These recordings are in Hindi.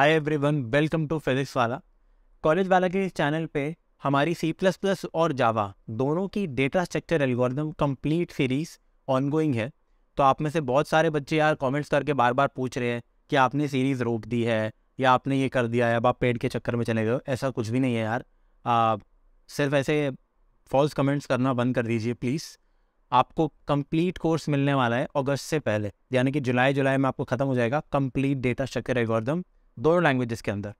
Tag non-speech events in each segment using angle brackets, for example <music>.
Hi everyone welcome to Physics Wallah College Wallah के चैनल पे हमारी सी प्लस प्लस और जावा दोनों की data structure algorithm complete series ongoing है तो आप में से बहुत सारे बच्चे यार कमेंट्स करके बार बार पूछ रहे हैं कि आपने सीरीज़ रोक दी है या आपने ये कर दिया है अब आप पेड़ के चक्कर में चले गए ऐसा कुछ भी नहीं है यार आ, सिर्फ ऐसे फॉल्स कमेंट्स करना बंद कर दीजिए प्लीज़ आपको कंप्लीट कोर्स मिलने वाला है अगस्त से पहले यानी कि जुलाई जुलाई में आपको ख़त्म हो जाएगा कंप्लीट डेटा स्ट्रक्चर एल्गोरिदम दोनों लैंग्वेजेस के अंदर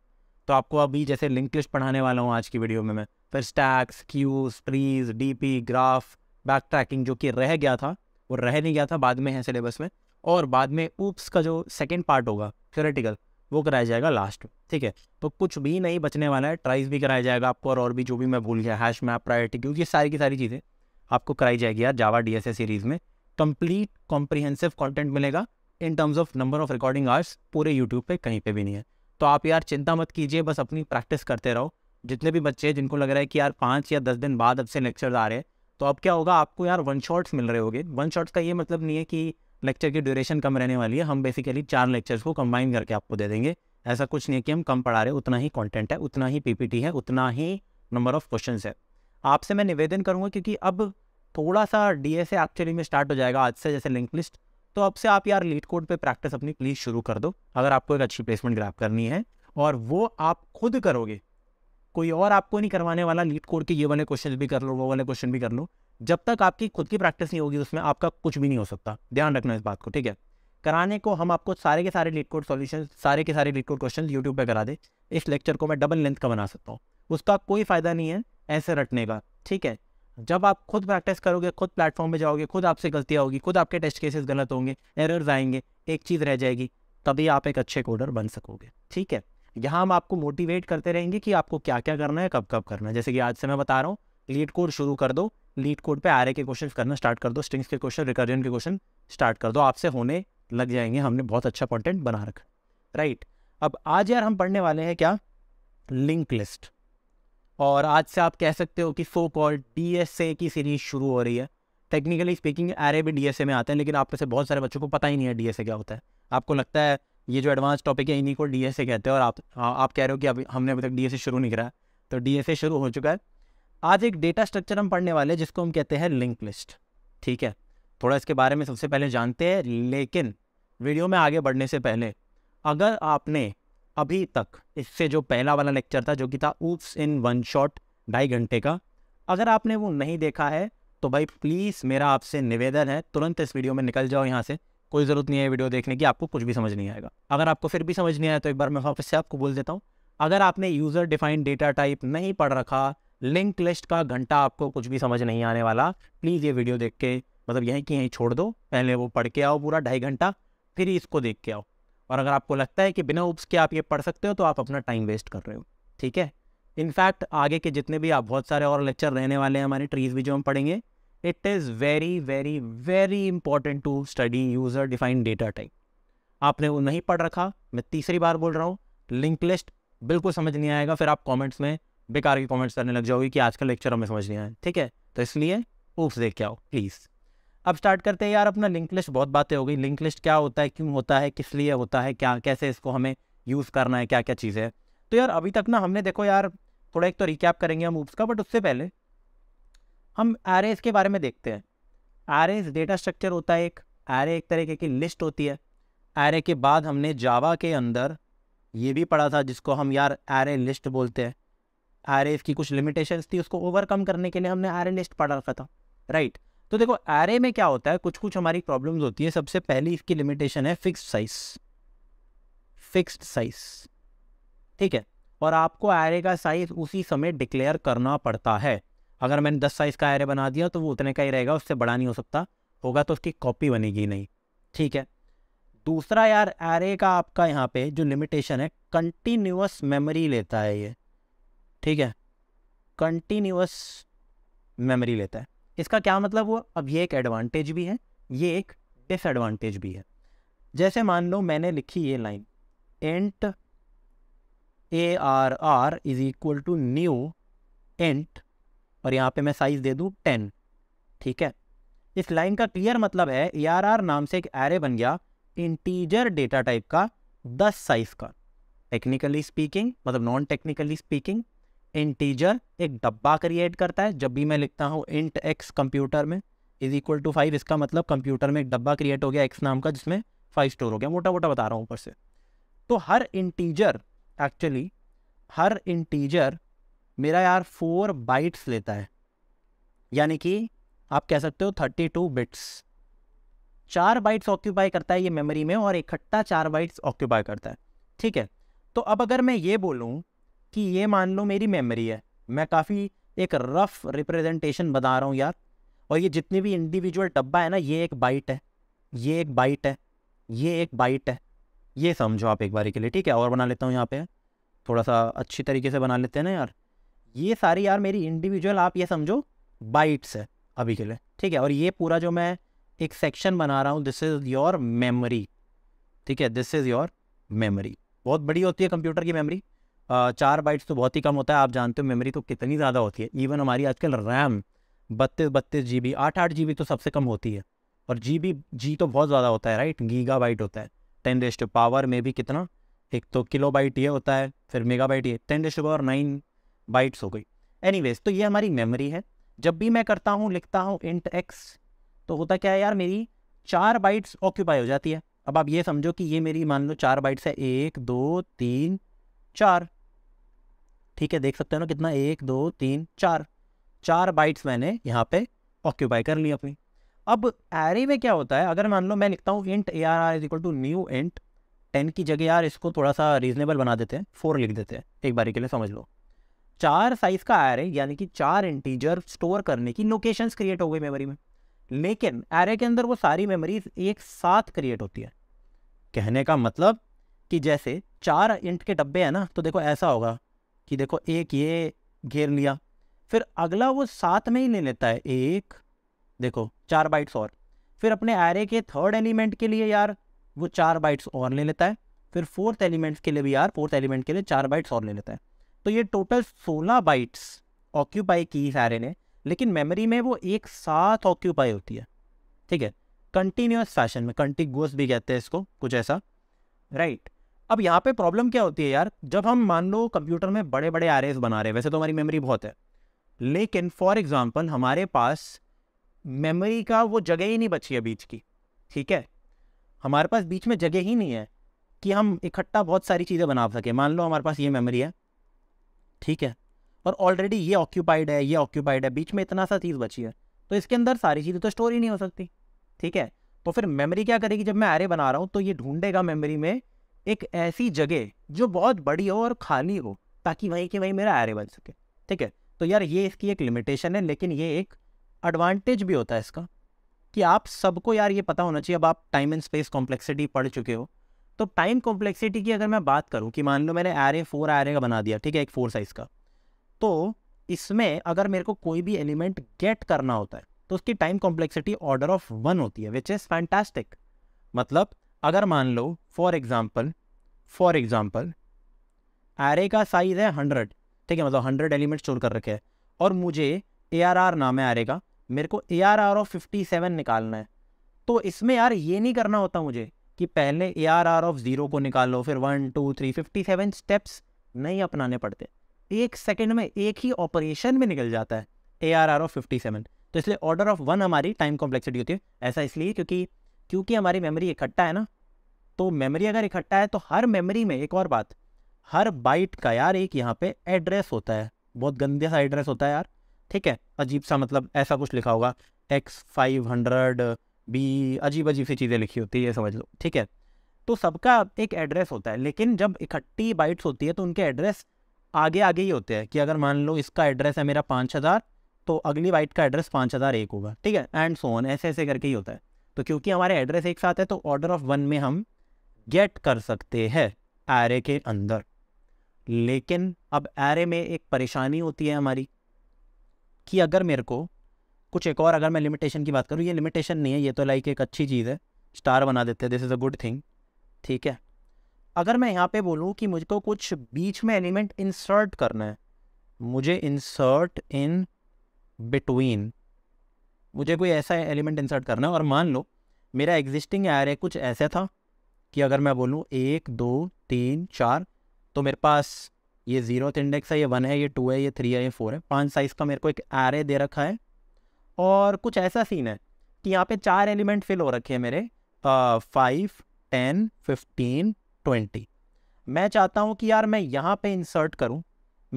तो आपको अभी जैसे लिंक लिस्ट पढ़ाने वाला हूँ आज की वीडियो में मैं फिर स्टैक्स क्यूज ट्रीज पी ग्राफ बैक ट्रैकिंग जो कि रह गया था वो रह नहीं गया था बाद में है सिलेबस में और बाद में ऊप्स का जो सेकेंड पार्ट होगा थ्योरेटिकल वो कराया जाएगा लास्ट में ठीक है तो कुछ भी नहीं बचने वाला है ट्राइज भी कराया जाएगा आपको और और भी जो भी मैं भूल गया हैश मैप प्रायोरिटी क्योंकि सारी की सारी चीज़ें आपको कराई जाएगी यार जावा डी सीरीज़ में कंप्लीट कॉम्प्रीहेंसिव कंटेंट मिलेगा in terms of number of recording arts पूरे यूट्यूब पे कहीं पे भी नहीं है तो आप यार चिंता मत कीजिए बस अपनी प्रैक्टिस करते रहो जितने भी बच्चे जिनको लग रहा है कि यार पाँच या दस दिन बाद अब से लेक्चर्स आ रहे हैं तो अब क्या होगा आपको यार वन शॉट्स मिल रहे होंगे वन शॉट्स का ये मतलब नहीं है कि लेक्चर की ड्यूरेशन कम रहने वाली है हम बेसिकली चार लेक्चर्स को कंबाइन करके आपको दे देंगे ऐसा कुछ नहीं है कि हम कम पढ़ा रहे उतना ही कॉन्टेंट है उतना ही पी है उतना ही नंबर ऑफ क्वेश्चन है आपसे मैं निवेदन करूँगा क्योंकि अब थोड़ा सा डी एक्चुअली में स्टार्ट हो जाएगा आज से जैसे लिंक लिस्ट तो अब से आप यार लीड कोड पे प्रैक्टिस अपनी प्लीज़ शुरू कर दो अगर आपको एक अच्छी प्लेसमेंट ग्रैप करनी है और वो आप खुद करोगे कोई और आपको नहीं करवाने वाला लीड कोड के ये वाले क्वेश्चन भी कर लो वो वाले क्वेश्चन भी कर लो जब तक आपकी खुद की प्रैक्टिस नहीं होगी उसमें आपका कुछ भी नहीं हो सकता ध्यान रखना इस बात को ठीक है कराने को हम आपको सारे के सारे लीड कोड सॉल्यूशन सारे के सारे लीड कोड क्वेश्चन यूट्यूब पर करा दे इस लेक्चर को मैं डबल लेंथ का बना सकता हूँ उसका कोई फ़ायदा नहीं है ऐसे रटने का ठीक है जब आप खुद प्रैक्टिस करोगे खुद प्लेटफॉर्म में जाओगे खुद आपसे गलतियाँ होगी खुद आपके टेस्ट केसेस गलत होंगे एरर्स आएंगे एक चीज़ रह जाएगी तभी आप एक अच्छे कोडर बन सकोगे ठीक है यहाँ हम आपको मोटिवेट करते रहेंगे कि आपको क्या क्या करना है कब कब करना है जैसे कि आज से मैं बता रहा हूँ लीड कोड शुरू कर दो लीड कोड पे आर के क्वेश्चन करना स्टार्ट कर दो स्ट्रिंग्स के क्वेश्चन रिकर्जन के क्वेश्चन स्टार्ट कर दो आपसे होने लग जाएंगे हमने बहुत अच्छा कॉन्टेंट बना रखा राइट अब आज यार हम पढ़ने वाले हैं क्या लिंक लिस्ट और आज से आप कह सकते हो कि सो कॉल डी की सीरीज़ शुरू हो रही है टेक्निकली स्पीकिंग एरे भी डी में आते हैं लेकिन आप में से बहुत सारे बच्चों को पता ही नहीं है डी क्या होता है आपको लगता है ये जो एडवांस टॉपिक है इन्हीं को डी कहते हैं और आप आ, हाँ, आप कह रहे हो कि अभी हमने अभी तक डी शुरू नहीं करा तो डी शुरू हो चुका है आज एक डेटा स्ट्रक्चर हम पढ़ने वाले हैं जिसको हम कहते हैं लिंक लिस्ट ठीक है थोड़ा इसके बारे में सबसे पहले जानते हैं लेकिन वीडियो में आगे बढ़ने से पहले अगर आपने अभी तक इससे जो पहला वाला लेक्चर था जो कि था ऊप्स इन वन शॉट ढाई घंटे का अगर आपने वो नहीं देखा है तो भाई प्लीज़ मेरा आपसे निवेदन है तुरंत इस वीडियो में निकल जाओ यहाँ से कोई ज़रूरत नहीं है वीडियो देखने की आपको कुछ भी समझ नहीं आएगा अगर आपको फिर भी समझ नहीं आया तो एक बार मैं वापस से आपको बोल देता हूँ अगर आपने यूज़र डिफाइंड डेटा टाइप नहीं पढ़ रखा लिंक लिस्ट का घंटा आपको कुछ भी समझ नहीं आने वाला प्लीज़ ये वीडियो देख के मतलब यहीं कि यहीं छोड़ दो पहले वो पढ़ के आओ पूरा ढाई घंटा फिर इसको देख के आओ और अगर आपको लगता है कि बिना उप्स के आप ये पढ़ सकते हो तो आप अपना टाइम वेस्ट कर रहे हो ठीक है इनफैक्ट आगे के जितने भी आप बहुत सारे और लेक्चर रहने वाले हैं हमारे ट्रीज भी जो हम पढ़ेंगे it is very very very important to study user defined data type आपने वो नहीं पढ़ रखा मैं तीसरी बार बोल रहा हूँ लिंक लिस्ट बिल्कुल समझ नहीं आएगा फिर आप कॉमेंट्स में बेकार के कॉमेंट्स करने लग जाओगे कि आज का लेक्चर हमें समझ नहीं आया ठीक है तो इसलिए ऊप्स देख के आओ प्लीज़ अब स्टार्ट करते हैं यार अपना लिंक लिस्ट बहुत बातें हो गई लिंक लिस्ट क्या होता है क्यों होता है किस लिए होता है क्या कैसे इसको हमें यूज़ करना है क्या क्या चीज़ें हैं तो यार अभी तक ना हमने देखो यार थोड़ा एक तो रिकैप करेंगे हम उसका बट उससे पहले हम एरेज के बारे में देखते हैं एरेज डेटा स्ट्रक्चर होता है एक एरे एक तरीके की लिस्ट होती है एरे के बाद हमने जावा के अंदर ये भी पढ़ा था जिसको हम यार एरे लिस्ट बोलते हैं एरेज की कुछ लिमिटेशंस थी उसको ओवरकम करने के लिए हमने एरे लिस्ट पढ़ा रखा था राइट right. तो देखो एरे में क्या होता है कुछ कुछ हमारी प्रॉब्लम्स होती है सबसे पहली इसकी लिमिटेशन है फिक्स साइज फिक्स्ड साइज ठीक है और आपको एरे का साइज उसी समय डिक्लेयर करना पड़ता है अगर मैंने दस साइज का एरे बना दिया तो वो उतने का ही रहेगा उससे बड़ा नहीं हो सकता होगा तो उसकी कॉपी बनेगी नहीं ठीक है दूसरा यार एरे का आपका यहाँ पे जो लिमिटेशन है कंटिन्यूस मेमोरी लेता है ये ठीक है कंटिन्यूस मेमोरी लेता है इसका क्या मतलब हुआ अब ये एक एडवांटेज भी है ये एक डिसएडवांटेज भी है जैसे मान लो मैंने लिखी ये line int A R R is equal to new int और यहाँ पे मैं साइज दे दूँ टेन ठीक है इस लाइन का क्लियर मतलब है ए आर आर नाम से एक एरे बन गया इंटीजर डेटा टाइप का दस साइज का टेक्निकली स्पीकिंग मतलब नॉन टेक्निकली स्पीकिंग इंटीजर एक डब्बा क्रिएट करता है जब भी मैं लिखता हूँ इंट एक्स कंप्यूटर में इज इक्वल टू फाइव इसका मतलब कंप्यूटर में एक डब्बा क्रिएट हो गया एक्स नाम का जिसमें फाइव स्टोर हो गया मोटा मोटा बता रहा हूँ ऊपर से तो हर इंटीजर एक्चुअली हर इंटीजर मेरा यार फोर बाइट्स लेता है यानी कि आप कह सकते हो थर्टी टू बिट्स चार बाइट्स ऑक्यूपाई करता है ये मेमोरी में और इकट्ठा चार बाइट्स ऑक्यूपाई करता है ठीक है तो अब अगर मैं ये बोलूँ कि ये मान लो मेरी मेमोरी है मैं काफ़ी एक रफ रिप्रेजेंटेशन बता रहा हूँ यार और ये जितनी भी इंडिविजुअल डब्बा है ना ये एक बाइट है ये एक बाइट है ये एक बाइट है ये समझो आप एक बारी के लिए ठीक है और बना लेता हूँ यहाँ पे थोड़ा सा अच्छी तरीके से बना लेते हैं ना यार ये सारी यार मेरी इंडिविजुअल आप ये समझो बाइट्स है अभी के लिए ठीक है और ये पूरा जो मैं एक सेक्शन बना रहा हूँ दिस इज़ योर मेमोरी ठीक है दिस इज़ योर मेमोरी बहुत बड़ी होती है कंप्यूटर की मेमोरी चार बाइट्स तो बहुत ही कम होता है आप जानते हो मेमोरी तो कितनी ज़्यादा होती है इवन हमारी आजकल रैम बत्तीस बत्तीस जी बी आठ आठ जी बी तो सबसे कम होती है और जी बी जी तो बहुत ज़्यादा होता है राइट गीगा बाइट होता है टेन डेज टू पावर में भी कितना एक तो किलो बाइट ये होता है फिर मेगा बाइट ये ten raise to power nine bytes हो गई वेज़ तो ये हमारी मेमोरी है जब भी मैं करता हूँ लिखता हूँ इंट एक्स तो होता क्या है यार मेरी चार बाइट्स ऑक्यूपाई हो जाती है अब आप ये समझो कि ये मेरी मान लो चार बाइट्स है एक दो तीन चार ठीक है देख सकते हो ना कितना एक दो तीन चार चार बाइट्स मैंने यहाँ पे ऑक्यूपाई कर ली अपनी अब एरे में क्या होता है अगर मान लो मैं लिखता हूँ int A R R is equal to new int ten की जगह यार इसको थोड़ा सा रीजनेबल बना देते हैं फोर लिख देते हैं एक बारी के लिए समझ लो चार साइज का एरे यानी कि चार इंटीजर स्टोर करने की लोकेशन क्रिएट हो गई मेमोरी में लेकिन एरे के अंदर वो सारी मेमोरीज एक साथ क्रिएट होती है कहने का मतलब कि जैसे चार इंट के डब्बे हैं ना तो देखो ऐसा होगा कि देखो एक ये घेर लिया फिर अगला वो साथ में ही ले लेता है एक देखो चार बाइट्स और फिर अपने आरे के थर्ड एलिमेंट के लिए यार वो चार बाइट्स और ले लेता है फिर फोर्थ एलिमेंट के लिए भी यार फोर्थ एलिमेंट के लिए चार बाइट्स और ले लेता है तो ये टोटल सोलह बाइट्स ऑक्यूपाई की इस आरे ने लेकिन मेमोरी में वो एक साथ ऑक्यूपाई होती है ठीक है कंटिन्यूस फैशन में कंटिगोस भी कहते हैं इसको कुछ ऐसा राइट right. अब यहाँ पे प्रॉब्लम क्या होती है यार जब हम मान लो कंप्यूटर में बड़े बड़े आर बना रहे हैं वैसे तो हमारी मेमोरी बहुत है लेकिन फॉर एग्जाम्पल हमारे पास मेमोरी का वो जगह ही नहीं बची है बीच की ठीक है हमारे पास बीच में जगह ही नहीं है कि हम इकट्ठा बहुत सारी चीज़ें बना सकें मान लो हमारे पास ये मेमोरी है ठीक है और ऑलरेडी ये ऑक्यूपाइड है ये ऑक्यूपाइड है बीच में इतना सा चीज़ बची है तो इसके अंदर सारी चीज़ें तो स्टोर ही नहीं हो सकती ठीक है तो फिर मेमोरी क्या करेगी जब मैं आरे बना रहा हूँ तो ये ढूंढेगा मेमोरी में एक ऐसी जगह जो बहुत बड़ी हो और खाली हो ताकि वहीं के वहीं मेरा एरे बन सके ठीक है तो यार ये इसकी एक लिमिटेशन है लेकिन ये एक एडवांटेज भी होता है इसका कि आप सबको यार ये पता होना चाहिए अब आप टाइम एंड स्पेस कॉम्प्लेक्सिटी पढ़ चुके हो तो टाइम कॉम्प्लेक्सिटी की अगर मैं बात करूँ कि मान लो मैंने R A four R A का बना दिया ठीक है एक फोर साइज का तो इसमें अगर मेरे को कोई भी एलिमेंट गेट करना होता है तो उसकी time complexity order of one होती है विच इज़ फैंटास्टिक मतलब अगर मान लो for example for example array का साइज है हंड्रेड ठीक है मतलब हंड्रेड एलिमेंट स्टोर कर रखे हैं और मुझे ए आर आर नाम है एरे का मेरे को A R R of fifty seven निकालना है तो इसमें यार ये नहीं करना होता मुझे कि पहले A R R of zero को निकाल लो फिर one two three fifty seven steps नहीं अपनाने पड़ते एक सेकेंड में एक ही ऑपरेशन में निकल जाता है A R R of fifty seven तो इसलिए ऑर्डर ऑफ वन हमारी टाइम कॉम्प्लेक्सिटी होती है ऐसा इसलिए क्योंकि क्योंकि हमारी मेमोरी इकट्ठा है ना तो मेमोरी अगर इकट्ठा है तो हर मेमोरी में एक और बात हर बाइट का यार एक यहाँ पे एड्रेस होता है बहुत गंदे सा एड्रेस होता है यार ठीक है अजीब सा मतलब ऐसा कुछ लिखा होगा एक्स फाइव हंड्रेड बी अजीब अजीब सी चीज़ें लिखी होती है ये समझ लो ठीक है तो सबका एक एड्रेस होता है लेकिन जब इकट्ठी बाइट्स होती है तो उनके एड्रेस आगे आगे ही होते हैं कि अगर मान लो इसका एड्रेस है मेरा पाँच हज़ार तो अगली बाइट का एड्रेस पाँच हज़ार एक होगा ठीक है एंड सोन ऐसे ऐसे करके ही होता है तो क्योंकि हमारे एड्रेस एक साथ है तो ऑर्डर ऑफ वन में हम गेट कर सकते हैं एरे के अंदर लेकिन अब एरे में एक परेशानी होती है हमारी कि अगर मेरे को कुछ एक और अगर मैं लिमिटेशन की बात करूँ ये लिमिटेशन नहीं है ये तो लाइक एक अच्छी चीज़ है स्टार बना देते हैं this is a good thing ठीक है अगर मैं यहाँ पे बोलूँ कि मुझको कुछ बीच में एलिमेंट इंसर्ट करना है मुझे इंसर्ट इन बिटवीन मुझे कोई ऐसा एलिमेंट इंसर्ट करना है और मान लो मेरा एग्जिस्टिंग एरे कुछ ऐसा था कि अगर मैं बोलूँ एक दो तीन चार तो मेरे पास ये जीरोथ इंडेक्स तो है ये वन है ये टू है ये थ्री है ये फोर है पांच साइज़ का मेरे को एक एरे दे रखा है और कुछ ऐसा सीन है कि यहाँ पे चार एलिमेंट फिल हो रखे हैं मेरे फाइव टेन फिफ्टीन ट्वेंटी मैं चाहता हूँ कि यार मैं यहाँ पे इंसर्ट करूँ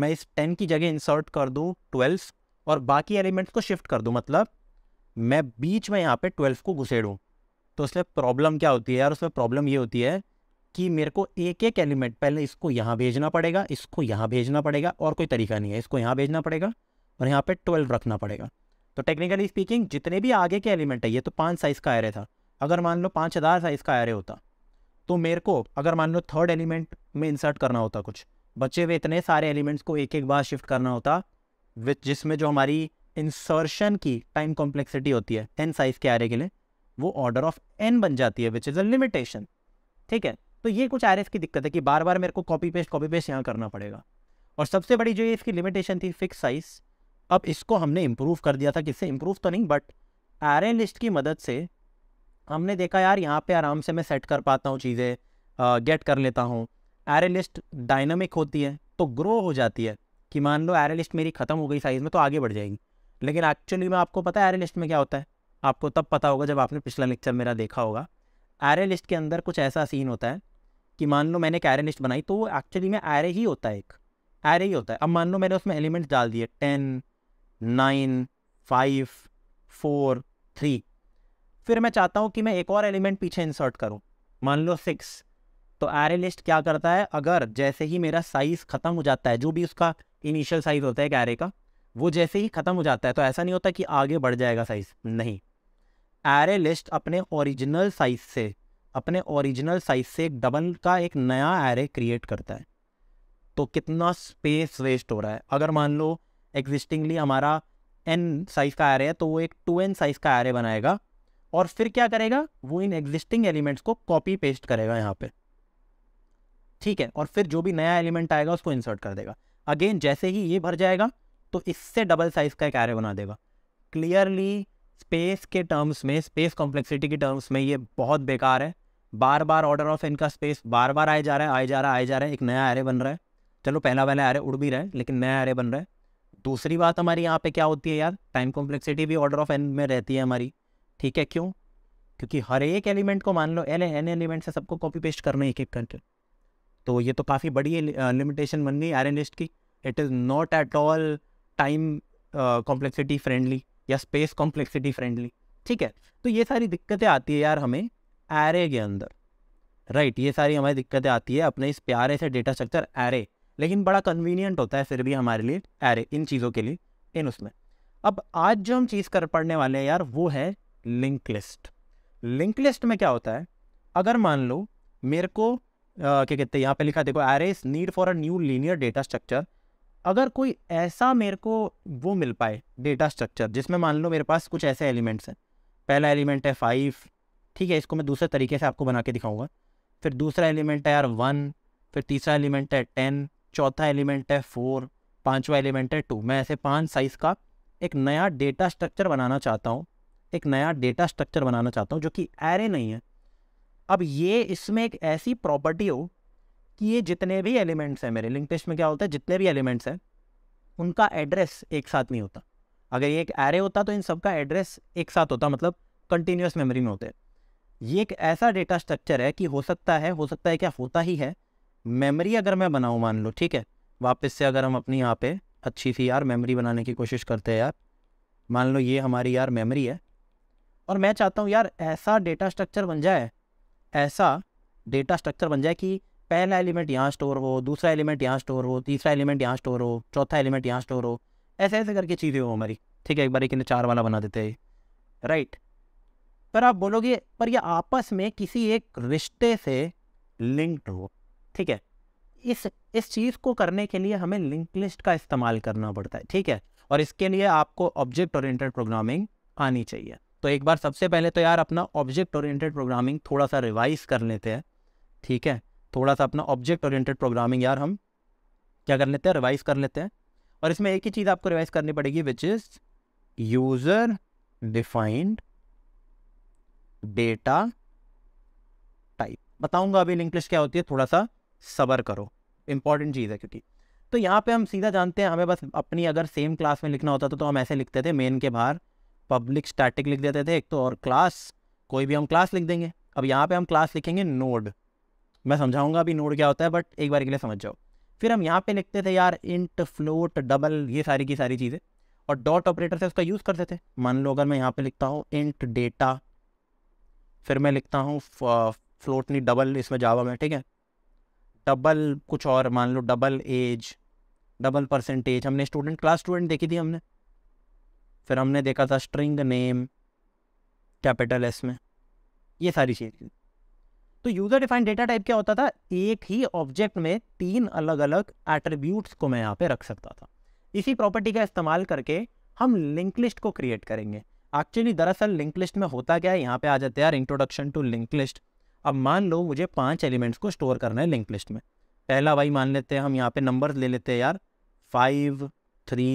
मैं इस टेन की जगह इंसर्ट कर दूँ ट्वेल्व और बाकी एलिमेंट्स को शिफ्ट कर दूँ मतलब मैं बीच में यहाँ पे ट्वेल्व को घुसेड़ूँ तो उसमें प्रॉब्लम क्या होती है यार उसमें प्रॉब्लम ये होती है कि मेरे को एक एक एलिमेंट पहले इसको यहाँ भेजना पड़ेगा इसको यहाँ भेजना पड़ेगा और कोई तरीका नहीं है इसको यहाँ भेजना पड़ेगा और यहाँ पे ट्वेल्व रखना पड़ेगा तो टेक्निकली स्पीकिंग जितने भी आगे के एलिमेंट है ये तो पाँच साइज़ का आ था अगर मान लो पाँच हज़ार साइज़ का आ होता तो मेरे को अगर मान लो थर्ड एलिमेंट में इंसर्ट करना होता कुछ बच्चे हुए इतने सारे एलिमेंट्स को एक एक बार शिफ्ट करना होता विथ जिसमें जो हमारी इंसर्शन की टाइम कॉम्प्लेक्सिटी होती है टेन साइज़ के एरे के लिए वो ऑर्डर ऑफ एन बन जाती है विच इज़ अ लिमिटेशन ठीक है तो ये कुछ आर की दिक्कत है कि बार बार मेरे को कॉपी पेस्ट कॉपी पेस्ट यहाँ करना पड़ेगा और सबसे बड़ी जो ये इसकी लिमिटेशन थी फिक्स साइज अब इसको हमने इम्प्रूव कर दिया था किससे इम्प्रूव तो नहीं बट आर लिस्ट की मदद से हमने देखा यार यहाँ पे आराम से मैं सेट कर पाता हूँ चीज़ें गेट कर लेता हूँ एरे लिस्ट डायनामिक होती है तो ग्रो हो जाती है कि मान लो एरे लिस्ट मेरी ख़त्म हो गई साइज़ में तो आगे बढ़ जाएगी लेकिन एक्चुअली में आपको पता है एरे लिस्ट में क्या होता है आपको तब पता होगा जब आपने पिछला लेक्चर मेरा देखा होगा एरे लिस्ट के अंदर कुछ ऐसा सीन होता है कि मान लो मैंने एक एरे लिस्ट बनाई तो वो एक्चुअली में एरे ही होता है एक एरे ही होता है अब मान लो मैंने उसमें एलिमेंट्स डाल दिए ten nine five four three फिर मैं चाहता हूँ कि मैं एक और एलिमेंट पीछे इंसर्ट करूँ मान लो सिक्स तो एरे लिस्ट क्या करता है अगर जैसे ही मेरा साइज़ ख़त्म हो जाता है जो भी उसका इनिशियल साइज़ होता है एक एरे का वो जैसे ही ख़त्म हो जाता है तो ऐसा नहीं होता कि आगे बढ़ जाएगा साइज़ नहीं एरे लिस्ट अपने ओरिजिनल साइज से अपने ओरिजिनल साइज से एक डबल का एक नया एरे क्रिएट करता है तो कितना स्पेस वेस्ट हो रहा है अगर मान लो एग्जिस्टिंगली हमारा एन साइज का एरे है तो वो एक टू एन साइज का एरे बनाएगा और फिर क्या करेगा वो इन एग्जिस्टिंग एलिमेंट्स को कॉपी पेस्ट करेगा यहाँ पे ठीक है और फिर जो भी नया एलिमेंट आएगा उसको इंसर्ट कर देगा अगेन जैसे ही ये भर जाएगा तो इससे डबल साइज का एक एरे बना देगा क्लियरली स्पेस के टर्म्स में स्पेस कॉम्प्लेक्सिटी के टर्म्स में ये बहुत बेकार है बार बार ऑर्डर ऑफ इनका स्पेस बार बार आए जा रहा है आए जा रहा है आए जा रहा है एक नया एरे बन रहा है चलो पहला वाला एरे उड़ भी रहा है लेकिन नया एरे बन रहा है दूसरी बात हमारी यहाँ पे क्या होती है यार टाइम कॉम्प्लेक्सिटी भी ऑर्डर ऑफ एन में रहती है हमारी ठीक है क्यों क्योंकि हर एक एलिमेंट को मान लो एन एन एलिमेंट से सबको कॉपी पेस्ट करना एक एक करके तो ये तो काफ़ी बड़ी लिमिटेशन बन गई एरे लिस्ट की it is not at all time complexity friendly या स्पेस कॉम्प्लेक्सिटी फ्रेंडली ठीक है तो ये सारी दिक्कतें आती है यार हमें एरे के अंदर राइट right, ये सारी हमारी दिक्कतें आती है अपने इस प्यारे से डेटा स्ट्रक्चर एरे लेकिन बड़ा कन्वीनियंट होता है फिर भी हमारे लिए एरे इन चीज़ों के लिए इन उसमें अब आज जो हम चीज़ कर पढ़ने वाले हैं यार वो है लिंक लिस्ट लिंक लिस्ट में क्या होता है अगर मान लो मेरे को क्या कहते हैं यहाँ पे लिखा देखो array is need for a new linear data structure अगर कोई ऐसा मेरे को वो मिल पाए डेटा स्ट्रक्चर जिसमें मान लो मेरे पास कुछ ऐसे एलिमेंट्स हैं पहला एलिमेंट है फाइव ठीक है इसको मैं दूसरे तरीके से आपको बना के दिखाऊंगा फिर दूसरा एलिमेंट है यार वन फिर तीसरा एलिमेंट है टेन चौथा एलिमेंट है फोर पाँचवा एलिमेंट है टू मैं ऐसे पाँच साइज़ का एक नया डेटा स्ट्रक्चर बनाना चाहता हूँ एक नया डेटा स्ट्रक्चर बनाना चाहता हूँ जो कि एरे नहीं है अब ये इसमें एक ऐसी प्रॉपर्टी हो कि ये जितने भी एलिमेंट्स हैं मेरे लिंक लिस्ट में क्या होता है जितने भी एलिमेंट्स हैं उनका एड्रेस एक साथ नहीं होता अगर ये एक एरे होता तो इन सबका एड्रेस एक साथ होता मतलब कंटिन्यूस मेमोरी में होते हैं ये एक ऐसा डेटा स्ट्रक्चर है कि हो सकता है हो सकता है क्या होता ही है मेमोरी अगर मैं बनाऊँ मान लो ठीक है वापस से अगर हम अपनी यहाँ पे अच्छी सी यार मेमोरी बनाने की कोशिश करते हैं यार मान लो ये हमारी यार मेमोरी है और मैं चाहता हूँ यार ऐसा डेटा स्ट्रक्चर बन जाए ऐसा डेटा स्ट्रक्चर बन जाए कि पहला एलिमेंट यहाँ स्टोर हो दूसरा एलिमेंट यहाँ स्टोर हो तीसरा एलिमेंट यहाँ स्टोर हो चौथा एलिमेंट यहाँ स्टोर हो ऐसे ऐसे करके चीज़ें हो हमारी ठीक है एक बार एक चार वाला बना देते हैं राइट पर आप बोलोगे पर ये आपस में किसी एक रिश्ते से लिंक्ड हो ठीक है इस इस चीज़ को करने के लिए हमें लिंक लिस्ट का इस्तेमाल करना पड़ता है ठीक है और इसके लिए आपको ऑब्जेक्ट ओरिएंटेड प्रोग्रामिंग आनी चाहिए तो एक बार सबसे पहले तो यार अपना ऑब्जेक्ट ओरिएंटेड प्रोग्रामिंग थोड़ा सा रिवाइज कर लेते हैं ठीक है थोड़ा सा अपना ऑब्जेक्ट ओरिएंटेड प्रोग्रामिंग यार हम क्या कर लेते हैं रिवाइज कर लेते हैं और इसमें एक ही चीज़ आपको रिवाइज करनी पड़ेगी which is user defined data type बताऊंगा अभी लिंक लिस्ट क्या होती है थोड़ा सा सबर करो इंपॉर्टेंट चीज़ है क्योंकि तो यहाँ पे हम सीधा जानते हैं हमें बस अपनी अगर सेम क्लास में लिखना होता था तो, तो हम ऐसे लिखते थे मेन के बाहर पब्लिक स्टैटिक लिख देते थे एक तो और क्लास कोई भी हम क्लास लिख देंगे अब यहाँ पे हम क्लास लिखेंगे नोड मैं समझाऊंगा अभी नोड क्या होता है बट एक बार के लिए समझ जाओ फिर हम यहाँ पे लिखते थे यार इंट फ्लोट डबल ये सारी की सारी चीज़ें और डॉट ऑपरेटर से उसका यूज़ करते थे मान लो अगर मैं यहाँ पे लिखता हूँ इंट डेटा फिर मैं लिखता हूँ फ्लोट नहीं डबल इसमें जावा में ठीक है डबल कुछ और मान लो डबल एज डबल परसेंटेज हमने स्टूडेंट क्लास स्टूडेंट देखी थी हमने फिर हमने देखा था स्ट्रिंग नेम कैपिटल एस में ये सारी चीज़ें तो यूजर डिफाइंड डेटा टाइप क्या होता था एक ही ऑब्जेक्ट में तीन अलग अलग एट्रीब्यूट्स को मैं यहाँ पे रख सकता था इसी प्रॉपर्टी का इस्तेमाल करके हम लिंक लिस्ट को क्रिएट करेंगे एक्चुअली दरअसल लिंक लिस्ट में होता क्या है यहाँ पे आ जाते हैं यार इंट्रोडक्शन टू लिंक लिस्ट अब मान लो मुझे पांच एलिमेंट्स को स्टोर करना है लिंक लिस्ट में पहला भाई मान लेते हैं हम यहाँ पे नंबर ले लेते हैं यार five three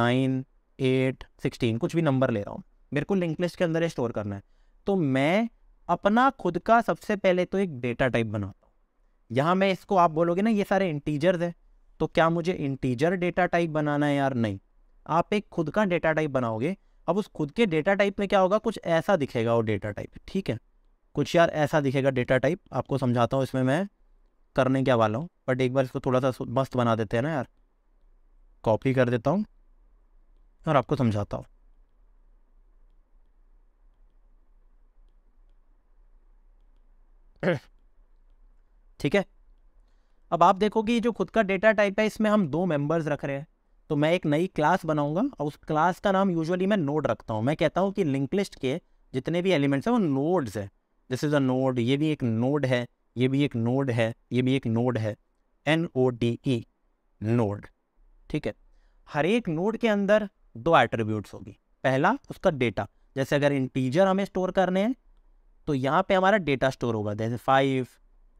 nine eight sixteen कुछ भी नंबर ले रहा हूँ मेरे को लिंक लिस्ट के अंदर स्टोर करना है तो मैं अपना खुद का सबसे पहले तो एक डेटा टाइप बनाता हूँ यहाँ मैं इसको आप बोलोगे ना ये सारे इंटीजर है तो क्या मुझे इंटीजर डेटा टाइप बनाना है यार नहीं आप एक खुद का डेटा टाइप बनाओगे अब उस खुद के डेटा टाइप में क्या होगा कुछ ऐसा दिखेगा वो डेटा टाइप ठीक है कुछ यार ऐसा दिखेगा डेटा टाइप आपको समझाता हूँ इसमें मैं करने क्या वाला हूँ बट एक बार इसको थोड़ा सा मस्त बना देते हैं ना यार कॉपी कर देता हूँ और आपको समझाता हूँ ठीक है अब आप देखो कि जो खुद का डेटा टाइप है इसमें हम दो मेंबर्स रख रहे हैं तो मैं एक नई क्लास बनाऊंगा और उस क्लास का नाम यूजुअली मैं नोड रखता हूँ मैं कहता हूँ कि लिंक लिस्ट के जितने भी एलिमेंट्स हैं वो नोड्स है दिस इज़ अ नोड ये भी एक नोड है ये भी एक नोड है ये भी एक नोड है N O D E node ठीक है हर एक नोड के अंदर दो एट्रीब्यूट्स होगी पहला उसका डेटा जैसे अगर इंटीजर हमें स्टोर करने हैं तो यहाँ पे हमारा डेटा स्टोर होगा जैसे five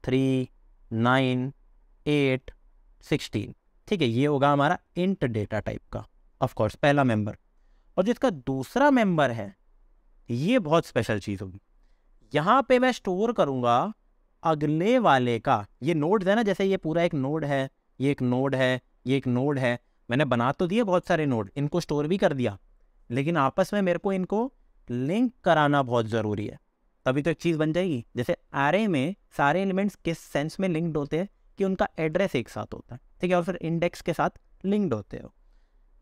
three nine eight sixteen ठीक है ये होगा हमारा इंट डेटा टाइप का ऑफ कोर्स पहला मेंबर और जिसका दूसरा मेंबर है ये बहुत स्पेशल चीज़ होगी यहाँ पे मैं स्टोर करूँगा अगले वाले का ये नोड है ना जैसे ये पूरा एक नोड है ये एक नोड है ये एक नोड है मैंने बना तो दिए बहुत सारे नोड इनको स्टोर भी कर दिया लेकिन आपस में मेरे को इनको लिंक कराना बहुत ज़रूरी है तभी तो एक चीज़ बन जाएगी जैसे आर में सारे एलिमेंट्स किस सेंस में लिंक्ड होते हैं कि उनका एड्रेस एक साथ होता है ठीक है और फिर इंडेक्स के साथ लिंक्ड होते हो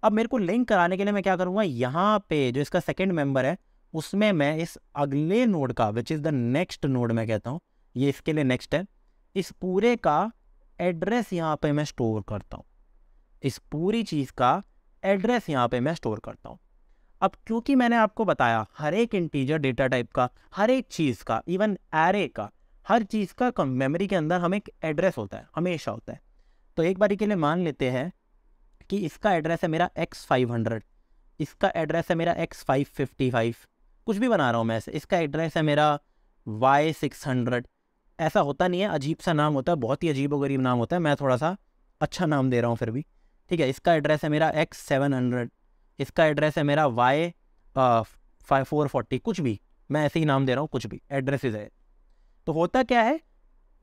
अब मेरे को लिंक कराने के लिए मैं क्या करूँगा यहाँ पे जो इसका सेकेंड मेम्बर है उसमें मैं इस अगले नोड का which is the next node मैं कहता हूँ ये इसके लिए नेक्स्ट है इस पूरे का एड्रेस यहाँ पे मैं स्टोर करता हूँ इस पूरी चीज़ का एड्रेस यहाँ पे मैं स्टोर करता हूँ अब क्योंकि मैंने आपको बताया हर एक इंटीजर डेटा टाइप का हर एक चीज़ का इवन एरे का हर चीज़ का मेमोरी के अंदर हमें एक एड्रेस होता है हमेशा होता है तो एक बारी के लिए मान लेते हैं कि इसका एड्रेस है मेरा एक्स फाइव हंड्रेड इसका एड्रेस है मेरा एक्स फाइव फिफ्टी फाइव कुछ भी बना रहा हूँ मैं ऐसे इसका एड्रेस है मेरा वाई सिक्स हंड्रेड ऐसा होता नहीं है अजीब सा नाम होता है बहुत ही अजीब गरीब नाम होता है मैं थोड़ा सा अच्छा नाम दे रहा हूँ फिर भी ठीक है इसका एड्रेस है मेरा एक्स सेवन हंड्रेड इसका एड्रेस है मेरा वाई फाइव फोर फोर्टी कुछ भी मैं ऐसे ही नाम दे रहा हूँ कुछ भी एड्रेस है तो होता क्या है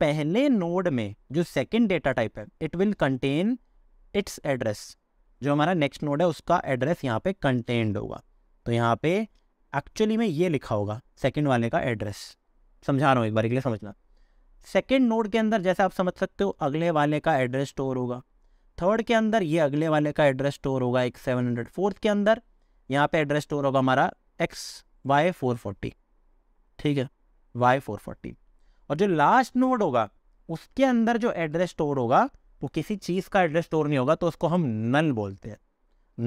पहले नोड में जो सेकेंड डेटा टाइप है it will contain its address जो हमारा नेक्स्ट नोड है उसका एड्रेस यहाँ पे कंटेंड होगा तो यहाँ पे एक्चुअली में ये लिखा होगा सेकेंड वाले का एड्रेस समझा रहा हूँ एक बार के लिए समझना सेकेंड नोड के अंदर जैसे आप समझ सकते हो अगले वाले का एड्रेस स्टोर होगा थर्ड के अंदर ये अगले वाले का एड्रेस स्टोर होगा एक सेवन हंड्रेड फोर्थ के अंदर यहाँ पे एड्रेस स्टोर होगा हमारा एक्स वाई फोर फोर्टी ठीक है वाई फोर फोर्टी और जो लास्ट नोड होगा उसके अंदर जो एड्रेस स्टोर होगा वो किसी चीज़ का एड्रेस स्टोर नहीं होगा तो उसको हम नल बोलते हैं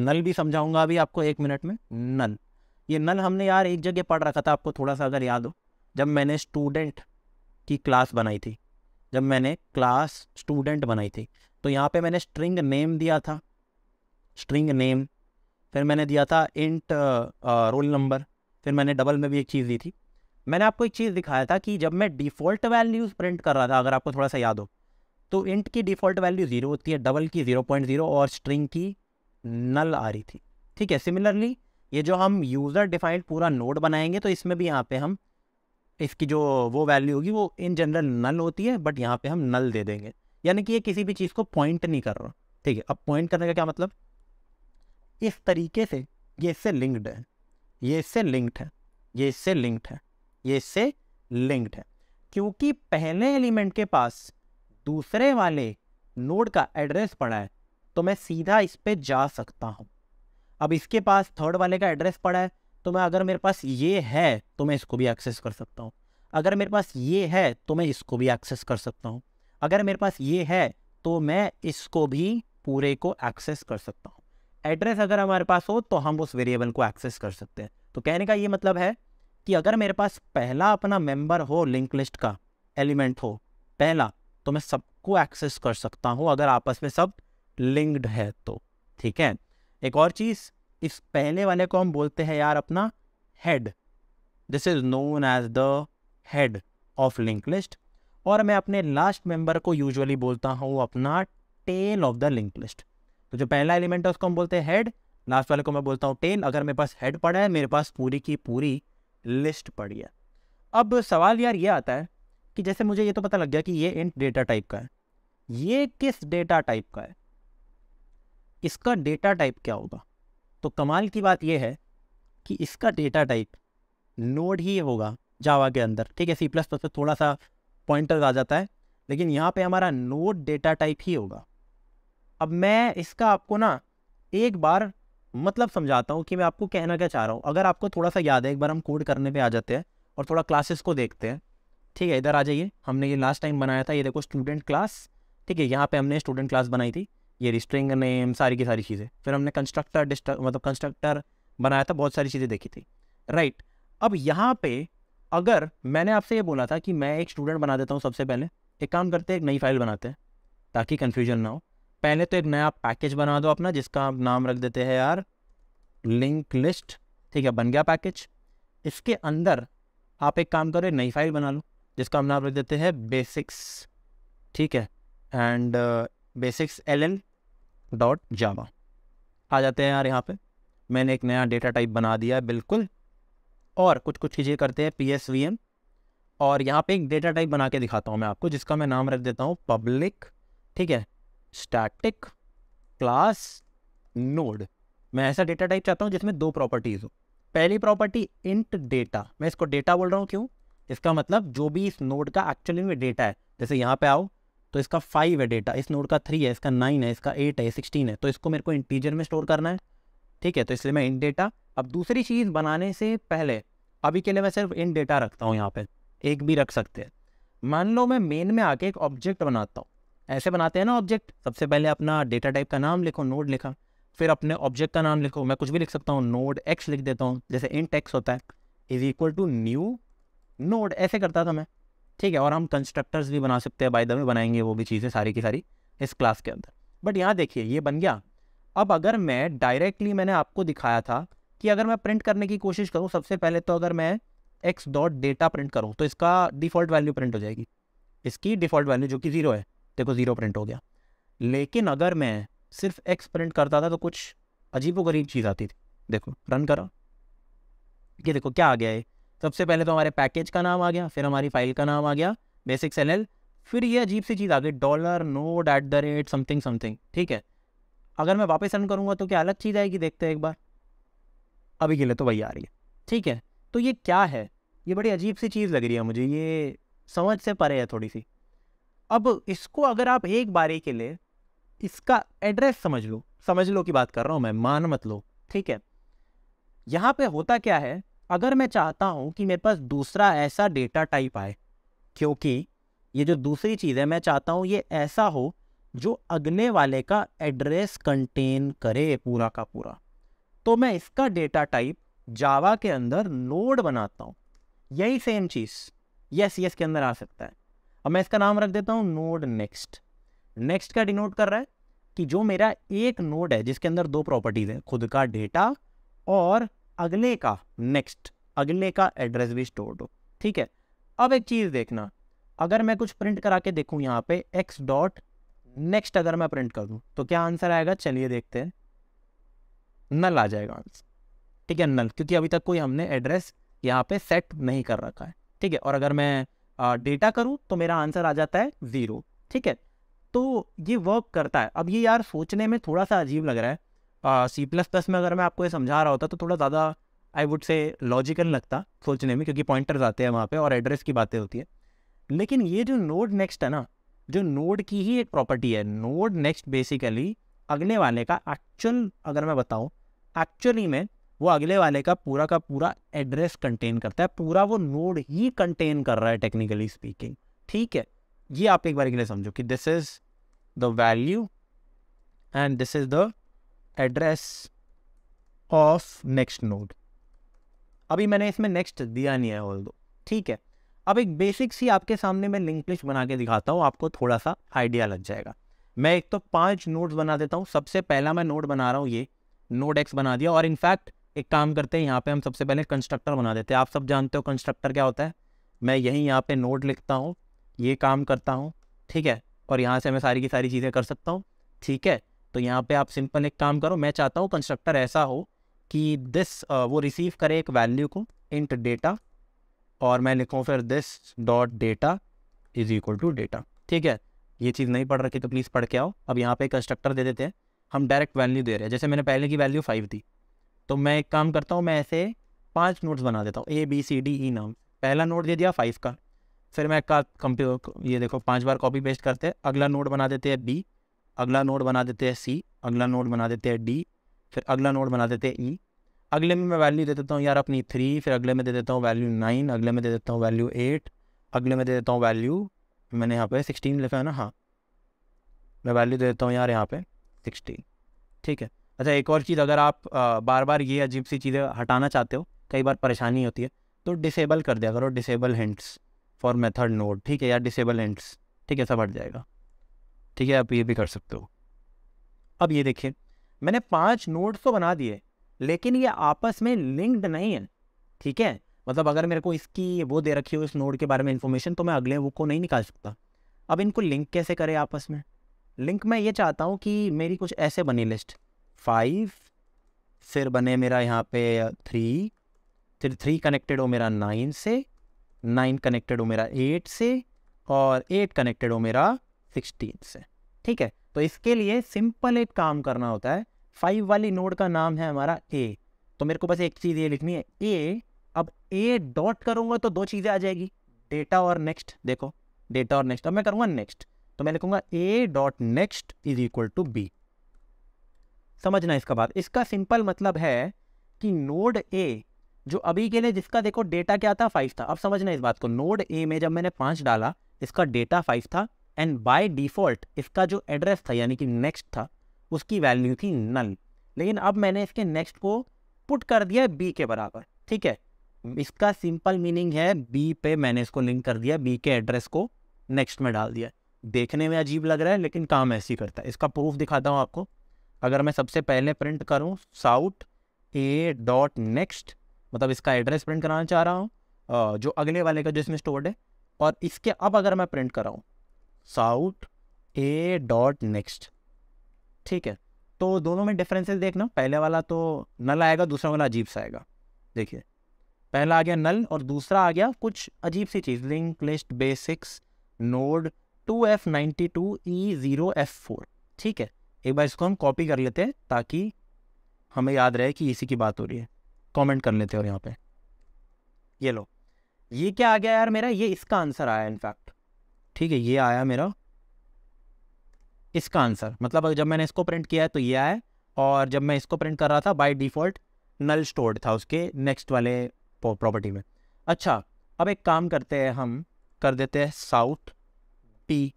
नल भी समझाऊंगा अभी आपको एक मिनट में नल ये नल हमने यार एक जगह पढ़ रखा था आपको थोड़ा सा अगर याद हो जब मैंने स्टूडेंट की क्लास बनाई थी जब मैंने क्लास स्टूडेंट बनाई थी तो यहाँ पे मैंने स्ट्रिंग नेम दिया था स्ट्रिंग नेम फिर मैंने दिया था इंट रोल नंबर फिर मैंने डबल में भी एक चीज़ दी थी मैंने आपको एक चीज़ दिखाया था कि जब मैं डिफ़ॉल्ट वैल्यूज़ प्रिंट कर रहा था अगर आपको थोड़ा सा याद हो तो इंट की डिफ़ॉल्ट वैल्यू ज़ीरो होती है डबल की ज़ीरो पॉइंट ज़ीरो और स्ट्रिंग की नल आ रही थी ठीक है सिमिलरली ये जो हम यूज़र डिफाइंड पूरा नोड बनाएंगे तो इसमें भी यहाँ पे हम इसकी जो वो वैल्यू होगी वो इन जनरल नल होती है बट यहाँ पे हम नल दे देंगे यानी कि ये किसी भी चीज़ को पॉइंट नहीं कर रहा ठीक है अब पॉइंट करने का क्या मतलब इस तरीके से ये इससे लिंक्ड है ये इससे लिंक्ड है ये इससे लिंक्ड है ये इससे लिंक्ड है क्योंकि पहले एलिमेंट के पास दूसरे वाले नोड का एड्रेस पड़ा है तो मैं सीधा इस पर जा सकता हूँ अब इसके पास थर्ड वाले का एड्रेस पड़ा है तो मैं अगर मेरे पास ये है तो मैं इसको भी एक्सेस कर सकता हूँ अगर मेरे पास ये है तो मैं इसको भी एक्सेस कर सकता हूँ अगर मेरे पास ये है तो मैं इसको भी पूरे को एक्सेस कर सकता हूँ एड्रेस अगर हमारे पास हो तो हम उस वेरिएबल को एक्सेस कर सकते हैं तो कहने का ये मतलब है कि अगर मेरे पास पहला अपना मेंबर हो लिंक लिस्ट का एलिमेंट हो पहला तो मैं सबको एक्सेस कर सकता हूँ अगर आपस में सब लिंक्ड है तो ठीक है एक और चीज़ इस पहले वाले को हम बोलते हैं यार अपना head this is known as the head of link list और मैं अपने लास्ट मेंबर को यूजुअली बोलता हूँ अपना tail of the link list तो जो पहला एलिमेंट है उसको हम बोलते हैं हेड लास्ट वाले को मैं बोलता हूँ टेल अगर मेरे पास हेड पड़ा है मेरे पास पूरी की पूरी लिस्ट पड़ी है अब सवाल यार ये आता है कि जैसे मुझे ये तो पता लग गया कि ये इंट डेटा टाइप का है ये किस डेटा टाइप का है इसका डेटा टाइप क्या होगा तो कमाल की बात यह है कि इसका डेटा टाइप नोड ही होगा जावा के अंदर ठीक है सी प्लस प्लस थोड़ा सा पॉइंटर आ जाता है लेकिन यहाँ पे हमारा नोड डेटा टाइप ही होगा अब मैं इसका आपको ना एक बार मतलब समझाता हूँ कि मैं आपको कहना क्या चाह रहा हूँ अगर आपको थोड़ा सा याद है एक बार हम कोड करने पे आ जाते हैं और थोड़ा क्लासेस को देखते हैं ठीक है इधर आ जाइए हमने ये लास्ट टाइम बनाया था ये देखो स्टूडेंट क्लास ठीक है यहाँ पर हमने स्टूडेंट क्लास बनाई थी ये रिस्ट्रिंग नेम सारी की सारी चीज़ें फिर हमने कंस्ट्रक्टर डिस्ट्र मतलब कंस्ट्रक्टर बनाया था बहुत सारी चीज़ें देखी थी राइट अब यहाँ पर अगर मैंने आपसे ये बोला था कि मैं एक स्टूडेंट बना देता हूँ सबसे पहले एक काम करते हैं एक नई फाइल बनाते हैं ताकि कन्फ्यूजन ना हो पहले तो एक नया पैकेज बना दो अपना जिसका नाम रख देते हैं यार लिंक लिस्ट ठीक है बन गया पैकेज इसके अंदर आप एक काम करो नई फाइल बना लो जिसका हम नाम रख देते हैं बेसिक्स ठीक है and basics L L dot Java आ जाते हैं यार यहाँ पे मैंने एक नया डेटा टाइप बना दिया है बिल्कुल और कुछ कुछ चीज़ें करते हैं पी एस वी एम और यहाँ पे एक डेटा टाइप बना के दिखाता हूँ मैं आपको जिसका मैं नाम रख देता हूँ पब्लिक ठीक है स्टैटिक क्लास नोड मैं ऐसा डेटा टाइप चाहता हूँ जिसमें दो प्रॉपर्टीज़ हो पहली प्रॉपर्टी इंट डेटा मैं इसको डेटा बोल रहा हूँ क्यों इसका मतलब जो भी इस नोड का एक्चुअली में डेटा है जैसे यहाँ पे आओ तो इसका फाइव है डेटा इस नोड का थ्री है इसका नाइन है इसका एट है सिक्सटीन है तो इसको मेरे को इंटीजर में स्टोर करना है ठीक है तो इसलिए मैं इंट डेटा अब दूसरी चीज़ बनाने से पहले अभी के लिए मैं सिर्फ इन डेटा रखता हूँ यहाँ पे एक भी रख सकते हैं मान लो मैं मेन में आके एक ऑब्जेक्ट बनाता हूँ ऐसे बनाते हैं ना ऑब्जेक्ट सबसे पहले अपना डेटा टाइप का नाम लिखो नोड लिखा फिर अपने ऑब्जेक्ट का नाम लिखो मैं कुछ भी लिख सकता हूँ नोड एक्स लिख देता हूँ जैसे इन टेक्स होता है is equal to new node ऐसे करता था मैं ठीक है और हम कंस्ट्रक्टर्स भी बना सकते हैं बाय द वे बनाएंगे वो भी चीज़ें सारी की सारी इस क्लास के अंदर बट यहाँ देखिए ये बन गया अब अगर मैं डायरेक्टली मैंने आपको दिखाया था कि अगर मैं प्रिंट करने की कोशिश करूँ सबसे पहले तो अगर मैं एक्स डॉट डेटा प्रिंट करूँ तो इसका डिफ़ॉल्ट वैल्यू प्रिंट हो जाएगी इसकी डिफ़ॉल्ट वैल्यू जो कि ज़ीरो है देखो ज़ीरो प्रिंट हो गया लेकिन अगर मैं सिर्फ एक्स प्रिंट करता था तो कुछ अजीबोगरीब चीज़ आती थी देखो रन करा ये देखो क्या आ गया है सबसे पहले तो हमारे पैकेज का नाम आ गया फिर हमारी फाइल का नाम आ गया बेसिक एल फिर ये अजीब सी चीज़ आ गई dollar node at the rate something something ठीक है अगर मैं वापस रन करूँगा तो क्या अलग चीज़ आएगी देखते हैं एक बार अभी के लिए तो वही आ रही है ठीक है तो ये क्या है ये बड़ी अजीब सी चीज़ लग रही है मुझे ये समझ से परे है थोड़ी सी अब इसको अगर आप एक बारी के लिए इसका एड्रेस समझ लो समझ लो की बात कर रहा हूँ मैं मान मत लो ठीक है यहाँ पे होता क्या है अगर मैं चाहता हूँ कि मेरे पास दूसरा ऐसा डेटा टाइप आए क्योंकि ये जो दूसरी चीज़ है मैं चाहता हूँ ये ऐसा हो जो अगले वाले का एड्रेस कंटेन करे पूरा का पूरा तो मैं इसका डेटा टाइप जावा के अंदर नोड बनाता हूँ यही सेम चीज़ यस यस के अंदर आ सकता है अब मैं इसका नाम रख देता हूँ नोड नेक्स्ट नेक्स्ट का डिनोट कर रहा है कि जो मेरा एक नोड है जिसके अंदर दो प्रॉपर्टीज है खुद का डेटा और अगले का नेक्स्ट अगले का एड्रेस भी स्टोर्ड हो ठीक है अब एक चीज़ देखना अगर मैं कुछ प्रिंट करा के देखूँ यहाँ पे एक्स डॉट नेक्स्ट अगर मैं प्रिंट कर दूँ तो क्या आंसर आएगा चलिए देखते हैं नल आ जाएगा आंसर ठीक है नल क्योंकि अभी तक कोई हमने एड्रेस यहाँ पे सेट नहीं कर रखा है ठीक है और अगर मैं डेटा करूँ तो मेरा आंसर आ जाता है ज़ीरो ठीक है तो ये वर्क करता है अब ये यार सोचने में थोड़ा सा अजीब लग रहा है सी प्लस प्लस में अगर मैं आपको ये समझा रहा होता तो थोड़ा ज़्यादा आई वुड से लॉजिकल लगता सोचने में क्योंकि पॉइंटर्स आते हैं वहाँ पे और एड्रेस की बातें होती है लेकिन ये जो नोड नेक्स्ट है ना जो नोड की ही एक प्रॉपर्टी है नोड नेक्स्ट बेसिकली अगले वाले का एक्चुअल अगर मैं बताऊँ एक्चुअली में वो अगले वाले का पूरा का पूरा एड्रेस कंटेन करता है पूरा वो नोड ही कंटेन कर रहा है टेक्निकली स्पीकिंग ठीक है ये आप एक बार के लिए समझो कि this is the value and this is the address of next node अभी मैंने इसमें नेक्स्ट दिया नहीं है ऑल दो ठीक है अब एक बेसिक सी आपके सामने मैं लिंक लिस्ट बना के दिखाता हूँ आपको थोड़ा सा आइडिया लग जाएगा मैं एक तो पांच नोड्स बना देता हूँ सबसे पहला मैं नोड बना रहा हूँ ये नोड एक्स बना दिया और इनफैक्ट एक काम करते हैं यहाँ पे हम सबसे पहले कंस्ट्रक्टर बना देते हैं आप सब जानते हो कंस्ट्रक्टर क्या होता है मैं यहीं यहाँ पे नोड लिखता हूँ ये काम करता हूँ ठीक है और यहाँ से मैं सारी की सारी चीज़ें कर सकता हूँ ठीक है तो यहाँ पे आप सिंपल एक काम करो मैं चाहता हूँ कंस्ट्रक्टर ऐसा हो कि दिस वो रिसीव करे एक वैल्यू को इंट डेटा और मैं लिखूँ फिर this dot data is equal to data ठीक है ये चीज़ नहीं पढ़ रखी तो प्लीज़ पढ़ के आओ अब यहाँ पे कंस्ट्रक्टर दे देते हैं हम डायरेक्ट वैल्यू दे रहे हैं जैसे मैंने पहले की वैल्यू फाइव दी तो मैं एक काम करता हूँ मैं ऐसे पांच नोट्स बना देता हूँ A B C D E नाम पहला नोट दे दिया फाइव का फिर मैं का कंप्यूटर ये देखो पांच बार कॉपी पेस्ट करते हैं अगला नोट बना देते हैं बी अगला नोट बना देते हैं सी अगला नोट बना देते हैं डी फिर अगला नोट बना देते हैं ई e। अगले में मैं वैल्यू दे देता हूँ यार अपनी थ्री फिर अगले में दे देता हूँ वैल्यू नाइन अगले में दे देता हूँ वैल्यू एट अगले में दे देता हूँ वैल्यू मैंने यहाँ पे सिक्सटीन लिखा है ना हाँ मैं वैल्यू दे देता हूँ यार यहाँ पर सिक्सटीन ठीक है अच्छा एक और चीज़ अगर आप आ, बार बार ये अजीब सी चीज़ें हटाना चाहते हो कई बार परेशानी होती है तो डिसेबल कर दिया करो disable hints for method node ठीक है या डिसेबल हिंट्स ठीक है सब हट जाएगा ठीक है आप ये भी कर सकते हो अब ये देखिए मैंने पांच नोड्स तो बना दिए लेकिन ये आपस में लिंक्ड नहीं है ठीक है मतलब अगर मेरे को इसकी वो दे रखी हो इस नोड के बारे में इन्फॉर्मेशन तो मैं अगले वो को नहीं निकाल सकता अब इनको लिंक कैसे करें आपस में लिंक मैं ये चाहता हूँ कि मेरी कुछ ऐसे बनी लिस्ट फाइव फिर बने मेरा यहाँ पे थ्री फिर थ्री कनेक्टेड हो मेरा नाइन से नाइन कनेक्टेड हो मेरा एट से और एट कनेक्टेड हो मेरा सिक्सटीन से ठीक है तो इसके लिए सिंपल एक काम करना होता है फाइव वाली नोड का नाम है हमारा ए तो मेरे को बस एक चीज़ ये लिखनी है ए अब ए डॉट करूँगा तो दो चीज़ें आ जाएगी डेटा और नेक्स्ट देखो डेटा और नेक्स्ट अब मैं करूँगा नेक्स्ट तो मैं लिखूंगा A dot next is equal to B समझना इसका बात इसका सिंपल मतलब है कि नोड ए जो अभी के लिए जिसका देखो डेटा क्या था फाइव था अब समझना इस बात को नोड ए में जब मैंने पांच डाला इसका डेटा फाइव था एंड बाय डिफ़ॉल्ट इसका जो एड्रेस था यानी कि नेक्स्ट था उसकी वैल्यू थी नल लेकिन अब मैंने इसके नेक्स्ट को पुट कर दिया बी के बराबर ठीक है इसका सिंपल मीनिंग है बी पे मैंने इसको लिंक कर दिया बी के एड्रेस को नेक्स्ट में डाल दिया देखने में अजीब लग रहा है लेकिन काम ऐसे ही करता है इसका प्रूफ दिखाता हूँ आपको अगर मैं सबसे पहले प्रिंट करूँ साउट ए डॉट नेक्स्ट मतलब इसका एड्रेस प्रिंट कराना चाह रहा हूँ जो अगले वाले का जिसमें स्टोर्ड है और इसके अब अगर मैं प्रिंट कराऊँ साउट ए डॉट नेक्स्ट ठीक है तो दोनों में डिफरेंसेस देखना पहले वाला तो नल आएगा दूसरा वाला अजीब सा आएगा देखिए पहला आ गया नल और दूसरा आ गया कुछ अजीब सी चीज़ link list basics node two F ninety two E zero F four ठीक है एक बार इसको हम कॉपी कर लेते हैं ताकि हमें याद रहे कि इसी की बात हो रही है कमेंट कर लेते हैं और यहाँ पे ये लो ये क्या आ गया यार मेरा ये इसका आंसर आया इनफैक्ट ठीक है ये आया मेरा इसका आंसर मतलब जब मैंने इसको प्रिंट किया है तो ये आया और जब मैं इसको प्रिंट कर रहा था बाई डिफ़ॉल्ट नल स्टोर्ड था उसके नेक्स्ट वाले प्रॉपर्टी में अच्छा अब एक काम करते हैं हम कर देते हैं साउथ पी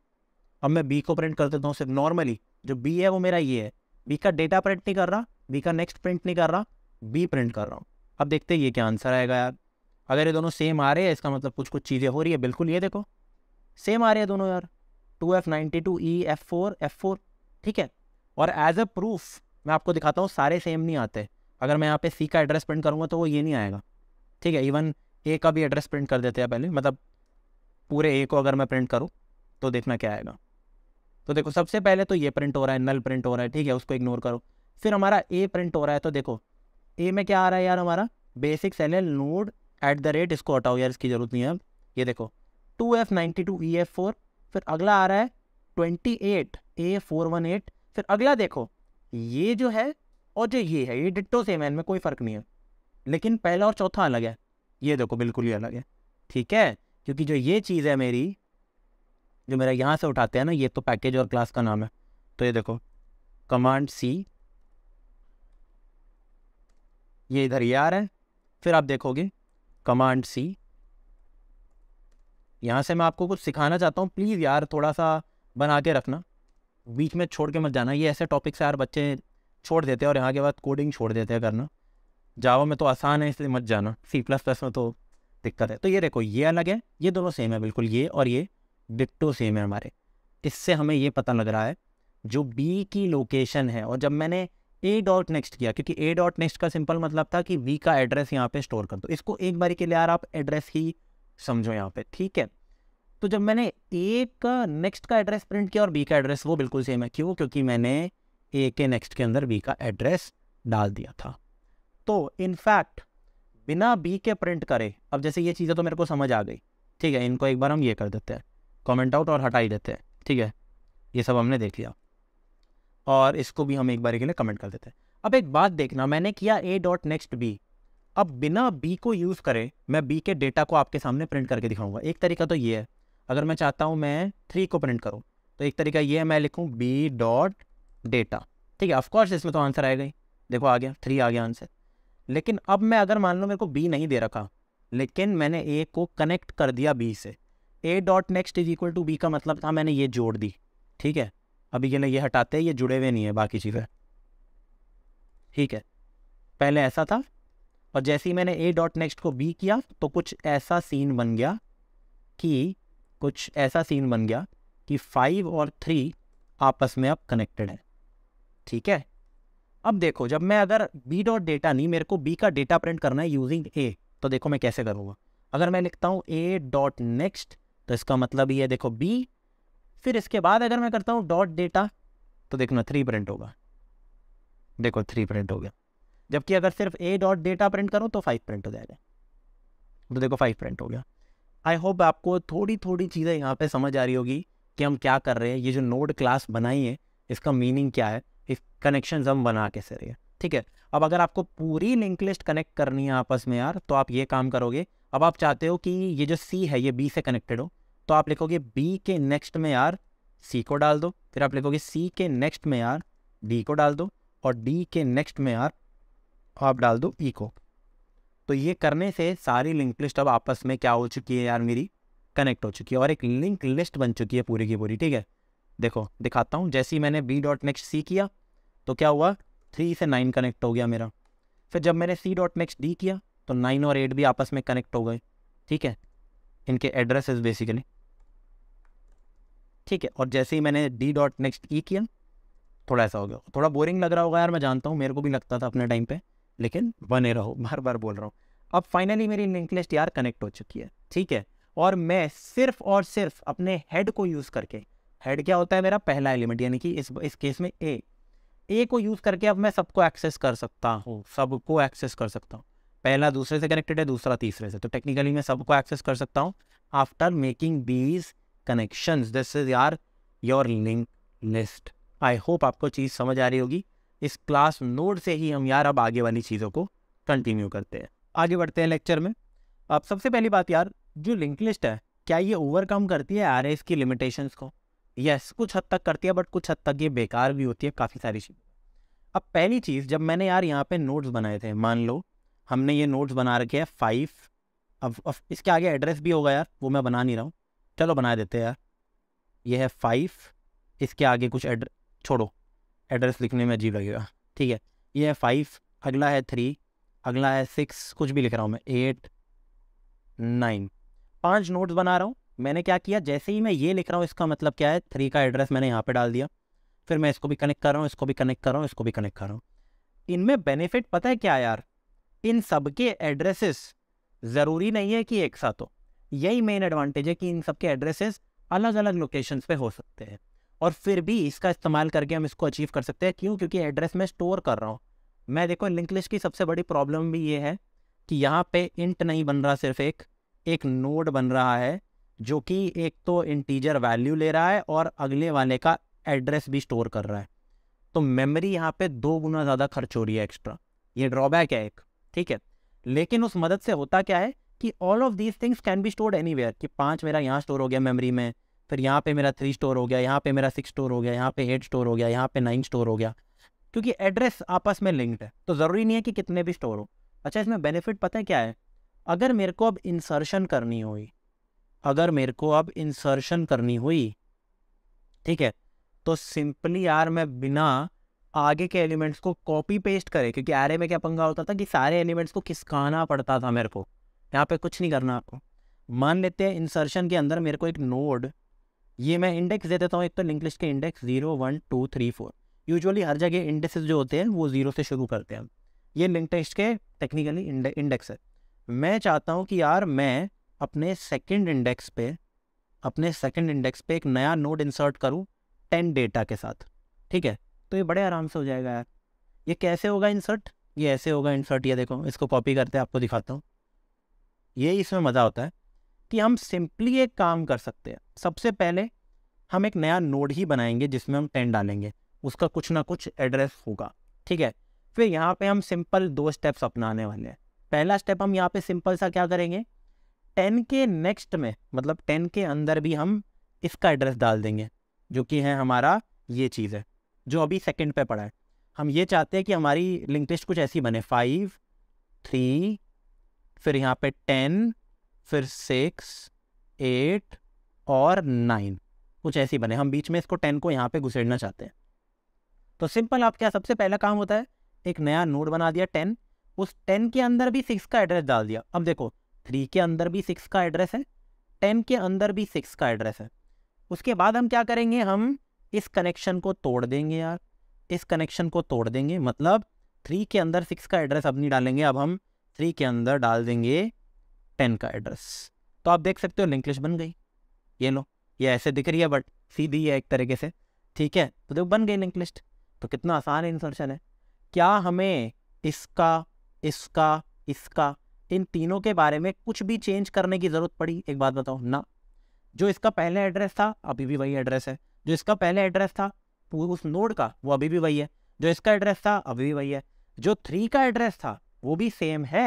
अब मैं बी को प्रिंट कर देता हूँ सिर्फ नॉर्मली जो बी है वो मेरा ये है बी का डेटा प्रिंट नहीं कर रहा बी का नेक्स्ट प्रिंट नहीं कर रहा बी प्रिंट कर रहा हूँ अब देखते हैं ये क्या आंसर आएगा यार अगर ये दोनों सेम आ रहे हैं इसका मतलब कुछ कुछ चीज़ें हो रही है बिल्कुल ये देखो सेम आ रहे हैं दोनों यार two F ninety two E F four F four ठीक है और एज अ प्रूफ मैं आपको दिखाता हूँ सारे सेम नहीं आते अगर मैं यहाँ पे सी का एड्रेस प्रिंट करूँगा तो वो ये नहीं आएगा ठीक है इवन ए का भी एड्रेस प्रिंट कर देते हैं पहले मतलब पूरे ए को अगर मैं प्रिंट करूँ तो देखना क्या आएगा तो देखो सबसे पहले तो ये प्रिंट हो रहा है नल प्रिंट हो रहा है ठीक है उसको इग्नोर करो फिर हमारा ए प्रिंट हो रहा है तो देखो ए में क्या आ रहा है यार हमारा basic cell L node at the rate इसको हटाओ यार इसकी जरूरत नहीं है अब ये देखो two F ninety two E F four फिर अगला आ रहा है twenty eight A four one eight फिर अगला देखो ये जो है और जो ये है ये डिट्टो सेम है इनमें कोई फ़र्क नहीं है लेकिन पहला और चौथा अलग है ये देखो बिल्कुल ही अलग है ठीक है क्योंकि जो ये चीज़ है मेरी जो मेरा यहाँ से उठाते हैं ना ये तो पैकेज और क्लास का नाम है तो ये देखो कमांड सी ये इधर ये आ रहा है फिर आप देखोगे कमांड सी यहाँ से मैं आपको कुछ सिखाना चाहता हूँ प्लीज़ यार थोड़ा सा बना के रखना बीच में छोड़ के मत जाना ये ऐसे टॉपिक से यार बच्चे छोड़ देते हैं और यहाँ के बाद कोडिंग छोड़ देते हैं करना जावा में तो आसान है इसलिए मत जाना सी प्लस प्लस में तो दिक्कत है तो ये देखो ये अलग है ये दोनों सेम है बिल्कुल ये और ये डिट्टो सेम है हमारे इससे हमें ये पता लग रहा है जो बी की लोकेशन है और जब मैंने ए डॉट नेक्स्ट किया क्योंकि ए डॉट नेक्स्ट का सिंपल मतलब था कि वी का एड्रेस यहाँ पे स्टोर कर दो इसको एक बारी के लिए यार आप एड्रेस ही समझो यहाँ पे ठीक है तो जब मैंने ए का नेक्स्ट का एड्रेस प्रिंट किया और बी का एड्रेस वो बिल्कुल सेम है क्यों क्योंकि मैंने ए के नेक्स्ट के अंदर बी का एड्रेस डाल दिया था तो इनफैक्ट बिना बी के प्रिंट करे अब जैसे ये चीज़ें तो मेरे को समझ आ गई ठीक है इनको एक बार हम ये कर देते हैं कमेंट आउट और हटा ही देते हैं ठीक है ये सब हमने देख लिया और इसको भी हम एक बार के लिए कमेंट कर देते हैं अब एक बात देखना मैंने किया ए डॉट नेक्स्ट बी अब बिना बी को यूज़ करे मैं बी के डेटा को आपके सामने प्रिंट करके दिखाऊंगा एक तरीका तो ये है अगर मैं चाहता हूँ मैं थ्री को प्रिंट करूँ तो एक तरीका ये है मैं लिखूँ बी डॉट डेटा ठीक है ऑफकोर्स इसमें तो आंसर आएगा ही देखो आ गया थ्री आ गया आंसर लेकिन अब मैं अगर मान लो मेरे को बी नहीं दे रखा लेकिन मैंने ए को कनेक्ट कर दिया बी से A dot next is equal to B का मतलब था मैंने ये जोड़ दी ठीक है अभी ये ना ये हटाते हैं ये जुड़े हुए नहीं है बाकी चीज़ें ठीक है पहले ऐसा था और जैसे ही मैंने ए डॉट नेक्स्ट को बी किया तो कुछ ऐसा सीन बन गया कि कुछ ऐसा सीन बन गया कि फाइव और थ्री आपस में अब कनेक्टेड है ठीक है अब देखो जब मैं अगर बी डॉट डेटा नहीं मेरे को बी का डेटा प्रिंट करना है यूजिंग ए तो देखो मैं कैसे करूँगा अगर मैं लिखता हूँ ए डॉट नेक्स्ट तो इसका मतलब ये देखो बी फिर इसके बाद अगर मैं करता हूँ डॉट डेटा तो देखना थ्री प्रिंट होगा देखो थ्री प्रिंट हो गया जबकि अगर सिर्फ ए डॉट डेटा प्रिंट करूँ तो फाइव प्रिंट हो जाएगा तो देखो फाइव प्रिंट हो गया आई होप आपको थोड़ी थोड़ी चीज़ें यहाँ पे समझ आ रही होगी कि हम क्या कर रहे हैं ये जो नोड क्लास बनाई है इसका मीनिंग क्या है इस कनेक्शन हम बना कैसे रहे ठीक है अब अगर आपको पूरी लिंक लिस्ट कनेक्ट करनी है आपस में यार तो आप ये काम करोगे अब आप चाहते हो कि ये जो सी है ये बी से कनेक्टेड हो तो आप लिखोगे बी के नेक्स्ट में यार सी को डाल दो फिर आप लिखोगे सी के नेक्स्ट में यार डी को डाल दो और डी के नेक्स्ट में यार आप डाल दो ई e को तो ये करने से सारी लिंक लिस्ट अब आपस में क्या हो चुकी है यार मेरी कनेक्ट हो चुकी है और एक लिंक लिस्ट बन चुकी है पूरी की पूरी ठीक है देखो दिखाता हूँ जैसे ही मैंने बी डॉट नेक्स्ट सी किया तो क्या हुआ थ्री से नाइन कनेक्ट हो गया मेरा फिर जब मैंने सी डॉट नेक्स्ट डी किया तो नाइन और एट भी आपस में कनेक्ट हो गए ठीक है इनके एड्रेस बेसिकली ठीक है और जैसे ही मैंने डी डॉट नेक्स्ट ई किया थोड़ा ऐसा हो गया थोड़ा बोरिंग लग रहा होगा यार मैं जानता हूँ मेरे को भी लगता था अपने टाइम पे लेकिन बने रहो <laughs> बार बार बोल रहा हूँ अब फाइनली मेरी लिंक लिस्ट यार कनेक्ट हो चुकी है ठीक है और मैं सिर्फ और सिर्फ अपने हेड को यूज़ करके हेड क्या होता है मेरा पहला एलिमेंट यानी कि इस इस केस में ए ए को यूज़ करके अब मैं सबको एक्सेस कर सकता हूँ सबको एक्सेस कर सकता हूँ पहला दूसरे से कनेक्टेड है दूसरा तीसरे से तो टेक्निकली मैं सबको एक्सेस कर सकता हूँ after making these connection this is यार your link list I hope आपको चीज़ समझ आ रही होगी इस क्लास नोट से ही हम यार अब आगे वाली चीज़ों को कंटिन्यू करते हैं आगे बढ़ते हैं लेक्चर में अब सबसे पहली बात यार जो लिंक लिस्ट है क्या ये ओवरकम करती है आर की लिमिटेशंस को यस yes, कुछ हद तक करती है बट कुछ हद तक ये बेकार भी होती है काफ़ी सारी चीज़ अब पहली चीज़ जब मैंने यार यहाँ पे नोट्स बनाए थे मान लो हमने ये नोट्स बना रखे हैं फाइव अब, अब इसके आगे एड्रेस भी होगा यार वो मैं बना नहीं रहा हूँ चलो बना देते हैं यार ये है फाइव इसके आगे कुछ एड्र छोड़ो एड्रेस लिखने में अजीब लगेगा ठीक है ये है फाइव अगला है थ्री अगला है सिक्स कुछ भी लिख रहा हूँ मैं एट नाइन पांच नोट्स बना रहा हूँ मैंने क्या किया जैसे ही मैं ये लिख रहा हूँ इसका मतलब क्या है थ्री का एड्रेस मैंने यहाँ पे डाल दिया फिर मैं इसको भी कनेक्ट कर रहा हूँ इसको भी कनेक्ट कर रहा हूँ इसको भी कनेक्ट कर रहा हूँ इनमें बेनिफिट पता है क्या यार इन सब के एड्रेसेस ज़रूरी नहीं है कि एक साथ हो यही मेन एडवांटेज है कि इन सबके एड्रेसेस अलग अलग लोकेशन पे हो सकते हैं और फिर भी इसका इस्तेमाल करके हम इसको अचीव कर सकते हैं क्यों क्योंकि एड्रेस मैं स्टोर कर रहा हूँ मैं देखो लिंक लिस्ट की सबसे बड़ी प्रॉब्लम भी ये है कि यहाँ पे इंट नहीं बन रहा सिर्फ एक एक नोड बन रहा है जो कि एक तो इंटीजर वैल्यू ले रहा है और अगले वाले का एड्रेस भी स्टोर कर रहा है तो मेमोरी यहाँ पे दो गुना ज़्यादा खर्च हो रही है एक्स्ट्रा ये ड्रॉबैक है एक ठीक है लेकिन उस मदद से होता क्या है कि all of these things can be stored any कि पाँच मेरा यहाँ स्टोर हो गया मेमरी में फिर यहाँ पे मेरा थ्री स्टोर हो गया यहाँ पे मेरा सिक्स स्टोर हो गया यहाँ पे एट स्टोर हो गया यहाँ पे नाइन स्टोर हो गया क्योंकि एड्रेस आपस में लिंक्ड है तो ज़रूरी नहीं है कि कितने भी स्टोर हो अच्छा इसमें बेनिफिट पता है क्या है अगर मेरे को अब इंसर्शन करनी हुई अगर मेरे को अब इंसर्शन करनी हुई ठीक है तो सिंपली यार मैं बिना आगे के एलिमेंट्स को कॉपी पेस्ट करें क्योंकि एरे में क्या पंगा होता था कि सारे एलिमेंट्स को खिसकाना पड़ता था मेरे को यहाँ पे कुछ नहीं करना आपको मान लेते हैं इंसर्शन के अंदर मेरे को एक नोड ये मैं इंडेक्स दे देता हूँ एक तो लिंक लिस्ट के index zero one two three four usually हर जगह इंडेक्सेस जो होते हैं वो जीरो से शुरू करते हैं ये लिंक टेस्ट के टेक्निकली इंडेक्स है मैं चाहता हूँ कि यार मैं अपने सेकेंड इंडेक्स पे अपने सेकेंड इंडेक्स पे एक नया नोड इंसर्ट करूँ टेन डेटा के साथ ठीक है तो ये बड़े आराम से हो जाएगा यार ये कैसे होगा इंसर्ट ये ऐसे होगा इंसर्ट ये देखो इसको कॉपी करते हैं आपको दिखाता हूँ ये इसमें मज़ा होता है कि हम सिंपली एक काम कर सकते हैं सबसे पहले हम एक नया नोड ही बनाएंगे जिसमें हम टेन डालेंगे उसका कुछ ना कुछ एड्रेस होगा ठीक है फिर यहाँ पे हम सिंपल दो स्टेप्स अपनाने वाले हैं पहला स्टेप हम यहाँ पे सिंपल सा क्या करेंगे टेन के नेक्स्ट में मतलब टेन के अंदर भी हम इसका एड्रेस डाल देंगे जो कि है हमारा ये चीज़ है जो अभी सेकंड पे पड़ा है हम ये चाहते हैं कि हमारी लिंक लिस्ट कुछ ऐसी बने फाइव थ्री फिर यहाँ पे टेन फिर सिक्स एट और नाइन कुछ ऐसी बने हम बीच में इसको टेन को यहाँ पे घुसेड़ना चाहते हैं तो सिंपल आप क्या सबसे पहला काम होता है एक नया नोड बना दिया टेन उस टेन के अंदर भी सिक्स का एड्रेस डाल दिया अब देखो थ्री के अंदर भी सिक्स का एड्रेस है टेन के अंदर भी सिक्स का एड्रेस है उसके बाद हम क्या करेंगे हम इस कनेक्शन को तोड़ देंगे यार इस कनेक्शन को तोड़ देंगे मतलब थ्री के अंदर सिक्स का एड्रेस अब नहीं डालेंगे अब हम थ्री के अंदर डाल देंगे टेन का एड्रेस तो आप देख सकते हो लिंक लिस्ट बन गई ये लो ये ऐसे दिख रही है बट सीधी है एक तरीके से ठीक है तो देखो बन गई लिंक लिस्ट तो कितना आसान इंसर्शन है क्या हमें इसका इसका इसका इन तीनों के बारे में कुछ भी चेंज करने की ज़रूरत पड़ी एक बात बताओ ना जो इसका पहले एड्रेस था अभी भी वही एड्रेस है जो इसका पहले एड्रेस था उस नोड का वो अभी भी वही है जो इसका एड्रेस था अभी भी वही है जो थ्री का एड्रेस था वो भी सेम है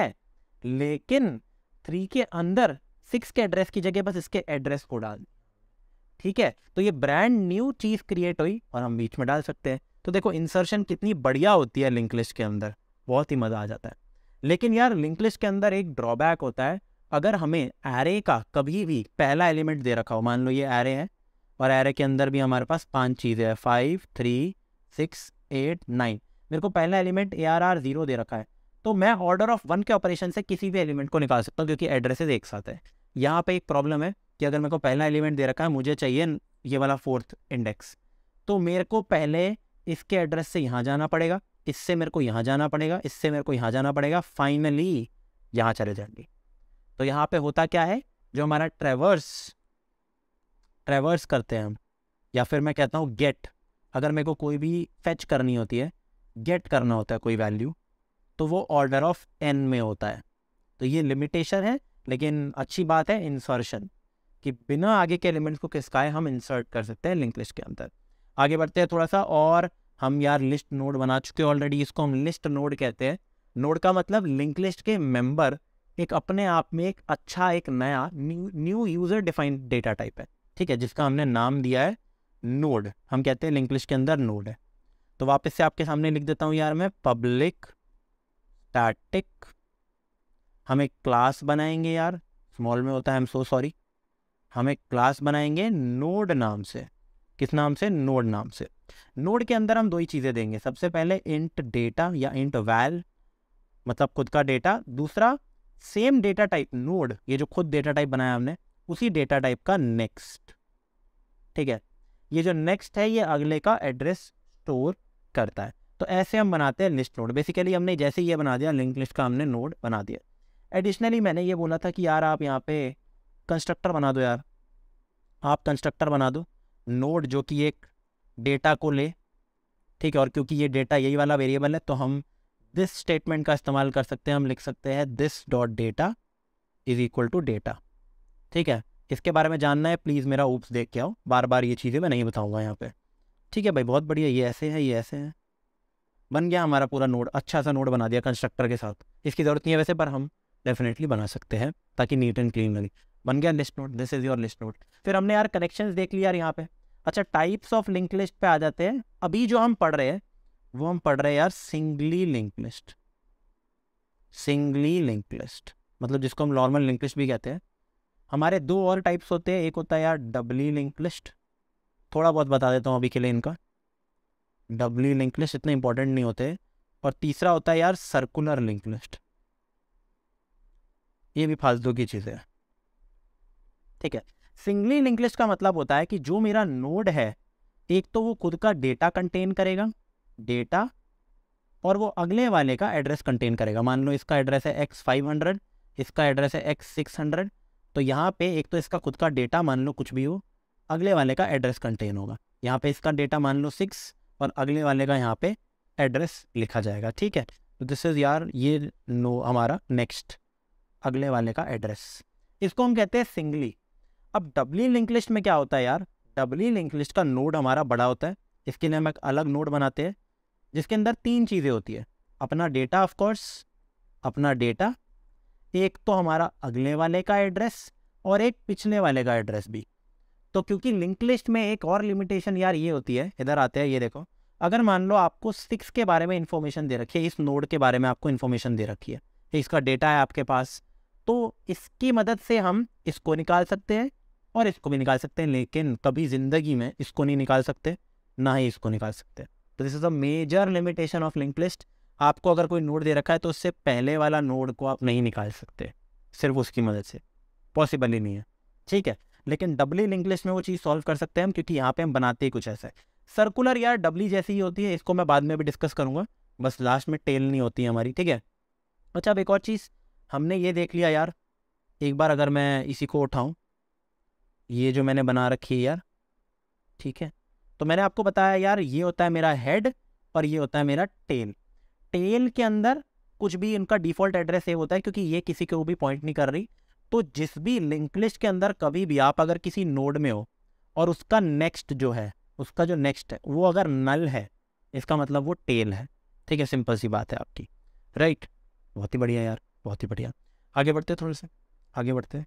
लेकिन थ्री के अंदर सिक्स के एड्रेस की जगह बस इसके एड्रेस को डाल ठीक है तो ये ब्रांड न्यू चीज क्रिएट हुई और हम बीच में डाल सकते हैं तो देखो इंसर्शन कितनी बढ़िया होती है लिंक लिस्ट के अंदर बहुत ही मजा आ जाता है लेकिन यार लिंक लिस्ट के अंदर एक ड्रॉबैक होता है अगर हमें एरे का कभी भी पहला एलिमेंट दे रखा हो मान लो ये एरे है और एरे के अंदर भी हमारे पास पांच चीज़ें हैं five three six eight nine मेरे को पहला element A R R zero दे रखा है तो मैं ऑर्डर ऑफ वन के ऑपरेशन से किसी भी एलिमेंट को निकाल सकता हूँ क्योंकि एड्रेसेज एक साथ है यहाँ पे एक प्रॉब्लम है कि अगर मेरे को पहला एलिमेंट दे रखा है मुझे चाहिए ये वाला फोर्थ इंडेक्स तो मेरे को पहले इसके एड्रेस से यहाँ जाना पड़ेगा इससे मेरे को यहाँ जाना पड़ेगा इससे मेरे को यहाँ जाना पड़ेगा फाइनली यहाँ चले जाएंगे तो यहाँ पे होता क्या है जो हमारा ट्रेवर्स ट्रेवर्स करते हैं हम या फिर मैं कहता हूँ गेट अगर मेरे को कोई भी फेच करनी होती है गेट करना होता है कोई वैल्यू तो वो ऑर्डर ऑफ एन में होता है तो ये लिमिटेशन है लेकिन अच्छी बात है इंसर्शन कि बिना आगे के एलिमेंट्स को किसका है हम इंसर्ट कर सकते हैं लिंक लिस्ट के अंदर आगे बढ़ते हैं थोड़ा सा और हम यार लिस्ट नोड बना चुके हैं ऑलरेडी इसको हम लिस्ट नोड कहते हैं नोड का मतलब लिंक लिस्ट के मेंबर एक अपने आप में एक अच्छा एक नया new new user defined data type है ठीक है जिसका हमने नाम दिया है नोड हम कहते हैं लिंकलिश के अंदर नोड है तो वापस से आपके सामने लिख देता हूँ यार मैं पब्लिक स्टैटिक हम एक क्लास बनाएंगे यार स्मॉल में होता है आई एम सो सॉरी हम एक क्लास बनाएंगे नोड नाम से किस नाम से नोड नाम से नोड के अंदर हम दो ही चीज़ें देंगे सबसे पहले इंट डेटा या इंट वैल मतलब खुद का डेटा दूसरा सेम डेटा टाइप नोड ये जो खुद डेटा टाइप बनाया हमने उसी डेटा टाइप का नेक्स्ट ठीक है ये जो नेक्स्ट है ये अगले का एड्रेस स्टोर करता है तो ऐसे हम बनाते हैं लिस्ट नोड बेसिकली हमने जैसे ये बना दिया लिंक लिस्ट का हमने नोड बना दिया एडिशनली मैंने ये बोला था कि यार आप यहाँ पे कंस्ट्रक्टर बना दो यार आप कंस्ट्रक्टर बना दो नोड जो कि एक डेटा को ले ठीक है और क्योंकि ये डेटा यही वाला वेरिएबल है तो हम दिस स्टेटमेंट का इस्तेमाल कर सकते हैं हम लिख सकते हैं this dot data is equal to data ठीक है इसके बारे में जानना है प्लीज़ मेरा ऊप्स देख के आओ बार बार ये चीज़ें मैं नहीं बताऊँगा यहाँ पर ठीक है भाई बहुत बढ़िया ये ऐसे है ये ऐसे है बन गया हमारा पूरा नोड अच्छा सा नोड बना दिया कंस्ट्रक्टर के साथ इसकी ज़रूरत नहीं है वैसे पर हम डेफिनेटली बना सकते हैं ताकि नीट एंड क्लीन लगे बन गया list node this is your list node फिर हमने यार कनेक्शंस देख लिया यार यहाँ पे अच्छा टाइप्स ऑफ लिंक लिस्ट पे आ जाते हैं अभी जो हम पढ़ रहे हैं वो हम पढ़ रहे हैं यार singly link list singly link list मतलब जिसको हम नॉर्मल लिंक लिस्ट भी कहते हैं हमारे दो और टाइप्स होते हैं एक होता है यार डब्ली लिंक लिस्ट थोड़ा बहुत बता देता हूँ अभी के लिए इनका डब्ली लिंक लिस्ट इतने इंपॉर्टेंट नहीं होते और तीसरा होता है यार सर्कुलर लिंक लिस्ट ये भी फालतू की चीज़ है ठीक है सिंगली लिंक लिस्ट का मतलब होता है कि जो मेरा नोड है एक तो वो खुद का डेटा कंटेन करेगा डेटा और वो अगले वाले का एड्रेस कंटेन करेगा मान लो इसका एड्रेस है एक्स फाइव हंड्रेड इसका एड्रेस है एक्स सिक्स हंड्रेड तो यहाँ पे एक तो इसका खुद का डेटा मान लो कुछ भी हो अगले वाले का एड्रेस कंटेन होगा यहाँ पे इसका डेटा मान लो सिक्स और अगले वाले का यहाँ पे एड्रेस लिखा जाएगा ठीक है तो दिस इज़ यार ये नो हमारा नेक्स्ट अगले वाले का एड्रेस इसको हम कहते हैं सिंगली अब डबली लिंक लिस्ट में क्या होता है यार डबली लिंक लिस्ट का नोड हमारा बड़ा होता है इसके लिए हम एक अलग नोड बनाते हैं जिसके अंदर तीन चीज़ें होती है अपना डेटा ऑफकोर्स अपना डेटा एक तो हमारा अगले वाले का एड्रेस और एक पिछले वाले का एड्रेस भी तो क्योंकि लिंक लिस्ट में एक और लिमिटेशन यार ये होती है इधर आते हैं ये देखो अगर मान लो आपको सिक्स के बारे में इन्फॉर्मेशन दे रखी है इस नोड के बारे में आपको इन्फॉर्मेशन दे रखी है इसका डेटा है आपके पास तो इसकी मदद से हम इसको निकाल सकते हैं और इसको भी निकाल सकते हैं लेकिन कभी ज़िंदगी में इसको नहीं निकाल सकते ना ही इसको निकाल सकते तो this is a major limitation of link list आपको अगर कोई नोड दे रखा है तो उससे पहले वाला नोड को आप नहीं निकाल सकते सिर्फ उसकी मदद से पॉसिबल ही नहीं है ठीक है लेकिन डबली लिंक लिस्ट में वो चीज़ सॉल्व कर सकते हैं हम क्योंकि यहाँ पे हम बनाते ही कुछ ऐसा है सर्कुलर यार डबली जैसी ही होती है इसको मैं बाद में भी डिस्कस करूँगा बस लास्ट में टेल नहीं होती है हमारी ठीक है अच्छा अब एक और चीज़ हमने ये देख लिया यार एक बार अगर मैं इसी को उठाऊँ ये जो मैंने बना रखी है यार ठीक है तो मैंने आपको बताया यार ये होता है मेरा हेड और ये होता है मेरा टेल टेल के अंदर कुछ भी इनका डिफॉल्ट एड्रेस सेव होता है क्योंकि ये किसी को भी पॉइंट नहीं कर रही तो जिस भी लिंक लिस्ट के अंदर कभी भी आप अगर किसी नोड में हो और उसका नेक्स्ट जो है उसका जो नेक्स्ट है वो अगर नल है इसका मतलब वो टेल है ठीक है सिंपल सी बात है आपकी राइट बहुत ही बढ़िया यार बहुत ही बढ़िया आगे बढ़ते हैं थोड़े से आगे बढ़ते हैं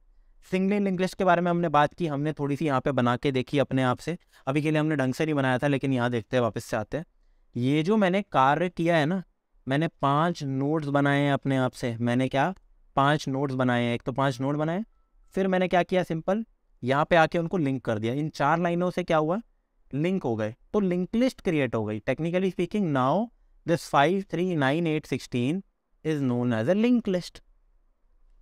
सिंगल लिंक लिस्ट के बारे में हमने बात की हमने थोड़ी सी यहाँ पे बना के देखी अपने आप से अभी के लिए हमने ढंग से नहीं बनाया था लेकिन यहाँ देखते हैं वापस से आते हैं ये जो मैंने कार्य किया है ना मैंने पांच नोट्स बनाए हैं अपने आप से मैंने क्या पांच नोट्स बनाए हैं एक तो पांच नोट बनाए फिर मैंने क्या किया सिंपल यहाँ पे आके उनको लिंक कर दिया इन चार लाइनों से क्या हुआ लिंक हो गए तो लिंक लिस्ट क्रिएट हो गई technically speaking now this five three nine eight sixteen is known as a link list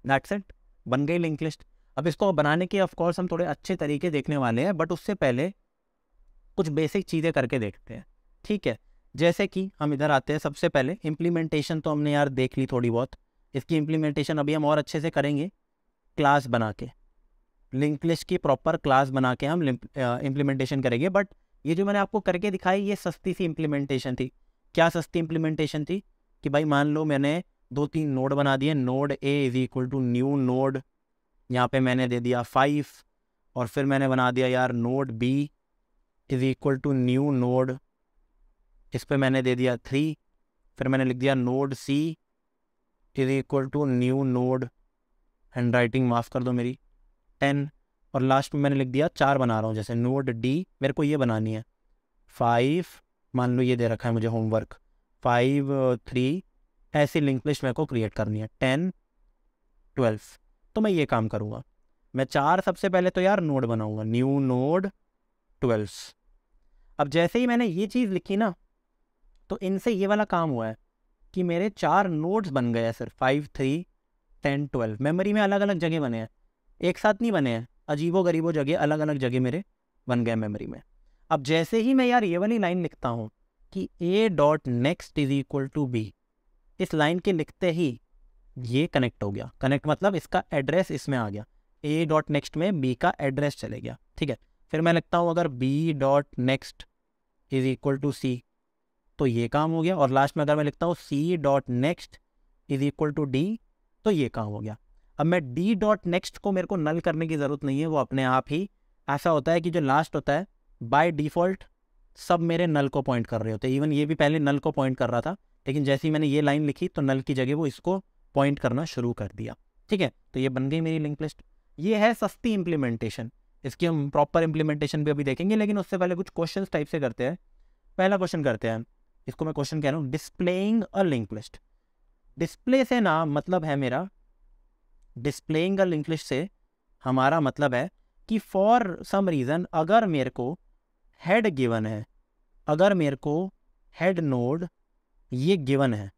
that's it बन गई लिंक लिस्ट अब इसको बनाने के ऑफकोर्स हम थोड़े अच्छे तरीके देखने वाले हैं बट उससे पहले कुछ बेसिक चीज़ें करके देखते हैं ठीक है जैसे कि हम इधर आते हैं सबसे पहले इम्प्लीमेंटेशन तो हमने यार देख ली थोड़ी बहुत इसकी इम्प्लीमेंटेशन अभी हम और अच्छे से करेंगे क्लास बना के लिंक लिस्ट की प्रॉपर क्लास बना के हम इम्प्लीमेंटेशन करेंगे बट ये जो मैंने आपको करके दिखाई ये सस्ती सी इम्प्लीमेंटेशन थी क्या सस्ती इम्प्लीमेंटेशन थी कि भाई मान लो मैंने दो तीन नोड बना दिए node A is equal to new node यहाँ पे मैंने दे दिया फाइव और फिर मैंने बना दिया यार node B is equal to new node इस पर मैंने दे दिया थ्री फिर मैंने लिख दिया node C is equal to new node handwriting माफ़ कर दो मेरी टेन और लास्ट में मैंने लिख दिया चार बना रहा हूँ जैसे नोड डी मेरे को ये बनानी है फाइव मान लो ये दे रखा है मुझे होमवर्क फाइव थ्री ऐसी लिंक लिस्ट मेरे को क्रिएट करनी है टेन ट्वेल्व तो मैं ये काम करूँगा मैं चार सबसे पहले तो यार नोड बनाऊँगा न्यू नोड ट्वेल्व अब जैसे ही मैंने ये चीज़ लिखी ना तो इनसे ये वाला काम हुआ है कि मेरे चार नोट्स बन गए हैं sir five three ten twelve memory में अलग अलग जगह बने हैं एक साथ नहीं बने हैं अजीबो गरीबो जगह अलग अलग जगह मेरे बन गए मेमोरी में अब जैसे ही मैं यार ये वाली लाइन लिखता हूँ कि A dot next is equal to B इस लाइन के लिखते ही ये कनेक्ट हो गया कनेक्ट मतलब इसका एड्रेस इसमें आ गया ए डॉट नेक्स्ट में बी का एड्रेस चले गया ठीक है फिर मैं लिखता हूँ अगर B dot next is equal to C तो ये काम हो गया और लास्ट में अगर मैं लिखता हूँ C dot next is equal to D तो ये काम हो गया अब मैं डी डॉट नेक्स्ट को मेरे को नल करने की ज़रूरत नहीं है वो अपने आप ही ऐसा होता है कि जो लास्ट होता है बाय डिफ़ॉल्ट सब मेरे नल को पॉइंट कर रहे होते हैं इवन ये भी पहले नल को पॉइंट कर रहा था लेकिन जैसे ही मैंने ये लाइन लिखी तो नल की जगह वो इसको पॉइंट करना शुरू कर दिया ठीक है तो ये बन गई मेरी लिंक लिस्ट ये है सस्ती इम्प्लीमेंटेशन इसकी हम प्रॉपर इम्प्लीमेंटेशन भी अभी देखेंगे लेकिन उससे पहले कुछ क्वेश्चन टाइप से करते हैं पहला क्वेश्चन करते हैं इसको मैं क्वेश्चन कह रहा हूँ displaying a link list display से ना मतलब है मेरा डिस्प्लेइंग अ लिंक लिस्ट से हमारा मतलब है कि फॉर सम रीज़न अगर मेरे को हेड गिवन है अगर मेरे को हेड नोड ये गिवन है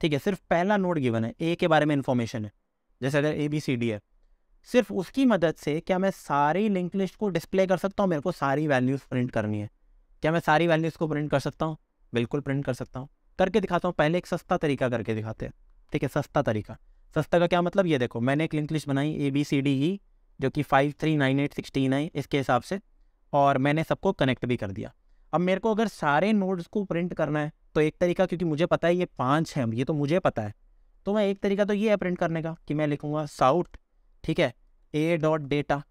ठीक है सिर्फ पहला नोड गिवन है ए के बारे में इंफॉर्मेशन है जैसे अगर ए बी सी डी है सिर्फ उसकी मदद से क्या मैं सारी लिंक लिस्ट को डिस्प्ले कर सकता हूँ मेरे को सारी वैल्यूज़ प्रिंट करनी है क्या मैं सारी वैल्यूज़ को प्रिंट कर सकता हूँ बिल्कुल प्रिंट कर सकता हूँ करके दिखाता हूँ पहले एक सस्ता तरीका करके दिखाते हैं ठीक है सस्ता तरीका सस्ता का क्या मतलब ये देखो मैंने एक लिंक लिस्ट बनाई A B C D E जो कि five three nine eight sixteen है इसके हिसाब से और मैंने सबको कनेक्ट भी कर दिया अब मेरे को अगर सारे नोड्स को प्रिंट करना है तो एक तरीका क्योंकि मुझे पता है ये पाँच हैं ये तो मुझे पता है तो मैं एक तरीका तो ये है प्रिंट करने का कि मैं लिखूँगा साउट ठीक है ए डॉट डेटा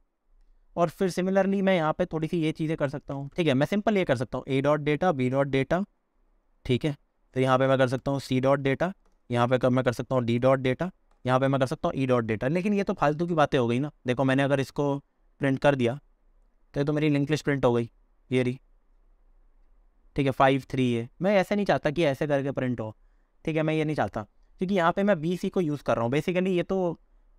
और फिर सिमिलरली मैं यहाँ पे थोड़ी सी ये चीज़ें कर सकता हूँ ठीक है मैं सिंपल ये कर सकता हूँ A dot data B dot data ठीक है तो यहाँ पे मैं कर सकता हूँ सी डॉट डेटा यहाँ पे मैं कर सकता हूँ डी डॉट डेटा यहाँ पे मैं कर सकता हूँ ई डॉट डेटा लेकिन ये तो फालतू की बातें हो गई ना देखो मैंने अगर इसको प्रिंट कर दिया तो ये तो मेरी लिंक लिस्ट प्रिंट हो गई ये रही ठीक है फाइव थ्री है मैं ऐसे नहीं चाहता कि ऐसे करके प्रिंट हो ठीक है मैं ये नहीं चाहता क्योंकि यहाँ पर मैं बी सी को यूज़ कर रहा हूँ बेसिकली ये तो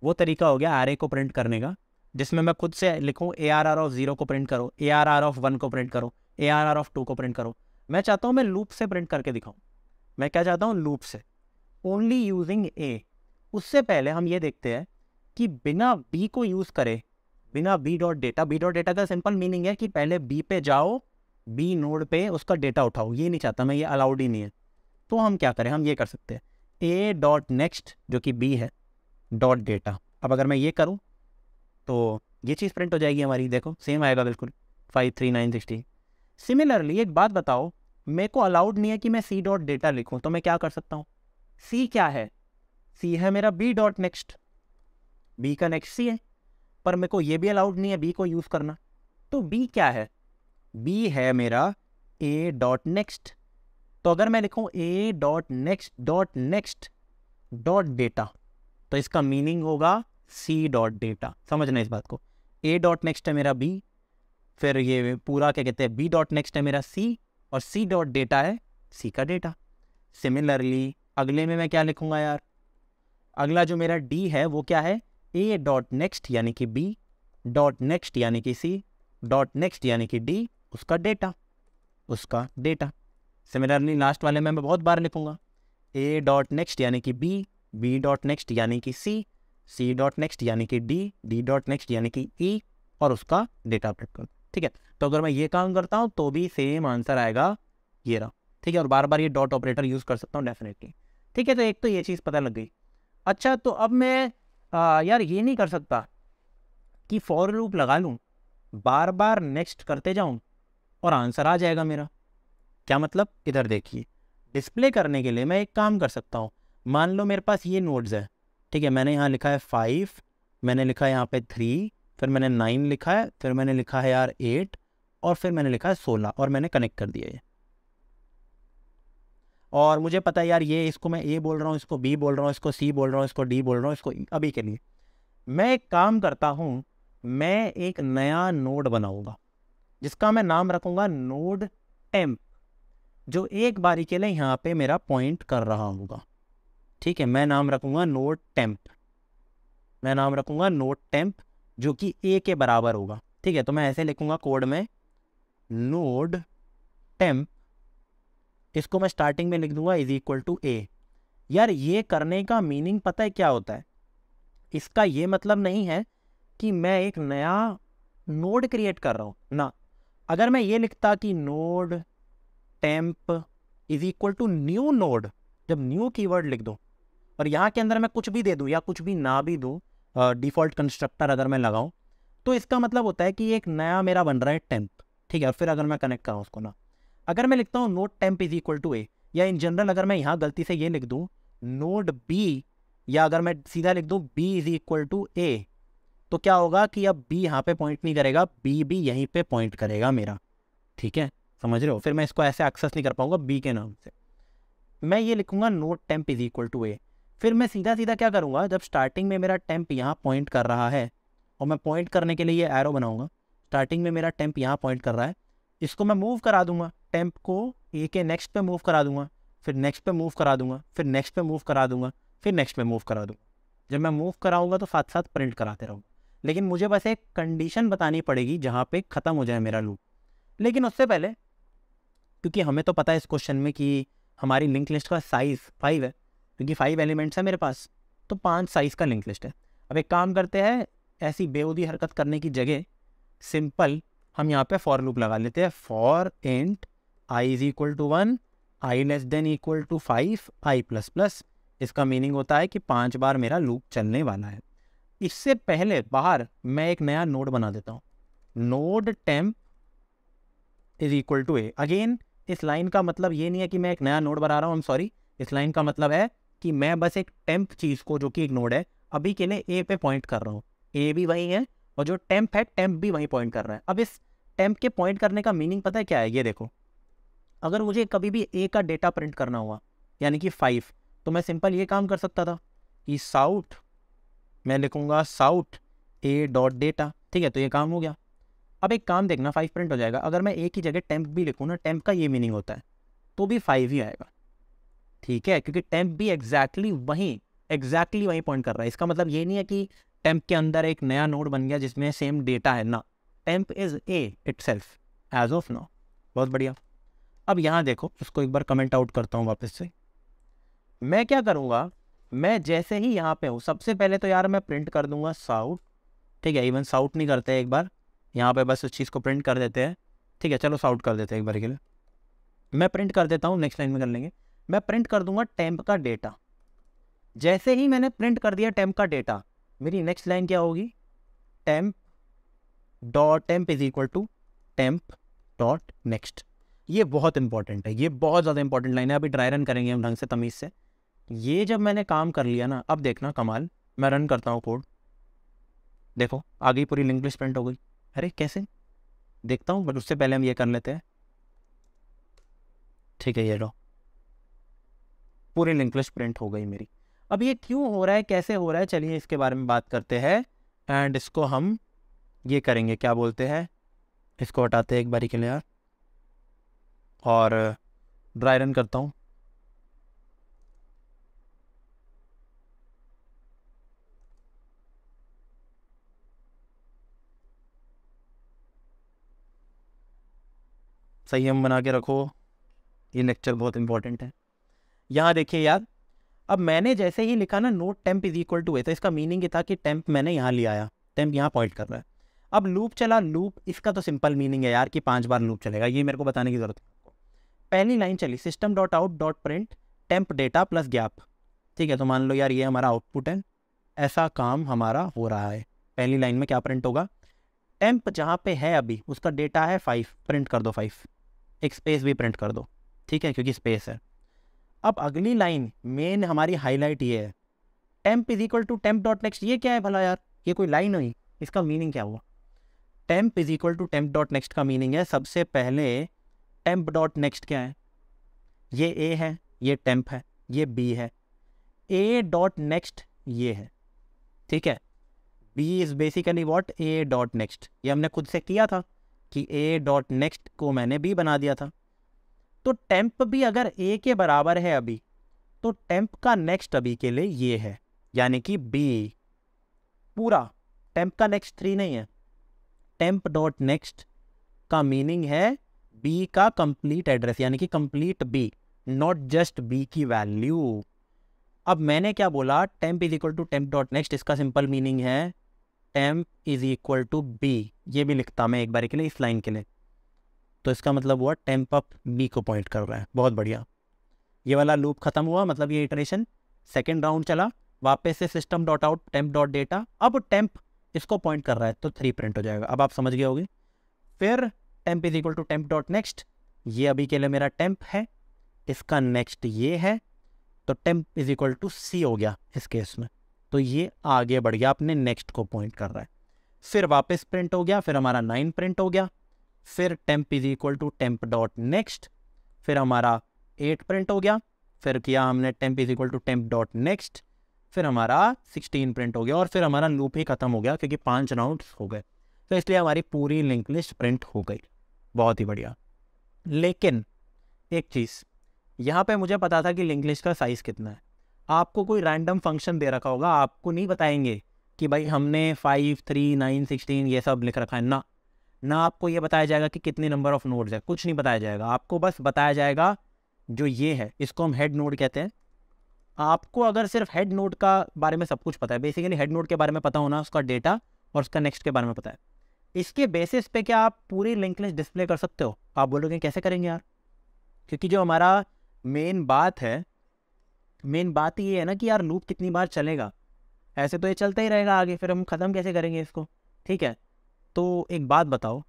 वो तरीका हो गया आर ए को प्रिंट करने का जिसमें मैं खुद से लिखूँ A R R of zero को प्रिंट करो A R R of one को प्रिंट करो A R R of two को प्रिंट करो मैं चाहता हूँ मैं लूप से प्रिंट करके दिखाऊँ मैं क्या चाहता हूँ लूप से ओनली यूजिंग ए उससे पहले हम ये देखते हैं कि बिना बी को यूज़ करे बिना B dot data B dot data का सिंपल मीनिंग है कि पहले बी पे जाओ बी नोड पे उसका डेटा उठाओ ये नहीं चाहता मैं ये अलाउड ही नहीं है तो हम क्या करें हम ये कर सकते हैं ए डॉट नेक्स्ट जो कि बी है डॉट डेटा अब अगर मैं ये करूँ तो ये चीज़ प्रिंट हो जाएगी हमारी देखो सेम आएगा बिल्कुल five three nine sixty similarly एक बात बताओ मेरे को अलाउड नहीं है कि मैं सी डॉट डेटा लिखूँ तो मैं क्या कर सकता हूँ सी क्या है सी है मेरा बी डॉट नेक्स्ट बी का नेक्स्ट सी है पर मेरे को ये भी अलाउड नहीं है बी को यूज़ करना तो बी क्या है बी है मेरा ए डॉट नेक्स्ट तो अगर मैं लिखूँ A dot next dot next dot data तो इसका मीनिंग होगा सी डॉट डेटा समझना इस बात को ए डॉट नेक्स्ट है मेरा बी फिर ये पूरा क्या कहते हैं बी डॉट नेक्स्ट है मेरा सी और सी डॉट डेटा है सी का डेटा सिमिलरली अगले में मैं क्या लिखूंगा यार अगला जो मेरा डी है वो क्या है ए डॉट नेक्स्ट यानी कि बी डॉट नेक्स्ट यानी कि सी डॉट नेक्स्ट यानी कि डी उसका डेटा उसका डेटा सिमिलरली लास्ट वाले में मैं बहुत बार लिखूंगा ए डॉट नेक्स्ट यानी कि बी बी डॉट नेक्स्ट यानी कि सी सी डॉट नेक्स्ट यानी कि डी डी डॉट नेक्स्ट यानी कि ई e और उसका डेटा अपडेट कर ठीक है तो अगर मैं ये काम करता हूँ तो भी सेम आंसर आएगा ये रहा ठीक है और बार बार ये डॉट ऑपरेटर यूज़ कर सकता हूँ डेफिनेटली ठीक है तो एक तो ये चीज़ पता लग गई अच्छा तो अब मैं आ, यार ये नहीं कर सकता कि फॉर लूप लगा लूँ बार बार नेक्स्ट करते जाऊँ और आंसर आ जाएगा मेरा क्या मतलब इधर देखिए डिस्प्ले करने के लिए मैं एक काम कर सकता हूँ मान लो मेरे पास ये नोट्स है ठीक है मैंने यहाँ लिखा है फाइव मैंने लिखा है यहाँ पे थ्री फिर मैंने नाइन लिखा है फिर मैंने लिखा है यार एट और फिर मैंने लिखा है सोलह और मैंने कनेक्ट कर दिया ये और मुझे पता है यार ये इसको मैं ए बोल रहा हूँ इसको बी बोल रहा हूँ इसको सी बोल रहा हूँ इसको डी बोल रहा हूँ इसको अभी के लिए मैं एक काम करता हूँ मैं एक नया नोड बनाऊंगा जिसका मैं नाम रखूंगा नोड टेम्प जो एक बारी के लिए यहाँ पे मेरा पॉइंट कर रहा होगा ठीक है मैं नाम रखूंगा नोड टेम्प मैं नाम रखूंगा नोड टेम्प जो कि ए के बराबर होगा ठीक है तो मैं ऐसे लिखूंगा कोड में नोड टेम्प इसको मैं स्टार्टिंग में लिख दूंगा इज इक्वल टू ए यार ये करने का मीनिंग पता है क्या होता है इसका ये मतलब नहीं है कि मैं एक नया नोड क्रिएट कर रहा हूँ ना अगर मैं ये लिखता कि node temp is equal to new node जब न्यू कीवर्ड लिख दो और यहाँ के अंदर मैं कुछ भी दे दूँ या कुछ भी ना भी दूँ डिफ़ॉल्ट कंस्ट्रक्टर अगर मैं लगाऊँ तो इसका मतलब होता है कि एक नया मेरा बन रहा है टेम्प ठीक है और फिर अगर मैं कनेक्ट कराऊँ उसको ना अगर मैं लिखता हूँ node temp is equal to A या इन जनरल अगर मैं यहाँ गलती से ये लिख दूँ नोट बी या अगर मैं सीधा लिख दूँ B is equal to A तो क्या होगा कि अब बी यहाँ पे पॉइंट नहीं करेगा बी भी यहीं पे पॉइंट करेगा मेरा ठीक है समझ रहे हो फिर मैं इसको ऐसे एक्सेस नहीं कर पाऊंगा बी के नाम से मैं ये लिखूंगा node temp is equal to A फिर मैं सीधा सीधा क्या करूँगा जब स्टार्टिंग में मेरा टेम्प यहाँ पॉइंट कर रहा है और मैं पॉइंट करने के लिए एरो बनाऊँगा स्टार्टिंग में मेरा टेम्प यहाँ पॉइंट कर रहा है इसको मैं मूव करा दूंगा टेम्प को ए के नेक्स्ट पे मूव करा दूंगा फिर नेक्स्ट पे मूव करा दूंगा फिर नेक्स्ट पे मूव करा दूंगा फिर नेक्स्ट पे मूव करा दूंगा जब मैं मूव कराऊंगा तो साथ साथ प्रिंट कराते रहूँगा लेकिन मुझे बस एक कंडीशन बतानी पड़ेगी जहाँ पे ख़त्म हो जाए मेरा लूप लेकिन उससे पहले क्योंकि हमें तो पता है इस क्वेश्चन में कि हमारी लिंक लिस्ट का साइज़ फाइव है क्योंकि फाइव एलिमेंट्स है मेरे पास तो पांच साइज का लिंक लिस्ट है अब एक काम करते हैं ऐसी बेउदी हरकत करने की जगह सिंपल हम यहाँ पे फॉर लूप लगा लेते हैं for int I is equal to one I less than equal to five I plus plus इसका मीनिंग होता है कि पांच बार मेरा लूप चलने वाला है इससे पहले बाहर मैं एक नया नोड बना देता हूँ node temp is equal to A again इस लाइन का मतलब ये नहीं है कि मैं एक नया नोड बना रहा हूँ सॉरी इस लाइन का मतलब है कि मैं बस एक टेम्प चीज़ को जो कि एक है अभी के लिए ए पे पॉइंट कर रहा हूँ ए भी वही है और जो टेम्प है टेम्प भी वहीं पॉइंट कर रहा है अब इस टेम्प के पॉइंट करने का मीनिंग पता है क्या है ये देखो अगर मुझे कभी भी ए का डेटा प्रिंट करना हुआ यानी कि फाइव तो मैं सिंपल ये काम कर सकता था कि साउट मैं लिखूँगा साउट ए डॉट डेटा ठीक है तो ये काम हो गया अब एक काम देखना फाइव प्रिंट हो जाएगा अगर मैं ए की जगह टेम्प भी लिखूँ ना टेम्प का ये मीनिंग होता है तो भी फाइव ही आएगा ठीक है क्योंकि टेम्प भी एग्जैक्टली exactly वहीं एग्जैक्टली exactly वहीं पॉइंट कर रहा है इसका मतलब ये नहीं है कि टेम्प के अंदर एक नया नोड बन गया जिसमें सेम डेटा है ना temp is A itself as of now बहुत बढ़िया अब यहाँ देखो उसको एक बार कमेंट आउट करता हूँ वापस से मैं क्या करूँगा मैं जैसे ही यहाँ पे हूँ सबसे पहले तो यार मैं प्रिंट कर दूंगा साउट ठीक है इवन साउट नहीं करते एक बार यहाँ पे बस उस चीज़ को प्रिंट कर देते हैं ठीक है चलो साउट कर देते हैं एक बार के लिए मैं प्रिंट कर देता हूँ नेक्स्ट लाइन में कर लेंगे मैं प्रिंट कर दूंगा टेम्प का डेटा जैसे ही मैंने प्रिंट कर दिया टेम्प का डेटा मेरी नेक्स्ट लाइन क्या होगी temp dot temp is equal to temp dot next ये बहुत इंपॉर्टेंट है ये बहुत ज़्यादा इंपॉर्टेंट लाइन है अभी ड्राई रन करेंगे हम ढंग से तमीज़ से ये जब मैंने काम कर लिया ना अब देखना कमाल मैं रन करता हूँ कोड देखो आ गई पूरी लिंक लिस्ट प्रिंट हो गई अरे कैसे देखता हूँ बट उससे पहले हम ये कर लेते हैं ठीक है ये लो पूरी लिंक लिस्ट प्रिंट हो गई मेरी अब ये क्यों हो रहा है कैसे हो रहा है चलिए इसके बारे में बात करते हैं एंड इसको हम ये करेंगे क्या बोलते हैं इसको हटाते हैं एक बारी के लिए यार और ड्राई रन करता हूँ सही हम बना के रखो ये लेक्चर बहुत इंपॉर्टेंट है यहाँ देखिए यार अब मैंने जैसे ही लिखा ना node temp is equal to A तो इसका मीनिंग ये था कि टेम्प मैंने यहाँ ले आया टेम्प यहाँ पॉइंट कर रहा है अब लूप चला लूप इसका तो सिंपल मीनिंग है यार कि पांच बार लूप चलेगा ये मेरे को बताने की जरूरत है पहली लाइन चली system dot out dot print temp data plus gap ठीक है तो मान लो यार ये हमारा आउटपुट है ऐसा काम हमारा हो रहा है पहली लाइन में क्या प्रिंट होगा टेम्प जहाँ पे है अभी उसका डेटा है फाइव प्रिंट कर दो फाइव एक स्पेस भी प्रिंट कर दो ठीक है क्योंकि स्पेस है अब अगली लाइन मेन हमारी हाईलाइट ये है temp is equal to temp dot next ये क्या है भला यार ये कोई लाइन हुई इसका मीनिंग क्या हुआ temp is equal to temp dot next का मीनिंग है सबसे पहले टेम्प डॉट नेक्स्ट क्या है ये ए है ये टेम्प है ये बी है ए डॉट नेक्स्ट ये है ठीक है B is basically what A dot next ये हमने खुद से किया था कि ए डॉट नेक्स्ट को मैंने बी बना दिया था तो टेम्प भी अगर ए के बराबर है अभी तो टेम्प का नेक्स्ट अभी के लिए ये है यानी कि बी पूरा टेम्प का नेक्स्ट थ्री नहीं है टेम्प डॉट नेक्स्ट का मीनिंग है बी का कंप्लीट एड्रेस यानी कि complete B not just B की वैल्यू अब मैंने क्या बोला temp is equal to temp dot next इसका सिंपल मीनिंग है temp is equal to B ये भी लिखता मैं एक बार के लिए इस लाइन के लिए तो इसका मतलब हुआ टेम्प अप बी को पॉइंट कर रहा है बहुत बढ़िया ये वाला लूप खत्म हुआ मतलब ये इटरेशन सेकेंड राउंड चला वापस से system dot out temp dot data अब टेम्प इसको पॉइंट कर रहा है तो थ्री प्रिंट हो जाएगा अब आप समझ गए होगी फिर temp is equal to temp dot next ये अभी के लिए मेरा टेम्प है इसका नेक्स्ट ये है तो temp is equal to C हो गया इस केस में तो ये आगे बढ़ गया अपने नेक्स्ट को पॉइंट कर रहा है फिर वापस प्रिंट हो गया फिर हमारा नाइन प्रिंट हो गया फिर temp is equal to temp dot next फिर हमारा एट प्रिंट हो गया फिर किया हमने temp is equal to temp dot next फिर हमारा सिक्सटीन प्रिंट हो गया और फिर हमारा लूप ही खत्म हो गया क्योंकि पांच राउंड हो गए तो इसलिए हमारी पूरी लिंक लिस्ट प्रिंट हो गई बहुत ही बढ़िया लेकिन एक चीज़ यहाँ पे मुझे पता था कि लिंक लिस्ट का साइज़ कितना है आपको कोई रैंडम फंक्शन दे रखा होगा आपको नहीं बताएंगे कि भाई हमने फाइव थ्री नाइन सिक्सटीन ये सब लिख रखा है ना ना आपको ये बताया जाएगा कि कितने नंबर ऑफ नोड्स है कुछ नहीं बताया जाएगा आपको बस बताया जाएगा जो ये है इसको हम हेड नोड कहते हैं आपको अगर सिर्फ हेड नोड का बारे में सब कुछ पता है बेसिकली हेड नोड के बारे में पता होना उसका डेटा और उसका नेक्स्ट के बारे में पता है इसके बेसिस पे क्या आप पूरी लिंक लिस्ट डिस्प्ले कर सकते हो आप बोलोगे कैसे करेंगे यार क्योंकि जो हमारा मेन बात है मेन बात तो ये है ना कि यार लूप कितनी बार चलेगा ऐसे तो ये चलता ही रहेगा आगे फिर हम ख़त्म कैसे करेंगे इसको ठीक है तो एक बात बताओ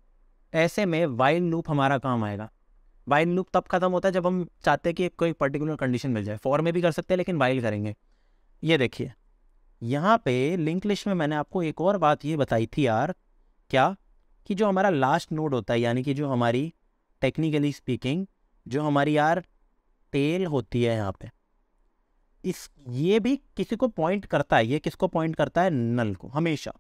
ऐसे में वाइल लूप हमारा काम आएगा वाइल लूप तब खत्म होता है जब हम चाहते हैं कि कोई पर्टिकुलर कंडीशन मिल जाए फॉर में भी कर सकते हैं लेकिन वाइल करेंगे ये देखिए यहाँ पे लिंक लिस्ट में मैंने आपको एक और बात ये बताई थी यार क्या कि जो हमारा लास्ट नोड होता है यानी कि जो हमारी टेक्निकली स्पीकिंग जो हमारी यार टेल होती है यहाँ पे इस ये भी किसी को पॉइंट करता है ये किसको पॉइंट करता है नल को हमेशा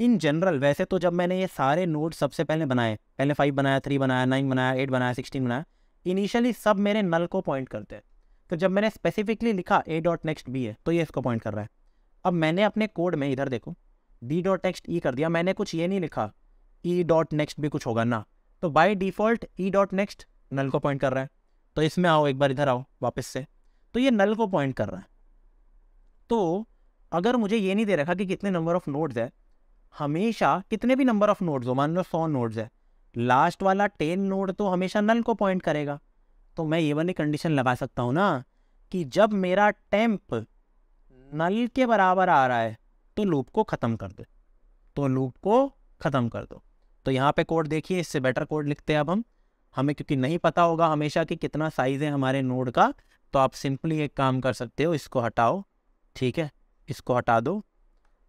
इन जनरल वैसे तो जब मैंने ये सारे नोड सबसे पहले बनाए पहले फाइव बनाया थ्री बनाया नाइन बनाया एट बनाया सिक्सटीन बनाया इनिशियली सब मेरे नल को पॉइंट करते हैं तो जब मैंने स्पेसिफिकली लिखा ए डॉट नेक्स्ट बी है तो ये इसको पॉइंट कर रहा है अब मैंने अपने कोड में इधर देखो बी डॉट नेक्स्ट ई कर दिया मैंने कुछ ये नहीं लिखा ई डॉट नेक्स्ट भी कुछ होगा ना तो by default E dot next null को पॉइंट कर रहा है तो इसमें आओ एक बार इधर आओ वापस से तो ये नल को पॉइंट कर रहा है तो अगर मुझे ये नहीं दे रखा कि कितने नंबर ऑफ नोड्स है हमेशा कितने भी नंबर ऑफ नोड्स हो मान लो सौ नोड्स है लास्ट वाला टेन नोड तो हमेशा नल को पॉइंट करेगा तो मैं ये वाली कंडीशन लगा सकता हूँ ना कि जब मेरा टेम्प नल के बराबर आ रहा है तो लूप को ख़त्म कर दो तो लूप को ख़त्म कर दो तो यहाँ पे कोड देखिए इससे बेटर कोड लिखते हैं अब हम हमें क्योंकि नहीं पता होगा हमेशा कि कितना साइज़ है हमारे नोड का तो आप सिंपली एक काम कर सकते हो इसको हटाओ ठीक है इसको हटा दो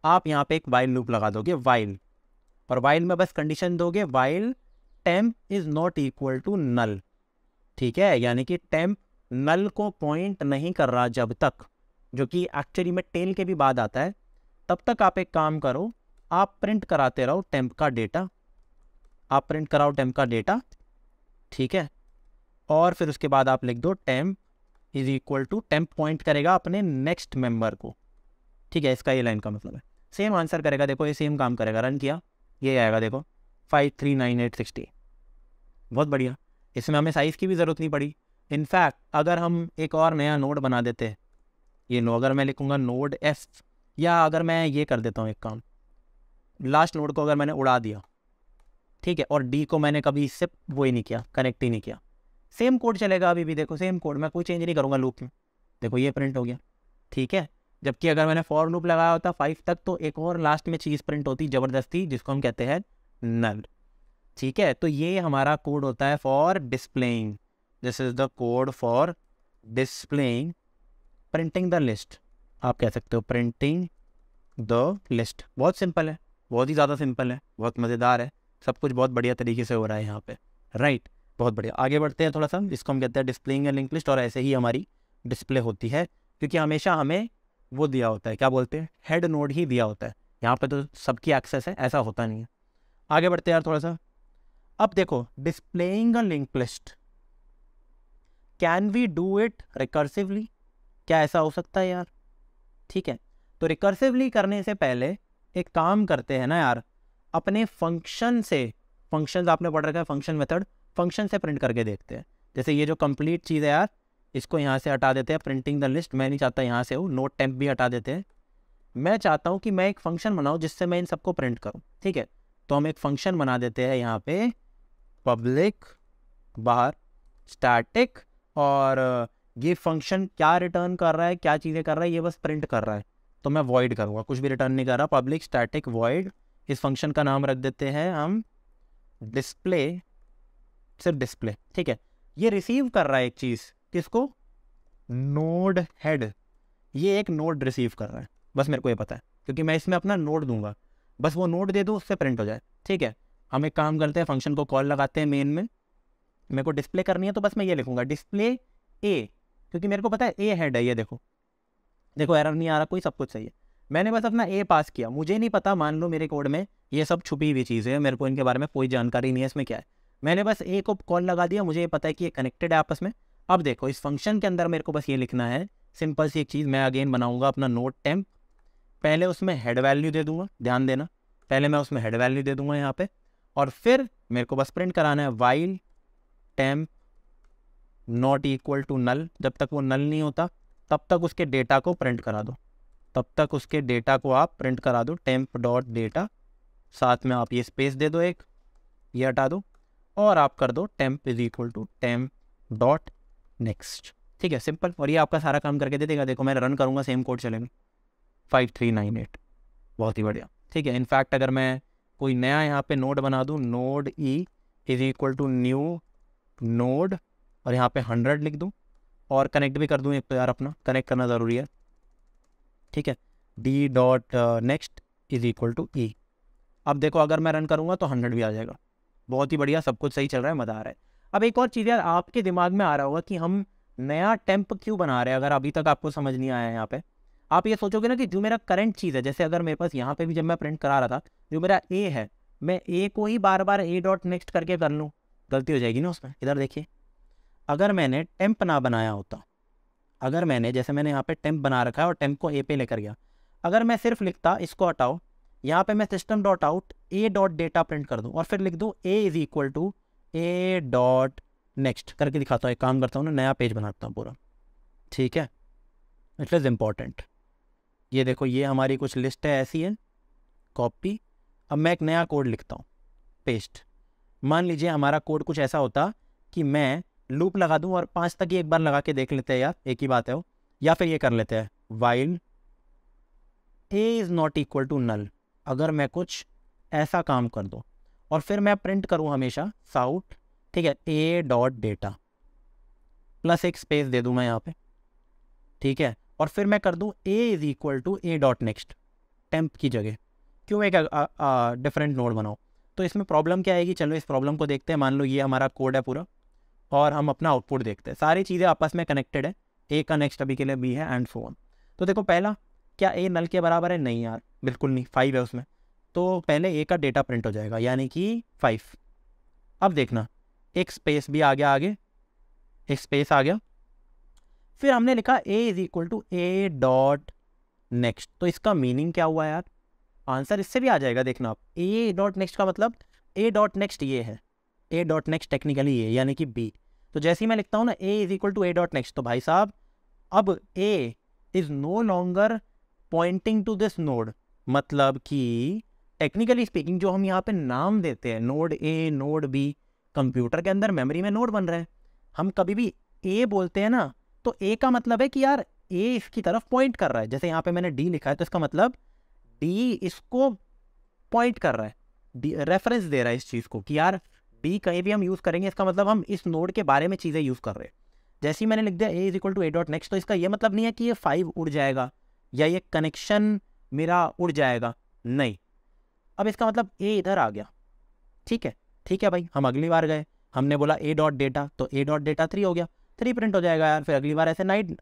आप यहाँ पे एक वाइल लूप लगा दोगे वाइल और वाइल में बस कंडीशन दोगे while temp is not equal to null ठीक है यानी कि टेम्प नल को पॉइंट नहीं कर रहा जब तक जो कि एक्चुअली में टेल के भी बाद आता है तब तक आप एक काम करो आप प्रिंट कराते रहो टेम्प का डेटा आप प्रिंट कराओ टेम्प का डेटा ठीक है और फिर उसके बाद आप लिख दो temp is equal to temp point करेगा अपने नेक्स्ट मेंबर को ठीक है इसका ये लाइन का मतलब है सेम आंसर करेगा देखो ये सेम काम करेगा रन किया ये आएगा देखो five three nine eight sixty बहुत बढ़िया इसमें हमें साइज़ की भी ज़रूरत नहीं पड़ी इनफैक्ट अगर हम एक और नया नोड बना देते ये नो अगर मैं लिखूँगा नोड एफ या अगर मैं ये कर देता हूँ एक काम लास्ट नोड को अगर मैंने उड़ा दिया ठीक है और डी को मैंने कभी इससे वो ही नहीं किया कनेक्ट ही नहीं किया सेम कोड चलेगा अभी भी देखो सेम कोड मैं कोई चेंज नहीं करूँगा लूप में देखो ये प्रिंट हो गया ठीक है जबकि अगर मैंने फॉर लूप लगाया होता फाइव तक तो एक और लास्ट में चीज़ प्रिंट होती ज़बरदस्ती जिसको हम कहते हैं नल ठीक है तो ये हमारा कोड होता है for displaying this is the code for displaying printing the list आप कह सकते हो प्रिंटिंग द लिस्ट बहुत सिंपल है बहुत ही ज़्यादा सिंपल है बहुत मज़ेदार है सब कुछ बहुत बढ़िया तरीके से हो रहा है यहाँ पे राइट right, बहुत बढ़िया आगे बढ़ते हैं थोड़ा सा जिसको हम कहते हैं डिस्प्लेइंग लिंक लिस्ट और ऐसे ही हमारी डिस्प्ले होती है क्योंकि हमेशा हमें वो दिया होता है क्या बोलते हैं हेड नोड ही दिया होता है यहाँ पे तो सबकी एक्सेस है ऐसा होता नहीं है आगे बढ़ते यार थोड़ा सा अब देखो displaying a link list can we do it recursively क्या ऐसा हो सकता है यार ठीक है तो रिकर्सिवली करने से पहले एक काम करते हैं ना यार अपने फंक्शन से फंक्शन आपने पढ़ रखा है फंक्शन मेथड फंक्शन से प्रिंट करके देखते हैं जैसे ये जो कंप्लीट चीज़ है यार इसको यहाँ से हटा देते हैं प्रिंटिंग द लिस्ट मैं नहीं चाहता यहाँ से हो नोट टेम्प भी हटा देते हैं मैं चाहता हूँ कि मैं एक फंक्शन बनाऊँ जिससे मैं इन सबको प्रिंट करूँ ठीक है तो हम एक फंक्शन बना देते हैं यहाँ पे पब्लिक बाहर स्टैटिक और ये फंक्शन क्या रिटर्न कर रहा है क्या चीज़ें कर रहा है ये बस प्रिंट कर रहा है तो मैं वॉइड करूँगा कुछ भी रिटर्न नहीं कर रहा पब्लिक स्टैटिक वॉइड इस फंक्शन का नाम रख देते हैं हम डिस्प्ले सिर्फ डिस्प्ले ठीक है ये रिसीव कर रहा है एक चीज़ किसको नोड हेड ये एक नोड रिसीव कर रहा है बस मेरे को ये पता है क्योंकि मैं इसमें अपना नोड दूंगा बस वो नोड दे दूँ उससे प्रिंट हो जाए ठीक है हम एक काम करते हैं फंक्शन को कॉल लगाते हैं मेन में मेरे को डिस्प्ले करनी है तो बस मैं ये लिखूंगा डिस्प्ले ए क्योंकि मेरे को पता है ए हेड है ये देखो देखो एरर नहीं आ रहा कोई सब कुछ सही है मैंने बस अपना ए पास किया मुझे नहीं पता मान लो मेरे कोड में ये सब छुपी हुई चीज़ें मेरे को इनके बारे में कोई जानकारी नहीं है इसमें क्या है मैंने बस ए को कॉल लगा दिया मुझे ये पता है कि ये कनेक्टेड है आपस में अब देखो इस फंक्शन के अंदर मेरे को बस ये लिखना है सिंपल सी एक चीज़ मैं अगेन बनाऊंगा अपना नोट टेम्प पहले उसमें हेड वैल्यू दे दूंगा ध्यान देना पहले मैं उसमें हेड वैल्यू दे दूंगा यहाँ पे और फिर मेरे को बस प्रिंट कराना है while temp not equal to null जब तक वो नल नहीं होता तब तक उसके डेटा को प्रिंट करा दो तब तक उसके डेटा को आप प्रिंट करा दो टेम्प डॉट डेटा साथ में आप ये स्पेस दे दो एक ये हटा दो और आप कर दो temp is equal to temp dot next ठीक है सिंपल और ये आपका सारा काम करके दे देगा देखो मैं रन करूँगा सेम कोड चलेंगे फाइव थ्री नाइन एट बहुत ही बढ़िया ठीक है इनफैक्ट अगर मैं कोई नया यहाँ पे नोड बना दूँ node e is equal to new node और यहाँ पे हंड्रेड लिख दूँ और कनेक्ट भी कर दूँ एक तो यार अपना कनेक्ट करना ज़रूरी है ठीक है d dot next is equal to e अब देखो अगर मैं रन करूँगा तो हंड्रेड भी आ जाएगा बहुत ही बढ़िया सब कुछ सही चल रहा है मज़ा आ रहा है अब एक और चीज़ यार आपके दिमाग में आ रहा होगा कि हम नया टेम्प क्यों बना रहे हैं अगर अभी तक आपको समझ नहीं आया है यहाँ पे आप ये सोचोगे ना कि जो मेरा करंट चीज़ है जैसे अगर मेरे पास यहाँ पे भी जब मैं प्रिंट करा रहा था जो मेरा ए है मैं ए को ही बार बार ए डॉट नेक्स्ट करके कर लूँ गलती हो जाएगी ना उसमें इधर देखिए अगर मैंने टेम्प ना बनाया होता अगर मैंने जैसे मैंने यहाँ पर टेम्प बना रखा है और टेम्प को ए पे लेकर गया अगर मैं सिर्फ लिखता इसको हटाओ यहाँ पर मैं system dot out a dot data print कर दूँ और फिर लिख दूँ a is equal to a dot next करके दिखाता हूँ एक काम करता हूँ ना नया पेज बनाता हूँ पूरा ठीक है इट इज़ इम्पॉर्टेंट ये देखो ये हमारी कुछ लिस्ट है ऐसी है कॉपी अब मैं एक नया कोड लिखता हूँ पेस्ट मान लीजिए हमारा कोड कुछ ऐसा होता कि मैं लूप लगा दूँ और पाँच तक ही एक बार लगा के देख लेते हैं यार एक ही बात है वो या फिर ये कर लेते हैं while a is not equal to null अगर मैं कुछ ऐसा काम कर दूँ और फिर मैं प्रिंट करूँ हमेशा साउट ठीक है ए डॉट डेटा प्लस एक स्पेस दे दूँ मैं यहाँ पे ठीक है और फिर मैं कर दूँ a is equal to a dot next temp की जगह क्यों एक डिफरेंट नोड बनाओ तो इसमें प्रॉब्लम क्या आएगी चलो इस प्रॉब्लम को देखते हैं मान लो ये हमारा कोड है पूरा और हम अपना आउटपुट देखते हैं सारी चीज़ें आपस में कनेक्टेड है ए का नेक्स्ट अभी के लिए बी है एंड फोन तो देखो पहला क्या ए नल के बराबर है नहीं यार बिल्कुल नहीं फाइव है उसमें तो पहले ए का डेटा प्रिंट हो जाएगा यानी कि फाइव अब देखना एक स्पेस भी आ गया आगे एक स्पेस आ गया फिर हमने लिखा a is equal to a dot next तो इसका मीनिंग क्या हुआ यार आंसर इससे भी आ जाएगा देखना आप ए डॉट नेक्स्ट का मतलब ए डॉट नेक्स्ट ये है ए डॉट नेक्स्ट टेक्निकली ये यानी कि बी तो जैसे ही मैं लिखता हूँ ना a is equal to a dot next तो भाई साहब अब a is no longer pointing to this node मतलब कि टेक्निकली स्पीकिंग जो हम यहाँ पे नाम देते हैं node a node b computer के अंदर मेमोरी में नोड बन रहा है हम कभी भी ए बोलते हैं ना तो ए का मतलब है कि यार ए इसकी तरफ पॉइंट कर रहा है जैसे यहाँ पे मैंने डी लिखा है तो इसका मतलब डी इसको पॉइंट कर रहा है डी रेफरेंस दे रहा है इस चीज़ को कि यार डी कहीं भी हम यूज़ करेंगे इसका मतलब हम इस नोड के बारे में चीज़ें यूज़ कर रहे हैं जैसे ही मैंने लिख दिया a is equal to a dot next तो इसका ये मतलब नहीं है कि ये फाइव उड़ जाएगा या ये कनेक्शन मेरा उड़ जाएगा नहीं अब इसका मतलब ए इधर आ गया ठीक है ठीक है भाई हम अगली बार गए हमने बोला ए डॉट डेटा तो ए डॉट डेटा थ्री हो गया थ्री प्रिंट हो जाएगा यार फिर अगली बार ऐसे nine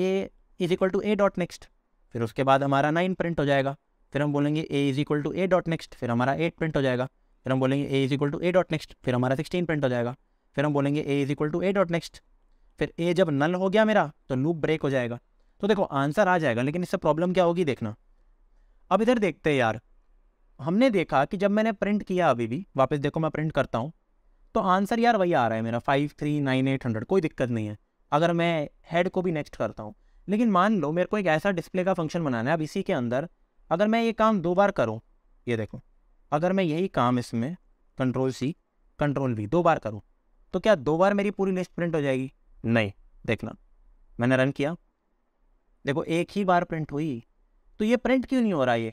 a is equal to a dot next फिर उसके बाद हमारा नाइन प्रिंट हो जाएगा फिर हम बोलेंगे a is equal to a dot next फिर हमारा एट प्रिंट हो जाएगा फिर हम बोलेंगे a is equal to a dot next फिर हमारा सिक्सटीन प्रिंट हो जाएगा फिर हम बोलेंगे a is equal to a dot next फिर ए जब नल हो गया मेरा तो लूप ब्रेक हो जाएगा तो देखो आंसर आ जाएगा लेकिन इससे प्रॉब्लम क्या होगी देखना अब इधर देखते हैं यार हमने देखा कि जब मैंने प्रिंट किया अभी भी वापस देखो मैं प्रिंट करता हूँ तो आंसर यार वही आ रहा है मेरा five three nine eight hundred कोई दिक्कत नहीं है अगर मैं हेड को भी नेक्स्ट करता हूँ लेकिन मान लो मेरे को एक ऐसा डिस्प्ले का फंक्शन बनाना है अब इसी के अंदर अगर मैं ये काम दो बार करूँ ये देखो अगर मैं यही काम इसमें कंट्रोल सी कंट्रोल वी दो बार करूँ तो क्या दो बार मेरी पूरी लिस्ट प्रिंट हो जाएगी नहीं देखना मैंने रन किया देखो एक ही बार प्रिंट हुई तो ये प्रिंट क्यों नहीं हो रहा ये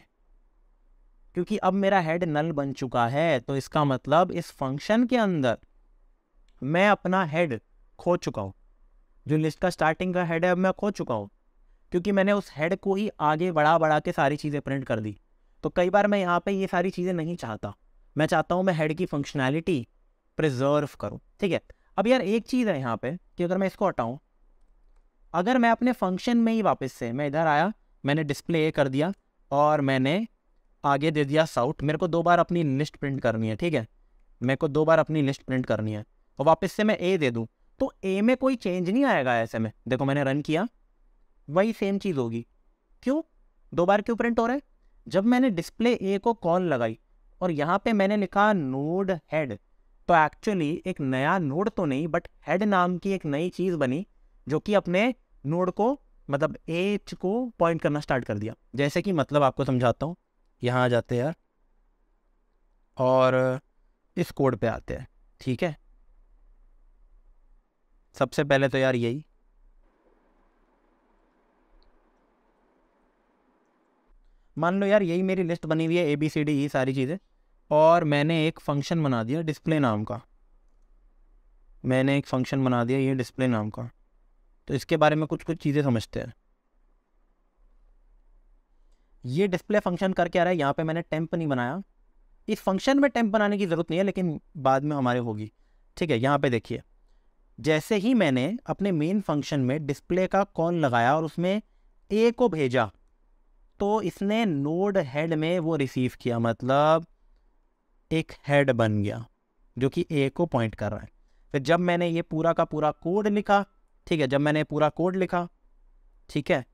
क्योंकि अब मेरा हेड नल बन चुका है तो इसका मतलब इस फंक्शन के अंदर मैं अपना हेड खो चुका हूँ जो लिस्ट का स्टार्टिंग का हेड है अब मैं खो चुका हूँ क्योंकि मैंने उस हेड को ही आगे बढ़ा बढ़ा के सारी चीज़ें प्रिंट कर दी तो कई बार मैं यहाँ पे ये सारी चीज़ें नहीं चाहता मैं चाहता हूँ मैं हेड की फंक्शनैलिटी प्रिजर्व करूँ ठीक है अब यार एक चीज़ है यहाँ पर कि अगर मैं इसको हटाऊँ अगर मैं अपने फंक्शन में ही वापस से मैं इधर आया मैंने डिस्प्ले कर दिया और मैंने आगे दे दिया साउथ मेरे को दो बार अपनी लिस्ट प्रिंट करनी है ठीक है मेरे को दो बार अपनी लिस्ट प्रिंट करनी है और वापस से मैं ए दे दूँ तो ए में कोई चेंज नहीं आएगा ऐसे में देखो मैंने रन किया वही सेम चीज़ होगी क्यों दो बार क्यों प्रिंट हो रहा है जब मैंने डिस्प्ले ए को कॉल लगाई और यहाँ पे मैंने लिखा नोड हेड तो एक्चुअली एक नया नोड तो नहीं बट हेड नाम की एक नई चीज़ बनी जो कि अपने नोड को मतलब एच को पॉइंट करना स्टार्ट कर दिया जैसे कि मतलब आपको समझाता हूँ यहाँ आ जाते हैं यार और इस कोड पे आते हैं ठीक है सबसे पहले तो यार यही मान लो यार यही मेरी लिस्ट बनी हुई है ए बी सी डी ये सारी चीज़ें और मैंने एक फंक्शन बना दिया डिस्प्ले नाम का मैंने एक फंक्शन बना दिया ये डिस्प्ले नाम का तो इसके बारे में कुछ कुछ चीज़ें समझते हैं ये डिस्प्ले फंक्शन करके आ रहा है यहाँ पे मैंने टेम्प नहीं बनाया इस फंक्शन में टेम्प बनाने की ज़रूरत नहीं है लेकिन बाद में हमारे होगी ठीक है यहाँ पे देखिए जैसे ही मैंने अपने मेन फंक्शन में डिस्प्ले का कॉल लगाया और उसमें ए को भेजा तो इसने नोड हेड में वो रिसीव किया मतलब एक हेड बन गया जो कि ए को पॉइंट कर रहा है फिर जब मैंने ये पूरा का पूरा कोड लिखा ठीक है जब मैंने पूरा कोड लिखा ठीक है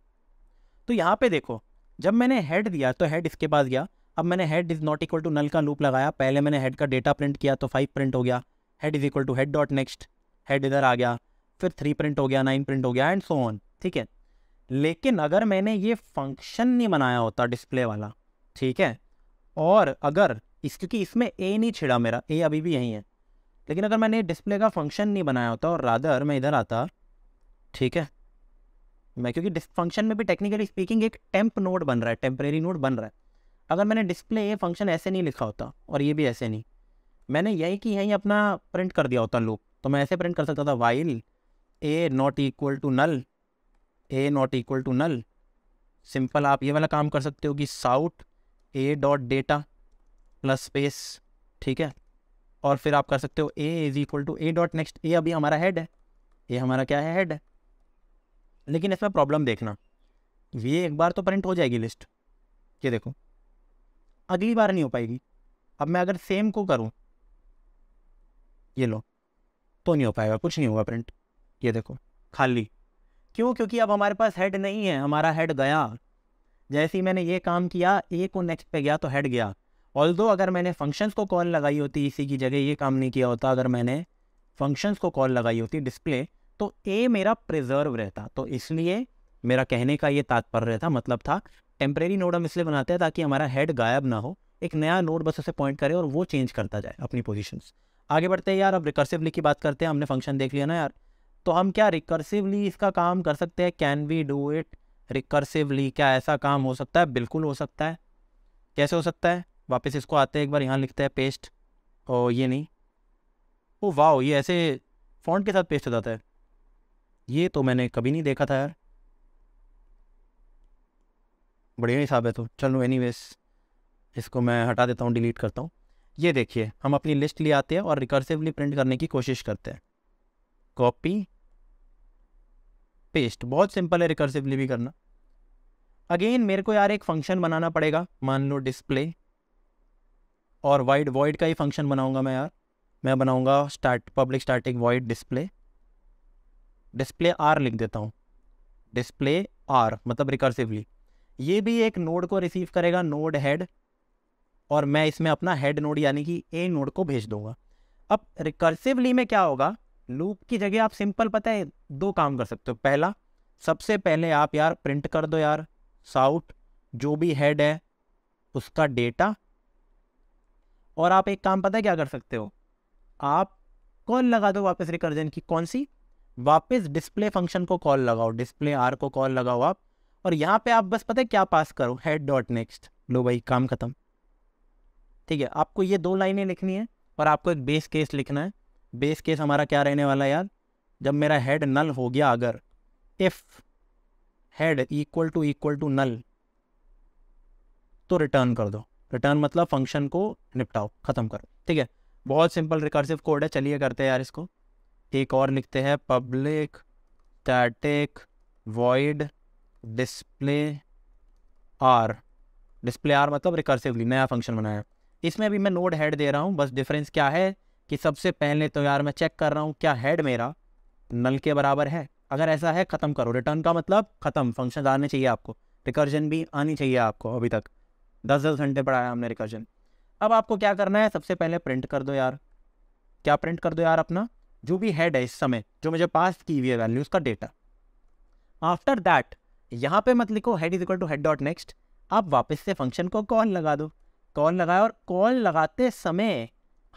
तो यहाँ पे देखो जब मैंने हेड दिया तो हेड इसके पास गया अब मैंने head is not equal to null का लूप लगाया पहले मैंने हेड का डेटा प्रिंट किया तो फाइव प्रिंट हो गया head is equal to head dot next head इधर आ गया फिर थ्री प्रिंट हो गया नाइन प्रिंट हो गया एंड सो ऑन ठीक है लेकिन अगर मैंने ये फंक्शन नहीं बनाया होता डिस्प्ले वाला ठीक है और अगर इस क्योंकि इसमें ए नहीं छिड़ा मेरा ए अभी भी यहीं है लेकिन अगर मैंने डिस्प्ले का फंक्शन नहीं बनाया होता और रादर मैं इधर आता ठीक है मैं क्योंकि फंक्शन में भी टेक्निकली स्पीकिंग एक टेम्प नोड बन रहा है टेम्परेरी नोड बन रहा है अगर मैंने डिस्प्ले ये फंक्शन ऐसे नहीं लिखा होता और ये भी ऐसे नहीं मैंने यही कि यहीं अपना प्रिंट कर दिया होता लूप तो मैं ऐसे प्रिंट कर सकता था while a not equal to null a not equal to null simple आप ये वाला काम कर सकते हो कि साउट ए डॉट डेटा प्लस स्पेस ठीक है और फिर आप कर सकते हो a is equal to a dot next a अभी हमारा हेड है ए हमारा क्या है हेड है लेकिन इसमें प्रॉब्लम देखना ये एक बार तो प्रिंट हो जाएगी लिस्ट ये देखो अगली बार नहीं हो पाएगी अब मैं अगर सेम को करूँ ये लो तो नहीं हो पाएगा कुछ नहीं होगा प्रिंट ये देखो खाली क्यों क्योंकि अब हमारे पास हेड नहीं है हमारा हेड गया जैसे ही मैंने ये काम किया ए को नेक्स्ट पे गया तो हेड गया ऑल अगर मैंने फंक्शंस को कॉल लगाई होती इसी की जगह ये काम नहीं किया होता अगर मैंने फंक्शंस को कॉल लगाई होती डिस्प्ले तो ए मेरा प्रिजर्व रहता तो इसलिए मेरा कहने का ये तात्पर्य था मतलब था टेम्परेरी नोड हम इसलिए बनाते हैं ताकि हमारा हेड गायब ना हो एक नया नोड बस उसे पॉइंट करे और वो चेंज करता जाए अपनी पोजिशन आगे बढ़ते हैं यार अब रिकर्सिवली की बात करते हैं हमने फंक्शन देख लिया ना यार तो हम क्या रिकर्सिवली इसका काम कर सकते हैं can we do it recursively क्या ऐसा काम हो सकता है बिल्कुल हो सकता है कैसे हो सकता है वापस इसको आते हैं एक बार यहाँ लिखते हैं पेस्ट और ये नहीं ओ वाह ये ऐसे फॉन्ट के साथ पेस्ट हो जाता है ये तो मैंने कभी नहीं देखा था यार बढ़िया हिसाब है तो चलो एनी इसको मैं हटा देता हूँ डिलीट करता हूँ ये देखिए हम अपनी लिस्ट ले आते हैं और रिकर्सिवली प्रिंट करने की कोशिश करते हैं कॉपी पेस्ट बहुत सिंपल है रिकर्सिवली भी करना अगेन मेरे को यार एक फंक्शन बनाना पड़ेगा मान लो डिस्प्ले और वाइड वॉइड का ही फंक्शन बनाऊंगा मैं यार मैं बनाऊंगा start public starting wide display display R लिख देता हूँ डिस्प्ले आर मतलब रिकर्सिवली ये भी एक नोड को रिसीव करेगा नोड हेड और मैं इसमें अपना हेड नोड यानी कि ए नोड को भेज दूंगा अब रिकर्सिवली में क्या होगा लूप की जगह आप सिंपल पता है दो काम कर सकते हो पहला सबसे पहले आप यार प्रिंट कर दो यार साउट जो भी हेड है उसका डेटा और आप एक काम पता है क्या कर सकते हो आप कॉल लगा दो वापस रिकर्जन की कौन सी वापस डिस्प्ले फंक्शन को कॉल लगाओ डिस्प्ले आर को कॉल लगाओ आप और यहाँ पे आप बस पता है क्या पास करो हेड डॉट नेक्स्ट लो भाई काम खत्म ठीक है आपको ये दो लाइनें लिखनी है और आपको एक बेस केस लिखना है बेस केस हमारा क्या रहने वाला है यार जब मेरा हेड नल हो गया अगर if head equal to equal to null तो रिटर्न कर दो रिटर्न मतलब फंक्शन को निपटाओ खत्म करो ठीक है बहुत सिंपल रिकर्सिव कोड है चलिए करते हैं यार इसको एक और लिखते हैं public static void display R display R मतलब रिकर्सिवली नया फंक्शन बनाया इसमें अभी मैं नोड हेड दे रहा हूँ बस डिफरेंस क्या है कि सबसे पहले तो यार मैं चेक कर रहा हूँ क्या हेड मेरा नल के बराबर है अगर ऐसा है ख़त्म करो रिटर्न का मतलब ख़त्म फंक्शन आने चाहिए आपको रिकर्जन भी आनी चाहिए आपको अभी तक दस दस घंटे पढ़ाया हमने रिकर्जन अब आपको क्या करना है सबसे पहले प्रिंट कर दो यार क्या प्रिंट कर दो यार अपना जो भी हेड है इस समय जो मुझे पास की हुई है वैल्यू उसका डेटा आफ्टर दैट यहाँ पे मत लिखो head is equal to head dot next आप वापस से फंक्शन को कॉल लगा दो कॉल लगाए और कॉल लगाते समय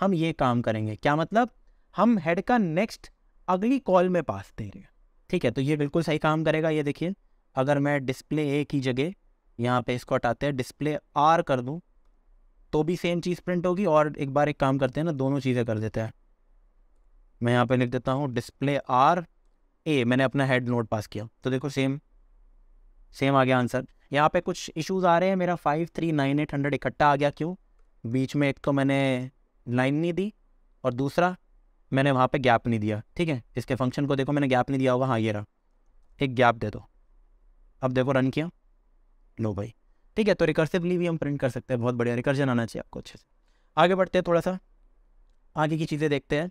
हम ये काम करेंगे क्या मतलब हम हेड का नेक्स्ट अगली कॉल में पास दे रहे हैं ठीक है तो ये बिल्कुल सही काम करेगा ये देखिए अगर मैं डिस्प्ले ए की जगह यहाँ पे इसको हटाते हैं डिस्प्ले आर कर दूँ तो भी सेम चीज़ प्रिंट होगी और एक बार एक काम करते हैं ना दोनों चीज़ें कर देते हैं मैं यहाँ पे लिख देता हूँ डिस्प्ले आर ए मैंने अपना हेड नोट पास किया तो देखो सेम सेम आ गया आंसर यहाँ पे कुछ इश्यूज आ रहे हैं मेरा five three nine eight hundred इकट्ठा आ गया क्यों बीच में एक तो मैंने लाइन नहीं दी और दूसरा मैंने वहाँ पे गैप नहीं दिया ठीक है इसके फंक्शन को देखो मैंने गैप नहीं दिया होगा हाँ ये रहा एक गैप दे दो अब देखो रन किया लो भाई ठीक है तो रिकर्सिवली भी हम प्रिंट कर सकते हैं बहुत बढ़िया रिकर्जन आना चाहिए आपको अच्छे से आगे बढ़ते हैं थोड़ा सा आगे की चीज़ें देखते हैं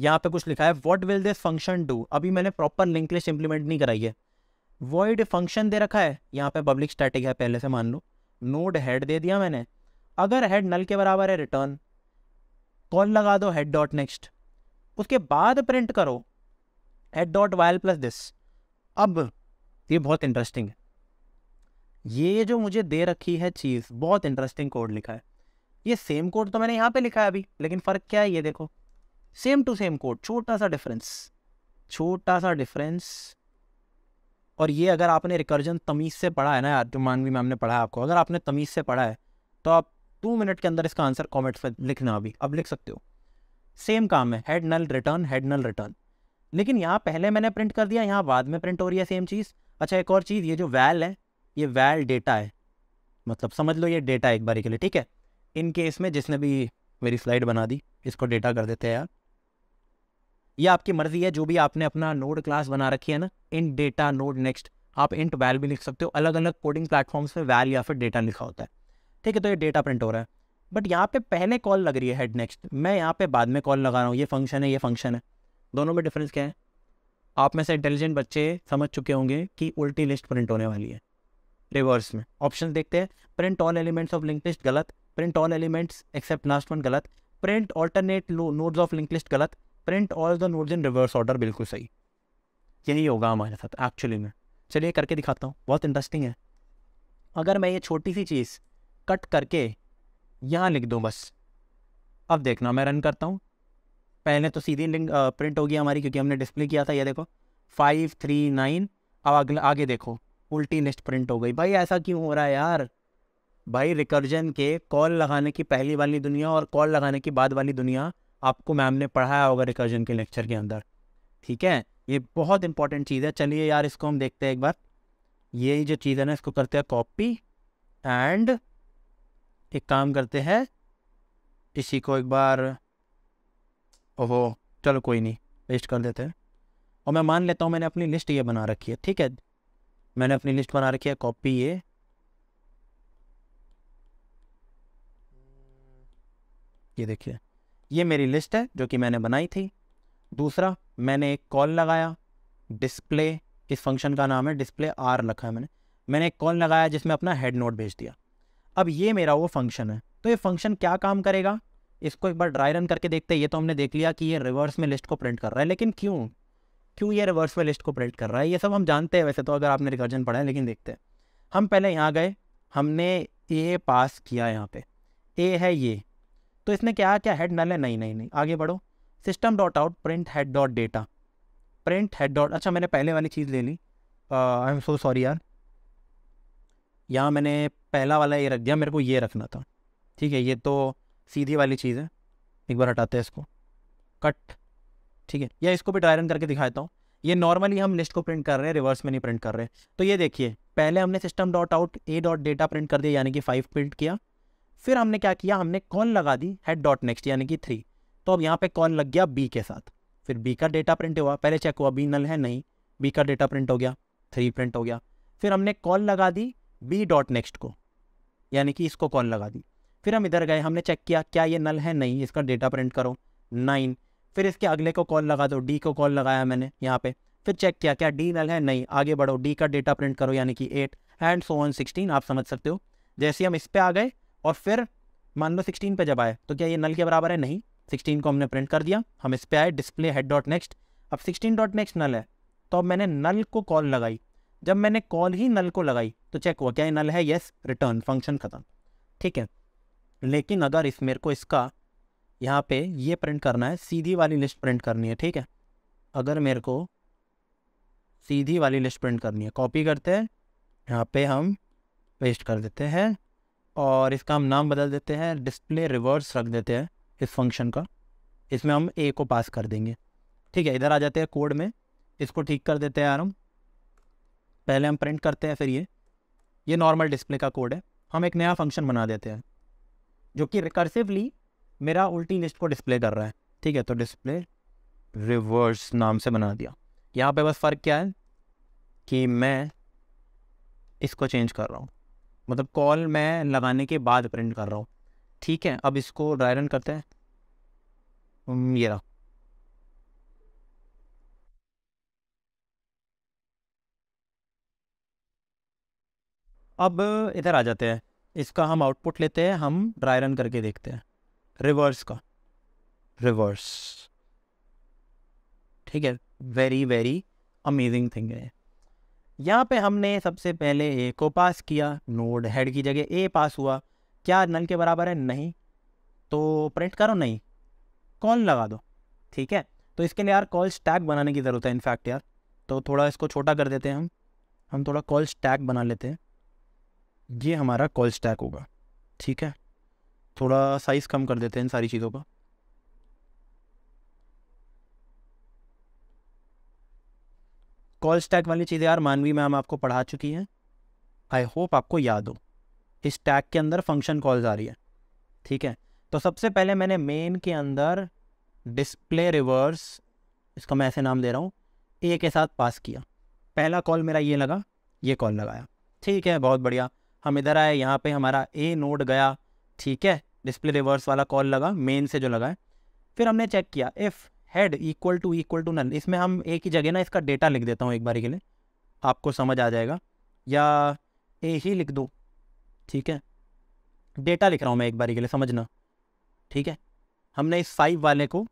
यहाँ पे कुछ लिखा है what will this function do अभी मैंने प्रॉपर लिंक लिस्ट इंप्लीमेंट नहीं कराई है वॉइड फंक्शन दे रखा है यहाँ पे पब्लिक स्टैटिक है पहले से मान लो नोड हेड दे दिया मैंने अगर हेड नल के बराबर है रिटर्न कॉल लगा दो हेड डॉट नेक्स्ट उसके बाद प्रिंट करो head dot while plus this अब ये बहुत इंटरेस्टिंग है ये जो मुझे दे रखी है चीज़ बहुत इंटरेस्टिंग कोड लिखा है ये सेम कोड तो मैंने यहाँ पे लिखा है अभी लेकिन फ़र्क क्या है ये देखो सेम टू सेम कोड छोटा सा डिफरेंस छोटा सा डिफरेंस और ये अगर आपने रिकर्जन तमीज़ से पढ़ा है ना यार जो मानवी मैम ने पढ़ा है आपको अगर आपने तमीज़ से पढ़ा है तो आप टू मिनट के अंदर इसका आंसर कॉमेंट्स पर लिखना अभी अब लिख सकते हो सेम काम है head null return head null return लेकिन यहाँ पहले मैंने प्रिंट कर दिया यहाँ बाद में प्रिंट हो रही है सेम चीज़ अच्छा एक और चीज़ ये जो वैल है ये वैल डेटा है मतलब समझ लो ये डेटा एक बारी के लिए ठीक है इन केस में जिसने भी मेरी स्लाइड बना दी इसको डेटा कर देते हैं यार ये आपकी मर्जी है जो भी आपने अपना नोड क्लास बना रखी है ना इन डेटा नोड नेक्स्ट आप इंट वैल भी लिख सकते हो अलग अलग कोडिंग प्लेटफॉर्म्स पे वैल या फिर डेटा लिखा होता है ठीक है तो ये डेटा प्रिंट हो रहा है बट यहाँ पे पहले कॉल लग रही है हेड नेक्स्ट मैं यहाँ पे बाद में कॉल लगा रहा हूँ ये फंक्शन है ये फंक्शन है दोनों में डिफरेंस क्या है आप में से इंटेलिजेंट बच्चे समझ चुके होंगे कि उल्टी लिस्ट प्रिंट होने वाली है रिवर्स में ऑप्शन देखते हैं print all elements of link list गलत print all elements except last one गलत print alternate nodes of link list गलत print all the nodes in reverse order बिल्कुल सही यही होगा हमारे साथ एक्चुअली में चलिए करके दिखाता हूँ बहुत इंटरेस्टिंग है अगर मैं ये छोटी सी चीज़ कट करके यहाँ लिख दूँ बस अब देखना मैं रन करता हूँ पहले तो सीधी लिंक प्रिंट होगी हमारी क्योंकि हमने डिस्प्ले किया था ये देखो फाइव थ्री नाइन अब अगला आगे देखो उल्टी लिस्ट प्रिंट हो गई भाई ऐसा क्यों हो रहा है यार भाई रिकर्जन के कॉल लगाने की पहली वाली दुनिया और कॉल लगाने की बाद वाली दुनिया आपको मैम ने पढ़ाया होगा रिकर्जन के लेक्चर के अंदर ठीक है ये बहुत इंपॉर्टेंट चीज़ है चलिए यार इसको हम देखते हैं एक बार ये जो चीज़ है ना इसको करते हैं कॉपी एंड एक काम करते हैं इसी को एक बार ओहो चलो कोई नहीं पेस्ट कर देते हैं और मैं मान लेता हूँ मैंने अपनी लिस्ट ये बना रखी है ठीक है मैंने अपनी लिस्ट बना रखी है कॉपी ये ये देखिए ये मेरी लिस्ट है जो कि मैंने बनाई थी दूसरा मैंने एक कॉल लगाया डिस्प्ले इस फंक्शन का नाम है डिस्प्ले आर रखा है मैंने मैंने एक कॉल लगाया जिसमें अपना हेड नोट भेज दिया अब ये मेरा वो फंक्शन है तो ये फंक्शन क्या काम करेगा इसको एक बार ड्राई रन करके देखते हैं ये तो हमने देख लिया कि ये रिवर्स में लिस्ट को प्रिंट कर रहा है लेकिन क्यों क्यों ये रिवर्स में लिस्ट को प्रिंट कर रहा है ये सब हम जानते हैं वैसे तो अगर आपने रिकर्जन पढ़ा है लेकिन देखते हैं हम पहले यहाँ गए हमने ए पास किया यहाँ पे ए है ये तो इसमें क्या है क्या हेड नल है नहीं नहीं नहीं आगे बढ़ो system dot out print head dot data print head dot अच्छा मैंने पहले वाली चीज़ ले ली आई एम सो सॉरी यार यहाँ मैंने पहला वाला ये रख दिया मेरे को ये रखना था ठीक है ये तो सीधी वाली चीज़ है एक बार हटाते हैं इसको कट ठीक है या इसको भी ड्रायरन करके दिखाता हूँ ये नॉर्मली हम लिस्ट को प्रिंट कर रहे हैं रिवर्स में नहीं प्रिंट कर रहे तो ये देखिए पहले हमने system dot out a dot data print कर दिया यानी कि फाइव प्रिंट किया फिर हमने क्या किया हमने कॉल लगा दी हेड डॉट नेक्स्ट यानी कि थ्री तो अब यहाँ पे कॉल लग गया बी के साथ फिर बी का डेटा प्रिंट हुआ पहले चेक हुआ बी नल है नहीं बी का डेटा प्रिंट हो गया थ्री प्रिंट हो गया फिर हमने कॉल लगा दी बी डॉट नेक्स्ट को यानी कि इसको कॉल लगा दी फिर हम इधर गए हमने चेक किया क्या ये नल है नहीं इसका डेटा प्रिंट करो नाइन फिर इसके अगले को कॉल लगा दो डी को कॉल लगाया मैंने यहाँ पे फिर चेक किया क्या डी नल है नहीं आगे बढ़ो डी का डेटा प्रिंट करो यानी कि eight and so one sixteen आप समझ सकते हो जैसे हम इस पर आ गए और फिर मान लो सिक्सटीन पे जब आए तो क्या ये नल के बराबर है नहीं सिक्सटीन को हमने प्रिंट कर दिया हम इस पर आए डिस्प्ले हेड डॉट नेक्स्ट अब सिक्सटीन डॉट नेक्स्ट नल है तो अब मैंने नल को कॉल लगाई जब मैंने कॉल ही नल को लगाई तो चेक हुआ क्या ये नल है येस रिटर्न फंक्शन ख़त्म ठीक है लेकिन अगर इस मेरे को इसका यहाँ पे ये प्रिंट करना है सीधी वाली लिस्ट प्रिंट करनी है ठीक है अगर मेरे को सीधी वाली लिस्ट प्रिंट करनी है कॉपी करते हैं यहाँ पे हम पेस्ट कर देते हैं और इसका हम नाम बदल देते हैं डिस्प्ले रिवर्स रख देते हैं इस फंक्शन का इसमें हम ए को पास कर देंगे ठीक है इधर आ जाते हैं कोड में इसको ठीक कर देते हैं यार हम पहले हम प्रिंट करते हैं फिर ये ये नॉर्मल डिस्प्ले का कोड है हम एक नया फंक्शन बना देते हैं जो कि रिकर्सिवली मेरा उल्टी लिस्ट को डिस्प्ले कर रहा है ठीक है तो डिस्प्ले रिवर्स नाम से बना दिया यहाँ पे बस फ़र्क क्या है कि मैं इसको चेंज कर रहा हूँ मतलब कॉल मैं लगाने के बाद प्रिंट कर रहा हूँ ठीक है अब इसको ड्राई रन करते हैं ये रहा अब इधर आ जाते हैं इसका हम आउटपुट लेते हैं हम ड्राई रन करके देखते हैं रिवर्स का रिवर्स ठीक है वेरी वेरी अमेजिंग थिंग है यहाँ पे हमने सबसे पहले ए को पास किया नोड हेड की जगह ए पास हुआ क्या नल के बराबर है नहीं तो प्रिंट करो नहीं कॉल लगा दो ठीक है तो इसके लिए यार कॉल स्टैक बनाने की ज़रूरत है इनफैक्ट यार तो थोड़ा इसको छोटा कर देते हैं हम हम थोड़ा कॉल स्टैक बना लेते हैं ये हमारा कॉल स्टैक होगा ठीक है थोड़ा साइज़ कम कर देते हैं इन सारी चीज़ों का कॉल स्टैक वाली चीज़ें यार मानवी मैम आपको पढ़ा चुकी हैं आई होप आपको याद हो इस टैग के अंदर फंक्शन कॉल्स आ रही है ठीक है तो सबसे पहले मैंने मेन के अंदर डिस्प्ले रिवर्स इसका मैं ऐसे नाम दे रहा हूँ ए के साथ पास किया पहला कॉल मेरा ये लगा ये कॉल लगाया ठीक है बहुत बढ़िया हम इधर आए यहाँ पे हमारा ए नोड गया ठीक है डिस्प्ले रिवर्स वाला कॉल लगा मेन से जो लगा है फिर हमने चेक किया if head equal to equal to null इसमें हम एक ही जगह ना इसका डेटा लिख देता हूँ एक बारी के लिए आपको समझ आ जाएगा या ए ही लिख दो ठीक है डेटा लिख रहा हूँ मैं एक बारी के लिए समझना ठीक है हमने इस फाइव वाले को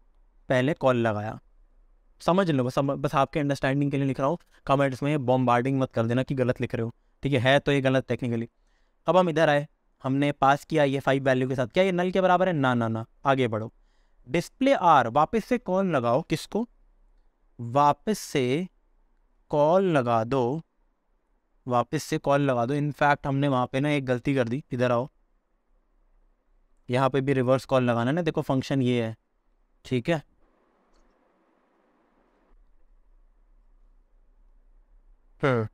पहले कॉल लगाया समझ लो बस बस आपके अंडरस्टैंडिंग के लिए लिख रहा हूँ कमेंट्स में बॉम्बार्डिंग मत कर देना कि गलत लिख रहे हो ठीक है है तो ये गलत टेक्निकली अब हम इधर आए हमने पास किया ये फाइव वैल्यू के साथ क्या ये नल के बराबर है ना ना ना आगे बढ़ो डिस्प्ले आर वापस से कॉल लगाओ किसको वापस से कॉल लगा दो वापस से कॉल लगा दो इनफैक्ट हमने वहाँ पे ना एक गलती कर दी इधर आओ यहाँ पे भी रिवर्स कॉल लगाना है ना देखो फंक्शन ये है ठीक है हम्म।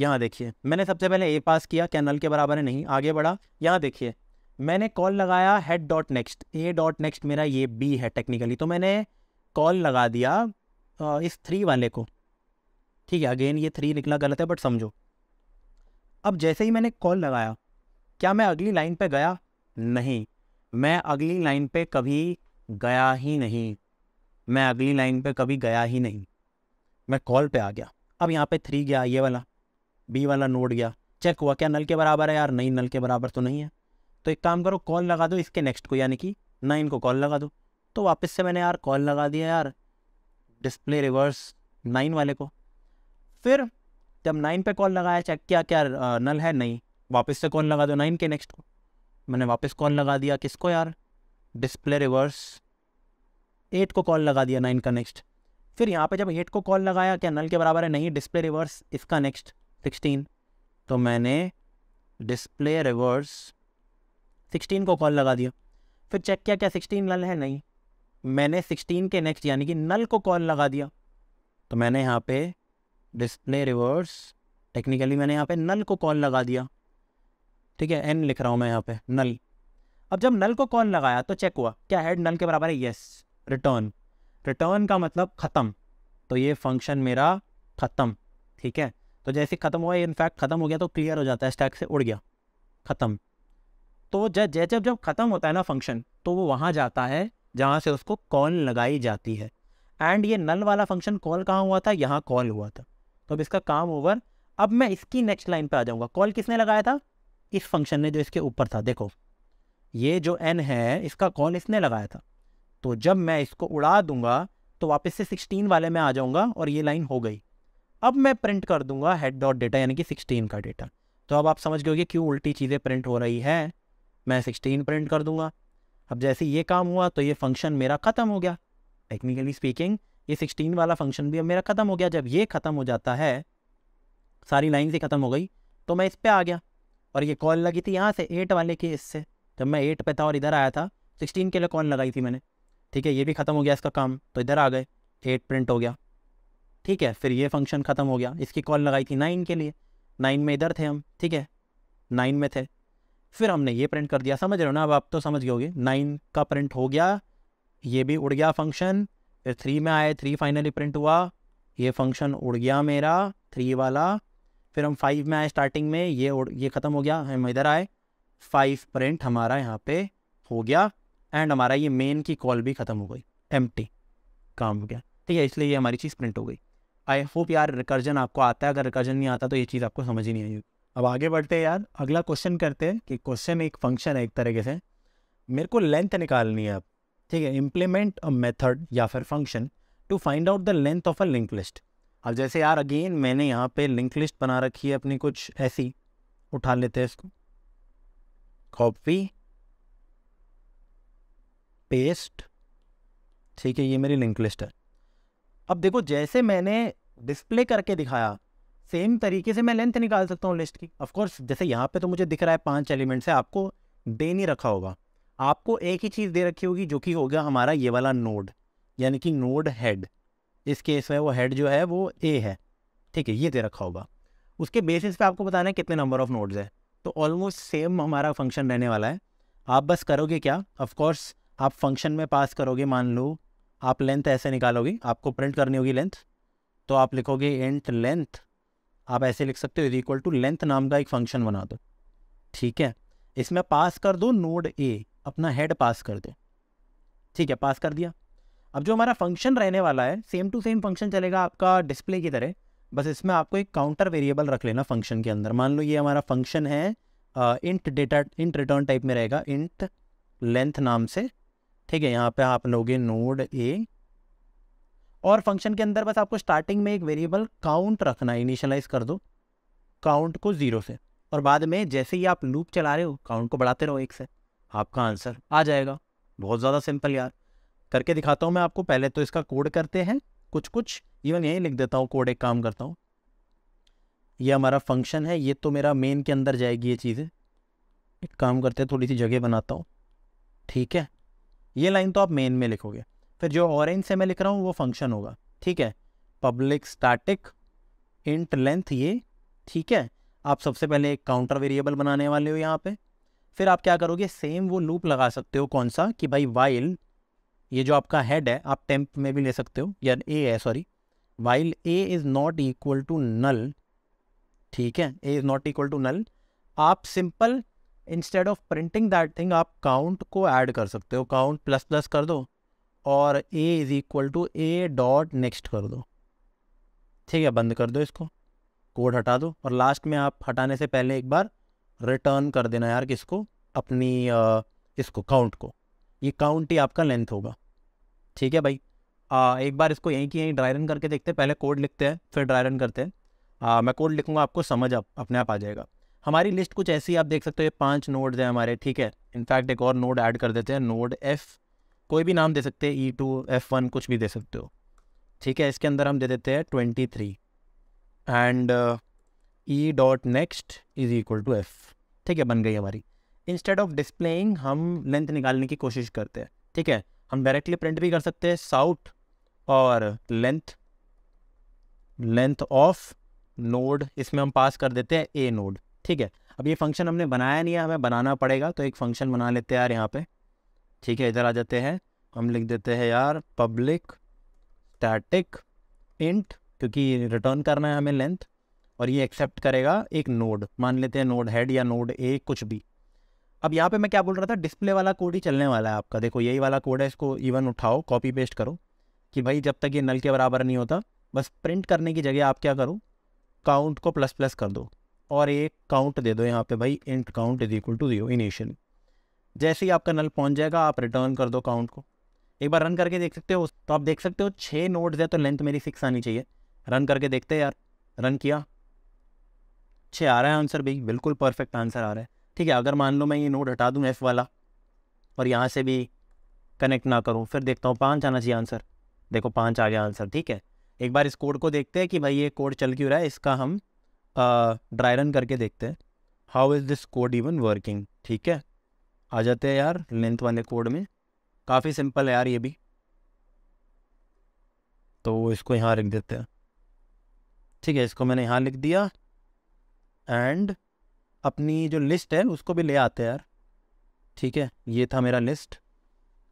यहाँ देखिए मैंने सबसे पहले ए पास किया क्या नल के बराबर है नहीं आगे बढ़ा यहाँ देखिए मैंने कॉल लगाया head dot next a dot next मेरा ये बी है टेक्निकली तो मैंने कॉल लगा दिया इस थ्री वाले को ठीक है अगेन ये थ्री निकला गलत है बट समझो अब जैसे ही मैंने कॉल लगाया क्या मैं अगली लाइन पे गया नहीं मैं अगली लाइन पे कभी गया ही नहीं मैं अगली लाइन पे कभी गया ही नहीं मैं कॉल पे आ गया अब यहाँ पे थ्री गया ये वाला बी वाला नोड गया चेक हुआ क्या नल के बराबर है यार नहीं नल के बराबर तो नहीं है तो एक काम करो कॉल लगा दो इसके नेक्स्ट को यानी कि नाइन को कॉल लगा दो तो वापस से मैंने यार कॉल लगा दिया यार डिस्प्ले रिवर्स नाइन वाले को फिर जब नाइन पे कॉल लगाया चेक किया क्या नल है नहीं वापस से कॉल लगा दो नाइन के नेक्स्ट को मैंने वापस कॉल लगा दिया किसको यार डिस्प्ले रिवर्स एट को कॉल लगा दिया नाइन का नेक्स्ट फिर यहाँ पे जब एट को कॉल लगाया क्या नल के बराबर है नहीं डिस्प्ले रिवर्स इसका नेक्स्ट सिक्सटीन तो मैंने डिस्प्ले रिवर्स सिक्सटीन को कॉल लगा दिया फिर चेक किया क्या सिक्सटीन नल है नहीं मैंने सिक्सटीन के नेक्स्ट यानी कि नल को कॉल लगा दिया तो मैंने यहाँ पे डिस्प्ले रिवर्स टेक्निकली मैंने यहाँ पे नल को कॉल लगा दिया ठीक है एन लिख रहा हूँ मैं यहाँ पे नल अब जब नल को कॉल लगाया तो चेक हुआ क्या हेड नल के बराबर है येस रिटर्न रिटर्न का मतलब ख़त्म तो ये फंक्शन मेरा ख़त्म ठीक है तो जैसे ख़त्म हुआ इनफैक्ट ख़त्म हो गया तो क्लियर हो जाता है स्टैक से उड़ गया ख़त्म तो वो जब जैसे जब ख़त्म होता है ना फंक्शन तो वो वहाँ जाता है जहाँ से उसको कॉल लगाई जाती है एंड ये नल वाला फंक्शन कॉल कहाँ हुआ था यहाँ कॉल हुआ था तो अब इसका काम ओवर अब मैं इसकी नेक्स्ट लाइन पे आ जाऊँगा कॉल किसने लगाया था इस फंक्शन ने जो इसके ऊपर था देखो ये जो एन है इसका कॉल इसने लगाया था तो जब मैं इसको उड़ा दूंगा तो वापस से सिक्सटीन वाले में आ जाऊँगा और ये लाइन हो गई अब मैं प्रिंट कर दूंगा हेड डॉट डेटा यानी कि सिक्सटीन का डेटा तो अब आप समझ गए कि क्यों उल्टी चीज़ें प्रिंट हो रही है मैं सिक्सटीन प्रिंट कर दूंगा अब जैसे ये काम हुआ तो ये फंक्शन मेरा ख़त्म हो गया टेक्निकली स्पीकिंग ये सिक्सटीन वाला फंक्शन भी अब मेरा ख़त्म हो गया जब ये ख़त्म हो जाता है सारी लाइन से ख़त्म हो गई तो मैं इस पर आ गया और ये कॉल लगी थी यहाँ से एट वाले के इससे जब मैं एट पे था और इधर आया था सिक्सटीन के लिए कॉल लगाई थी मैंने ठीक है ये भी ख़त्म हो गया इसका काम तो इधर आ गए एट प्रिंट हो गया ठीक है फिर ये फंक्शन ख़त्म हो गया इसकी कॉल लगाई थी नाइन के लिए नाइन में इधर थे हम ठीक है नाइन में थे फिर हमने ये प्रिंट कर दिया समझ रहे हो ना अब आप तो समझ गए होगे नाइन का प्रिंट हो गया ये भी उड़ गया फंक्शन फिर थ्री में आए थ्री फाइनली प्रिंट हुआ ये फंक्शन उड़ गया मेरा थ्री वाला फिर हम फाइव में आए स्टार्टिंग में ये उड़ ये ख़त्म हो गया हम इधर आए फाइव प्रिंट हमारा यहाँ पे हो गया एंड हमारा ये मेन की कॉल भी ख़त्म हो गई एम काम हो गया ठीक है इसलिए ये हमारी चीज़ प्रिंट हो गई आई होप यार रिकर्जन आपको आता है अगर रिकर्जन नहीं आता तो ये चीज़ आपको समझ ही नहीं आई अब आगे बढ़ते हैं यार अगला क्वेश्चन करते हैं कि क्वेश्चन एक फंक्शन है एक तरीके से मेरे को लेंथ निकालनी है अब ठीक है इम्प्लीमेंट अ मेथड या फिर function to find out the length of a link list अब जैसे यार अगेन मैंने यहाँ पे लिंक लिस्ट बना रखी है अपनी कुछ ऐसी उठा लेते हैं इसको कॉपी पेस्ट ठीक है ये मेरी लिंक लिस्ट है अब देखो जैसे मैंने डिस्प्ले करके दिखाया सेम तरीके से मैं लेंथ निकाल सकता हूँ लिस्ट की ऑफकोर्स जैसे यहाँ पे तो मुझे दिख रहा है पांच एलिमेंट्स है आपको दे नहीं रखा होगा आपको एक ही चीज़ दे रखी होगी जो कि होगा हमारा ये वाला नोड यानी कि नोड हेड इस केस में वो हेड जो है वो ए है ठीक है ये दे रखा होगा उसके बेसिस पे आपको बताना है कितने नंबर ऑफ नोड्स है तो ऑलमोस्ट सेम हमारा फंक्शन रहने वाला है आप बस करोगे क्या ऑफकोर्स आप फंक्शन में पास करोगे मान लो आप लेंथ ऐसे निकालोगे आपको प्रिंट करनी होगी लेंथ तो आप लिखोगे इंट लेंथ आप ऐसे लिख सकते हो इज इक्वल टू लेंथ नाम का एक फंक्शन बना दो ठीक है इसमें पास कर दो नोड ए अपना हेड पास कर दो ठीक है पास कर दिया अब जो हमारा फंक्शन रहने वाला है सेम टू सेम फंक्शन चलेगा आपका डिस्प्ले की तरह बस इसमें आपको एक काउंटर वेरिएबल रख लेना फंक्शन के अंदर मान लो ये हमारा फंक्शन है int data int return type में रहेगा इंट लेंथ नाम से ठीक है यहाँ पे आप लोगे नोड ए और फंक्शन के अंदर बस आपको स्टार्टिंग में एक वेरिएबल काउंट रखना है इनिशलाइज कर दो काउंट को ज़ीरो से और बाद में जैसे ही आप लूप चला रहे हो काउंट को बढ़ाते रहो एक से आपका आंसर आ जाएगा बहुत ज़्यादा सिंपल यार करके दिखाता हूँ मैं आपको पहले तो इसका कोड करते हैं कुछ कुछ इवन यहीं लिख देता हूँ कोड एक काम करता हूँ ये हमारा फंक्शन है ये तो मेरा मेन के अंदर जाएगी ये चीज़ें एक काम करते हैं थोड़ी सी जगह बनाता हूँ ठीक है ये लाइन तो आप मेन में लिखोगे फिर जो ऑरेंज से मैं लिख रहा हूँ वो फंक्शन होगा ठीक है पब्लिक स्टैटिक इंट लेंथ ये ठीक है आप सबसे पहले एक काउंटर वेरिएबल बनाने वाले हो यहाँ पे फिर आप क्या करोगे सेम वो लूप लगा सकते हो कौन सा कि भाई वाइल ये जो आपका हेड है आप टेम्प में भी ले सकते हो या ए है sorry while a is not equal to null ठीक है a is not equal to null आप simple instead of printing that thing आप काउंट को ऐड कर सकते हो काउंट प्लस प्लस कर दो और a is equal to a dot next कर दो ठीक है बंद कर दो इसको कोड हटा दो और लास्ट में आप हटाने से पहले एक बार रिटर्न कर देना यार किसको अपनी इसको काउंट को ये काउंट ही आपका लेंथ होगा ठीक है भाई आ, एक बार इसको यहीं की यहीं ड्राई रन करके देखते हैं पहले कोड लिखते हैं फिर ड्राई रन करते हैं आ, मैं कोड लिखूंगा आपको समझ आप, अपने आप आ जाएगा हमारी लिस्ट कुछ ऐसी आप देख सकते हो ये पांच नोड्स हैं हमारे ठीक है इनफैक्ट एक और नोड ऐड कर देते हैं नोड एफ़ कोई भी नाम दे सकते हैं ई टू एफ वन कुछ भी दे सकते हो ठीक है इसके अंदर हम दे देते हैं twenty three and e dot next is equal to f ठीक है बन गई हमारी इंस्टेड ऑफ डिस्प्लेइंग हम लेंथ निकालने की कोशिश करते हैं ठीक है हम डायरेक्टली प्रिंट भी कर सकते हैं साउट और लेंथ लेंथ ऑफ नोड इसमें हम पास कर देते हैं ए नोड ठीक है अब ये फंक्शन हमने बनाया नहीं है हमें बनाना पड़ेगा तो एक फंक्शन बना लेते हैं यार यहाँ पे ठीक है इधर आ जाते हैं हम लिख देते हैं यार पब्लिक स्टैटिक इंट क्योंकि रिटर्न करना है हमें लेंथ और ये एक्सेप्ट करेगा एक नोड मान लेते हैं नोड हेड या नोड ए कुछ भी अब यहाँ पे मैं क्या बोल रहा था डिस्प्ले वाला कोड ही चलने वाला है आपका देखो यही वाला कोड है इसको इवन उठाओ कॉपी पेस्ट करो कि भाई जब तक ये नल के बराबर नहीं होता बस प्रिंट करने की जगह आप क्या करो काउंट को प्लस प्लस कर दो और एक काउंट दे दो यहाँ पे भाई int count is equal to दियो इनिशियल जैसे ही आपका नल पहुंच जाएगा आप रिटर्न कर दो काउंट को एक बार रन करके देख सकते हो तो आप देख सकते हो छः नोट्स है तो लेंथ मेरी सिक्स आनी चाहिए रन करके देखते हैं यार रन किया छः आ रहा है आंसर भी बिल्कुल परफेक्ट आंसर आ रहा है ठीक है अगर मान लो मैं ये नोट हटा दूँ एफ़ वाला और यहाँ से भी कनेक्ट ना करूँ फिर देखता हूँ पाँच आना चाहिए आंसर देखो पाँच आ गया आंसर ठीक है एक बार इस कोड को देखते हैं कि भाई ये कोड चल क्यों रहा है इसका हम ड्राई रन करके देखते हैं how is this code even working ठीक है आ जाते हैं यार लेंथ वाले कोड में काफ़ी सिंपल है यार ये भी तो इसको यहाँ लिख देते हैं ठीक है इसको मैंने यहाँ लिख दिया एंड अपनी जो लिस्ट है उसको भी ले आते हैं यार ठीक है ये था मेरा list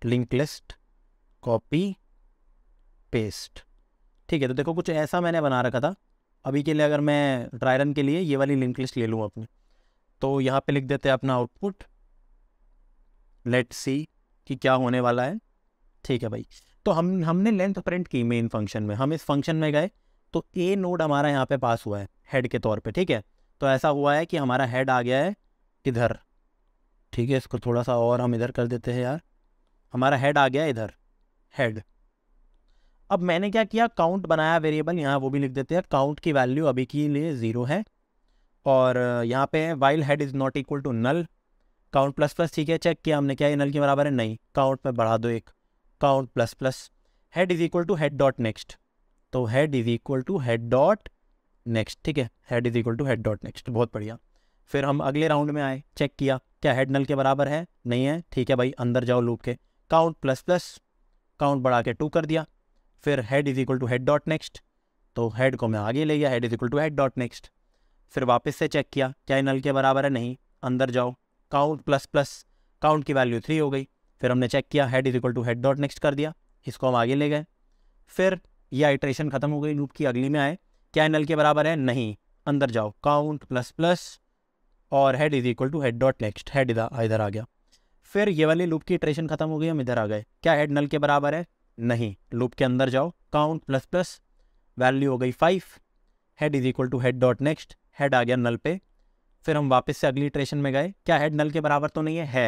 link list copy paste ठीक है तो देखो कुछ ऐसा मैंने बना रखा था अभी के लिए अगर मैं ड्राई रन के लिए ये वाली लिंक लिस्ट ले लूँ अपनी तो यहाँ पे लिख देते हैं अपना आउटपुट लेट सी कि क्या होने वाला है ठीक है भाई तो हम हमने लेंथ प्रिंट की मेन फंक्शन में हम इस फंक्शन में गए तो ए नोड हमारा यहाँ पे पास हुआ है हेड के तौर पे ठीक है तो ऐसा हुआ है कि हमारा हेड आ गया है इधर ठीक है इसको थोड़ा सा और हम इधर कर देते हैं यार हमारा हेड आ गया इधर हेड अब मैंने क्या किया काउंट बनाया वेरिएबल यहाँ वो भी लिख देते हैं काउंट की वैल्यू अभी के लिए ज़ीरो है और यहाँ पे while head is not equal to null count plus plus ठीक है चेक किया हमने क्या नल के बराबर है नहीं काउंट में बढ़ा दो एक count plus plus head is equal to head dot next तो head is equal to head dot next ठीक है head is equal to head dot next बहुत बढ़िया फिर हम अगले राउंड में आए चेक किया क्या हेड नल के बराबर है नहीं है ठीक है भाई अंदर जाओ लूप के काउंट प्लस प्लस काउंट बढ़ा के टू कर दिया फिर head is equal to head dot next तो हेड को मैं आगे ले गया head is equal to head dot next फिर वापस से चेक किया क्या नल के बराबर है नहीं अंदर जाओ काउंट प्लस प्लस काउंट की वैल्यू थ्री हो गई फिर हमने चेक किया head is equal to head dot next कर दिया इसको हम आगे ले गए फिर ये आइट्रेशन खत्म हो गई लूप की अगली में आए क्या नल के बराबर है नहीं अंदर जाओ काउंट प्लस प्लस और head is equal to head dot next head इधर आ गया फिर ये वाली लूप की आइट्रेशन खत्म हो गई हम इधर आ गए क्या हेड नल के बराबर है नहीं लूप के अंदर जाओ काउंट प्लस प्लस वैल्यू हो गई five head is equal to head dot next head आ गया नल पे फिर हम वापस से अगली ट्रेशन में गए क्या हेड नल के बराबर तो नहीं है है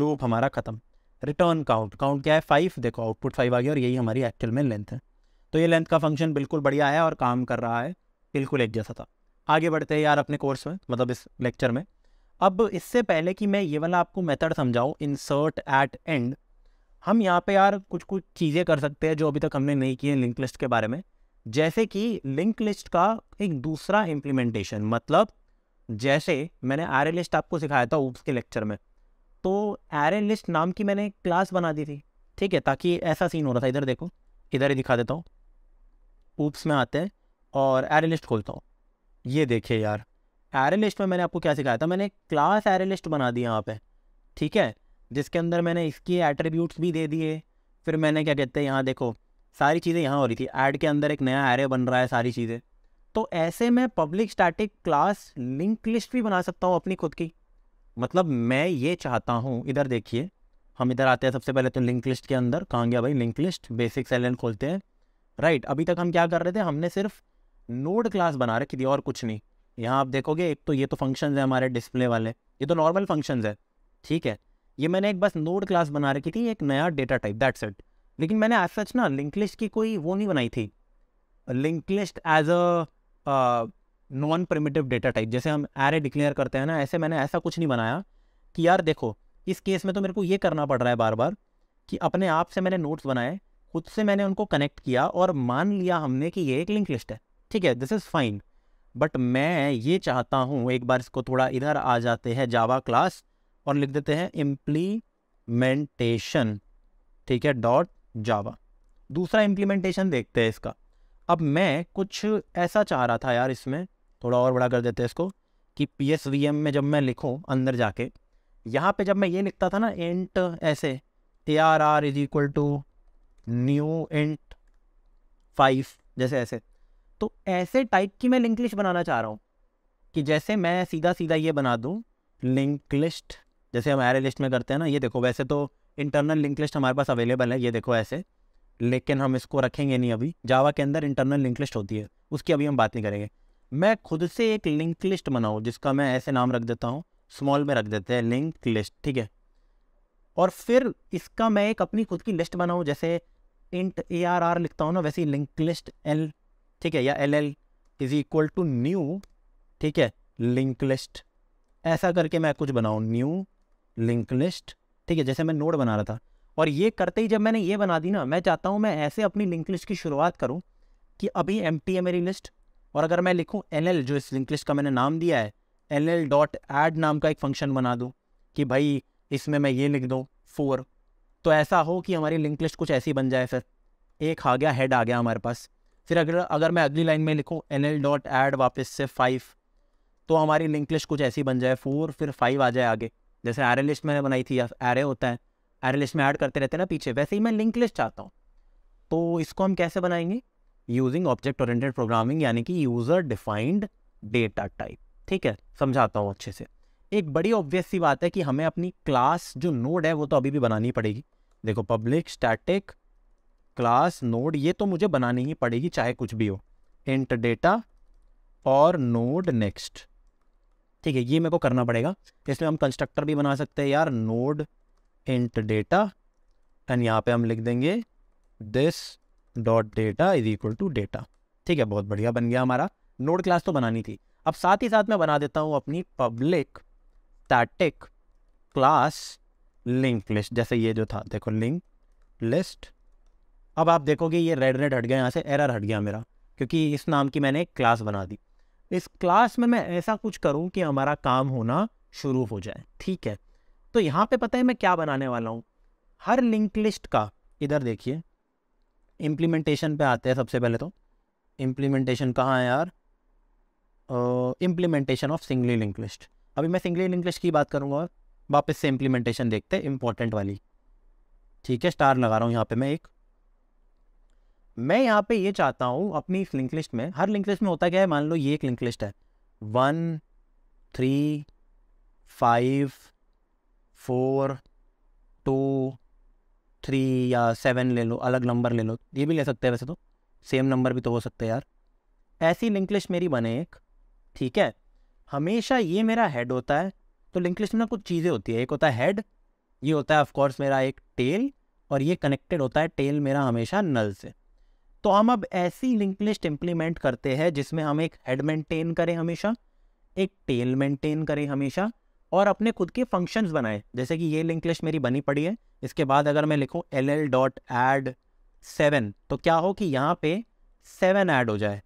लूप हमारा ख़त्म रिटर्न काउंट काउंट क्या है फाइव देखो आउटपुट फाइव आ गया और यही हमारी एक्चुअल में लेंथ है तो ये लेंथ का फंक्शन बिल्कुल बढ़िया है और काम कर रहा है बिल्कुल एक जैसा था आगे बढ़ते हैं यार अपने कोर्स में मतलब इस लेक्चर में अब इससे पहले कि मैं ये वाला आपको मेथड समझाऊँ इंसर्ट एट एंड हम यहाँ पे यार कुछ कुछ चीज़ें कर सकते हैं जो अभी तक हमने नहीं किए लिंक लिस्ट के बारे में जैसे कि लिंक लिस्ट का एक दूसरा इम्प्लीमेंटेशन मतलब जैसे मैंने एरे लिस्ट आपको सिखाया था ऊप्स के लेक्चर में तो एरे लिस्ट नाम की मैंने क्लास बना दी थी ठीक है ताकि ऐसा सीन हो रहा था इधर देखो इधर ही दिखा देता हूँ उप्स में आते हैं और एरे लिस्ट खोलता हूँ ये देखिए यार एरे लिस्ट में मैंने आपको क्या सिखाया था मैंने क्लास एरे लिस्ट बना दी यहाँ पे ठीक है जिसके अंदर मैंने इसकी एट्रीब्यूट्स भी दे दिए फिर मैंने क्या कहते हैं यहाँ देखो सारी चीज़ें यहाँ हो रही थी ऐड के अंदर एक नया एरे बन रहा है सारी चीज़ें तो ऐसे में public static class link list भी बना सकता हूँ अपनी खुद की मतलब मैं ये चाहता हूँ इधर देखिए हम इधर आते हैं सबसे पहले तो लिंक लिस्ट के अंदर कहाँ गया भाई लिंक लिस्ट बेसिक एल खोलते हैं राइट अभी तक हम क्या कर रहे थे हमने सिर्फ नोड क्लास बना रखी थी और कुछ नहीं यहाँ आप देखोगे एक तो ये तो फंक्शन है हमारे डिस्प्ले वाले ये तो नॉर्मल फंक्शन है ठीक है ये मैंने एक बस नोड क्लास बना रखी थी एक नया डेटा टाइप दैट सेट लेकिन मैंने एज सच ना लिंक लिस्ट की कोई वो नहीं बनाई थी link list as a non primitive data type जैसे हम एरे डिक्लेयर करते हैं ना ऐसे मैंने ऐसा कुछ नहीं बनाया कि यार देखो इस केस में तो मेरे को ये करना पड़ रहा है बार बार कि अपने आप से मैंने नोट्स बनाए खुद से मैंने उनको कनेक्ट किया और मान लिया हमने कि ये एक लिंक लिस्ट है ठीक है दिस इज़ फाइन बट मैं ये चाहता हूँ एक बार इसको थोड़ा इधर आ जाते हैं जावा क्लास और लिख देते हैं इम्प्लीमेंटेशन ठीक है डॉट जावा दूसरा इम्प्लीमेंटेशन देखते हैं इसका अब मैं कुछ ऐसा चाह रहा था यार इसमें थोड़ा और बड़ा कर देते हैं इसको कि पी एस वी एम में जब मैं लिखूँ अंदर जाके यहाँ पे जब मैं ये लिखता था ना एंट ऐसे A R R is equal to new int five जैसे ऐसे तो ऐसे टाइप की मैं लिंक लिस्ट बनाना चाह रहा हूँ कि जैसे मैं सीधा सीधा ये बना दूँ लिंक लिस्ट जैसे हम एरे लिस्ट में करते हैं ना ये देखो वैसे तो इंटरनल लिंक लिस्ट हमारे पास अवेलेबल है ये देखो ऐसे लेकिन हम इसको रखेंगे नहीं अभी जावा के अंदर इंटरनल लिंक लिस्ट होती है उसकी अभी हम बात नहीं करेंगे मैं खुद से एक लिंक लिस्ट बनाऊँ जिसका मैं ऐसे नाम रख देता हूँ स्मॉल में रख देते हैं लिंक लिस्ट ठीक है और फिर इसका मैं एक अपनी खुद की लिस्ट बनाऊँ जैसे इंट ए आर आर लिखता हूँ ना वैसे ही लिंक लिस्ट एल ठीक है या L L is equal to new ठीक है लिंक लिस्ट ऐसा करके मैं कुछ बनाऊँ न्यू लिंक लिस्ट ठीक है जैसे मैं नोड बना रहा था और ये करते ही जब मैंने ये बना दी ना मैं चाहता हूँ मैं ऐसे अपनी लिंक लिस्ट की शुरुआत करूँ कि अभी एम है मेरी लिस्ट और अगर मैं लिखूँ एन जो इस लिंक लिस्ट का मैंने नाम दिया है एन एल डॉट एड नाम का एक फंक्शन बना दूँ कि भाई इसमें मैं ये लिख दूँ फोर तो ऐसा हो कि हमारी लिंक लिस्ट कुछ ऐसी बन जाए फिर एक आ गया हेड आ गया हमारे पास फिर अगर अगर मैं अगली लाइन में लिखूँ एन एल डॉट एड वापस से फाइव तो हमारी लिंक लिस्ट कुछ ऐसी बन जाए फोर फिर फाइव आ जाए आगे जैसे एरे लिस्ट मैंने बनाई थी एरे होता है एरे लिस्ट में ऐड करते रहते हैं ना पीछे वैसे ही मैं लिंक लिस्ट चाहता हूँ तो इसको हम कैसे बनाएंगे यूजिंग ऑब्जेक्ट ओरिएंटेड प्रोग्रामिंग यानी कि यूज़र डिफाइंड डेटा टाइप ठीक है समझाता हूँ अच्छे से एक बड़ी ऑब्वियस सी बात है कि हमें अपनी क्लास जो नोड है वो तो अभी भी बनानी पड़ेगी देखो पब्लिक स्टैटिक क्लास नोड ये तो मुझे बनानी ही पड़ेगी चाहे कुछ भी हो इंट डेटा और नोड नेक्स्ट ठीक है ये मेरे को करना पड़ेगा इसलिए हम कंस्ट्रक्टर भी बना सकते हैं यार नोड इंट डेटा एंड यहाँ पे हम लिख देंगे this dot data is equal to data ठीक है बहुत बढ़िया बन गया हमारा नोड क्लास तो बनानी थी अब साथ ही साथ मैं बना देता हूँ अपनी public static class link list जैसे ये जो था देखो लिंक लिस्ट अब आप देखोगे ये रेड रेड हट गया यहाँ से एरर हट गया मेरा क्योंकि इस नाम की मैंने एक क्लास बना दी इस क्लास में मैं ऐसा कुछ करूँ कि हमारा काम होना शुरू हो जाए ठीक है तो यहाँ पे पता है मैं क्या बनाने वाला हूँ हर लिंक लिस्ट का इधर देखिए इम्प्लीमेंटेशन पे आते हैं सबसे पहले तो इम्प्लीमेंटेशन कहाँ है यार implementation of singly link list अभी मैं सिंगली लिंक लिस्ट की बात करूँगा वापस से इम्प्लीमेंटेशन देखते हैं इम्पॉर्टेंट वाली ठीक है स्टार लगा रहा हूँ यहाँ पे मैं एक मैं यहाँ पे ये चाहता हूँ अपनी इस लिंक लिस्ट में हर लिंक लिस्ट में होता क्या है मान लो ये एक लिंक लिस्ट है one three five four two three या सेवन ले लो अलग नंबर ले लो ये भी ले सकते हैं वैसे तो सेम नंबर भी तो हो सकते हैं यार ऐसी लिंक लिस्ट मेरी बने एक ठीक है हमेशा ये मेरा हेड होता है तो लिंक लिस्ट में ना कुछ चीज़ें होती है एक होता है हेड ये होता है ऑफकोर्स मेरा एक टेल और ये कनेक्टेड होता है टेल मेरा हमेशा नल से तो हम अब ऐसी लिंक लिस्ट इम्प्लीमेंट करते हैं जिसमें हम एक हेड मेंटेन करें हमेशा एक टेल मेंटेन करें हमेशा और अपने खुद के फंक्शंस बनाए जैसे कि ये लिंक लिस्ट मेरी बनी पड़ी है इसके बाद अगर मैं लिखूँ L L dot add seven तो क्या हो कि यहाँ पे सेवन ऐड हो जाए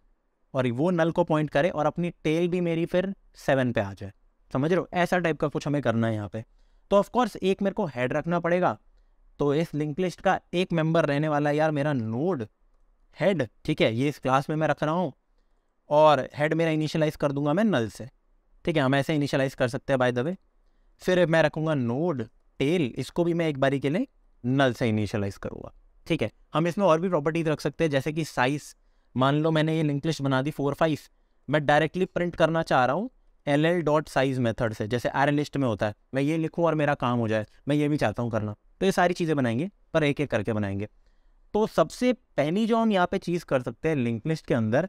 और वो नल को पॉइंट करे और अपनी टेल भी मेरी फिर सेवन पे आ जाए समझ रहे हो ऐसा टाइप का कुछ हमें करना है यहाँ पे तो ऑफकोर्स एक मेरे को हेड रखना पड़ेगा तो इस लिंक लिस्ट का एक मेंबर रहने वाला यार मेरा नोड हेड ठीक है ये इस क्लास में मैं रख रहा हूँ और हेड मेरा इनिशियलाइज कर दूंगा मैं नल से ठीक है हम ऐसे इनिशलाइज कर सकते हैं बाय द वे फिर मैं रखूँगा नोड टेल इसको भी मैं एक बारी के लिए नल से इनिशलाइज करूँगा ठीक है हम इसमें और भी प्रॉपर्टीज रख सकते हैं जैसे कि साइज मान लो मैंने ये लिंक लिस्ट बना दी फोर फाइव मैं डायरेक्टली प्रिंट करना चाह रहा हूँ L L dot size method से जैसे आर लिस्ट में होता है मैं ये लिखूँ और मेरा काम हो जाए मैं ये भी चाहता हूँ करना तो ये सारी चीज़ें बनाएंगे पर एक एक करके बनाएंगे तो सबसे पहली जो हम यहाँ पे चीज़ कर सकते हैं लिंक लिस्ट के अंदर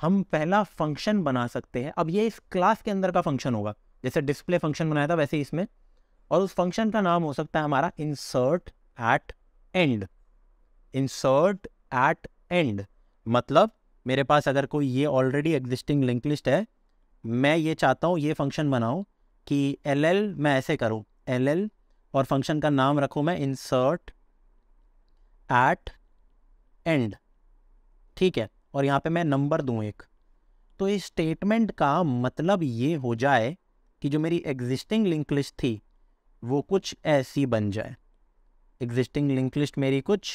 हम पहला फंक्शन बना सकते हैं अब ये इस क्लास के अंदर का फंक्शन होगा जैसे डिस्प्ले फंक्शन बनाया था वैसे ही इसमें और उस फंक्शन का नाम हो सकता है हमारा insert at end insert at end मतलब मेरे पास अगर कोई ये ऑलरेडी एग्जिस्टिंग लिंक लिस्ट है मैं ये चाहता हूँ ये फंक्शन बनाऊँ कि एल एल मैं ऐसे करूँ एल एल और फंक्शन का नाम रखूँ मैं इंसर्ट एट एंड ठीक है और यहाँ पे मैं नंबर दूँ एक तो इस स्टेटमेंट का मतलब ये हो जाए कि जो मेरी एग्जिस्टिंग लिंक लिस्ट थी वो कुछ ऐसी बन जाए एग्जिस्टिंग लिंक लिस्ट मेरी कुछ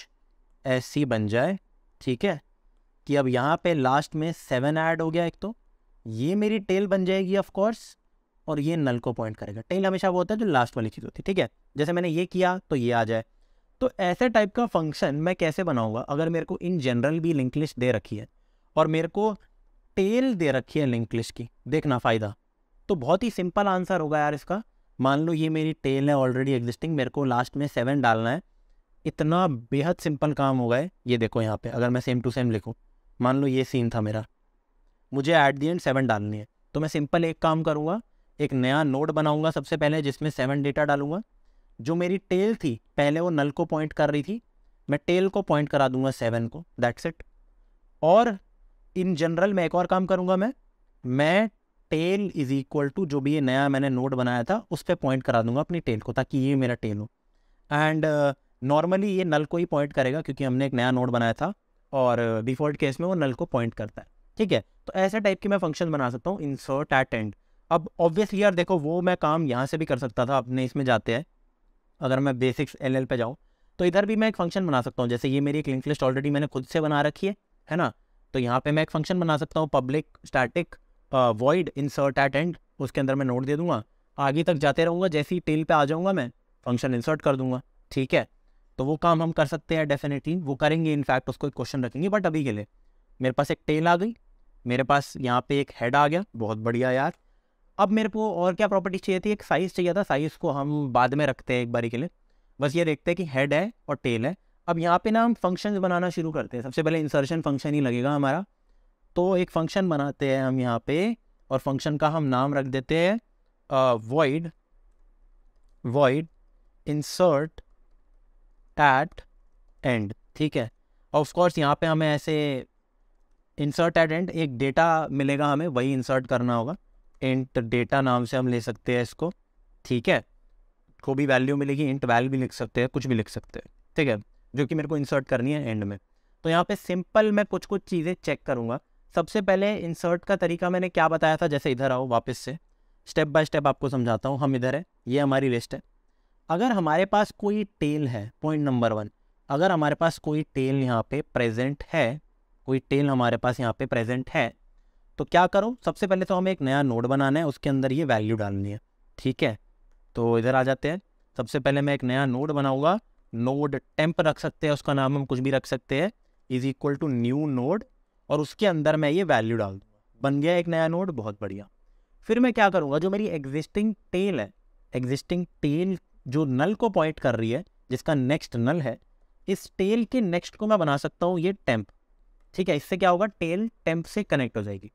ऐसी बन जाए ठीक है कि अब यहाँ पे लास्ट में सेवन ऐड हो गया एक तो ये मेरी टेल बन जाएगी ऑफ कोर्स और ये नल को पॉइंट करेगा टेल हमेशा वो होता है जो लास्ट वाली चीज़ होती है ठीक है जैसे मैंने ये किया तो ये आ जाए तो ऐसे टाइप का फंक्शन मैं कैसे बनाऊंगा अगर मेरे को इन जनरल भी लिंक लिस्ट दे रखी है और मेरे को टेल दे रखी है लिंक लिस्ट की देखना फ़ायदा तो बहुत ही सिंपल आंसर होगा यार इसका मान लो ये मेरी टेल है ऑलरेडी एग्जिस्टिंग मेरे को लास्ट में सेवन डालना है इतना बेहद सिंपल काम होगा है ये देखो यहाँ पे अगर मैं सेम टू सेम लिखूँ मान लो ये सीन था मेरा मुझे ऐट दी एंड सेवन डालनी है तो मैं सिंपल एक काम करूँगा एक नया नोड बनाऊँगा सबसे पहले जिसमें सेवन डेटा डालूंगा जो मेरी टेल थी पहले वो नल को पॉइंट कर रही थी मैं टेल को पॉइंट करा दूंगा सेवन को दैट्स इट और इन जनरल मैं एक और काम करूंगा मैं मैं टेल इज इक्वल टू जो भी ये नया मैंने नोट बनाया था उस पर पॉइंट करा दूंगा अपनी टेल को ताकि ये मेरा टेल हो एंड नॉर्मली uh, ये नल को ही पॉइंट करेगा क्योंकि हमने एक नया नोट बनाया था और डिफॉल्ट uh, केस में वो नल को पॉइंट करता है ठीक है तो ऐसे टाइप की मैं फंक्शन बना सकता हूँ इंसर्ट एट एंड अब ऑब्वियसली यार देखो वो मैं काम यहाँ से भी कर सकता था अपने इसमें जाते हैं अगर मैं बेसिक्स एल एल पे जाऊँ तो इधर भी मैं एक फंक्शन बना सकता हूँ जैसे ये मेरी एक लिंक लिस्ट ऑलरेडी मैंने खुद से बना रखी है है ना तो यहाँ पे मैं एक फंक्शन बना सकता हूँ public static void insert at end उसके अंदर मैं नोट दे दूंगा आगे तक जाते रहूँगा जैसे ही टेल पर आ जाऊँगा मैं फंक्शन इंसर्ट कर दूंगा ठीक है तो वो काम हम कर सकते हैं डेफिनेटली वो करेंगे इनफैक्ट उसको एक क्वेश्चन रखेंगे बट अभी के लिए मेरे पास एक टेल आ गई मेरे पास यहाँ पे एक हेड आ गया बहुत बढ़िया यार अब मेरे को और क्या प्रॉपर्टी चाहिए थी एक साइज़ चाहिए था साइज़ को हम बाद में रखते हैं एक बारी के लिए बस ये देखते हैं कि हेड है और टेल है अब यहाँ पे ना हम फंक्शन बनाना शुरू करते हैं सबसे पहले इंसर्शन फंक्शन ही लगेगा हमारा तो एक फंक्शन बनाते हैं हम यहाँ पे और फंक्शन का हम नाम रख देते हैं void void insert at end ठीक है ऑफकोर्स यहाँ पे हमें ऐसे इंसर्ट एट एंड एक डेटा मिलेगा हमें वही इंसर्ट करना होगा इंट डेटा नाम से हम ले सकते हैं इसको ठीक है को भी वैल्यू मिलेगी इंट वैल्यू भी लिख सकते हैं कुछ भी लिख सकते हैं ठीक है जो कि मेरे को इंसर्ट करनी है एंड में तो यहाँ पे सिंपल मैं कुछ कुछ चीज़ें चेक करूँगा सबसे पहले इंसर्ट का तरीका मैंने क्या बताया था जैसे इधर आओ वापस से स्टेप बाय स्टेप आपको समझाता हूँ हम इधर है ये हमारी लिस्ट है अगर हमारे पास कोई टेल है पॉइंट नंबर वन अगर हमारे पास कोई टेल यहाँ पे प्रेजेंट है कोई टेल हमारे पास यहाँ पे प्रेजेंट है तो क्या करो सबसे पहले तो हमें एक नया नोड बनाना है उसके अंदर ये वैल्यू डालनी है ठीक है तो इधर आ जाते हैं सबसे पहले मैं एक नया नोड बनाऊंगा नोड टेम्प रख सकते हैं उसका नाम हम कुछ भी रख सकते हैं is equal to new node और उसके अंदर मैं ये वैल्यू डाल दूँगा बन गया एक नया नोड बहुत बढ़िया फिर मैं क्या करूँगा जो मेरी एग्जिस्टिंग टेल है एग्जिस्टिंग टेल जो नल को पॉइंट कर रही है जिसका नेक्स्ट नल है इस टेल के नेक्स्ट को मैं बना सकता हूँ ये टेम्प ठीक है इससे क्या होगा टेल टेम्प से कनेक्ट हो जाएगी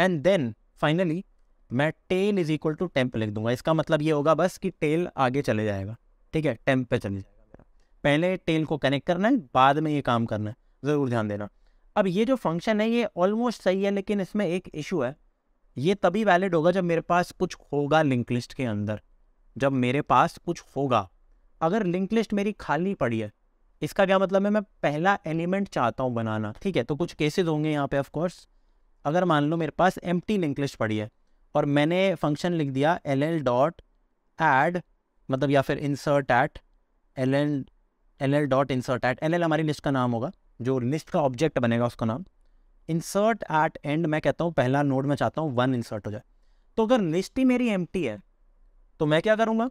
एंड देन फाइनली मैं tail is equal to temp लिख दूंगा इसका मतलब ये होगा बस कि टेल आगे चले जाएगा ठीक है टेम्प पे चले जाएगा पहले टेल को कनेक्ट करना है बाद में ये काम करना है ज़रूर ध्यान देना अब ये जो फंक्शन है ये ऑलमोस्ट सही है लेकिन इसमें एक इशू है ये तभी वैलिड होगा जब मेरे पास कुछ होगा लिंक लिस्ट के अंदर जब मेरे पास कुछ होगा अगर लिंक लिस्ट मेरी खाली पड़ी है इसका क्या मतलब है मैं पहला एलिमेंट चाहता हूँ बनाना ठीक है तो कुछ केसेज होंगे यहाँ पे ऑफकोर्स अगर मान लो मेरे पास एम टी लिंक लिस्ट पड़ी है और मैंने फंक्शन लिख दिया एल एल डॉट एड मतलब या फिर insert at L L L L dot insert at L L हमारी लिस्ट का नाम होगा जो लिस्ट का ऑब्जेक्ट बनेगा उसका नाम इंसर्ट एट एंड मैं कहता हूँ पहला नोड में चाहता हूँ वन इंसर्ट हो जाए तो अगर लिस्ट ही मेरी एम है तो मैं क्या करूँगा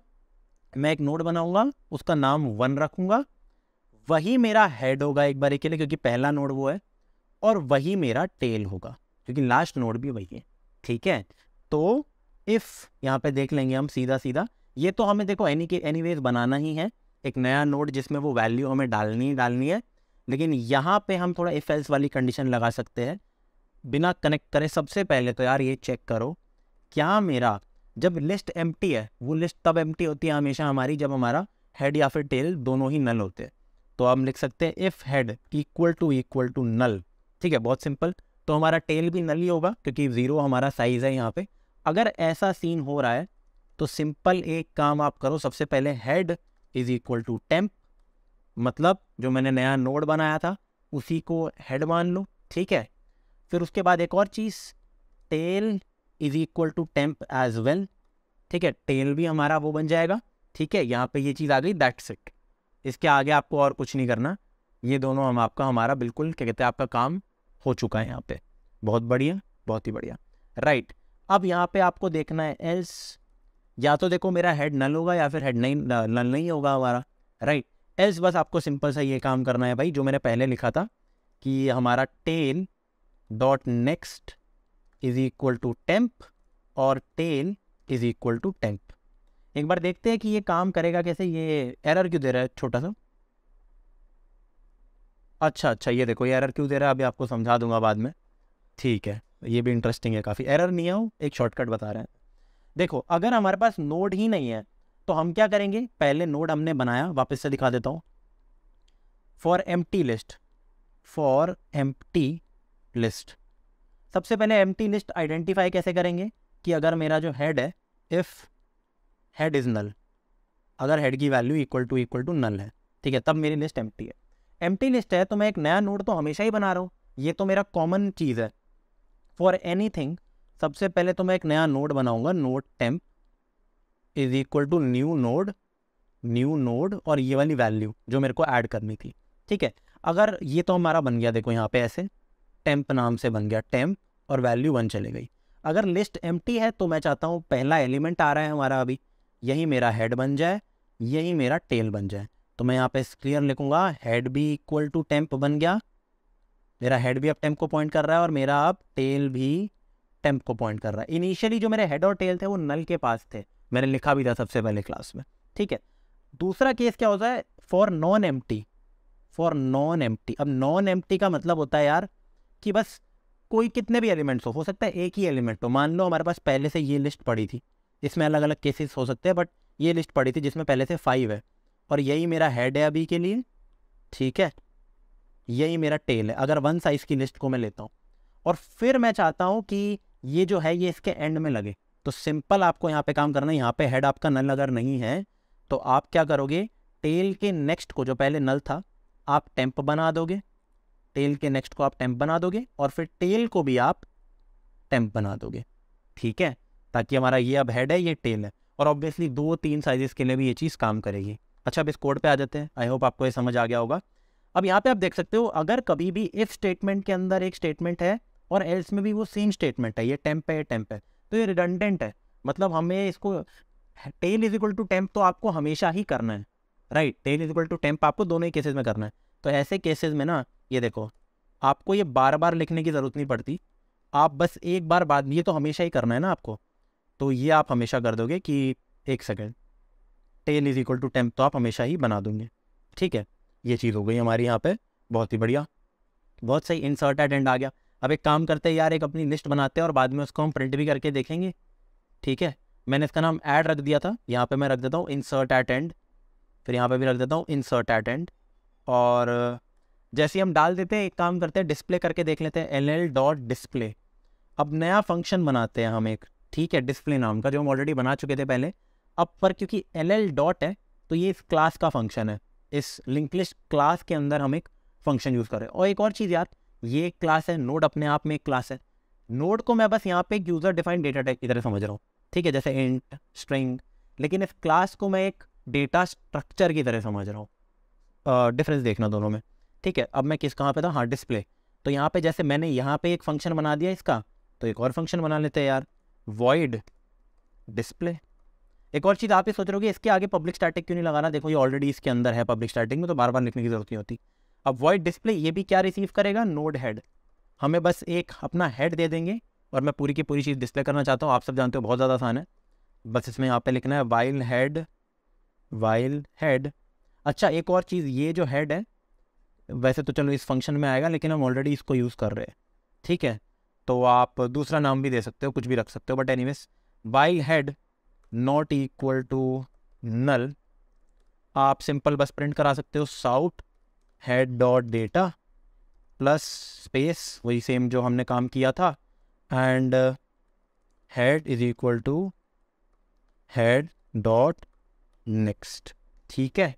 मैं एक नोड बनाऊँगा उसका नाम वन रखूँगा वही मेरा हेड होगा एक बार के लिए क्योंकि पहला नोड वो है और वही मेरा टेल होगा क्योंकि लास्ट नोड भी वही है ठीक है तो इफ़ यहाँ पे देख लेंगे हम सीधा सीधा ये तो हमें देखो एनी के एनी बनाना ही है एक नया नोड जिसमें वो वैल्यू हमें डालनी ही डालनी है लेकिन यहाँ पे हम थोड़ा इफ एल्स वाली कंडीशन लगा सकते हैं बिना कनेक्ट करें सबसे पहले तो यार ये चेक करो क्या मेरा जब लिस्ट एम है वो लिस्ट तब एम होती है हमेशा हमारी जब हमारा हेड या फिर टेल दोनों ही नल होते हैं तो हम लिख सकते हैं if head equal to equal to null ठीक है बहुत सिंपल तो हमारा टेल भी नल ही होगा क्योंकि ज़ीरो हमारा साइज़ है यहाँ पे अगर ऐसा सीन हो रहा है तो सिंपल एक काम आप करो सबसे पहले head is equal to temp मतलब जो मैंने नया नोड बनाया था उसी को हेड मान लो ठीक है फिर उसके बाद एक और चीज़ tail is equal to temp as well ठीक है टेल भी हमारा वो बन जाएगा ठीक है यहाँ पे ये चीज़ आ गई दैट्स इट इसके आगे आपको और कुछ नहीं करना ये दोनों हम आपका हमारा बिल्कुल क्या कहते हैं आपका काम हो चुका है यहाँ पे बहुत बढ़िया बहुत ही बढ़िया राइट अब यहाँ पे आपको देखना है एल्स या तो देखो मेरा हेड नल होगा या फिर हेड नहीं नल नहीं होगा हमारा राइट एल्स बस आपको सिंपल सा ये काम करना है भाई जो मैंने पहले लिखा था कि हमारा ten dot next is equal to temp और ten is equal to temp एक बार देखते हैं कि ये काम करेगा कैसे ये एरर क्यों दे रहा है छोटा सा अच्छा अच्छा ये देखो ये एरर क्यों दे रहा है अभी आपको समझा दूंगा बाद में ठीक है ये भी इंटरेस्टिंग है काफ़ी एरर नहीं है वो एक शॉर्टकट बता रहे हैं देखो अगर हमारे पास नोड ही नहीं है तो हम क्या करेंगे पहले नोड हमने बनाया वापस से दिखा देता हूँ for M list for M list सबसे पहले एम लिस्ट आइडेंटिफाई कैसे करेंगे कि अगर मेरा जो हेड है इफ़ हेड इज़ नल अगर हेड की value equal to equal to null है ठीक है तब मेरी लिस्ट एम है एम लिस्ट है तो मैं एक नया नोड तो हमेशा ही बना रहा हूँ ये तो मेरा कॉमन चीज़ है फॉर एनी थिंग सबसे पहले तो मैं एक नया नोड बनाऊँगा node temp is equal to new node new node और ये वाली वैल्यू जो मेरे को ऐड करनी थी ठीक है अगर ये तो हमारा बन गया देखो यहाँ पे ऐसे टेम्प नाम से बन गया टेम्प और वैल्यू वन चले गई अगर लिस्ट एम है तो मैं चाहता हूँ पहला एलिमेंट आ रहा है हमारा अभी यही मेरा हेड बन जाए यही मेरा टेल बन जाए तो मैं यहाँ पे क्लियर लिखूंगा हेड भी इक्वल टू टेम्प बन गया मेरा हेड भी अब टेम्प को पॉइंट कर रहा है और मेरा अब टेल भी टेम्प को पॉइंट कर रहा है इनिशियली जो मेरे हेड और टेल थे वो नल के पास थे मैंने लिखा भी था सबसे पहले क्लास में ठीक है दूसरा केस क्या होता है for non M for non M अब नॉन एम का मतलब होता है यार कि बस कोई कितने भी एलिमेंट्स हो हो सकता है एक ही एलिमेंट हो मान लो हमारे पास पहले से ये लिस्ट पड़ी थी इसमें अलग अलग केसेस हो सकते हैं बट ये लिस्ट पड़ी थी जिसमें पहले से फाइव है और यही मेरा हेड है अभी के लिए ठीक है यही मेरा टेल है अगर वन साइज़ की लिस्ट को मैं लेता हूँ और फिर मैं चाहता हूँ कि ये जो है ये इसके एंड में लगे तो सिंपल आपको यहाँ पे काम करना है यहाँ पे हेड आपका नल अगर नहीं है तो आप क्या करोगे टेल के नेक्स्ट को जो पहले नल था आप टेम्प बना दोगे टेल के नेक्स्ट को आप टेम्प बना दोगे और फिर टेल को भी आप टेम्प बना दोगे ठीक है ताकि हमारा ये अब हेड है ये टेल है और ऑब्वियसली दो तीन साइजेस के लिए भी ये चीज़ काम करेगी अच्छा अब इस कोड पे आ जाते हैं आई होप आपको ये समझ आ गया होगा अब यहाँ पे आप देख सकते हो अगर कभी भी इफ स्टेटमेंट के अंदर एक स्टेटमेंट है और एल्स में भी वो सेम स्टेटमेंट है ये टेम्प है टेम्प है तो ये रिडंडेंट है मतलब हमें इसको tail is equal to temp तो आपको हमेशा ही करना है right tail is equal to temp आपको दोनों ही केसेज में करना है तो ऐसे केसेज में ना ये देखो आपको ये बार बार लिखने की ज़रूरत नहीं पड़ती आप बस एक बार बाद ये तो हमेशा ही करना है ना आपको तो ये आप हमेशा कर दोगे कि एक second tail is equal to temp तो आप हमेशा ही बना दूंगे ठीक है ये चीज़ हो गई हमारी यहाँ पे बहुत ही बढ़िया बहुत सही इंसर्ट एट एंड आ गया अब एक काम करते हैं यार एक अपनी लिस्ट बनाते हैं और बाद में उसको हम प्रिंट भी करके देखेंगे ठीक है मैंने इसका नाम ऐड रख दिया था यहाँ पे मैं रख देता हूँ इंसर्ट एट एंड फिर यहाँ पे भी रख देता हूँ इंसर्ट एट एंड और जैसे हम डाल देते हैं एक काम करते हैं डिस्प्ले करके देख लेते हैं एल एल डॉट डिस्प्ले अब नया फंक्शन बनाते हैं हम एक ठीक है डिस्प्ले नाम का जो हम ऑलरेडी बना चुके थे पहले अब पर क्योंकि एल एल डॉट है तो ये इस क्लास का फंक्शन है इस लिंक लिस्ट क्लास के अंदर हम एक फंक्शन यूज़ कर रहे हैं और एक और चीज़ यार ये एक क्लास है नोड अपने आप में एक क्लास है नोड को मैं बस यहाँ पे एक यूज़र डिफाइंड डेटा टाइप की तरह समझ रहा हूँ ठीक है जैसे इंट स्ट्रिंग लेकिन इस क्लास को मैं एक डेटा स्ट्रक्चर की तरह समझ रहा हूँ डिफरेंस देखना दोनों में ठीक है अब मैं किस कहाँ पे था हाँ डिस्प्ले तो यहाँ पे जैसे मैंने यहाँ पे एक फंक्शन बना दिया इसका तो एक और फंक्शन बना लेते हैं यार वॉइड डिस्प्ले एक और चीज़ आप ये सोच रहे हो कि इसके आगे पब्लिक स्टार्टिंग क्यों नहीं लगाना देखो ये ऑलरेडी इसके अंदर है पब्लिक स्टार्टिंग में तो बार बार लिखने की जरूरत नहीं होती अब वॉइड डिस्प्ले ये भी क्या रिसीव करेगा नोड हेड हमें बस एक अपना हेड दे देंगे और मैं पूरी की पूरी चीज़ डिस्प्ले करना चाहता हूँ आप सब जानते हो बहुत ज़्यादा आसान है बस इसमें यहाँ पे लिखना है वाइल हेड वाइल हेड अच्छा एक और चीज़ ये जो हेड है वैसे तो चलो इस फंक्शन में आएगा लेकिन हम ऑलरेडी इसको यूज़ कर रहे हैं ठीक है तो आप दूसरा नाम भी दे सकते हो कुछ भी रख सकते हो but any while head not equal to null आप सिंपल बस प्रिंट करा सकते हो cout head dot data plus space वही सेम जो हमने काम किया था and head is equal to head dot next ठीक है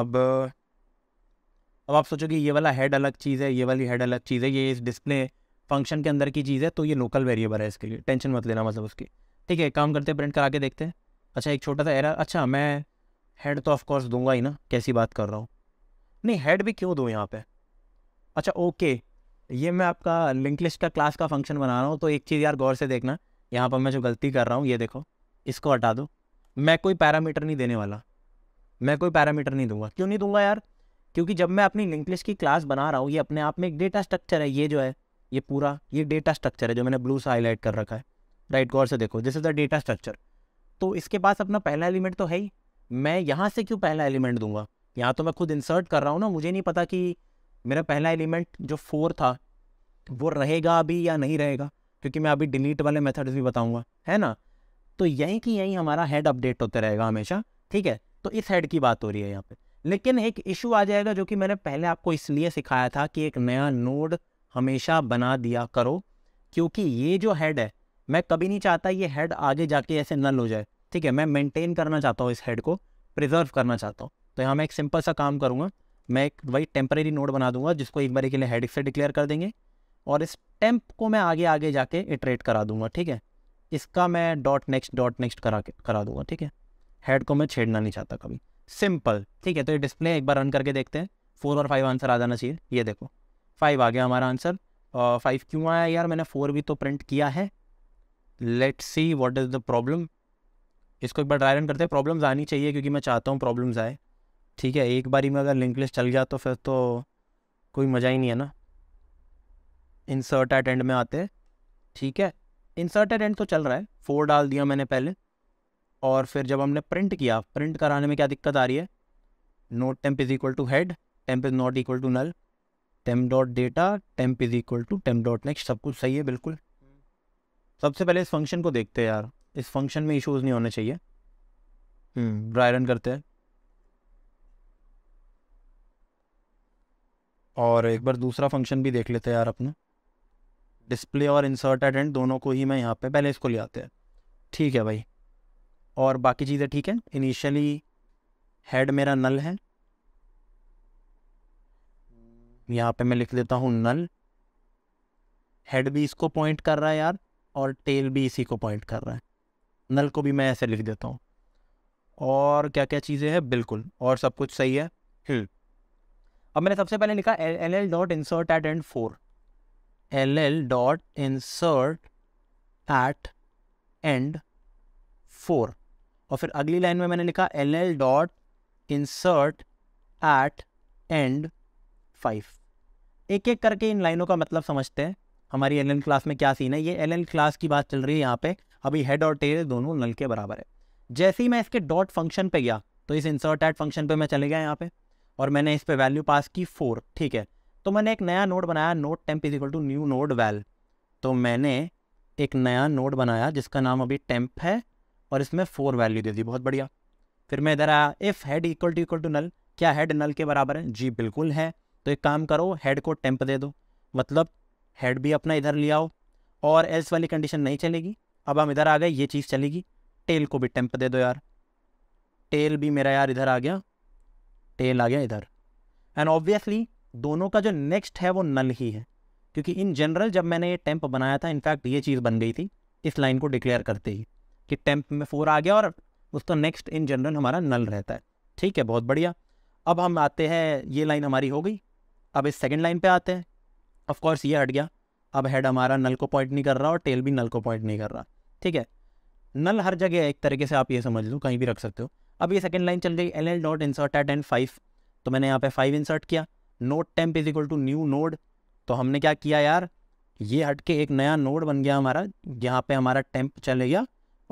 अब अब आप सोचोगे ये वाला हेड अलग चीज़ है ये वाली हेड अलग चीज़ है ये इस डिस्प्ले फंक्शन के अंदर की चीज़ है तो ये लोकल वेरिएबल है इसके लिए टेंशन मत लेना मतलब उसकी ठीक है काम करते हैं प्रिंट करा के देखते हैं अच्छा एक छोटा सा एरर अच्छा मैं हेड तो ऑफ कोर्स दूंगा ही ना कैसी बात कर रहा हूँ नहीं हेड भी क्यों दूँ यहाँ पे अच्छा ओके ये मैं आपका लिंक लिस्ट का क्लास का फंक्शन बना रहा हूँ तो एक चीज़ यार गौर से देखना यहाँ पर मैं जो गलती कर रहा हूँ ये देखो इसको हटा दो मैं कोई पैरामीटर नहीं देने वाला मैं कोई पैरामीटर नहीं दूंगा क्यों नहीं दूंगा यार क्योंकि जब मैं अपनी लिंक लिस्ट की क्लास बना रहा हूँ ये अपने आप में एक डेटा स्ट्रक्चर है ये जो है ये पूरा ये डेटा स्ट्रक्चर है जो मैंने ब्लू से हाईलाइट कर रखा है राइट गौर से देखो this is the data structure तो इसके पास अपना पहला एलिमेंट तो है ही मैं यहाँ से क्यों पहला एलिमेंट दूंगा यहाँ तो मैं खुद इंसर्ट कर रहा हूँ ना मुझे नहीं पता कि मेरा पहला एलिमेंट जो फोर था वो रहेगा अभी या नहीं रहेगा क्योंकि मैं अभी डिलीट वाले मेथड्स भी बताऊँगा है ना तो यहीं की यहीं हमारा हेड अपडेट होते रहेगा हमेशा ठीक है तो इस हेड की बात हो रही है यहाँ पे लेकिन एक इशू आ जाएगा जो कि मैंने पहले आपको इसलिए सिखाया था कि एक नया नोड हमेशा बना दिया करो क्योंकि ये जो हेड है मैं कभी नहीं चाहता ये हेड आगे जाके ऐसे नल हो जाए ठीक है मैं मेंटेन करना चाहता हूँ इस हेड को प्रिजर्व करना चाहता हूँ तो यहाँ मैं एक सिंपल सा काम करूँगा मैं एक वही टेम्परेरी नोड बना दूंगा जिसको एक बार के लिए हेड से डिक्लेयर कर देंगे और इस टेम्प को मैं आगे आगे जाके इटरेट करा दूंगा ठीक है इसका मैं डॉट नेक्स्ट डॉट नेक्स्ट करा के करा दूंगा ठीक है हेड को मैं छेड़ना नहीं चाहता कभी सिंपल ठीक है तो ये डिस्प्ले एक बार रन करके देखते हैं फोर और फाइव आंसर आ जाना चाहिए ये देखो फाइव आ गया हमारा आंसर फाइव क्यों आया यार मैंने फोर भी तो प्रिंट किया है let see what is the problem इसको एक बार ड्राई रन करते हैं प्रॉब्लम्स आनी चाहिए क्योंकि मैं चाहता हूँ प्रॉब्लम्स आए ठीक है एक बारी में अगर लिंक लिस्ट चल गया तो फिर तो कोई मज़ा ही नहीं है ना इंसर्ट एट एंड में आते हैं ठीक है इंसर्ट एट एंड तो चल रहा है फोर डाल दिया मैंने पहले और फिर जब हमने प्रिंट किया प्रिंट कराने में क्या दिक्कत आ रही है node temp is equal to head temp is not equal to null temp dot data temp is equal to temp dot next सब कुछ सही है बिल्कुल सबसे पहले इस फंक्शन को देखते हैं यार इस फंक्शन में इश्यूज नहीं होने चाहिए ड्राई हम्म, रन करते हैं और एक बार दूसरा फंक्शन भी देख लेते हैं यार अपना डिस्प्ले और इंसर्ट एंड दोनों को ही मैं यहाँ पे पहले इसको ले आते हैं ठीक है भाई और बाकी चीज़ें ठीक है इनिशियली हेड मेरा नल है यहाँ पे मैं लिख देता हूँ नल हेड भी इसको पॉइंट कर रहा है यार और टेल भी इसी को पॉइंट कर रहा है नल को भी मैं ऐसे लिख देता हूँ और क्या क्या चीज़ें हैं बिल्कुल और सब कुछ सही है हम्म। अब मैंने सबसे पहले लिखा L L dot insert at end four L L dot insert at end four और फिर अगली लाइन में मैंने लिखा L L dot insert at end five एक एक करके इन लाइनों का मतलब समझते हैं हमारी एल क्लास में क्या सीन है ये एल क्लास की बात चल रही है यहाँ पे अभी हेड और टेल दोनों नल के बराबर है जैसे ही मैं इसके डॉट फंक्शन पे गया तो इस इंसर्ट एट फंक्शन पे मैं चले गया यहाँ पे और मैंने इस पे वैल्यू पास की फोर ठीक है तो मैंने एक नया नोड बनाया node temp is equal to new node val तो मैंने एक नया नोड बनाया जिसका नाम अभी टेम्प है और इसमें फोर वैल्यू दे दी बहुत बढ़िया फिर मैं इधर आया if head equal to equal to null क्या हेड नल के बराबर है जी बिल्कुल है तो एक काम करो हेड को टेम्प दे दो मतलब हेड भी अपना इधर ले आओ और एल्स वाली कंडीशन नहीं चलेगी अब हम इधर आ गए ये चीज़ चलेगी टेल को भी टेम्प दे दो यार टेल भी मेरा यार इधर आ गया टेल आ गया इधर एंड ऑब्वियसली दोनों का जो नेक्स्ट है वो नल ही है क्योंकि इन जनरल जब मैंने ये टेम्प बनाया था इनफैक्ट ये चीज़ बन गई थी इस लाइन को डिक्लेयर करते ही कि टेम्प में फोर आ गया और उसका नेक्स्ट इन जनरल हमारा नल रहता है ठीक है बहुत बढ़िया अब हम आते हैं ये लाइन हमारी हो गई अब इस सेकेंड लाइन पे आते हैं ऑफकोर्स ये हट गया अब हेड हमारा नल को पॉइंट नहीं कर रहा और टेल भी नल को पॉइंट नहीं कर रहा ठीक है नल हर जगह एक तरीके से आप ये समझ लो कहीं भी रख सकते हो अब ये सेकेंड लाइन चल जाएगी L L dot insert at end five तो मैंने यहाँ पे फाइव इंसर्ट किया node temp is equal to new node तो हमने क्या किया यार ये हट के एक नया नोड बन गया हमारा यहाँ पे हमारा टेम्प चले गया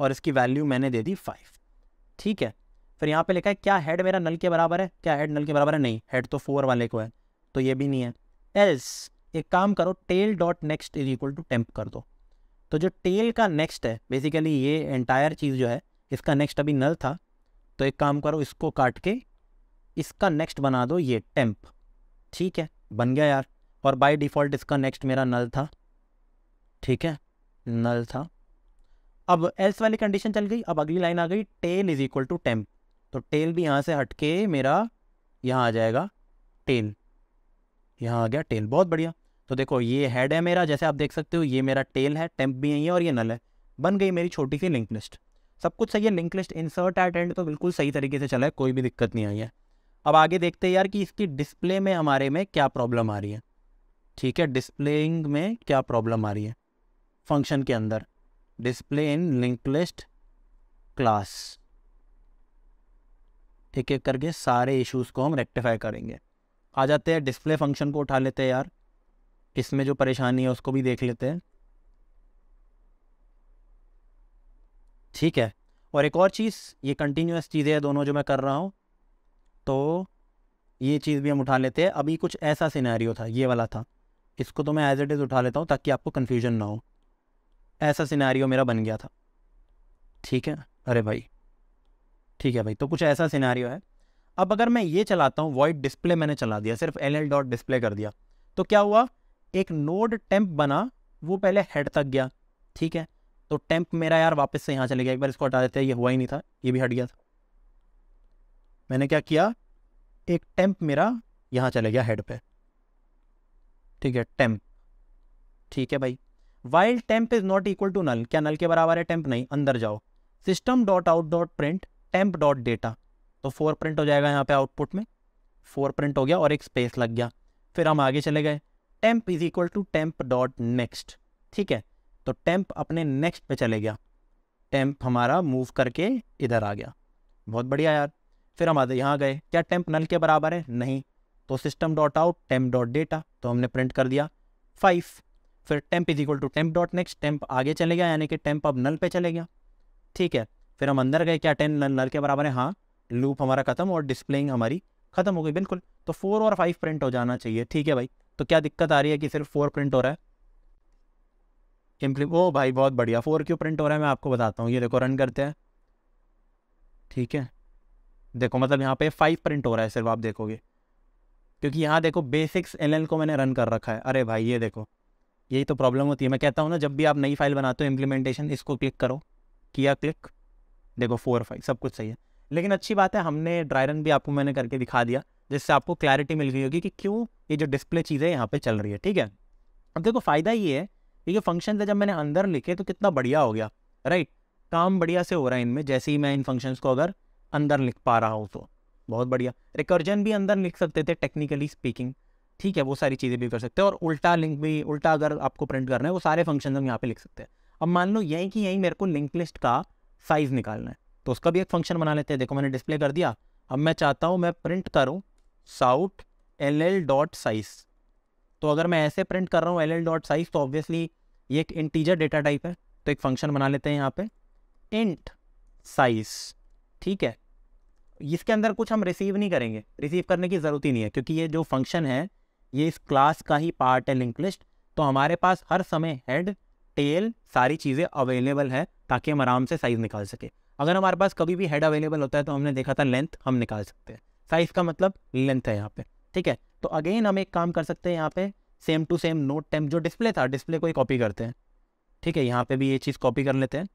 और इसकी वैल्यू मैंने दे दी फाइव ठीक है फिर यहाँ पे लिखा है क्या हेड मेरा नल के बराबर है क्या हेड नल के बराबर है नहीं हेड तो फोर वाले को है तो ये भी नहीं है एल्स एक काम करो tail dot next is equal to temp कर दो तो जो टेल का नेक्स्ट है बेसिकली ये एंटायर चीज़ जो है इसका नेक्स्ट अभी नल था तो एक काम करो इसको काट के इसका नेक्स्ट बना दो ये टेम्प ठीक है बन गया यार और बाय डिफ़ॉल्ट इसका नेक्स्ट मेरा नल था ठीक है नल था अब एल्स वाली कंडीशन चल गई अब अगली लाइन आ गई tail is equal to temp तो टेल भी यहाँ से हट के मेरा यहाँ आ जाएगा टेल यहाँ आ गया टेल बहुत बढ़िया तो देखो ये हेड है मेरा जैसे आप देख सकते हो ये मेरा टेल है टेम्प भी यही है और ये नल है बन गई मेरी छोटी सी लिंक लिस्ट सब कुछ सही है link list insert at end तो बिल्कुल सही तरीके से चला है कोई भी दिक्कत नहीं आई है अब आगे देखते हैं यार कि इसकी डिस्प्ले में हमारे में क्या प्रॉब्लम आ रही है ठीक है डिस्प्लेइंग में क्या प्रॉब्लम आ रही है फंक्शन के अंदर display in link list class ठीक है करके सारे इश्यूज को हम रेक्टिफाई करेंगे आ जाते हैं डिस्प्ले फंक्शन को उठा लेते हैं यार इसमें जो परेशानी है उसको भी देख लेते हैं ठीक है और एक और चीज़ ये कंटिन्यूस चीज़ें हैं दोनों जो मैं कर रहा हूँ तो ये चीज़ भी हम उठा लेते हैं अभी कुछ ऐसा सिनेरियो था ये वाला था इसको तो मैं एज इट इज़ उठा लेता हूँ ताकि आपको कन्फ्यूजन ना हो ऐसा सिनेरियो मेरा बन गया था ठीक है अरे भाई ठीक है भाई तो कुछ ऐसा सिनेरियो है अब अगर मैं ये चलाता हूँ वॉइड डिस्प्ले मैंने चला दिया सिर्फ एल एल डॉट डिस्प्ले कर दिया तो क्या हुआ एक नोड टेम्प बना वो पहले हेड तक गया ठीक है तो टेम्प मेरा यार वापस से यहाँ चले गया एक बार इसको हटा देते हैं ये हुआ ही नहीं था ये भी हट गया था मैंने क्या किया एक टेम्प मेरा यहाँ चले गया हेड पे ठीक है टेम्प ठीक है भाई while temp is not equal to null क्या नल के बराबर है टेम्प नहीं अंदर जाओ system dot out dot print temp dot data तो फोर प्रिंट हो जाएगा यहाँ पे आउटपुट में फोर प्रिंट हो गया और एक स्पेस लग गया फिर हम आगे चले गए temp is equal to temp dot next ठीक है तो टेम्प अपने नेक्स्ट पे चले गया टेम्प हमारा मूव करके इधर आ गया बहुत बढ़िया यार फिर हम आते यहाँ गए क्या टेम्प नल के बराबर है नहीं तो system dot out temp dot data तो हमने प्रिंट कर दिया फाइव फिर temp is equal to temp dot next temp आगे चले गया यानी कि टेम्प अब नल पे चले गया ठीक है फिर हम अंदर गए क्या टेन नल नल के बराबर है हाँ लूप हमारा खत्म और डिस्प्लेइंग हमारी खत्म हो गई बिल्कुल तो फोर और फाइव प्रिंट हो जाना चाहिए ठीक है भाई तो क्या दिक्कत आ रही है कि सिर्फ फोर प्रिंट हो रहा है इम्प्ली ओ भाई बहुत बढ़िया फोर क्यों प्रिंट हो रहा है मैं आपको बताता हूँ ये देखो रन करते हैं ठीक है देखो मतलब यहाँ पे फाइव प्रिंट हो रहा है सिर्फ आप देखोगे क्योंकि यहाँ देखो बेसिक्स एल को मैंने रन कर रखा है अरे भाई ये देखो यही तो प्रॉब्लम होती है मैं कहता हूँ ना जब भी आप नई फाइल बनाते हो इम्प्लीमेंटेशन इसको क्लिक करो किया क्लिक देखो फोर फाइव सब कुछ सही है लेकिन अच्छी बात है हमने ड्राई रन भी आपको मैंने करके दिखा दिया जिससे आपको क्लैरिटी मिल गई होगी कि क्यों ये जो डिस्प्ले चीज़ें यहाँ पे चल रही है ठीक है अब देखो फ़ायदा ये है कि जो फंक्शन जब मैंने अंदर लिखे तो कितना बढ़िया हो गया राइट काम बढ़िया से हो रहा है इनमें जैसे ही मैं इन फंक्शन को अगर अंदर लिख पा रहा हूँ तो बहुत बढ़िया रिकर्जन भी अंदर लिख सकते थे टेक्निकली स्पीकिंग ठीक है वो सारी चीज़ें भी कर सकते हैं और उल्टा लिंक भी उल्टा अगर आपको प्रिंट करना है वो सारे फंक्शन हम यहाँ पे लिख सकते हैं अब मान लो यहीं कि यहीं मेरे को लिंक लिस्ट का साइज़ निकालना है तो उसका भी एक फंक्शन बना लेते हैं देखो मैंने डिस्प्ले कर दिया अब मैं चाहता हूँ मैं प्रिंट करूँ cout L L dot size तो अगर मैं ऐसे प्रिंट कर रहा हूँ एल एल डॉट साइज तो ऑब्वियसली ये एक इंटीजर डेटा टाइप है तो एक फंक्शन बना लेते हैं यहाँ पे इंट साइज ठीक है इसके अंदर कुछ हम रिसीव नहीं करेंगे रिसीव करने की ज़रूरत ही नहीं है क्योंकि ये जो फंक्शन है ये इस क्लास का ही पार्ट है लिंक लिस्ट तो हमारे पास हर समय हेड टेल सारी चीज़ें अवेलेबल है ताकि हम आराम से साइज़ निकाल सकें अगर हमारे पास कभी भी हेड अवेलेबल होता है तो हमने देखा था लेंथ हम निकाल सकते हैं साइज का मतलब लेंथ है यहाँ पे ठीक है तो अगेन हम एक काम कर सकते हैं यहाँ पे same to same node temp जो डिस्प्ले था डिस्प्ले को ही कॉपी करते हैं ठीक है यहाँ पे भी ये चीज़ कॉपी कर लेते हैं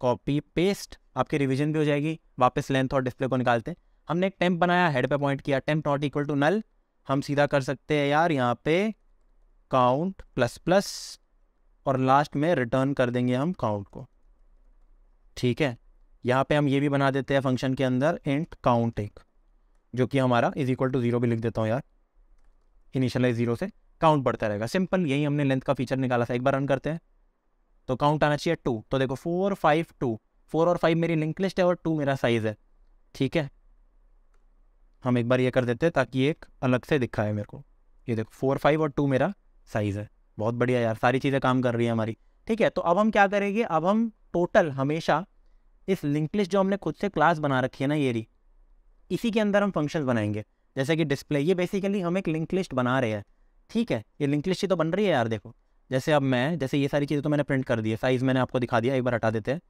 कॉपी पेस्ट आपके रिविजन भी हो जाएगी वापस लेंथ और डिस्प्ले को निकालते हैं हमने एक टेम्प बनाया हेड पे पॉइंट किया temp not equal to null हम सीधा कर सकते हैं यार यहाँ पे काउंट प्लस प्लस और लास्ट में रिटर्न कर देंगे हम काउंट को ठीक है यहाँ पे हम ये भी बना देते हैं फंक्शन के अंदर इंट काउंट एक जो कि हमारा इज इक्वल टू जीरो भी लिख देता हूँ यार इनिशियलाइज जीरो से काउंट बढ़ता रहेगा सिंपल यही हमने लेंथ का फीचर निकाला था एक बार रन करते हैं तो काउंट आना चाहिए टू तो देखो फोर फाइव टू फोर और फाइव मेरी लिंक लिस्ट है और टू मेरा साइज़ है ठीक है हम एक बार ये कर देते हैं ताकि एक अलग से दिखा है मेरे को ये देखो फोर फाइव और टू मेरा साइज़ है बहुत बढ़िया यार सारी चीज़ें काम कर रही है हमारी ठीक है तो अब हम क्या करेंगे अब हम टोटल हमेशा इस लिंक लिस्ट जो हमने खुद से क्लास बना रखी है ना ये री इसी के अंदर हम फंक्शन बनाएंगे जैसे कि डिस्प्ले ये बेसिकली हम एक लिंक लिस्ट बना रहे हैं ठीक है ये लिंक लिस्ट ही तो बन रही है यार देखो जैसे अब मैं जैसे ये सारी चीज़ें तो मैंने प्रिंट कर दी है साइज़ मैंने आपको दिखा दिया एक बार हटा देते हैं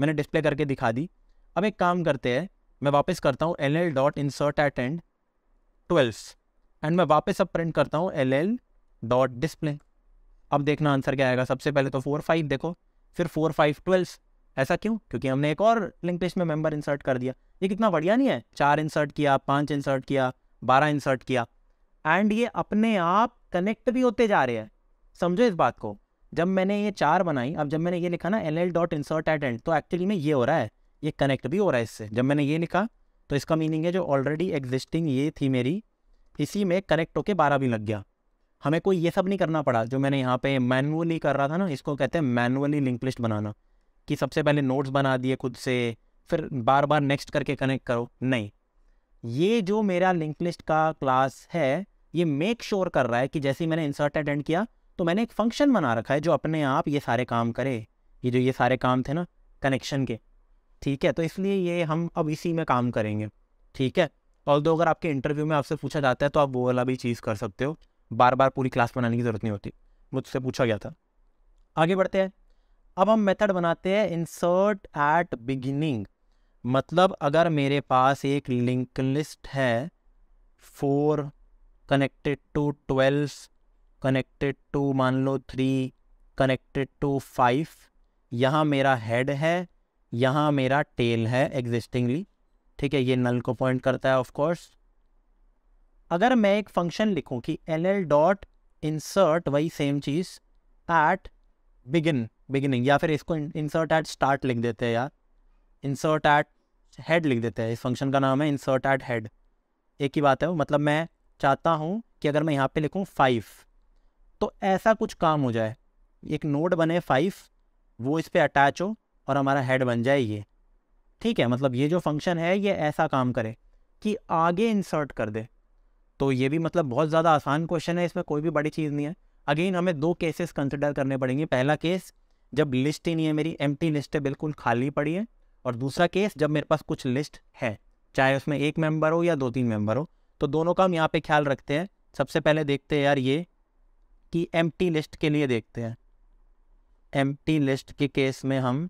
मैंने डिस्प्ले करके दिखा दी अब एक काम करते हैं मैं वापस करता हूँ L L dot insert at end twelve and मैं वापस अब प्रिंट करता हूँ एल एल डॉट डिस्प्ले अब देखना आंसर क्या आएगा सबसे पहले तो फोर फाइव देखो फिर फोर फाइव ट्वेल्व ऐसा क्यों क्योंकि हमने एक और लिंक लिस्ट में मेंबर इंसर्ट कर दिया ये कितना बढ़िया नहीं है चार इंसर्ट किया पाँच इंसर्ट किया बारह इंसर्ट किया एंड ये अपने आप कनेक्ट भी होते जा रहे हैं समझो इस बात को जब मैंने ये चार बनाई अब जब मैंने ये लिखा ना L L dot insert at end तो एक्चुअली में ये हो रहा है ये कनेक्ट भी हो रहा है इससे जब मैंने ये लिखा तो इसका मीनिंग है जो ऑलरेडी एग्जिस्टिंग ये थी मेरी इसी में कनेक्ट होके बारह भी लग गया हमें कोई ये सब नहीं करना पड़ा जो मैंने यहाँ पे मैनुअली कर रहा था ना इसको कहते हैं मैनुअली लिंक लिस्ट बनाना कि सबसे पहले नोट्स बना दिए खुद से फिर बार बार नेक्स्ट करके कनेक्ट करो नहीं ये जो मेरा लिंक लिस्ट का क्लास है ये मेक श्योर sure कर रहा है कि जैसे ही मैंने इंसर्ट अटेंड किया तो मैंने एक फंक्शन बना रखा है जो अपने आप ये सारे काम करे ये जो ये सारे काम थे ना कनेक्शन के ठीक है तो इसलिए ये हम अब इसी में काम करेंगे ठीक है ऑल अगर आपके इंटरव्यू में आपसे पूछा जाता है तो आप वो वाला भी चीज़ कर सकते हो बार बार पूरी क्लास बनाने की ज़रूरत नहीं होती मुझसे पूछा गया था आगे बढ़ते हैं अब हम मेथड बनाते हैं इंसर्ट एट बिगिनिंग मतलब अगर मेरे पास एक लिंक लिस्ट है four connected to twelve connected to मान लो थ्री कनेक्टेड टू फाइव यहाँ मेरा हेड है यहाँ मेरा टेल है एग्जिस्टिंगली ठीक है ये नल को पॉइंट करता है ऑफ कोर्स अगर मैं एक फंक्शन लिखूं कि एल एल डॉट इंसर्ट वही सेम चीज़ एट बिगिन बिगिनिंग या फिर इसको इंसर्ट एट स्टार्ट लिख देते हैं यार इंसर्ट एट हेड लिख देते हैं इस फंक्शन का नाम है इंसर्ट एट हेड एक ही बात है वो मतलब मैं चाहता हूँ कि अगर मैं यहाँ पे लिखूँ फाइव तो ऐसा कुछ काम हो जाए एक नोड बने फाइव वो इस पर अटैच हो और हमारा हेड बन जाए ये ठीक है मतलब ये जो फंक्शन है ये ऐसा काम करे कि आगे इंसर्ट कर दे तो ये भी मतलब बहुत ज़्यादा आसान क्वेश्चन है इसमें कोई भी बड़ी चीज़ नहीं है अगेन हमें दो केसेस कंसिडर करने पड़ेंगे पहला केस जब लिस्ट ही नहीं है मेरी एम लिस्ट है बिल्कुल खाली पड़ी है और दूसरा केस जब मेरे पास कुछ लिस्ट है चाहे उसमें एक मेंबर हो या दो तीन मेंबर हो तो दोनों का हम यहाँ पे ख्याल रखते हैं सबसे पहले देखते हैं यार ये कि एम लिस्ट के लिए देखते हैं एम लिस्ट के केस में हम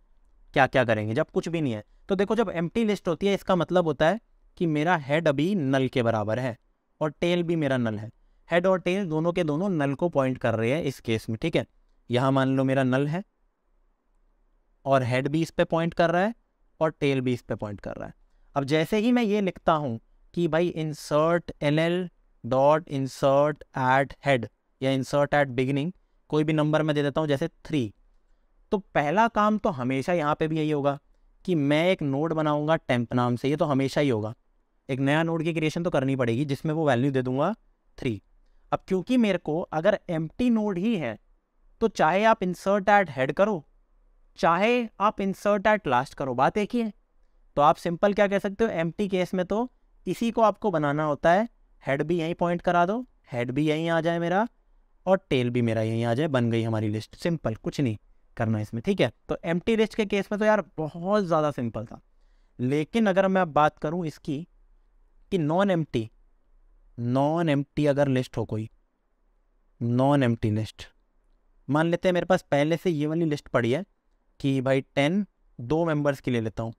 क्या क्या करेंगे जब कुछ भी नहीं है तो देखो जब एम लिस्ट होती है इसका मतलब होता है कि मेरा हेड अभी नल के बराबर है और टेल भी मेरा नल है हेड और टेल दोनों के दोनों नल को पॉइंट कर रहे हैं इस केस में ठीक है यहाँ मान लो मेरा नल है और हेड भी इस पर पॉइंट कर रहा है और टेल भी इस पर पॉइंट कर रहा है अब जैसे ही मैं ये लिखता हूँ कि भाई insert N L dot insert at head या इंसर्ट एट बिगिनिंग कोई भी नंबर मैं दे देता हूँ जैसे थ्री तो पहला काम तो हमेशा यहाँ पे भी यही होगा कि मैं एक नोड बनाऊंगा टेम्प नाम से ये तो हमेशा ही होगा एक नया नोड की क्रिएशन तो करनी पड़ेगी जिसमें वो वैल्यू दे दूंगा थ्री अब क्योंकि मेरे को अगर एम नोड ही है तो चाहे आप इंसर्ट एट हेड करो चाहे आप इंसर्ट एट लास्ट करो बात एक ही है तो आप सिंपल क्या कह सकते हो एम केस में तो इसी को आपको बनाना होता है हेड भी यहीं पॉइंट करा दो हेड भी यहीं आ जाए मेरा और टेल भी मेरा यहीं आ जाए बन गई हमारी लिस्ट सिंपल कुछ नहीं करना इसमें ठीक है तो एम लिस्ट के केस में तो यार बहुत ज़्यादा सिंपल था लेकिन अगर मैं अब बात करूँ इसकी कि नॉन एम नॉन एम अगर लिस्ट हो कोई नॉन एम लिस्ट मान लेते हैं मेरे पास पहले से ये वाली लिस्ट पड़ी है कि भाई टेन दो मेंबर्स के लिए लेता हूँ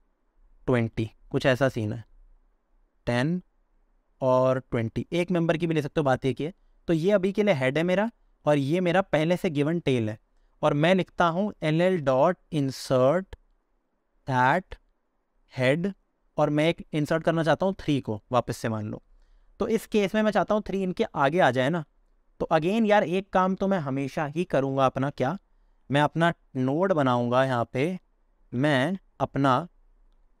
ट्वेंटी कुछ ऐसा सीन है टेन और ट्वेंटी एक मेंबर की भी ले सकते हो बात ये की है तो ये अभी के लिए हेड है मेरा और ये मेरा पहले से गिवन टेल है और मैं लिखता हूँ L L dot insert that head और मैं एक इंसर्ट करना चाहता हूँ थ्री को वापस से मान लो तो इस केस में मैं चाहता हूँ थ्री इनके आगे आ जाए ना तो अगेन यार एक काम तो मैं हमेशा ही करूँगा अपना क्या मैं अपना नोड बनाऊंगा यहाँ पे मैं अपना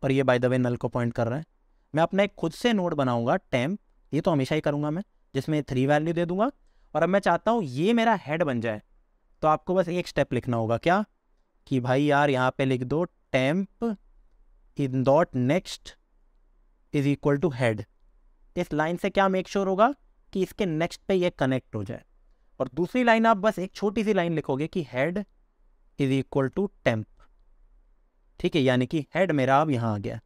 और ये बाय द वे नल को पॉइंट कर रहे हैं मैं अपना एक खुद से नोड बनाऊंगा टेम्प ये तो हमेशा ही करूँगा मैं जिसमें थ्री वैल्यू दे दूंगा और अब मैं चाहता हूँ ये मेरा हेड बन जाए तो आपको बस एक स्टेप लिखना होगा क्या कि भाई यार यहाँ पे लिख दो temp in dot next is equal to head इस लाइन से क्या मेक श्योर होगा कि इसके नेक्स्ट पे ये कनेक्ट हो जाए और दूसरी लाइन आप बस एक छोटी सी लाइन लिखोगे कि head is equal to temp ठीक है यानी कि हेड मेरा अब यहाँ आ गया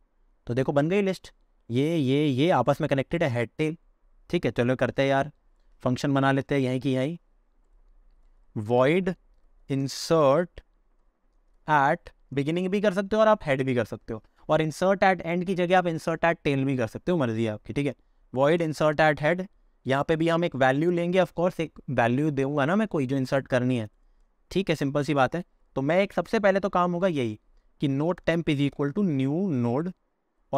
तो देखो बन गई लिस्ट ये ये ये आपस में कनेक्टेड है हेड टेल ठीक है चलो करते हैं यार फंक्शन बना लेते हैं यहीं की यहीं void insert at बिगिनिंग भी कर सकते हो और आप हेड भी कर सकते हो और इंसर्ट एट एंड की जगह आप इंसर्ट एट टेल भी कर सकते हो मर्जी आपकी ठीक है void insert at head यहाँ पे भी हम एक वैल्यू लेंगे ऑफकोर्स एक वैल्यू देऊंगा ना मैं कोई जो इंसर्ट करनी है ठीक है सिंपल सी बात है तो मैं एक सबसे पहले तो काम होगा यही कि node temp is equal to new node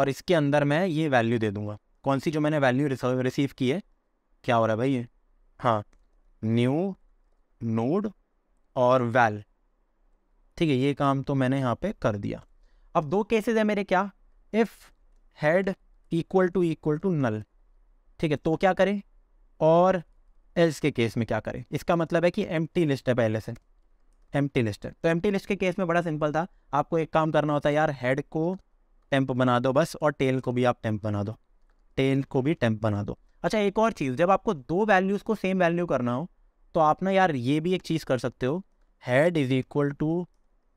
और इसके अंदर मैं ये वैल्यू दे दूंगा कौन सी जो मैंने वैल्यू रिसीव की है क्या हो रहा है भाई ये हाँ न्यू नोड और वैल ठीक है ये काम तो मैंने यहाँ पे कर दिया अब दो केसेस है मेरे क्या if head equal to equal to null ठीक है तो क्या करें और एल्स के केस में क्या करें इसका मतलब है कि एम लिस्ट है पहले से एम लिस्ट है तो एम लिस्ट के केस में बड़ा सिंपल था आपको एक काम करना होता है यार हेड को टेम्प बना दो बस और टेल को भी आप टेम्प बना दो टेल को भी टेम्प बना दो अच्छा एक और चीज़ जब आपको दो वैल्यूज़ को सेम वैल्यू करना हो तो आप ना यार ये भी एक चीज़ कर सकते हो head is equal to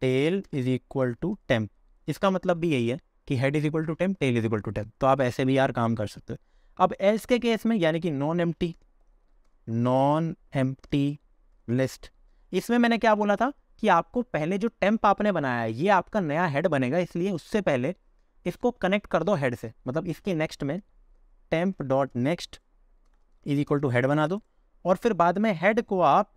tail is equal to temp इसका मतलब भी यही है कि head is equal to temp tail is equal to temp तो आप ऐसे भी यार काम कर सकते हो अब एस के केस में यानी कि non M non M list इसमें मैंने क्या बोला था कि आपको पहले जो टेम्प आपने बनाया है ये आपका नया हेड बनेगा इसलिए उससे पहले इसको कनेक्ट कर दो हेड से मतलब इसके नेक्स्ट में temp dot next is equal to head बना दो और फिर बाद में हेड को आप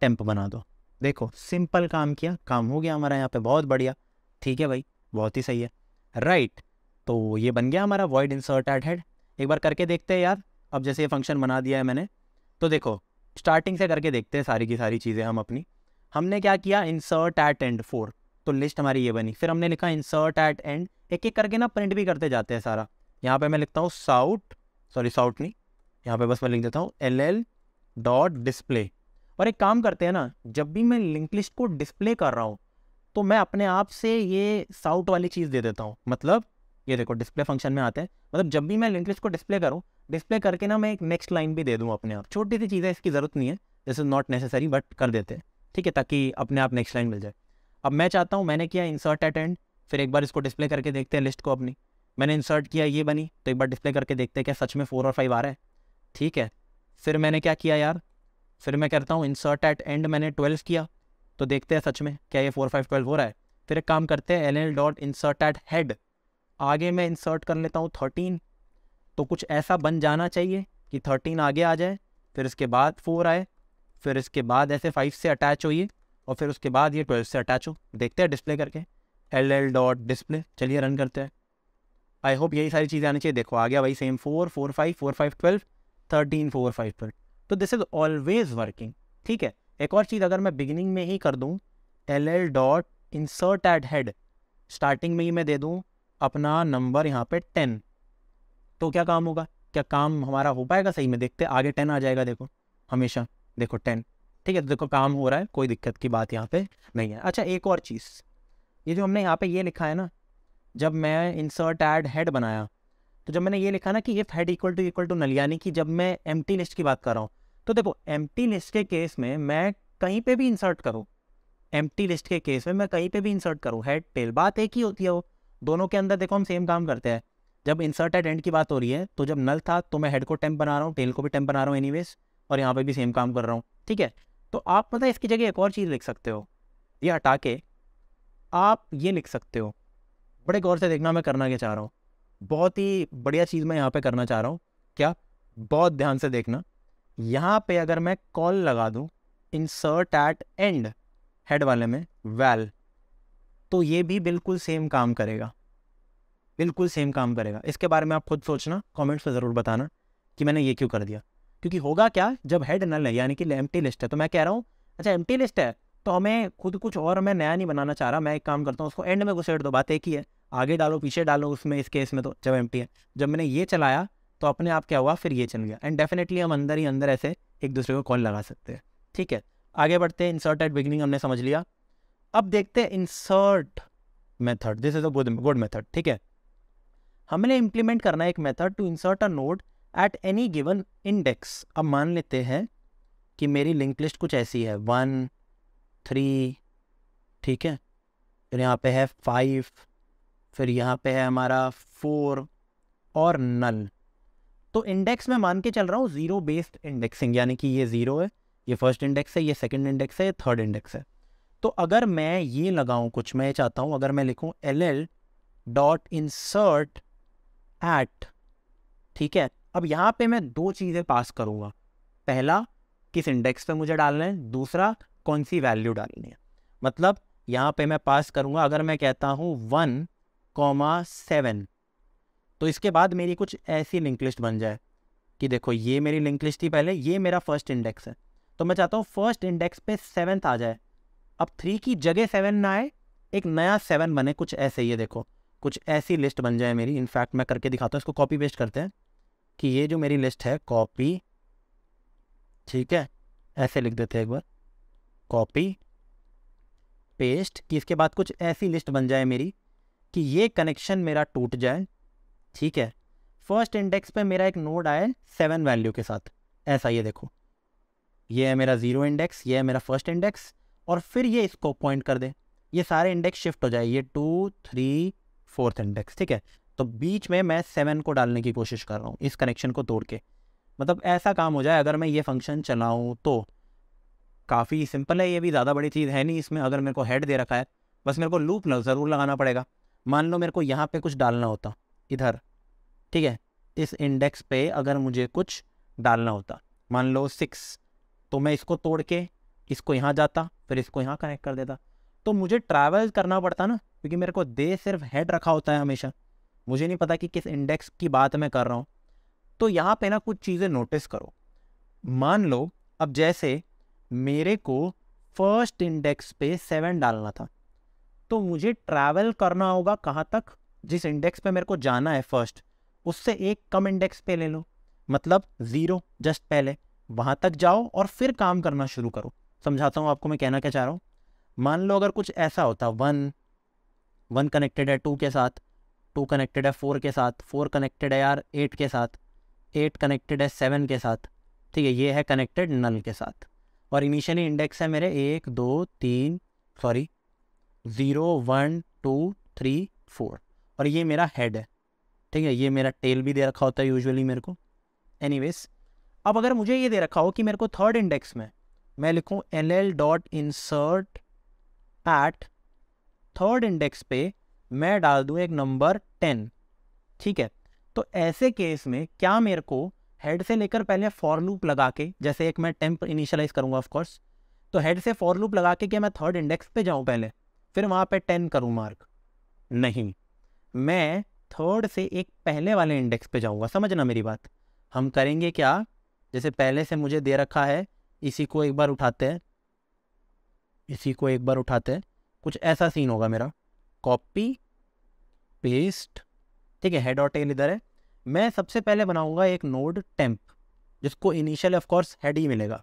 टेम्प बना दो देखो सिंपल काम किया काम हो गया हमारा यहाँ पे बहुत बढ़िया ठीक है भाई बहुत ही सही है राइट right, तो ये बन गया हमारा वॉइड इंसर्ट एट हेड एक बार करके देखते हैं यार अब जैसे ये फंक्शन बना दिया है मैंने तो देखो स्टार्टिंग से करके देखते हैं सारी की सारी चीज़ें हम अपनी हमने क्या किया इंसर्ट एट एंड फोर तो लिस्ट हमारी ये बनी फिर हमने लिखा इंसर्ट एट एंड एक एक करके ना प्रिंट भी करते जाते हैं सारा यहाँ पे मैं लिखता हूँ साउट सॉरी साउट नहीं यहाँ पे बस मैं लिख देता हूँ एल एल डॉट डिस्प्ले और एक काम करते हैं ना जब भी मैं लिंक लिस्ट को डिस्प्ले कर रहा हूँ तो मैं अपने आप से ये साउट वाली चीज़ दे देता हूँ मतलब ये देखो डिस्प्ले फंक्शन में आते हैं मतलब जब भी मैं लिंक लिस्ट को डिस्प्ले करूँ डिस्प्ले करके ना मैं एक नेक्स्ट लाइन भी दे दूँ अपने आप छोटी सी चीज़ें इसकी ज़रूरत नहीं है this is not necessary but कर देते हैं ठीक है ताकि अपने आप नेक्स्ट लाइन मिल जाए अब मैं चाहता हूँ मैंने किया इंसर्ट एट एंड फिर एक बार इसको डिस्प्ले करके देखते हैं लिस्ट को अपनी मैंने इंसर्ट किया ये बनी तो एक बार डिस्प्ले करके देखते हैं क्या सच में फोर और फाइव आ रहा है ठीक है फिर मैंने क्या किया यार फिर मैं करता हूँ इंसर्ट एट एंड मैंने ट्वेल्व किया तो देखते हैं सच में क्या ये फोर फाइव ट्वेल्व हो रहा है फिर एक काम करते हैं L L dot insert at head आगे मैं इंसर्ट कर लेता हूँ थर्टीन तो कुछ ऐसा बन जाना चाहिए कि थर्टीन आगे आ जाए फिर इसके बाद फोर आए फिर इसके बाद ऐसे फाइव से अटैच हो और फिर उसके बाद ये ट्वेल्व से अटैच हो देखते हैं डिस्प्ले करके एल एल डॉट डिस्प्ले चलिए रन करते हैं आई होप यही सारी चीज़ें आनी चाहिए देखो आ गया वही same four four five four five twelve thirteen four five twelve तो दिस इज़ ऑलवेज वर्किंग ठीक है एक और चीज़ अगर मैं बिगिनिंग में ही कर दूँ L L dot insert at head starting में ही मैं दे दूँ अपना नंबर यहाँ पे टेन तो क्या काम होगा क्या काम हमारा हो पाएगा सही में देखते आगे टेन आ जाएगा देखो हमेशा देखो टेन ठीक है तो देखो काम हो रहा है कोई दिक्कत की बात यहाँ पे नहीं है अच्छा एक और चीज़ ये जो हमने यहाँ पे ये लिखा है ना जब मैं इंसर्ट एड हेड बनाया तो जब मैंने ये लिखा ना कि if head equal to equal to null यानी कि जब मैं एम लिस्ट की बात कर रहा हूँ तो देखो एम लिस्ट के केस में मैं कहीं पर भी इंसर्ट करूँ एम लिस्ट के केस में मैं कहीं पर भी इंसर्ट करूँ हेड टेल बात एक ही होती है वो दोनों के अंदर देखो हम सेम काम करते हैं जब इंसर्ट एट एंड की बात हो रही है तो जब नल था तो मैं हेड को टेम्प बना रहा हूँ टेल को भी टेम्प बना रहा हूँ एनी और यहाँ पर भी सेम काम कर रहा हूँ ठीक है तो आप पता है इसकी जगह एक और चीज़ लिख सकते हो ये हटा के आप ये लिख सकते हो बड़े गौर से देखना मैं करना क्या चाह रहा हूँ बहुत ही बढ़िया चीज़ मैं यहाँ पे करना चाह रहा हूँ क्या बहुत ध्यान से देखना यहाँ पे अगर मैं कॉल लगा दूँ इंसर्ट एट एंड हेड वाले में वैल well, तो ये भी बिल्कुल सेम काम करेगा बिल्कुल सेम काम करेगा इसके बारे में आप खुद सोचना कमेंट्स में ज़रूर बताना कि मैंने ये क्यों कर दिया क्योंकि होगा क्या जब हेड नल है यानी कि एम लिस्ट है तो मैं कह रहा हूँ अच्छा एम लिस्ट है तो हमें खुद कुछ और मैं नया नहीं बनाना चाह रहा मैं एक काम करता हूँ उसको एंड में घुसेड़ दो बात एक ही है आगे डालो पीछे डालो उसमें इस केस में तो जब एम है जब मैंने ये चलाया तो अपने आप क्या हुआ फिर ये चल गया एंड डेफिनेटली हम अंदर ही अंदर ऐसे एक दूसरे को कॉल लगा सकते हैं ठीक है आगे बढ़ते हैं इंसर्ट एट बिगनिंग हमने समझ लिया अब देखते हैं insert method this is a good good method ठीक है हमने इंप्लीमेंट करना है एक method to insert a node at any given index अब मान लेते हैं कि मेरी लिंक लिस्ट कुछ ऐसी है वन थ्री ठीक है फिर यहाँ पे है फाइव फिर यहाँ पे है हमारा फोर और नल तो इंडेक्स में मान के चल रहा हूँ ज़ीरो बेस्ड इंडेक्सिंग यानी कि ये ज़ीरो है ये फर्स्ट इंडेक्स है ये सेकंड इंडेक्स है ये थर्ड इंडेक्स है तो अगर मैं ये लगाऊं कुछ मैं चाहता हूं अगर मैं लिखूं L L dot insert at ठीक है अब यहां पे मैं दो चीज़ें पास करूंगा पहला किस इंडेक्स पे मुझे डालना है दूसरा कौन सी वैल्यू डालनी है मतलब यहां पे मैं पास करूंगा अगर मैं कहता हूं वन कॉमा सेवन तो इसके बाद मेरी कुछ ऐसी लिंक लिस्ट बन जाए कि देखो ये मेरी लिंक लिस्ट थी पहले ये मेरा फर्स्ट इंडेक्स है तो मैं चाहता हूँ फर्स्ट इंडेक्स पे सेवन्थ आ जाए अब थ्री की जगह सेवन ना आए एक नया सेवन बने कुछ ऐसे ही है देखो कुछ ऐसी लिस्ट बन जाए मेरी इनफैक्ट मैं करके दिखाता हूँ इसको कॉपी पेस्ट करते हैं कि ये जो मेरी लिस्ट है कॉपी ठीक है ऐसे लिख देते हैं एक बार कॉपी पेस्ट कि इसके बाद कुछ ऐसी लिस्ट बन जाए मेरी कि ये कनेक्शन मेरा टूट जाए ठीक है फर्स्ट इंडेक्स पे मेरा एक नोड आया सेवन वैल्यू के साथ ऐसा ये देखो ये है मेरा ज़ीरो इंडेक्स ये है मेरा फर्स्ट इंडेक्स और फिर ये इसको पॉइंट कर दें ये सारे इंडेक्स शिफ्ट हो जाए ये टू थ्री फोर्थ इंडेक्स ठीक है तो बीच में मैं सेवन को डालने की कोशिश कर रहा हूँ इस कनेक्शन को तोड़ के मतलब ऐसा काम हो जाए अगर मैं ये फंक्शन चलाऊँ तो काफ़ी सिंपल है ये भी ज़्यादा बड़ी चीज़ है नहीं इसमें अगर मेरे को हेड दे रखा है बस मेरे को लूप ज़रूर लगाना पड़ेगा मान लो मेरे को यहाँ पे कुछ डालना होता इधर ठीक है इस इंडेक्स पे अगर मुझे कुछ डालना होता मान लो सिक्स तो मैं इसको तोड़ के इसको यहाँ जाता फिर इसको यहाँ कनेक्ट कर देता तो मुझे ट्रैवल करना पड़ता ना क्योंकि मेरे को दे सिर्फ हेड रखा होता है हमेशा मुझे नहीं पता कि किस इंडेक्स की बात मैं कर रहा हूँ तो यहाँ पे ना कुछ चीज़ें नोटिस करो मान लो अब जैसे मेरे को फर्स्ट इंडेक्स पे सेवन डालना था तो मुझे ट्रैवल करना होगा कहाँ तक जिस इंडेक्स पे मेरे को जाना है फर्स्ट उससे एक कम इंडेक्स पे ले लो मतलब ज़ीरो जस्ट पहले वहाँ तक जाओ और फिर काम करना शुरू करो समझाता हूँ आपको मैं कहना क्या चाह रहा हूँ मान लो अगर कुछ ऐसा होता वन वन कनेक्टेड है टू के साथ टू कनेक्टेड है फोर के साथ फोर कनेक्टेड है यार एट के साथ एट कनेक्टेड है सेवन के साथ ठीक है ये है कनेक्टेड नल के साथ और इनिशियली इंडेक्स है मेरे एक दो तीन sorry zero one two three four और ये मेरा हेड है ठीक है ये मेरा टेल भी दे रखा होता है यूजुअली मेरे को एनीवेज अब अगर मुझे ये दे रखा हो कि मेरे को थर्ड इंडेक्स में मैं लिखूं N L dot insert at third index पे मैं डाल दू एक नंबर टेन ठीक है तो ऐसे केस में क्या मेरे को हेड से लेकर पहले फॉर लूप लगा के जैसे एक मैं टेम्प इनिशियलाइज करूंगा ऑफकोर्स तो हेड से फॉर लूप लगा के क्या मैं थर्ड इंडेक्स पे जाऊं पहले फिर वहां पे टेन करूं मार्क नहीं मैं थर्ड से एक पहले वाले इंडेक्स पे जाऊंगा समझना मेरी बात हम करेंगे क्या जैसे पहले से मुझे दे रखा है इसी को एक बार उठाते हैं इसी को एक बार उठाते हैं कुछ ऐसा सीन होगा मेरा कॉपी पेस्ट ठीक है हेड और टेल इधर है मैं सबसे पहले बनाऊंगा एक नोड टेम्प जिसको इनिशियल ऑफ कोर्स हेड ही मिलेगा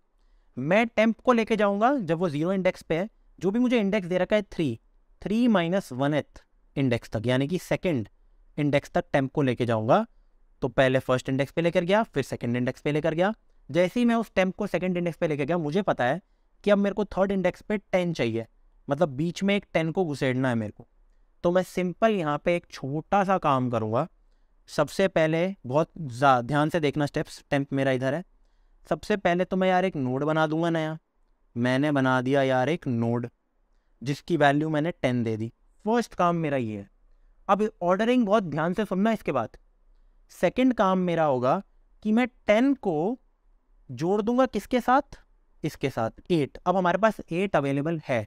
मैं टेम्प को लेके जाऊंगा जब वो जीरो इंडेक्स पे है जो भी मुझे इंडेक्स दे रखा है थ्री थ्री माइनस वन एथ इंडेक्स तक यानी कि सेकेंड इंडेक्स तक टेम्प को लेके जाऊंगा तो पहले फर्स्ट इंडेक्स पे लेकर गया फिर सेकेंड इंडेक्स पे लेकर गया जैसे ही मैं उस टेम्प को सेकेंड इंडेक्स पे लेके गया मुझे पता है कि अब मेरे को थर्ड इंडेक्स पे टेन चाहिए मतलब बीच में एक टेन को घुसेड़ना है मेरे को तो मैं सिंपल यहाँ पे एक छोटा सा काम करूँगा सबसे पहले बहुत ध्यान से देखना स्टेप्स टेम्प मेरा इधर है सबसे पहले तो मैं यार एक नोड बना दूंगा नया मैंने बना दिया यार एक नोड जिसकी वैल्यू मैंने टेन दे दी फर्स्ट काम मेरा ये है अब ऑर्डरिंग बहुत ध्यान से सुनना इसके बाद सेकेंड काम मेरा होगा कि मैं टेन को जोड़ दूंगा किसके साथ इसके साथ एट अब हमारे पास एट अवेलेबल है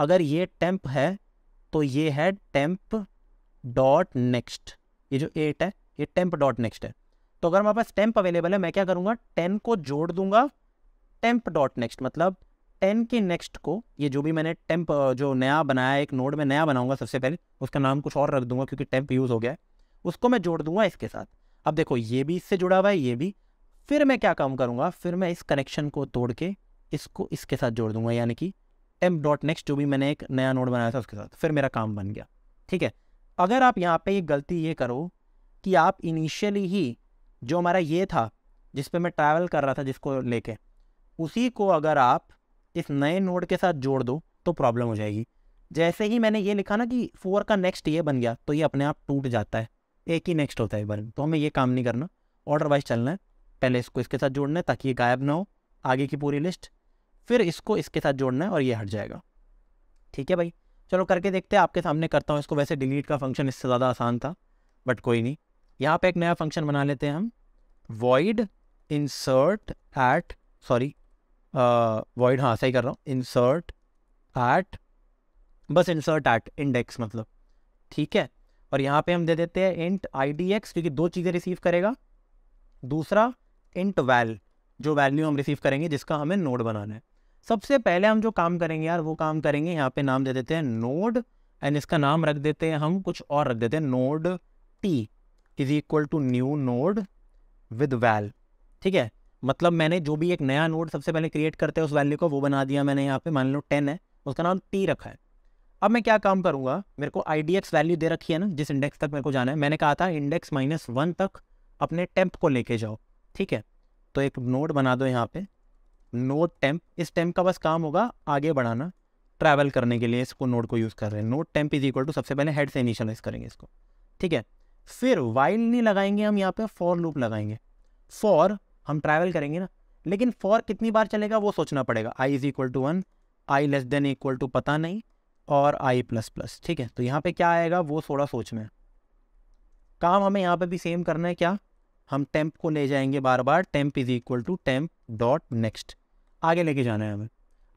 अगर ये टेम्प है तो ये है टेम्प डॉट नेक्स्ट ये जो एट है ये टेम्प डॉट नेक्स्ट है तो अगर हमारे पास टेम्प अवेलेबल है मैं क्या करूँगा टेन को जोड़ दूंगा टेम्प डॉट नेक्स्ट मतलब टेन के नेक्स्ट को ये जो भी मैंने टेम्प जो नया बनाया एक नोड में नया बनाऊंगा सबसे पहले उसका नाम कुछ और रख दूंगा क्योंकि टेम्प यूज़ हो गया है उसको मैं जोड़ दूंगा इसके साथ अब देखो ये भी इससे जुड़ा हुआ है ये भी फिर मैं क्या काम करूँगा फिर मैं इस कनेक्शन को तोड़ के इसको इसके साथ जोड़ दूंगा यानी कि एम डॉट नेक्स्ट जो भी मैंने एक नया नोड बनाया था उसके साथ फिर मेरा काम बन गया ठीक है अगर आप यहाँ पे ये गलती ये करो कि आप इनिशियली ही जो हमारा ये था जिस पे मैं ट्रैवल कर रहा था जिसको लेके उसी को अगर आप इस नए नोड के साथ जोड़ दो तो प्रॉब्लम हो जाएगी जैसे ही मैंने ये लिखा ना कि फोर का नेक्स्ट ये बन गया तो ये अपने आप टूट जाता है एक ही नेक्स्ट होता है बन तो हमें ये काम नहीं करना ऑर्डर वाइज चलना है पहले इसको इसके साथ जोड़ना है ताकि ये गायब ना हो आगे की पूरी लिस्ट फिर इसको इसके साथ जोड़ना है और ये हट जाएगा ठीक है भाई चलो करके देखते हैं आपके सामने करता हूँ इसको वैसे डिलीट का फंक्शन इससे ज़्यादा आसान था बट कोई नहीं यहाँ पर एक नया फंक्शन बना लेते हैं हम void insert at sorry void हाँ सही कर रहा हूँ insert at बस insert at index मतलब ठीक है और यहाँ पे हम दे देते हैं int idx क्योंकि दो चीज़ें रिसीव करेगा दूसरा इंट वैल जो वैल्यू हम रिसीव करेंगे जिसका हमें नोड बनाना है सबसे पहले हम जो काम करेंगे यार वो काम करेंगे यहाँ पे नाम दे देते हैं नोड एंड इसका नाम रख देते हैं हम कुछ और रख देते हैं node T is equal to new node with val ठीक है मतलब मैंने जो भी एक नया नोड सबसे पहले क्रिएट करते हैं उस वैल्यू को वो बना दिया मैंने यहाँ पे मान लो टेन है उसका नाम टी रखा है अब मैं क्या काम करूँगा मेरे को आई डी एक्स वैल्यू दे रखी है ना जिस इंडेक्स तक मेरे को जाना है मैंने कहा था इंडेक्स माइनस वन तक अपने टेम्प को लेके जाओ ठीक है तो एक नोड बना दो यहाँ पे नोड टेम्प इस टेम्प का बस काम होगा आगे बढ़ाना ट्रैवल करने के लिए इसको नोड को यूज़ कर रहे हैं node temp is equal to सबसे पहले हेड से इनिशलाइज करेंगे इसको ठीक है फिर वाइल नहीं लगाएंगे हम यहाँ पे फॉर लूप लगाएंगे फॉर हम ट्रैवल करेंगे ना लेकिन फॉर कितनी बार चलेगा वो सोचना पड़ेगा I is equal to one I less than equal to पता नहीं और आई प्लस प्लस ठीक है तो यहाँ पे क्या आएगा वो थोड़ा सोच में काम हमें यहाँ पे भी सेम करना है क्या हम टेम्प को ले जाएंगे बार बार temp is equal to temp dot next आगे लेके जाना है हमें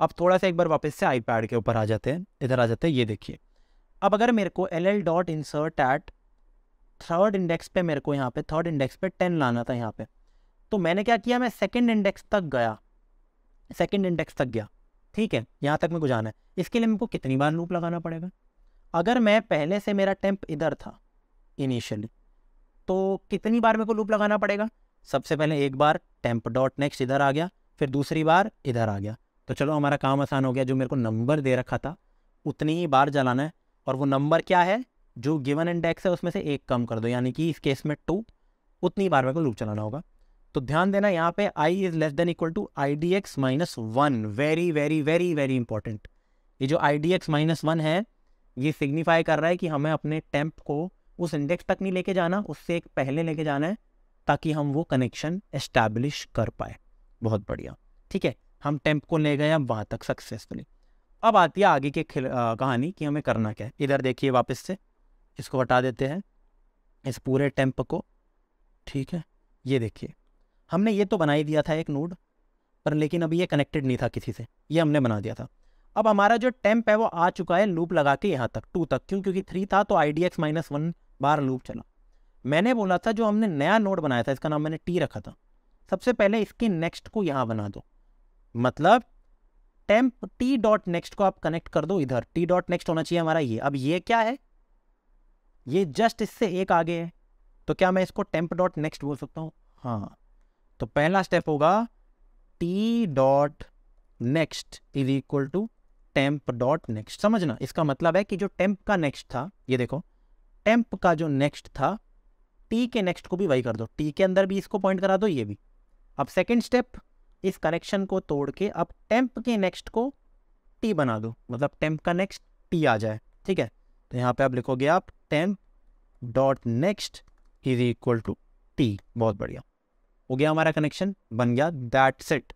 अब थोड़ा सा एक बार वापस से आईपैड के ऊपर आ जाते हैं इधर आ जाते हैं ये देखिए अब अगर मेरे को L L dot insert at third index पे मेरे को यहाँ पे थर्ड इंडेक्स पे टेन लाना था यहाँ पे तो मैंने क्या किया मैं सेकेंड इंडेक्स तक गया सेकेंड इंडेक्स तक गया ठीक है यहाँ तक मेरे को जाना है इसके लिए मेरे को कितनी बार लूप लगाना पड़ेगा अगर मैं पहले से मेरा टेम्प इधर था इनिशियली तो कितनी बार मेरे को लूप लगाना पड़ेगा सबसे पहले एक बार टेम्प डॉट नेक्स्ट इधर आ गया फिर दूसरी बार इधर आ गया तो चलो हमारा काम आसान हो गया जो मेरे को नंबर दे रखा था उतनी ही बार जलाना है और वो नंबर क्या है जो गिवन इंडेक्स है उसमें से एक कम कर दो यानी कि इस केस में टू उतनी बार मेरे को लूप चलाना होगा तो ध्यान देना यहाँ पे I is less than equal to I D X minus one very very very very important ये जो I D X minus one है ये सिग्निफाई कर रहा है कि हमें अपने टेम्प को उस इंडेक्स तक नहीं लेके जाना उससे एक पहले लेके जाना है ताकि हम वो कनेक्शन एस्टैब्लिश कर पाए बहुत बढ़िया ठीक है हम टेम्प को ले गए हम वहाँ तक सक्सेसफुली अब आती है आगे की कहानी कि हमें करना क्या है इधर देखिए वापस से इसको हटा देते हैं इस पूरे टेम्प को ठीक है ये देखिए हमने ये तो बना ही दिया था एक नोड पर लेकिन अभी ये कनेक्टेड नहीं था किसी से ये हमने बना दिया था अब हमारा जो टेम्प है वो आ चुका है लूप लगा के यहाँ तक टू तक क्यों क्योंकि थ्री था तो I D X minus one बार लूप चला मैंने बोला था जो हमने नया नोड बनाया था इसका नाम मैंने टी रखा था सबसे पहले इसके नेक्स्ट को यहाँ बना दो मतलब टेम्प टी डॉट नेक्स्ट को आप कनेक्ट कर दो इधर टी डॉट नेक्स्ट होना चाहिए हमारा ये अब ये क्या है ये जस्ट इससे एक आगे है तो क्या मैं इसको टेम्प डॉट नेक्स्ट बोल सकता हूँ हाँ तो पहला स्टेप होगा T dot next is equal to temp dot next समझना इसका मतलब है कि जो टेम्प का नेक्स्ट था ये देखो टेम्प का जो नेक्स्ट था टी के नेक्स्ट को भी वही कर दो टी के अंदर भी इसको पॉइंट करा दो ये भी अब सेकेंड स्टेप इस कनेक्शन को तोड़ के अब टेम्प के नेक्स्ट को टी बना दो मतलब टेम्प का नेक्स्ट टी आ जाए ठीक है तो यहाँ पे आप लिखोगे आप temp dot next is equal to T बहुत बढ़िया हो गया हमारा कनेक्शन बन गया that it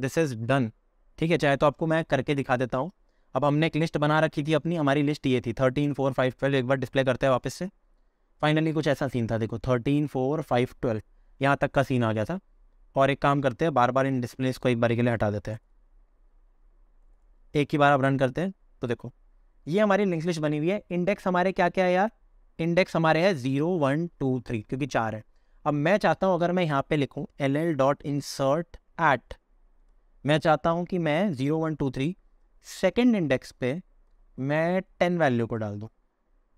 this is done ठीक है चाहे तो आपको मैं करके दिखा देता हूँ अब हमने एक लिस्ट बना रखी थी अपनी हमारी लिस्ट ये थी थर्टीन फोर फाइव ट्वेल्व एक बार डिस्प्ले करते हैं वापस से फाइनली कुछ ऐसा सीन था देखो थर्टीन फोर फाइव ट्वेल्व यहाँ तक का सीन आ गया था और एक काम करते हैं बार बार इन डिस्प्लेस को एक बार के लिए हटा देते हैं एक ही बार आप रन करते हैं तो देखो ये हमारी लिंक लिस्ट बनी हुई है इंडेक्स हमारे क्या क्या है यार इंडेक्स हमारे है ज़ीरो वन टू थ्री क्योंकि चार है अब मैं चाहता हूँ अगर मैं यहाँ पे लिखूँ L L dot insert at मैं चाहता हूँ कि मैं zero one two three second index पे मैं टेन वैल्यू को डाल दूँ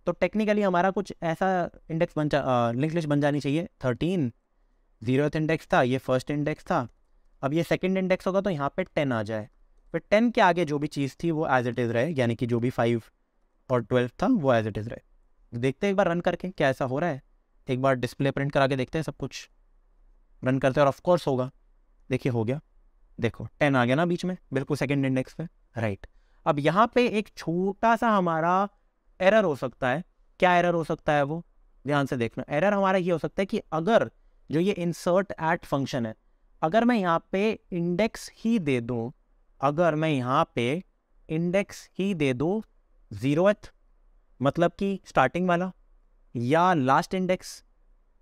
तो टेक्निकली हमारा कुछ ऐसा इंडेक्स बन जा लिंक लिस्ट बन जानी चाहिए थर्टीन जीरोथ इंडेक्स था ये फर्स्ट इंडेक्स था अब ये सेकेंड इंडेक्स होगा तो यहाँ पे टेन आ जाए फिर टेन के आगे जो भी चीज़ थी वो एज इट इज़ रहे यानी कि जो भी फाइव और ट्वेल्व था वो एज इट इज़ रहे देखते हैं एक बार रन करके क्या ऐसा हो रहा है एक बार डिस्प्ले प्रिंट करा के देखते हैं सब कुछ रन करते हैं और ऑफकोर्स होगा देखिए हो गया देखो टेन आ गया ना बीच में बिल्कुल सेकेंड इंडेक्स पर राइट अब यहाँ पे एक छोटा सा हमारा एरर हो सकता है क्या एरर हो सकता है वो ध्यान से देखना एरर हमारा ये हो सकता है कि अगर जो ये इंसर्ट एट फंक्शन है अगर मैं यहाँ पे इंडेक्स ही दे दूँ अगर मैं यहाँ पे इंडेक्स ही दे दूँ जीरो मतलब कि स्टार्टिंग वाला या लास्ट इंडेक्स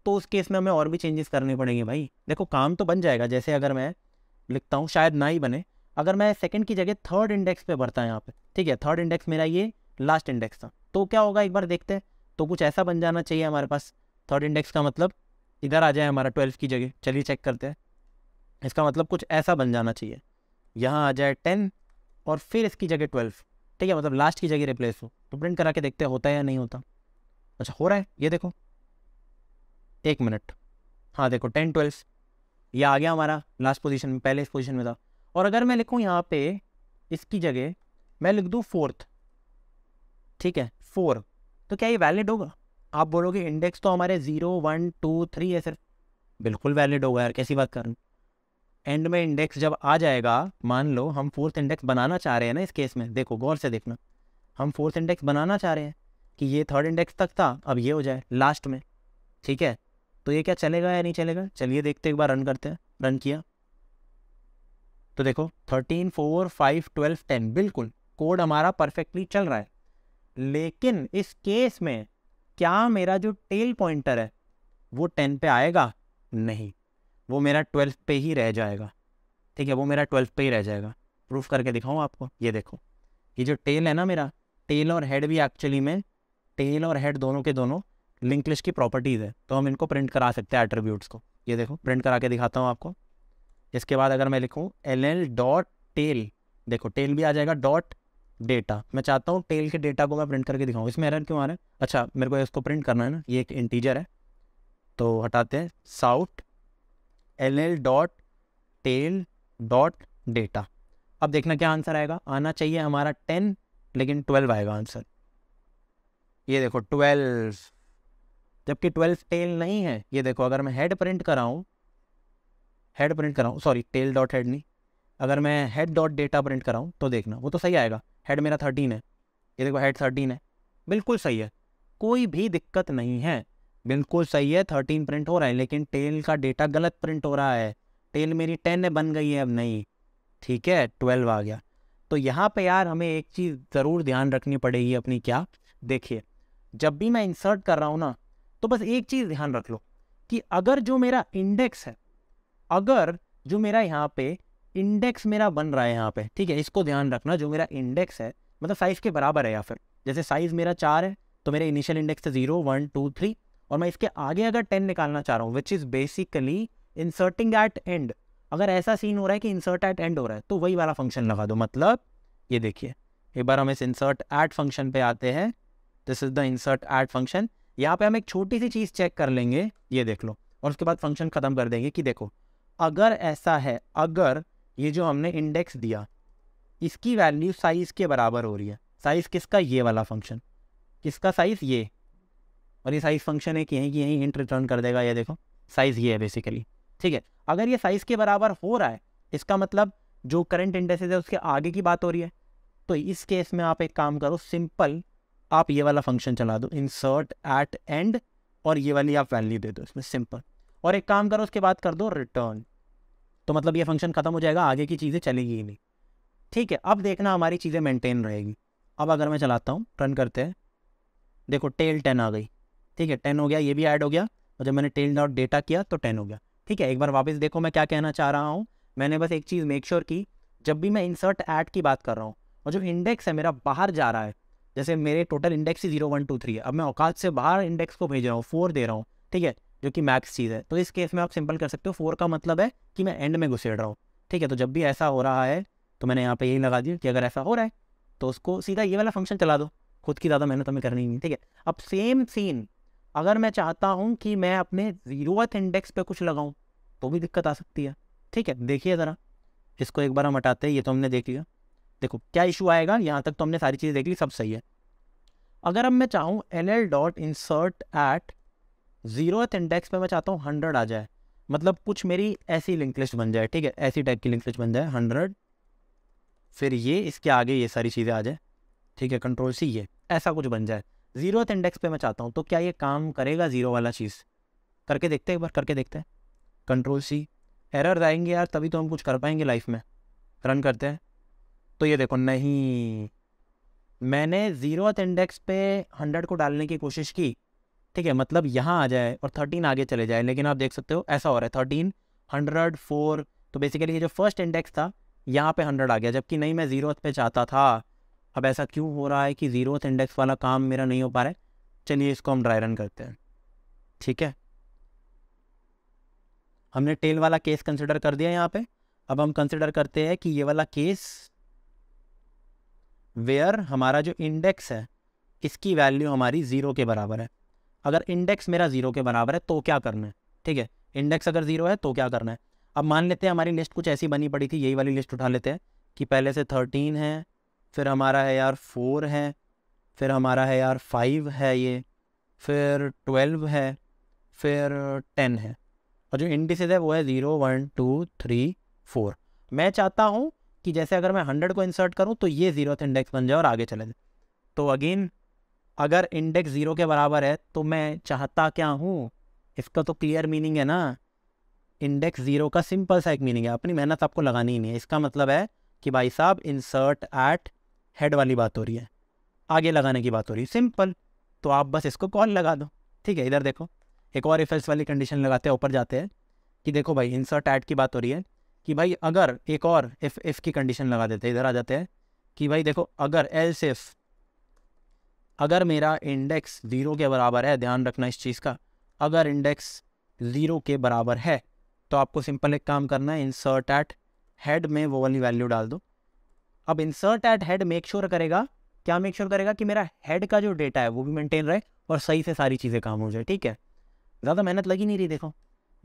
तो उस केस में हमें और भी चेंजेस करने पड़ेंगे भाई देखो काम तो बन जाएगा जैसे अगर मैं लिखता हूँ शायद ना ही बने अगर मैं सेकेंड की जगह थर्ड इंडेक्स पे भरता यहाँ पे ठीक है थर्ड इंडेक्स मेरा ये लास्ट इंडेक्स था तो क्या होगा एक बार देखते हैं तो कुछ ऐसा बन जाना चाहिए हमारे पास थर्ड इंडेक्स का मतलब इधर आ जाए हमारा ट्वेल्थ की जगह चलिए चेक करते हैं इसका मतलब कुछ ऐसा बन जाना चाहिए यहाँ आ जाए टेन और फिर इसकी जगह ट्वेल्व ठीक है मतलब लास्ट की जगह रिप्लेस हो तो प्रिंट करा के देखते हैं होता है या नहीं होता अच्छा हो रहा है ये देखो एक मिनट हाँ देखो टेन ट्वेल्व ये आ गया हमारा लास्ट पोजीशन में पहले इस पोजीशन में था और अगर मैं लिखूँ यहाँ पे इसकी जगह मैं लिख दूँ फोर्थ ठीक है फोर तो क्या ये वैलिड होगा आप बोलोगे इंडेक्स तो हमारे ज़ीरो वन टू थ्री है सर बिल्कुल वैलिड होगा यार कैसी बात करूँ एंड में इंडेक्स जब आ जाएगा मान लो हम फोर्थ इंडेक्स बनाना चाह रहे हैं ना इस केस में देखो गौर से देखना हम फोर्थ इंडेक्स बनाना चाह रहे हैं कि ये थर्ड इंडेक्स तक था अब ये हो जाए लास्ट में ठीक है तो ये क्या चलेगा या नहीं चलेगा चलिए देखते एक बार रन करते हैं रन किया तो देखो thirteen four five twelve ten बिल्कुल कोड हमारा परफेक्टली चल रहा है लेकिन इस केस में क्या मेरा जो टेल पॉइंटर है वो टेन पे आएगा नहीं वो मेरा ट्वेल्थ पे ही रह जाएगा ठीक है वो मेरा ट्वेल्थ पे ही रह जाएगा प्रूफ करके दिखाऊँ आपको ये देखो ये जो टेल है ना मेरा टेल और हेड भी एक्चुअली में टेल और हेड दोनों के दोनों लिंकलिस्ट की प्रॉपर्टीज़ है तो हम इनको प्रिंट करा सकते हैं एट्रीब्यूट्स को ये देखो प्रिंट करा के दिखाता हूँ आपको इसके बाद अगर मैं लिखूँ एल एल डॉट टेल देखो टेल भी आ जाएगा डॉट डेटा मैं चाहता हूँ टेल के डेटा को मैं प्रिंट करके दिखाऊँ इसमें एरर क्यों आ रहा है अच्छा मेरे को इसको प्रिंट करना है ना ये एक इंटीजर है तो हटाते हैं sout L L dot tail dot data अब देखना क्या आंसर आएगा आना चाहिए हमारा टेन लेकिन ट्वेल्व आएगा आंसर ये देखो ट्वेल्व जबकि ट्वेल्व टेल नहीं है ये देखो अगर मैं हेड प्रिंट कराऊँ हेड प्रिंट कराऊँ सॉरी टेल डॉट हेड नहीं अगर मैं हेड डॉट डेटा प्रिंट कराऊँ तो देखना वो तो सही आएगा हेड मेरा थर्टीन है ये देखो हेड थर्टीन है बिल्कुल सही है कोई भी दिक्कत नहीं है बिल्कुल सही है थर्टीन प्रिंट हो रहा है लेकिन टेल का डेटा गलत प्रिंट हो रहा है टेल मेरी टेन बन गई है अब नहीं ठीक है ट्वेल्व आ गया तो यहाँ पे यार हमें एक चीज़ ज़रूर ध्यान रखनी पड़ेगी अपनी क्या देखिए जब भी मैं इंसर्ट कर रहा हूँ ना तो बस एक चीज़ ध्यान रख लो कि अगर जो मेरा इंडेक्स है अगर जो मेरा यहाँ पे इंडेक्स मेरा बन रहा है यहाँ पे ठीक है इसको ध्यान रखना जो मेरा इंडेक्स है मतलब साइज़ के बराबर है या फिर जैसे साइज़ मेरा चार है तो मेरे इनिशियल इंडेक्स है जीरो वन टू थ्री और मैं इसके आगे अगर टेन निकालना चाह रहा हूँ which is basically inserting at end अगर ऐसा सीन हो रहा है कि इंसर्ट एट एंड हो रहा है तो वही वाला फंक्शन लगा दो मतलब ये देखिए एक बार हम इस इंसर्ट एट फंक्शन पे आते हैं this is the insert at function यहाँ पे हम एक छोटी सी चीज़ चेक कर लेंगे ये देख लो और उसके बाद फंक्शन ख़त्म कर देंगे कि देखो अगर ऐसा है अगर ये जो हमने इंडेक्स दिया इसकी वैल्यू साइज़ के बराबर हो रही है साइज़ किसका ये वाला फंक्शन किसका साइज़ ये और ये साइज़ फंक्शन है कि यहीं कि यहीं इंट रिटर्न कर देगा ये देखो साइज़ ये है बेसिकली ठीक है अगर ये साइज़ के बराबर हो रहा है इसका मतलब जो करंट इंडेक्सेज है उसके आगे की बात हो रही है तो इस केस में आप एक काम करो सिंपल आप ये वाला फंक्शन चला दो इंसर्ट एट एंड और ये वाली आप वैल्यू दे दो इसमें सिंपल और एक काम करो उसके बाद कर दो रिटर्न तो मतलब ये फंक्शन खत्म हो जाएगा आगे की चीज़ें चलेगी ही नहीं ठीक है अब देखना हमारी चीज़ें मेंटेन रहेगी अब अगर मैं चलाता हूँ रन करते हैं देखो टेल टेन आ गई ठीक है टेन हो गया ये भी ऐड हो गया और जब मैंने टेल डॉट डेटा किया तो टेन हो गया ठीक है एक बार वापस देखो मैं क्या कहना चाह रहा हूँ मैंने बस एक चीज़ मेक श्योर की जब भी मैं इंसर्ट ऐड की बात कर रहा हूँ और जो इंडेक्स है मेरा बाहर जा रहा है जैसे मेरे टोटल इंडेक्स ही जीरो वन टू थ्री है अब मैं औकात से बाहर इंडेक्स को भेज रहा हूँ फोर दे रहा हूँ ठीक है जो कि मैक्स चीज़ है तो इस केस में आप सिंपल कर सकते हो फोर का मतलब है कि मैं एंड में घुसेड़ रहा हूँ ठीक है तो जब भी ऐसा हो रहा है तो मैंने यहाँ पे यही लगा दिया कि अगर ऐसा हो रहा है तो उसको सीधा ये वाला फंक्शन चला दो खुद की ज़्यादा मेहनत हमें करनी नहीं ठीक है अब सेम सीन अगर मैं चाहता हूँ कि मैं अपने जीरोथ इंडेक्स पे कुछ लगाऊँ तो भी दिक्कत आ सकती है ठीक है देखिए ज़रा इसको एक बार हम हटाते हैं ये तो हमने देख लिया देखो क्या इशू आएगा यहाँ तक तो हमने सारी चीज़ें देख ली सब सही है अगर अब मैं चाहूँ N L dot insert at zeroth index पे मैं चाहता हूँ हंड्रेड आ जाए मतलब कुछ मेरी ऐसी लिंक लिस्ट बन जाए ठीक है ऐसी टाइप की लिंक लिस्ट बन जाए हंड्रेड फिर ये इसके आगे ये सारी चीज़ें आ जाए ठीक है कंट्रोल सी ये ऐसा कुछ बन जाए जीरोथ इंडेक्स पे मैं चाहता हूँ तो क्या ये काम करेगा ज़ीरो वाला चीज़ करके देखते हैं एक बार करके देखते हैं कंट्रोल सी एरर आएंगे यार तभी तो हम कुछ कर पाएंगे लाइफ में रन करते हैं तो ये देखो नहीं मैंने ज़ीरोथ इंडेक्स पे हंड्रेड को डालने की कोशिश की ठीक है मतलब यहाँ आ जाए और थर्टीन आगे चले जाए लेकिन आप देख सकते हो ऐसा हो रहा है थर्टीन हंड्रेड फोर तो बेसिकली ये जो फर्स्ट इंडेक्स था यहाँ पे हंड्रेड आ गया जबकि नहीं मैं जीरोथ पे चाहता था अब ऐसा क्यों हो रहा है कि जीरोथ इंडेक्स वाला काम मेरा नहीं हो पा रहा है चलिए इसको हम ड्राई रन करते हैं ठीक है हमने टेल वाला केस कंसिडर कर दिया यहाँ पे अब हम कंसिडर करते हैं कि ये वाला केस वेयर हमारा जो इंडेक्स है इसकी वैल्यू हमारी ज़ीरो के बराबर है अगर इंडेक्स मेरा जीरो के बराबर है तो क्या करना है ठीक है इंडेक्स अगर जीरो है तो क्या करना है अब मान लेते हैं हमारी लिस्ट कुछ ऐसी बनी पड़ी थी यही वाली लिस्ट उठा लेते हैं कि पहले से थर्टीन है फिर हमारा है यार फोर है फिर हमारा है यार फाइव है ये फिर ट्वेल्व है फिर टेन है और जो इंडिसेज है वो है zero one two three four मैं चाहता हूँ कि जैसे अगर मैं हंड्रेड को इंसर्ट करूँ तो ये जीरो इंडेक्स बन जाए और आगे चले जाए तो अगेन अगर इंडेक्स ज़ीरो के बराबर है तो मैं चाहता क्या हूँ इसका तो क्लियर मीनिंग है ना इंडेक्स ज़ीरो का सिंपल सा एक मीनिंग है अपनी मेहनत आपको लगानी ही नहीं है इसका मतलब है कि भाई साहब इंसर्ट एट हेड वाली बात हो रही है आगे लगाने की बात हो रही है सिंपल तो आप बस इसको कॉल लगा दो ठीक है इधर देखो एक और इफेल्स वाली कंडीशन लगाते हैं ऊपर जाते हैं कि देखो भाई इंसर्ट ऐट की बात हो रही है कि भाई अगर एक और इफ़ इफ़ की कंडीशन लगा देते हैं इधर आ जाते हैं कि भाई देखो अगर एल्स इफ़ अगर मेरा इंडेक्स ज़ीरो के बराबर है ध्यान रखना इस चीज़ का अगर इंडेक्स ज़ीरो के बराबर है तो आपको सिंपल एक काम करना है इंसर्ट एट हेड में वो वाली वैल्यू डाल दो अब insert at head make sure करेगा क्या मेक श्योर करेगा कि मेरा हेड का जो डेटा है वो भी मेंटेन रहे और सही से सारी चीज़ें काम हो जाए ठीक है ज़्यादा मेहनत लगी नहीं रही देखो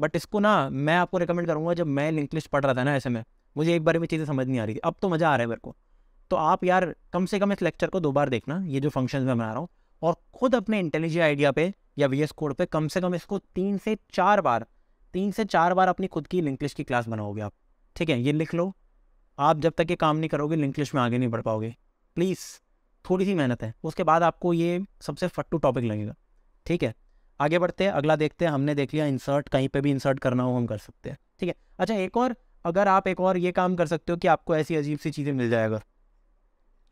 बट इसको ना मैं आपको रिकमेंड करूँगा जब मैं लिंक लिस्ट पढ़ रहा था ना ऐसे में मुझे एक बार में चीज़ें समझ नहीं आ रही थी अब तो मज़ा आ रहा है मेरे को तो आप यार कम से कम इस लेक्चर को दो बार देखना ये जो फंक्शन मैं बना रहा हूँ और खुद अपने इंटेलिजी आइडिया पे या वी कोड पे कम से कम इसको तीन से चार बार तीन से चार बार अपनी खुद की लिंकलिश की क्लास बनाओगे आप ठीक है ये लिख लो आप जब तक ये काम नहीं करोगे लिंकलिश में आगे नहीं बढ़ पाओगे प्लीज़ थोड़ी सी मेहनत है उसके बाद आपको ये सबसे फट्टू टॉपिक लगेगा ठीक है आगे बढ़ते हैं अगला देखते हैं हमने देख लिया इंसर्ट कहीं पर भी इंसर्ट करना हो हम कर सकते हैं ठीक है अच्छा एक और अगर आप एक और ये काम कर सकते हो कि आपको ऐसी अजीब सी चीज़ें मिल जाए अगर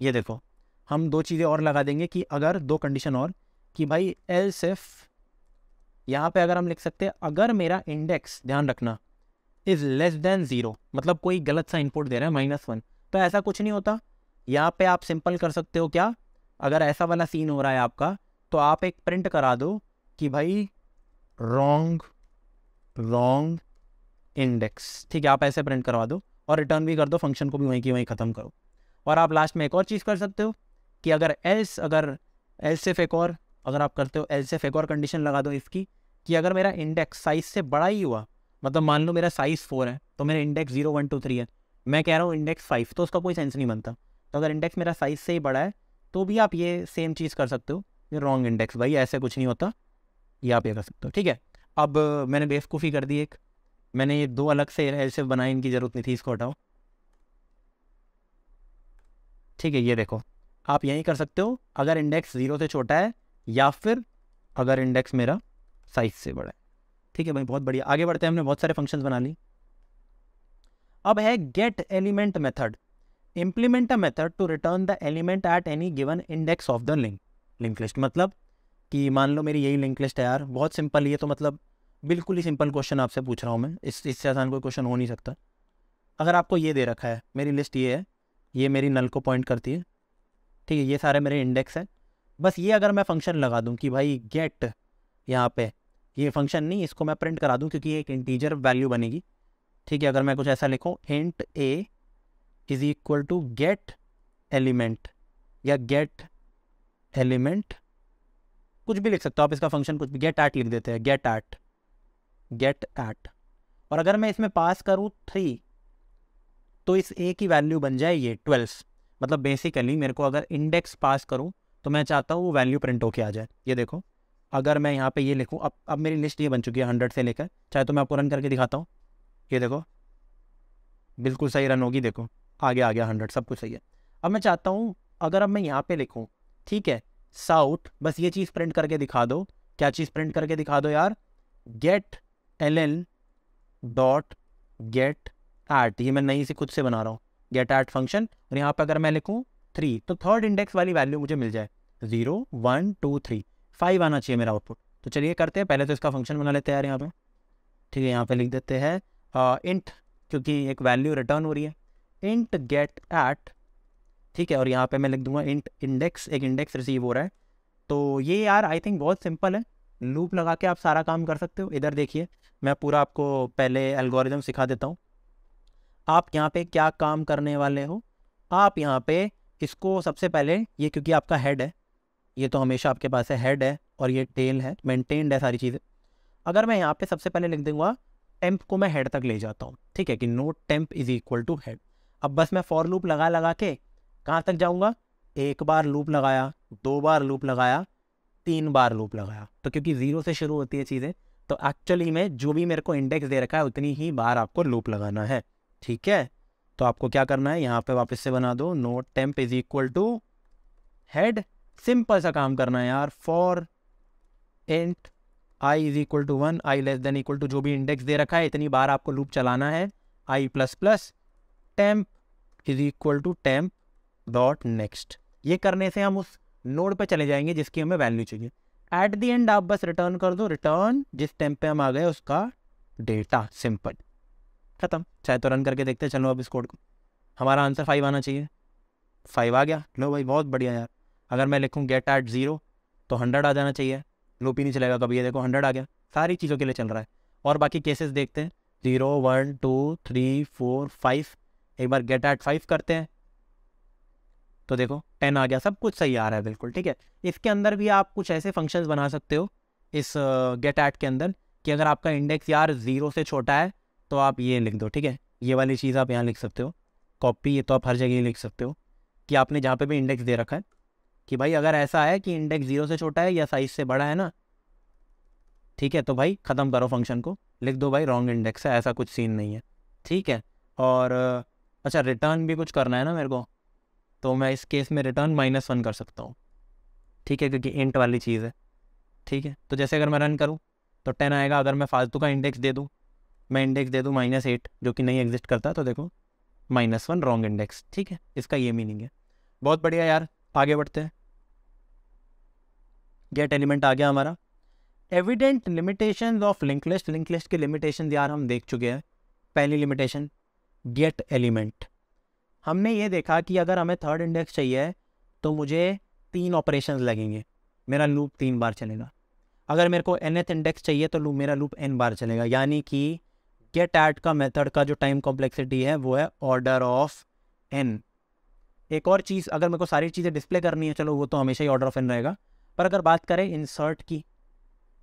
ये देखो हम दो चीज़ें और लगा देंगे कि अगर दो कंडीशन और कि भाई एल सेफ यहाँ पे अगर हम लिख सकते हैं अगर मेरा इंडेक्स ध्यान रखना इज़ लेस देन ज़ीरो मतलब कोई गलत सा इनपुट दे रहा है माइनस वन तो ऐसा कुछ नहीं होता यहाँ पे आप सिंपल कर सकते हो क्या अगर ऐसा वाला सीन हो रहा है आपका तो आप एक प्रिंट करा दो कि भाई रॉन्ग रॉन्ग इंडेक्स ठीक है आप ऐसे प्रिंट करवा दो और रिटर्न भी कर दो फंक्शन को भी वहीं की वहीं ख़त्म करो और आप लास्ट में एक और चीज़ कर सकते हो कि अगर एल्स अगर एल्स सेफ एक और अगर आप करते हो एल्स सेफ एक और कंडीशन लगा दो इसकी कि अगर मेरा इंडेक्स साइज़ से बड़ा ही हुआ मतलब मान लो मेरा साइज़ फोर है तो मेरा index zero one two three है मैं कह रहा हूँ इंडेक्स फाइव तो उसका कोई सेंस नहीं बनता तो अगर इंडेक्स मेरा साइज़ से ही बड़ा है तो भी आप ये सेम चीज़ कर सकते हो ये रॉन्ग इंडेक्स भाई ऐसे कुछ नहीं होता ये आप ये कर सकते हो ठीक है अब मैंने बेवकूफ़ी कर दी एक मैंने ये दो अलग से एल्सेफ बनाए इनकी ज़रूरत नहीं थी इसको हटाओ ठीक है ये देखो आप यही कर सकते हो अगर इंडेक्स ज़ीरो से छोटा है या फिर अगर इंडेक्स मेरा साइज से बड़ा है ठीक है भाई बहुत बढ़िया आगे बढ़ते हैं हमने बहुत सारे फंक्शंस बना ली अब है get element method implement a method to return the element at any given index of the link link list मतलब कि मान लो मेरी यही लिंक लिस्ट है यार बहुत सिंपल ये तो मतलब बिल्कुल ही सिंपल क्वेश्चन आपसे पूछ रहा हूँ मैं इस इससे आसान कोई क्वेश्चन हो नहीं सकता अगर आपको ये दे रखा है मेरी लिस्ट ये है ये मेरी नल को पॉइंट करती है ठीक है ये सारे मेरे इंडेक्स हैं बस ये अगर मैं फंक्शन लगा दूँ कि भाई गेट यहाँ पे ये फंक्शन नहीं इसको मैं प्रिंट करा दूँ क्योंकि ये एक इंटीजर वैल्यू बनेगी ठीक है अगर मैं कुछ ऐसा लिखूँ int a is equal to get element या गेट एलिमेंट कुछ भी लिख सकते हो आप इसका फंक्शन कुछ भी गेट एट लिख देते हैं गेट एट गेट एट और अगर मैं इसमें पास करूँ थ्री तो इस ए की वैल्यू बन जाए ये ट्वेल्व मतलब बेसिकली मेरे को अगर इंडेक्स पास करूँ तो मैं चाहता हूँ वो वैल्यू प्रिंट होके आ जाए ये देखो अगर मैं यहाँ पे ये लिखूँ अब अब मेरी लिस्ट ये बन चुकी है हंड्रेड से लेकर चाहे तो मैं आपको रन करके दिखाता हूँ ये देखो बिल्कुल सही रन होगी देखो आगे आ गया हंड्रेड सब कुछ सही है अब मैं चाहता हूँ अगर अब मैं यहाँ पे लिखूँ ठीक है साउथ बस ये चीज़ प्रिंट करके दिखा दो क्या चीज़ प्रिंट करके दिखा दो यार get L L dot get at ये मैं नई से खुद से बना रहा हूँ गेट आर्ट फंक्शन और यहाँ पर अगर मैं लिखूँ थ्री तो थर्ड इंडेक्स वाली वैल्यू मुझे मिल जाए zero one two three five आना चाहिए मेरा आउटपुट तो चलिए करते हैं पहले तो इसका फंक्शन बना लेते हैं यार यहाँ पे ठीक है यहाँ पे लिख देते हैं इंट क्योंकि एक वैल्यू रिटर्न हो रही है इंट गेट एट ठीक है और यहाँ पे मैं लिख दूंगा इंट इंडेक्स एक इंडेक्स रिसीव हो रहा है तो ये यार आई थिंक बहुत सिंपल है लूप लगा के आप सारा काम कर सकते हो इधर देखिए मैं पूरा आपको पहले एल्गोरिज्म सिखा देता हूँ आप यहाँ पे क्या काम करने वाले हो आप यहाँ पे इसको सबसे पहले ये क्योंकि आपका हेड है ये तो हमेशा आपके पास है हेड है और ये टेल है मेंटेन्ड है सारी चीज़ें अगर मैं यहाँ पे सबसे पहले लिख दूंगा टेम्प को मैं हेड तक ले जाता हूँ ठीक है कि node temp is equal to head अब बस मैं फॉर लूप लगा लगा के कहाँ तक जाऊँगा एक बार लूप लगाया दो बार लूप लगाया तीन बार लूप लगाया तो क्योंकि ज़ीरो से शुरू होती है चीज़ें तो एक्चुअली में जो भी मेरे को इंडेक्स दे रखा है उतनी ही बार आपको लूप लगाना है ठीक है तो आपको क्या करना है यहाँ पे वापस से बना दो node temp is equal to head simple सा काम करना है यार for int I is equal to one I less than equal to जो भी इंडेक्स दे रखा है इतनी बार आपको लूप चलाना है i plus plus temp is equal to temp dot next ये करने से हम उस नोड पर चले जाएंगे जिसकी हमें वैल्यू चाहिए एट दी एंड आप बस रिटर्न कर दो रिटर्न जिस टेम्प पे हम आ गए उसका डेटा सिंपल खत्म चाहे तो रन करके देखते चलो अब इस कोड को हमारा आंसर फाइव आना चाहिए फाइव आ गया लो भाई बहुत बढ़िया यार अगर मैं लिखूँ गेट एट ज़ीरो तो हंड्रेड आ जाना चाहिए लूप ही नहीं चलेगा कभी ये देखो हंड्रेड आ गया सारी चीज़ों के लिए चल रहा है और बाकी केसेस देखते हैं zero one two three four five एक बार गेट एट फाइव करते हैं तो देखो टेन आ गया सब कुछ सही आ रहा है बिल्कुल ठीक है इसके अंदर भी आप कुछ ऐसे फंक्शंस बना सकते हो इस गेट uh, एट के अंदर कि अगर आपका इंडेक्स यार ज़ीरो से छोटा है तो आप ये लिख दो ठीक है ये वाली चीज़ आप यहाँ लिख सकते हो कॉपी ये तो आप हर जगह लिख सकते हो कि आपने जहाँ पे भी इंडेक्स दे रखा है कि भाई अगर ऐसा है कि इंडेक्स जीरो से छोटा है या साइज से बड़ा है ना ठीक है तो भाई ख़त्म करो फंक्शन को लिख दो भाई रॉन्ग इंडेक्स है ऐसा कुछ सीन नहीं है ठीक है और अच्छा रिटर्न भी कुछ करना है ना मेरे को तो मैं इस केस में रिटर्न माइनस वन कर सकता हूँ ठीक है क्योंकि इंट वाली चीज़ है ठीक है तो जैसे अगर मैं रन करूँ तो टेन आएगा अगर मैं फालतू का इंडेक्स दे दूँ मैं इंडेक्स दे दूँ माइनस एट जो कि नहीं एग्जिस्ट करता तो देखो माइनस वन रॉन्ग इंडेक्स ठीक है इसका ये मीनिंग है बहुत बढ़िया यार आगे बढ़ते हैं गेट एलिमेंट आ गया हमारा evident limitation of link list link list के लिमिटेशन यार हम देख चुके हैं पहली लिमिटेशन गेट एलिमेंट हमने ये देखा कि अगर हमें थर्ड इंडेक्स चाहिए तो मुझे तीन ऑपरेशन लगेंगे मेरा लूप तीन बार चलेगा अगर मेरे को एन इंडेक्स चाहिए तो लूप मेरा लूप एन बार चलेगा यानी कि गेट एट का मेथड का जो टाइम कॉम्प्लेक्सिटी है वो है ऑर्डर ऑफ एन एक और चीज़ अगर मेरे को सारी चीज़ें डिस्प्ले करनी है चलो वो तो हमेशा ही ऑर्डर ऑफ एन रहेगा पर अगर बात करें इंसर्ट की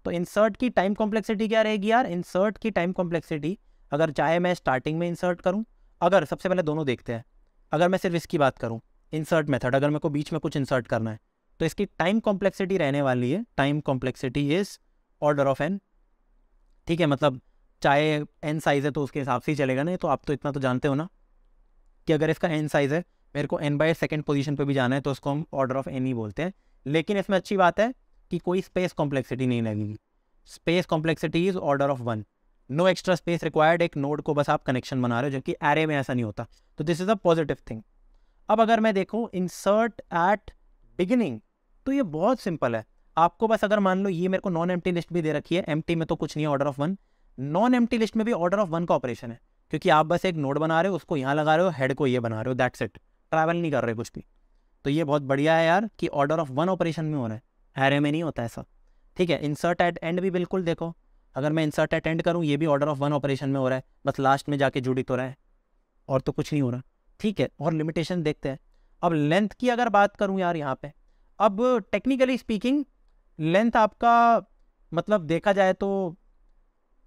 तो इंसर्ट की टाइम कॉम्प्लेक्सिटी क्या रहेगी यार इंसर्ट की टाइम कॉम्प्लेक्सिटी अगर चाहे मैं स्टार्टिंग में इंसर्ट करूँ अगर सबसे पहले दोनों देखते हैं अगर मैं सिर्फ इसकी बात करूँ इंसर्ट मेथड अगर मेरे को बीच में कुछ इंसर्ट करना है तो इसकी टाइम कॉम्प्लेक्सिटी रहने वाली है time complexity is order of n ठीक है मतलब चाहे एन साइज़ है तो उसके हिसाब से ही चलेगा ना तो आप तो इतना तो जानते हो ना कि अगर इसका एन साइज़ है मेरे को एन बाई सेकेंड पोजिशन पर भी जाना है तो उसको हम ऑर्डर ऑफ एन ही बोलते हैं लेकिन इसमें अच्छी बात है कि कोई स्पेस कॉम्प्लेक्सिटी नहीं लगेगी space complexity is order of one no extra space required एक नोड को बस आप कनेक्शन बना रहे हो जबकि एरे में ऐसा नहीं होता तो this is a positive thing अब अगर मैं देखूँ इंसर्ट एट बिगिनिंग तो ये बहुत सिंपल है आपको बस अगर मान लो ये मेरे को नॉन एम्प्टी लिस्ट भी दे रखी है एम्प्टी में तो कुछ नहीं है ऑर्डर ऑफ वन नॉन एम लिस्ट में भी ऑर्डर ऑफ वन का ऑपरेशन है क्योंकि आप बस एक नोट बना रहे हो उसको यहाँ लगा रहे हो हेड को ये बना रहे हो दैट्स इट ट्रैवल नहीं कर रहे कुछ भी तो ये बहुत बढ़िया है यार कि ऑर्डर ऑफ वन ऑपरेशन में हो रहा है एरे में नहीं होता ऐसा ठीक है इंसर्ट एट एंड भी बिल्कुल देखो अगर मैं इंसर्ट एट एंड करूँ ये भी ऑर्डर ऑफ वन ऑपरेशन में हो रहा है बस लास्ट में जाके जुड़ित हो रहा है और तो कुछ नहीं हो रहा ठीक है और लिमिटेशन देखते हैं अब लेंथ की अगर बात करूँ यार यहाँ पे अब टेक्निकली स्पीकिंग लेंथ आपका मतलब देखा जाए तो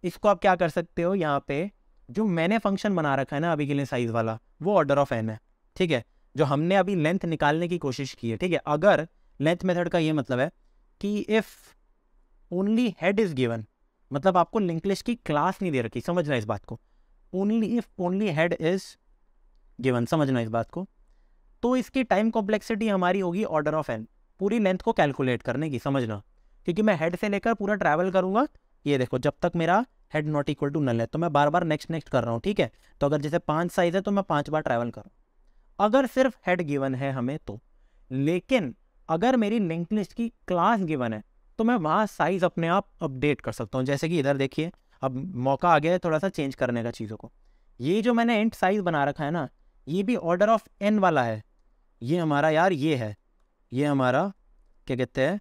इसको आप क्या कर सकते हो यहाँ पे जो मैंने फंक्शन बना रखा है ना अभी के लिए साइज वाला वो ऑर्डर ऑफ एन है ठीक है जो हमने अभी लेंथ निकालने की कोशिश की है ठीक है अगर लेंथ मेथड का ये मतलब है कि if only head is given मतलब आपको लिंकलिश की क्लास नहीं दे रखी समझना इस बात को only if only head is given समझना इस बात को तो इसकी टाइम कॉम्प्लेक्सिटी हमारी होगी ऑर्डर ऑफ एन पूरी लेंथ को कैलकुलेट करने की समझना क्योंकि मैं हेड से लेकर पूरा ट्रैवल करूँगा ये देखो जब तक मेरा head not equal to null है तो मैं बार बार नेक्स्ट नेक्स्ट कर रहा हूँ ठीक है तो अगर जैसे पांच साइज है तो मैं पांच बार ट्रैवल कर रहा हूँ अगर सिर्फ हेड गिवन है हमें तो लेकिन अगर मेरी लिंक लिस्ट की क्लास गिवन है तो मैं वहाँ साइज़ अपने आप अपडेट कर सकता हूँ जैसे कि इधर देखिए अब मौका आ गया है थोड़ा सा चेंज करने का चीज़ों को ये जो मैंने एंड साइज़ बना रखा है ना ये भी ऑर्डर ऑफ एन वाला है ये हमारा यार ये है ये हमारा क्या कहते हैं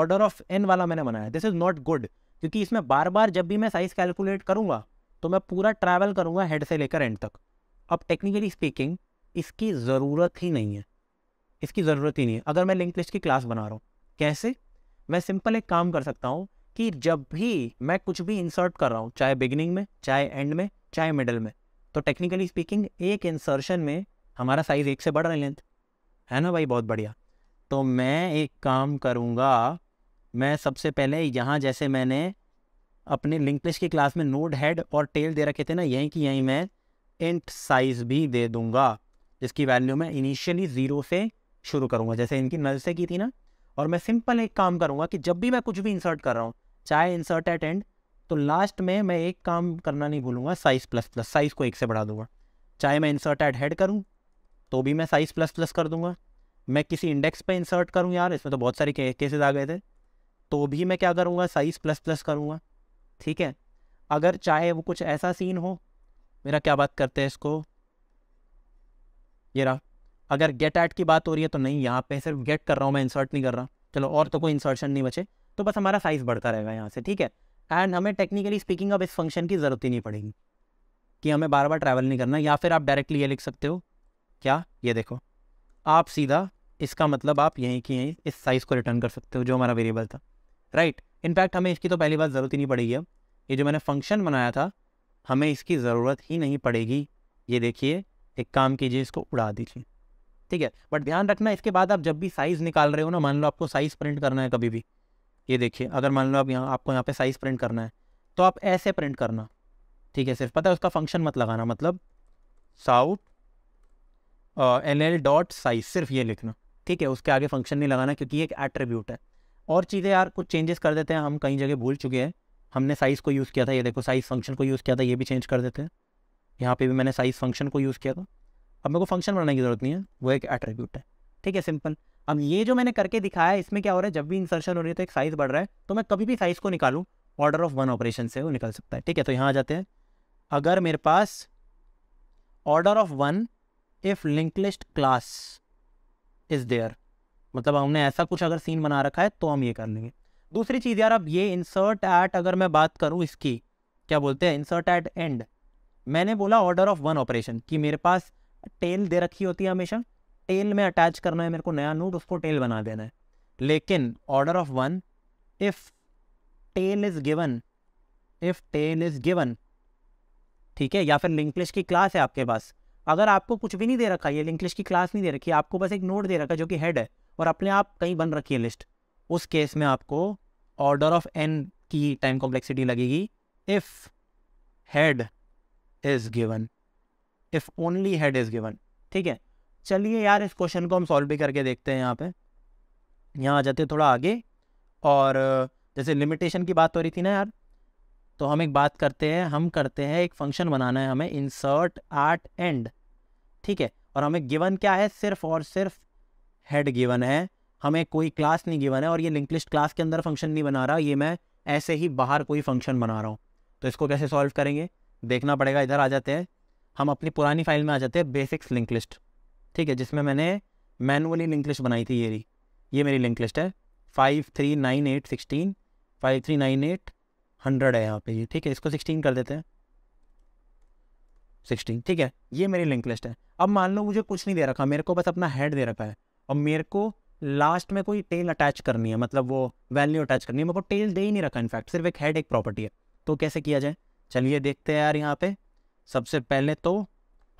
ऑर्डर ऑफ एन वाला मैंने बनाया दिस इज़ नॉट गुड क्योंकि इसमें बार बार जब भी मैं साइज़ कैलकुलेट करूँगा तो मैं पूरा ट्रैवल करूँगा हेड से लेकर एंड तक अब टेक्निकली स्पीकिंग इसकी ज़रूरत ही नहीं है इसकी ज़रूरत ही नहीं है अगर मैं लिंक लिस्ट की क्लास बना रहा हूँ कैसे मैं सिंपल एक काम कर सकता हूँ कि जब भी मैं कुछ भी इंसर्ट कर रहा हूँ चाहे बिगिनिंग में चाहे एंड में चाहे मिडल में तो टेक्निकली स्पीकिंग एक इंसर्शन में हमारा साइज़ एक से बढ़ रहा है लेंथ है ना भाई बहुत बढ़िया तो मैं एक काम करूँगा मैं सबसे पहले यहाँ जैसे मैंने अपने लिंकलिश की क्लास में नोड हेड और टेल दे रखे थे ना यहीं की यहीं मैं इंट साइज भी दे दूंगा जिसकी वैल्यू मैं इनिशियली ज़ीरो से शुरू करूँगा जैसे इनकी नल से की थी ना और मैं सिंपल एक काम करूँगा कि जब भी मैं कुछ भी इंसर्ट कर रहा हूँ चाहे इंसर्ट एट एंड तो लास्ट में मैं एक काम करना नहीं भूलूंगा साइज़ प्लस प्लस साइज़ को एक से बढ़ा दूंगा चाहे मैं इंसर्ट एट हेड करूँ तो भी मैं साइज़ प्लस प्लस कर दूंगा मैं किसी इंडेक्स पर इंसर्ट करूँ यार इसमें तो बहुत सारे केसेज आ गए थे तो भी मैं क्या करूँगा साइज़ प्लस प्लस करूँगा ठीक है अगर चाहे वो कुछ ऐसा सीन हो मेरा क्या बात करते हैं इसको ये रहा अगर गेट ऐट की बात हो रही है तो नहीं यहाँ पे सिर्फ गेट कर रहा हूँ मैं इंसर्ट नहीं कर रहा चलो और तो कोई इंसर्शन नहीं बचे तो बस हमारा साइज़ बढ़ता रहेगा यहाँ से ठीक है एंड हमें टेक्निकली स्पीकिंग अब इस फंक्शन की ज़रूरत ही नहीं पड़ेगी कि हमें बार बार ट्रैवल नहीं करना या फिर आप डायरेक्टली ये लिख सकते हो क्या ये देखो आप सीधा इसका मतलब आप यहीं की यहीं इस साइज़ को रिटर्न कर सकते हो जो हमारा वेरिएबल था राइट इनफैक्ट हमें इसकी तो पहली बात ज़रूरत ही नहीं पड़ेगी अब ये जो मैंने फंक्शन बनाया था हमें इसकी ज़रूरत ही नहीं पड़ेगी ये देखिए एक काम कीजिए इसको उड़ा दीजिए ठीक है बट ध्यान रखना इसके बाद आप जब भी साइज़ निकाल रहे हो ना मान लो आपको साइज़ प्रिंट करना है कभी भी ये देखिए अगर मान लो आप यहाँ आपको यहाँ पे साइज़ प्रिंट करना है तो आप ऐसे प्रिंट करना ठीक है सिर्फ पता है उसका फंक्शन मत लगाना मतलब sout L L dot size सिर्फ ये लिखना ठीक है उसके आगे फंक्शन नहीं लगाना क्योंकि ये एक एट्रीब्यूट है और चीज़ें यार कुछ चेंजेस कर देते हैं हम कई जगह भूल चुके हैं हमने साइज़ को यूज़ किया था ये देखो साइज़ फंक्शन को यूज़ किया था ये भी चेंज कर देते हैं यहाँ पे भी मैंने साइज़ फंक्शन को यूज़ किया था अब मेरे को फंक्शन बनाने की ज़रूरत नहीं है वो एक एट्रीब्यूट है ठीक है सिंपल अब ये जो मैंने करके दिखाया इसमें क्या हो रहा है जब भी इंसर्शन हो रही है तो एक साइज़ बढ़ रहा है तो मैं कभी भी साइज़ को निकालूँ ऑर्डर ऑफ वन ऑपरेशन से वो निकल सकता है ठीक है तो यहाँ आ जाते हैं अगर मेरे पास order of one if link list class is there मतलब हमने ऐसा कुछ अगर सीन बना रखा है तो हम ये कर लेंगे दूसरी चीज़ यार अब ये इंसर्ट एट अगर मैं बात करूँ इसकी क्या बोलते हैं इंसर्ट एट एंड मैंने बोला ऑर्डर ऑफ वन ऑपरेशन कि मेरे पास टेल दे रखी होती है हमेशा टेल में अटैच करना है मेरे को नया नोट उसको टेल बना देना है लेकिन order of one if tail is given if tail is given ठीक है या फिर लिंकलिश की क्लास है आपके पास अगर आपको कुछ भी नहीं दे रखा ये लिंकलिश की क्लास नहीं दे रखी आपको बस एक नोट दे रखा जो कि हेड है और अपने आप कहीं बन रखी है लिस्ट उस केस में आपको ऑर्डर ऑफ एन की टाइम कॉम्प्लेक्सिटी लगेगी if head is given if only head is given ठीक है चलिए यार इस क्वेश्चन को हम सॉल्व भी करके देखते हैं यहाँ पे यहाँ आ जाते थोड़ा आगे और जैसे लिमिटेशन की बात हो रही थी ना यार तो हम एक बात करते हैं हम करते हैं एक फंक्शन बनाना है हमें इंसर्ट आर्ट एंड ठीक है और हमें गिवन क्या है सिर्फ और सिर्फ हेड गिवन है हमें कोई क्लास नहीं गिवन है और ये लिंक लिस्ट क्लास के अंदर फंक्शन नहीं बना रहा ये मैं ऐसे ही बाहर कोई फंक्शन बना रहा हूँ तो इसको कैसे सॉल्व करेंगे देखना पड़ेगा इधर आ जाते हैं हम अपनी पुरानी फाइल में आ जाते हैं बेसिक्स लिंक लिस्ट ठीक है जिसमें मैंने मैनुअली लिंक लिस्ट बनाई थी ये री ये मेरी लिंक लिस्ट है five three nine eight sixteen five three nine eight hundred है यहाँ पे ये ठीक है इसको सिक्सटीन कर देते हैं सिक्सटीन ठीक है ये मेरी लिंक लिस्ट है अब मान लो मुझे कुछ नहीं दे रखा मेरे को बस अपना हेड दे रखा है और मेरे को लास्ट में कोई टेल अटैच करनी है मतलब वो वैल्यू अटैच करनी है मेरे को टेल दे ही नहीं रखा इनफैक्ट सिर्फ एक हेड एक प्रॉपर्टी है तो कैसे किया जाए चलिए देखते हैं यार यहाँ पे सबसे पहले तो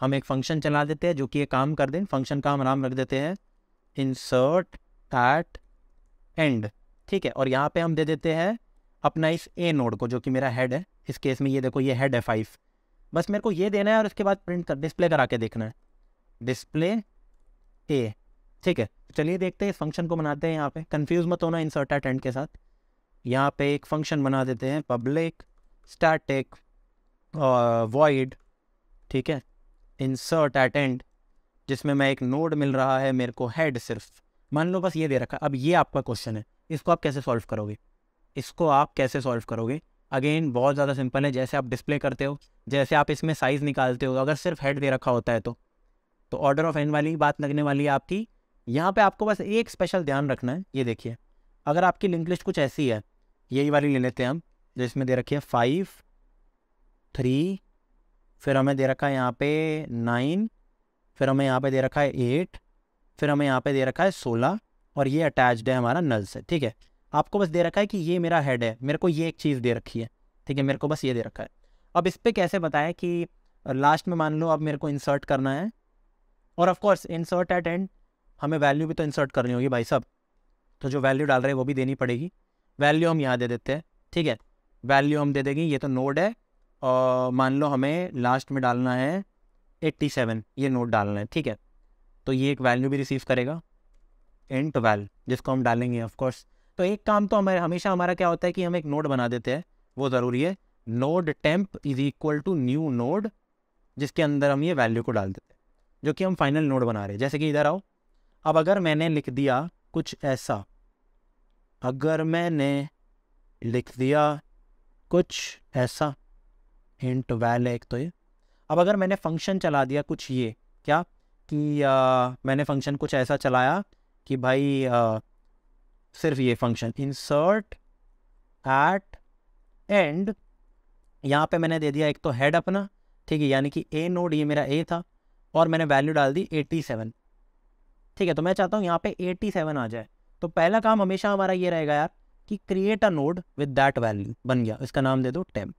हम एक फंक्शन चला देते हैं जो कि ये काम कर दें फंक्शन का हम नाम रख देते हैं इंसर्ट एट एंड ठीक है और यहाँ पे हम दे देते हैं अपना इस ए नोड को जो कि मेरा हेड है इस केस में ये देखो ये हेड है फाइव बस मेरे को ये देना है और इसके बाद प्रिंट कर डिस्प्ले करा के देखना है डिस्प्ले ए ठीक है चलिए देखते हैं इस फंक्शन को बनाते हैं यहाँ पे कंफ्यूज मत होना इंसर्ट एंड के साथ यहाँ पे एक फंक्शन बना देते हैं पब्लिक स्टैटिक वॉइड ठीक है इंसर्ट एंड जिसमें मैं एक नोड मिल रहा है मेरे को हेड सिर्फ मान लो बस ये दे रखा अब ये आपका क्वेश्चन है इसको आप कैसे सॉल्व करोगे इसको आप कैसे सॉल्व करोगे अगेन बहुत ज़्यादा सिंपल है जैसे आप डिस्प्ले करते हो जैसे आप इसमें साइज़ निकालते हो अगर सिर्फ हेड दे रखा होता है तो तो ऑर्डर ऑफ एन वाली बात लगने वाली है आपकी यहाँ पे आपको बस एक स्पेशल ध्यान रखना है ये देखिए अगर आपकी लिंक लिस्ट कुछ ऐसी है यही वाली ले लेते हैं हम जिसमें दे रखी है फाइव थ्री फिर हमें दे रखा है यहाँ पे नाइन फिर हमें यहाँ पे दे रखा है एट फिर हमें यहाँ पे दे रखा है सोलह और ये अटैच्ड है हमारा नल से ठीक है आपको बस दे रखा है कि ये मेरा हेड है मेरे को ये एक चीज़ दे रखी है ठीक है मेरे को बस ये दे रखा है अब इस पर कैसे बताया कि लास्ट में मान लो अब मेरे को इंसर्ट करना है और ऑफकोर्स इंसर्ट एट एंड हमें वैल्यू भी तो इंसर्ट करनी होगी भाई साहब तो जो वैल्यू डाल रहे हैं वो भी देनी पड़ेगी वैल्यू हम यहाँ दे देते हैं ठीक है वैल्यू हम दे देंगे ये तो नोड है और मान लो हमें लास्ट में डालना है 87 ये नोट डालना है ठीक है तो ये एक वैल्यू भी रिसीव करेगा इंट वैल जिसको हम डालेंगे ऑफकोर्स तो एक काम तो हमारे हमेशा हमारा क्या होता है कि हम एक नोड बना देते हैं वो ज़रूरी है node temp is equal to new node जिसके अंदर हम ये वैल्यू को डाल देते हैं जो कि हम फाइनल नोड बना रहे हैं जैसे कि इधर आओ अब अगर मैंने लिख दिया कुछ ऐसा अगर मैंने लिख दिया कुछ ऐसा हिंट वैल है एक तो ये अब अगर मैंने फंक्शन चला दिया कुछ ये क्या कि आ, मैंने फंक्शन कुछ ऐसा चलाया कि भाई आ, सिर्फ ये फंक्शन इंसर्ट एट एंड यहाँ पे मैंने दे दिया एक तो हेड अपना ठीक है यानी कि ए नोड ये मेरा ए था और मैंने वैल्यू डाल दी 87 ठीक है तो मैं चाहता हूँ यहाँ पे 87 आ जाए तो पहला काम हमेशा हमारा ये रहेगा यार कि create a node with that value बन गया इसका नाम दे दो टेम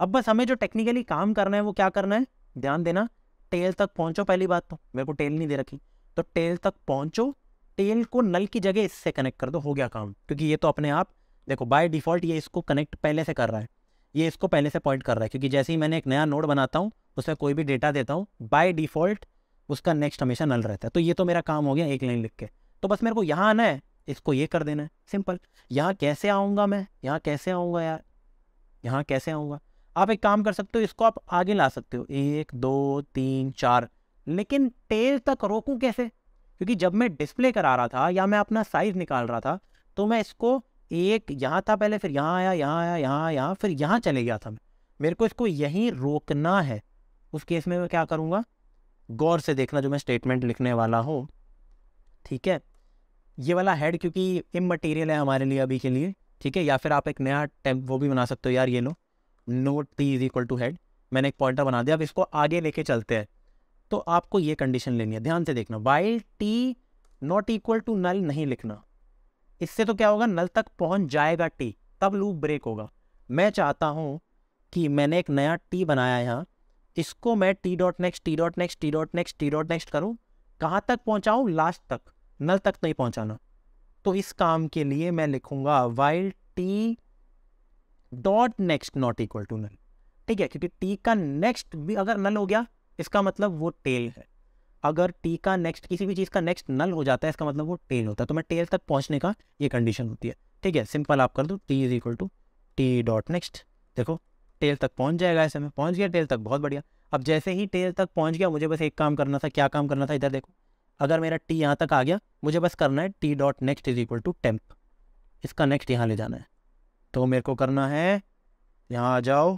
अब बस हमें जो टेक्निकली काम करना है वो क्या करना है ध्यान देना टेल तक पहुंचो पहली बात तो मेरे को टेल नहीं दे रखी तो टेल तक पहुंचो टेल को नल की जगह इससे कनेक्ट कर दो हो गया काम क्योंकि ये तो अपने आप देखो बाय डिफॉल्ट ये इसको कनेक्ट पहले से कर रहा है ये इसको पहले से पॉइंट कर रहा है क्योंकि जैसे ही मैंने एक नया नोड बनाता हूँ उसमें कोई भी डेटा देता हूँ बाय डिफॉल्ट उसका नेक्स्ट हमेशा नल रहता है तो ये तो मेरा काम हो गया एक लाइन लिख के तो बस मेरे को यहाँ आना है इसको ये कर देना है सिंपल यहाँ कैसे आऊँगा मैं यहाँ कैसे आऊँगा यार यहाँ कैसे आऊँगा आप एक काम कर सकते हो इसको आप आगे ला सकते हो एक दो तीन चार लेकिन टेल तक रोकूँ कैसे क्योंकि जब मैं डिस्प्ले करा रहा था या मैं अपना साइज निकाल रहा था तो मैं इसको एक यहाँ था पहले फिर यहाँ आया यहाँ आया यहाँ आया फिर यहाँ चले गया था मैं मेरे को इसको यहीं रोकना है उस केस में मैं क्या करूँगा गौर से देखना जो मैं स्टेटमेंट लिखने वाला हूँ ठीक है ये वाला हेड क्योंकि इम है हमारे लिए अभी के लिए ठीक है या फिर आप एक नया टेम्प वो भी बना सकते हो यार ये लो node t is equal to head मैंने एक पॉइंटर बना दिया अब इसको आगे लेके चलते हैं तो आपको ये कंडीशन लेनी है ध्यान से देखना while t not equal to null नहीं लिखना इससे तो क्या होगा नल तक पहुंच जाएगा टी तब लूप ब्रेक होगा मैं चाहता हूँ कि मैंने एक नया टी बनाया यहाँ इसको मैं t dot next t dot next t dot next t dot next करूँ कहाँ तक पहुँचाऊँ लास्ट तक नल तक नहीं पहुँचाना तो इस काम के लिए मैं लिखूंगा while t dot next not equal to null ठीक है क्योंकि टी का नेक्स्ट भी अगर नल हो गया इसका मतलब वो टेल है अगर टी का नेक्स्ट किसी भी चीज़ का नेक्स्ट नल हो जाता है इसका मतलब वो टेल होता है तो मैं टेल तक पहुंचने का ये कंडीशन होती है ठीक है सिंपल आप कर दो t is equal to t dot next देखो टेल तक पहुंच जाएगा ऐसे में पहुंच गया टेल तक बहुत बढ़िया अब जैसे ही टेल तक पहुंच गया मुझे बस एक काम करना था क्या काम करना था इधर देखो अगर मेरा टी यहाँ तक आ गया मुझे बस करना है t dot next is equal to temp इसका नेक्स्ट यहाँ ले जाना है तो मेरे को करना है यहाँ आ जाओ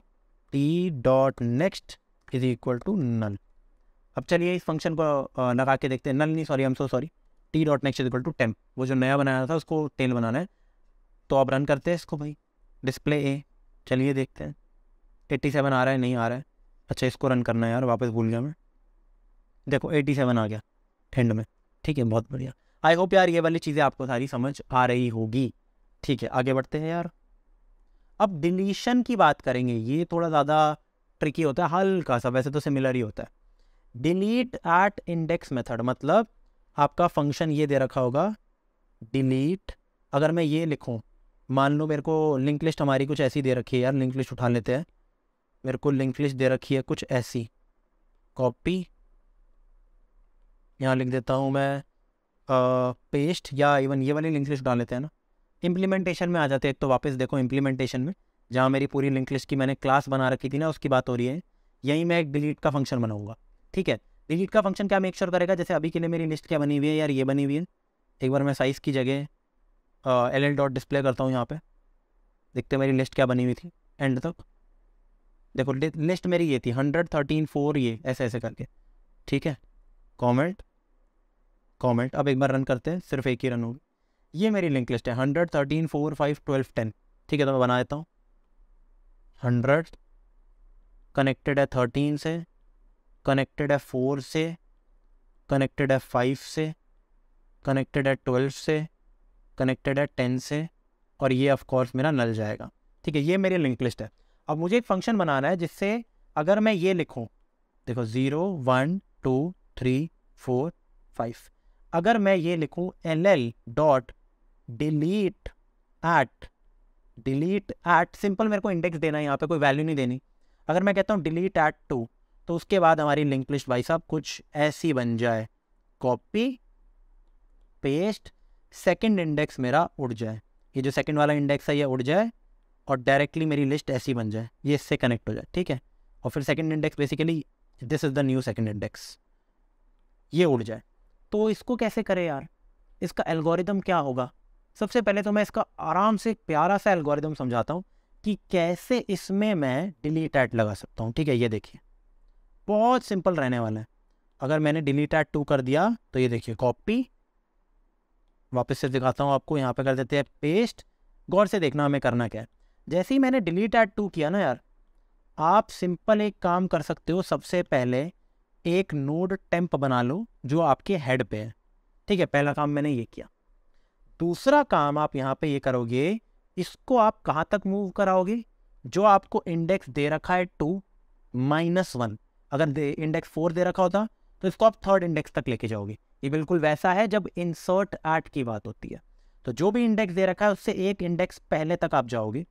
t dot next is equal to null अब चलिए इस फंक्शन को लगा के देखते हैं नल नहीं सॉरी हम so sorry t dot next is equal to temp वो जो नया बनाया था उसको टेल बनाना है तो आप रन करते हैं इसको भाई डिस्प्ले ए चलिए देखते हैं एट्टी सेवन आ रहा है नहीं आ रहा है अच्छा इसको रन करना है यार वापस भूल गया मैं देखो एट्टी सेवन आ गया ठंड में ठीक है बहुत बढ़िया आई होप यार ये वाली चीज़ें आपको सारी समझ आ रही होगी ठीक है आगे बढ़ते हैं यार अब डिलीशन की बात करेंगे ये थोड़ा ज़्यादा ट्रिकी होता है हल्का सा वैसे तो सिमिलर ही होता है डिलीट एट इंडेक्स मेथड मतलब आपका फंक्शन ये दे रखा होगा डिलीट अगर मैं ये लिखूँ मान लो मेरे को लिंक लिस्ट हमारी कुछ ऐसी दे रखी है यार लिंक लिस्ट उठा लेते हैं मेरे को लिंक लिस्ट दे रखी है कुछ ऐसी कॉपी यहाँ लिख देता हूँ मैं पेस्ट या इवन ये वाली लिंक लिस्ट डाल लेते हैं ना इम्प्लीमेंटेशन में आ जाते हैं एक तो वापस देखो इम्प्लीमेंटेशन में जहाँ मेरी पूरी लिंक लिस्ट की मैंने क्लास बना रखी थी ना उसकी बात हो रही है यहीं मैं एक डिलीट का फंक्शन बनाऊँगा ठीक है डिलीट का फंक्शन क्या मेक श्योर करेगा जैसे अभी के लिए मेरी लिस्ट क्या बनी हुई है यार ये बनी हुई है एक बार मैं साइज़ की जगह एल एल डॉट डिस्प्ले करता हूँ यहाँ पर देखते मेरी लिस्ट क्या बनी हुई थी एंड तक देखो लिस्ट मेरी ये थी हंड्रेड थर्टीन फोर ये ऐसे ऐसे करके ठीक है कमेंट कमेंट अब एक बार रन करते हैं सिर्फ एक ही रन होगी ये मेरी लिंक लिस्ट है hundred thirteen four five twelve ten ठीक है तो मैं बना देता हूँ हंड्रेड कनेक्टेड है थर्टीन से कनेक्टेड है फोर से कनेक्टेड है फाइव से कनेक्टेड है ट्वेल्व से कनेक्टेड है टेन से और ये ऑफ कोर्स मेरा नल जाएगा ठीक है ये मेरी लिंक लिस्ट है अब मुझे एक फंक्शन बनाना है जिससे अगर मैं ये लिखूँ देखो zero one two three four five अगर मैं ये लिखूँ L L dot delete at delete at simple मेरे को इंडेक्स देना है यहाँ पे कोई वैल्यू नहीं देनी अगर मैं कहता हूँ डिलीट एट टू तो उसके बाद हमारी लिंक लिस्ट भाई साहब कुछ ऐसी बन जाए कॉपी पेस्ट सेकंड इंडेक्स मेरा उड़ जाए ये जो सेकंड वाला इंडेक्स है ये उड़ जाए और डायरेक्टली मेरी लिस्ट ऐसी बन जाए ये इससे कनेक्ट हो जाए ठीक है और फिर second index basically this is the new second index ये उड़ जाए तो इसको कैसे करें यार इसका एल्गोरिदम क्या होगा सबसे पहले तो मैं इसका आराम से प्यारा सा एल्गोरिदम समझाता हूँ कि कैसे इसमें मैं डिलीट ऐट लगा सकता हूँ ठीक है ये देखिए बहुत सिंपल रहने वाला है अगर मैंने डिलीट ऐट टू कर दिया तो ये देखिए कॉपी वापस से दिखाता हूँ आपको यहाँ पे कर देते हैं पेस्ट गौर से देखना हमें करना क्या है जैसे ही मैंने डिलीट एट टू किया ना यार आप सिंपल एक काम कर सकते हो सबसे पहले एक नोड टेम्प बना लो जो आपके हेड पे है ठीक है पहला काम मैंने ये किया दूसरा काम आप यहाँ पे ये करोगे इसको आप कहाँ तक मूव कराओगे जो आपको इंडेक्स दे रखा है टू माइनस वन अगर दे इंडेक्स फोर दे रखा होता तो इसको आप थर्ड इंडेक्स तक लेके जाओगे ये बिल्कुल वैसा है जब इंसर्ट एट की बात होती है तो जो भी इंडेक्स दे रखा है उससे एक इंडेक्स पहले तक आप जाओगे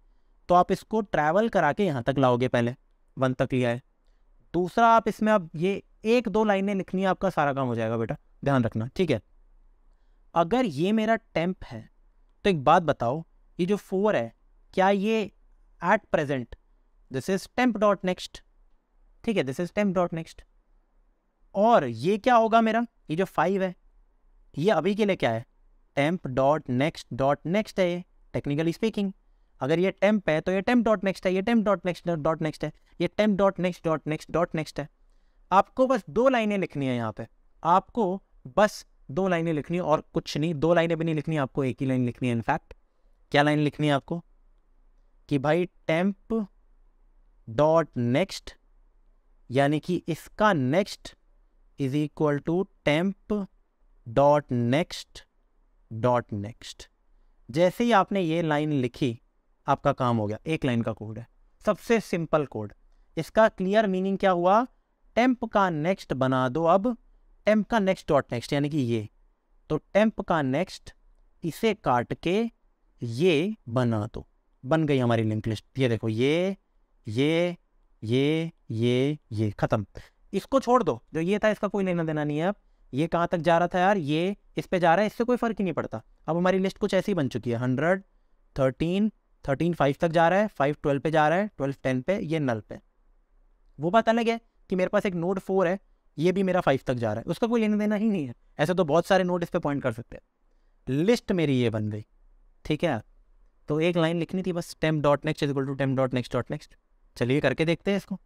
तो आप इसको ट्रैवल करा के यहाँ तक लाओगे पहले वन तक लिया है दूसरा आप इसमें आप ये एक दो लाइनें लिखनी है आपका सारा काम हो जाएगा बेटा ध्यान रखना ठीक है अगर ये मेरा टेम्प है तो एक बात बताओ ये जो फोर है क्या ये at present this is temp dot next ठीक है this is temp dot next और ये क्या होगा मेरा ये जो फाइव है ये अभी के लिए क्या है temp dot next dot next है ये टेक्निकली स्पीकिंग अगर ये टेम्प है तो ये टेम्प डॉट नेक्स्ट है ये temp dot next dot next है ये temp dot next dot next dot next है आपको बस दो लाइनें लिखनी है यहाँ पे आपको बस दो लाइनें लिखनी है और कुछ नहीं दो लाइनें भी नहीं लिखनी आपको एक ही लाइन लिखनी है इनफैक्ट क्या लाइन लिखनी है आपको कि भाई टेम्प डॉट नेक्स्ट यानी कि इसका next is equal to temp dot next dot next जैसे ही आपने ये लाइन लिखी आपका काम हो गया एक लाइन का कोड है सबसे सिंपल कोड इसका क्लियर मीनिंग क्या हुआ टेम्प का नेक्स्ट बना दो अब टेम्प का नेक्स्ट डॉट नेक्स्ट यानी कि ये तो टेम्प का नेक्स्ट इसे काट के ये बना दो बन गई हमारी लिंक लिस्ट ये देखो ये ये ये ये ये ख़त्म इसको छोड़ दो जो ये था इसका कोई लेना देना नहीं है अब ये कहाँ तक जा रहा था यार ये इस पे जा रहा है इससे कोई फ़र्क ही नहीं पड़ता अब हमारी लिस्ट कुछ ऐसी बन चुकी है हंड्रेड थर्टीन थर्टीन फाइव तक जा रहा है फाइव ट्वेल्व पे जा रहा है ट्वेल्व टेन पे ये नल पे वो बात अलग है कि मेरे पास एक नोड फोर है ये भी मेरा फाइव तक जा रहा है उसका कोई लेना देना ही नहीं है ऐसे तो बहुत सारे नोट इस पर पॉइंट कर सकते हैं लिस्ट मेरी ये बन गई ठीक है तो एक लाइन लिखनी थी बस temp dot next is to temp dot next dot next चलिए करके देखते हैं इसको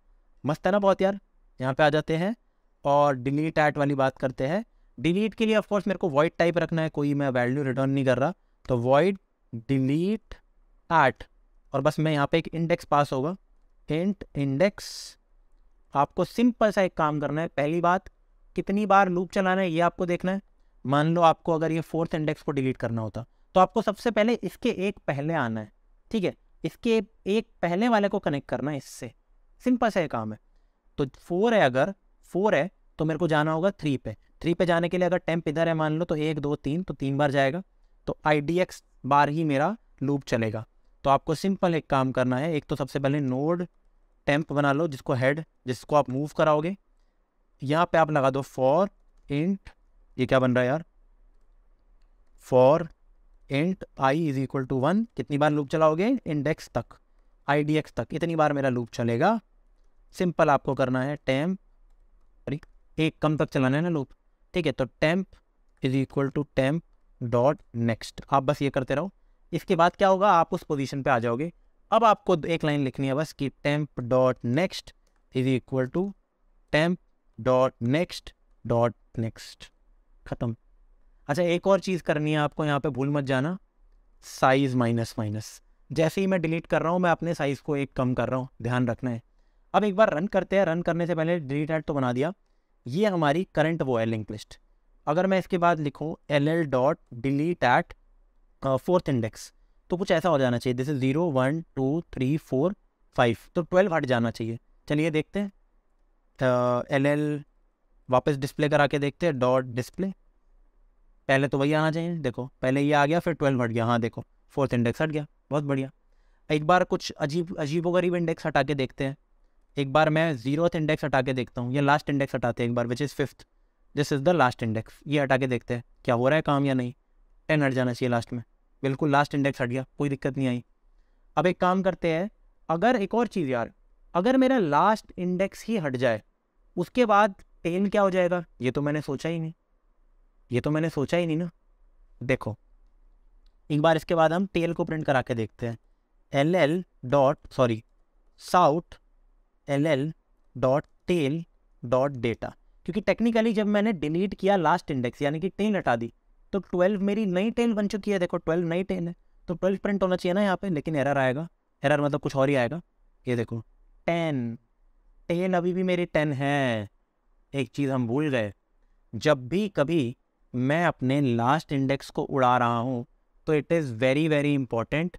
मस्त है ना बहुत यार यहाँ पे आ जाते हैं और डिलीट ऐट वाली बात करते हैं डिलीट के लिए ऑफकोर्स मेरे को वॉइड टाइप रखना है कोई मैं वैल्यू रिटर्न नहीं कर रहा तो वॉइड डिलीट आठ और बस मैं यहाँ पे एक इंडेक्स पास होगा इंट इंडेक्स आपको सिंपल सा एक काम करना है पहली बात कितनी बार लूप चलाना है ये आपको देखना है मान लो आपको अगर ये फोर्थ इंडेक्स को डिलीट करना होता तो आपको सबसे पहले इसके एक पहले आना है ठीक है इसके एक पहले वाले को कनेक्ट करना है इससे सिंपल सा ये काम है तो फोर है अगर फोर है तो मेरे को जाना होगा थ्री पे थ्री पे जाने के लिए अगर टेम्प इधर है मान लो तो एक दो तीन तो तीन बार जाएगा तो आई डी एक्स बार ही मेरा लूप चलेगा तो आपको सिंपल एक काम करना है एक तो सबसे पहले नोड टेम्प बना लो जिसको हेड जिसको आप मूव कराओगे यहाँ पे आप लगा दो फॉर इंट ये क्या बन रहा है यार for int I is equal to one कितनी बार लूप चलाओगे इंडेक्स तक आई डी एक्स तक इतनी बार मेरा लूप चलेगा सिंपल आपको करना है टेम्प सॉरी एक कम तक चलाना है ना लूप ठीक है तो temp is equal to temp dot next आप बस ये करते रहो इसके बाद क्या होगा आप उस पोजीशन पे आ जाओगे अब आपको एक लाइन लिखनी है बस कि temp dot next is equal to temp dot next dot next ख़त्म अच्छा एक और चीज़ करनी है आपको यहाँ पे भूल मत जाना साइज़ माइनस माइनस जैसे ही मैं डिलीट कर रहा हूँ मैं अपने साइज़ को एक कम कर रहा हूँ ध्यान रखना है अब एक बार रन करते हैं रन करने से पहले डिलीट एड तो बना दिया ये हमारी करंट वो है लिंक लिस्ट अगर मैं इसके बाद लिखूँ L L dot delete at fourth index तो कुछ ऐसा हो जाना चाहिए जैसे zero one two three four five तो ट्वेल्व हट जाना चाहिए चलिए देखते हैं एल एल वापस डिस्प्ले करा के देखते हैं डॉट डिस्प्ले पहले तो वही आना चाहिए देखो पहले ये आ गया फिर ट्वेल्व हट गया हाँ देखो फोर्थ इंडेक्स हट गया बहुत बढ़िया एक बार कुछ अजीब अजीब गरीब इंडेक्स हटा के देखते हैं एक बार मैं जीरोथ इंडेक्स हटा के देखता हूँ या लास्ट इंडेक्स हटाते हैं एक बार which is fifth this is the last index ये हटा के देखते हैं क्या हो रहा है काम या नहीं टेन हट जाना चाहिए लास्ट में बिल्कुल लास्ट इंडेक्स हट गया कोई दिक्कत नहीं आई अब एक काम करते हैं अगर एक और चीज़ यार अगर मेरा लास्ट इंडेक्स ही हट जाए उसके बाद टेन क्या हो जाएगा ये तो मैंने सोचा ही नहीं ये तो मैंने सोचा ही नहीं ना देखो एक बार इसके बाद हम टेल को प्रिंट करा के देखते हैं L L dot sorry sout L L dot tail dot data क्योंकि टेक्निकली जब मैंने डिलीट किया लास्ट इंडेक्स यानी कि टेल हटा दी तो ट्वेल्व मेरी नई टेल बन चुकी है देखो ट्वेल्व नई टेन है तो ट्वेल्व प्रिंट होना चाहिए ना यहाँ पे लेकिन एरर आएगा एरर मतलब कुछ और ही आएगा ये देखो टेन टेन अभी भी मेरी टेन है एक चीज़ हम भूल गए जब भी कभी मैं अपने लास्ट इंडेक्स को उड़ा रहा हूँ तो it is very very important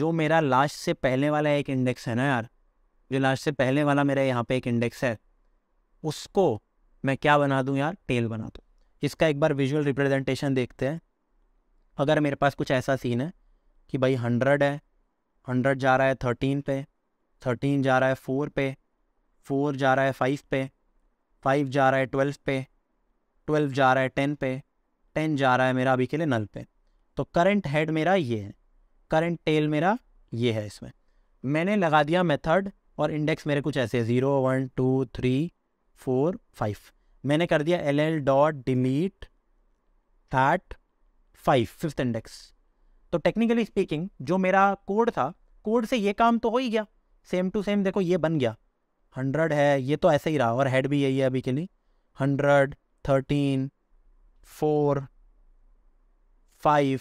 जो मेरा लास्ट से पहले वाला एक इंडेक्स है ना यार जो लास्ट से पहले वाला मेरा यहाँ पे एक इंडेक्स है उसको मैं क्या बना दूँ यार टेल बना दूँ इसका एक बार विजुअल रिप्रेजेंटेशन देखते हैं अगर मेरे पास कुछ ऐसा सीन है कि भाई हंड्रेड है हंड्रेड जा रहा है थर्टीन पे थर्टीन जा रहा है फोर पे फोर जा रहा है फाइव पे फाइव जा रहा है ट्वेल्व पे ट्वेल्व जा रहा है टेन पे टेन जा रहा है मेरा अभी के लिए नल पे तो करंट हेड मेरा ये है करंट टेल मेरा ये है इसमें मैंने लगा दिया मेथड और इंडेक्स मेरे कुछ ऐसे zero one two three four five मैंने कर दिया L L dot delete at five fifth index तो टेक्निकली स्पीकिंग जो मेरा कोड था कोड से ये काम तो हो ही गया सेम टू सेम देखो ये बन गया हंड्रेड है ये तो ऐसे ही रहा और हेड भी यही है अभी के लिए hundred thirteen four five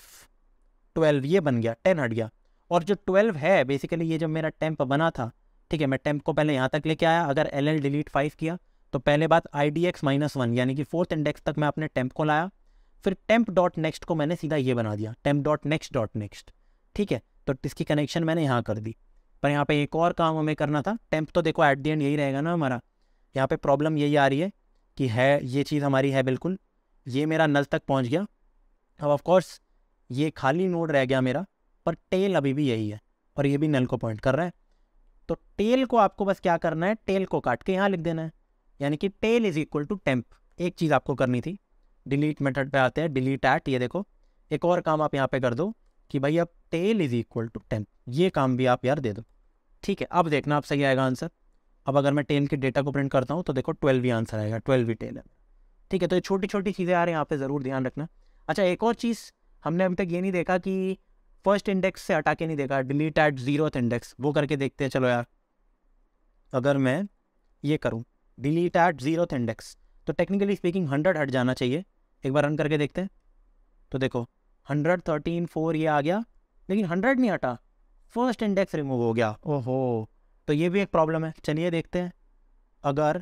twelve ये बन गया टेन हट गया और जो ट्वेल्व है बेसिकली ये जब मेरा टेम्प बना था ठीक है मैं टेम्प को पहले यहाँ तक लेके आया अगर एल एल डिलीट फाइव किया तो पहले बात I D X minus one यानी कि फोर्थ इंडेक्स तक मैं अपने टेम्प को लाया फिर टेम्प डॉट नेक्स्ट को मैंने सीधा ये बना दिया temp dot next dot next ठीक है तो इसकी कनेक्शन मैंने यहाँ कर दी पर यहाँ पे एक और काम हमें करना था टेम्प तो देखो एट दी एंड यही रहेगा ना हमारा यहाँ पे प्रॉब्लम यही आ रही है कि है ये चीज़ हमारी है बिल्कुल ये मेरा नल तक पहुँच गया अब ऑफकोर्स ये खाली नोड रह गया मेरा पर टेल अभी भी यही है और ये भी नल को पॉइंट कर रहा है तो टेल को आपको बस क्या करना है टेल को काट के यहाँ लिख देना है यानी कि tail is equal to temp एक चीज़ आपको करनी थी डिलीट मेथड पे आते हैं डिलीट एट ये देखो एक और काम आप यहाँ पे कर दो कि भाई अब tail is equal to temp ये काम भी आप यार दे दो ठीक है अब देखना आप सही आएगा आंसर अब अगर मैं टेल के डेटा को प्रिंट करता हूँ तो देखो ट्वेल्व ही आंसर आएगा ट्वेल्व ही टेल है ठीक है तो ये छोटी छोटी चीज़ें यार यहाँ पे ज़रूर ध्यान रखना अच्छा एक और चीज़ हमने अभी तक ये नहीं देखा कि फर्स्ट इंडेक्स से हटा के नहीं देखा डिलीट एट जीरो इंडेक्स वो करके देखते हैं चलो यार अगर मैं ये करूँ डिलीट एट जीरो इंडेक्स तो टेक्निकली स्पीकिंग हंड्रेड हट जाना चाहिए एक बार रन करके देखते हैं तो देखो हंड्रेड थर्टीन फोर ये आ गया लेकिन हंड्रेड नहीं हटा फर्स्ट इंडेक्स रिमूव हो गया ओहो तो ये भी एक प्रॉब्लम है चलिए देखते हैं अगर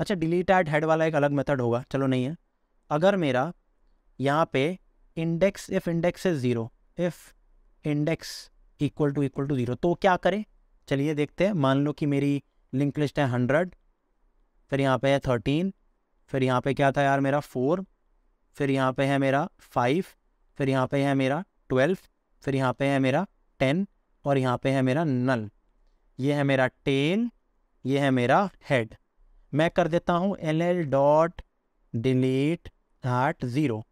अच्छा डिलीट एट हेड वाला एक अलग मेथड होगा चलो नहीं है अगर मेरा यहाँ पे index if index is zero if index equal to equal to zero तो क्या करें चलिए देखते हैं मान लो कि मेरी लिंक लिस्ट है हंड्रेड फिर यहाँ पे है थर्टीन फिर यहाँ पे क्या था यार मेरा फोर फिर यहाँ पे है मेरा फाइव फिर यहाँ पे है मेरा ट्वेल्व फिर यहाँ पे है मेरा टेन और यहाँ पे है मेरा नल ये है मेरा टेन ये है मेरा हेड मैं कर देता हूँ L L dot delete at zero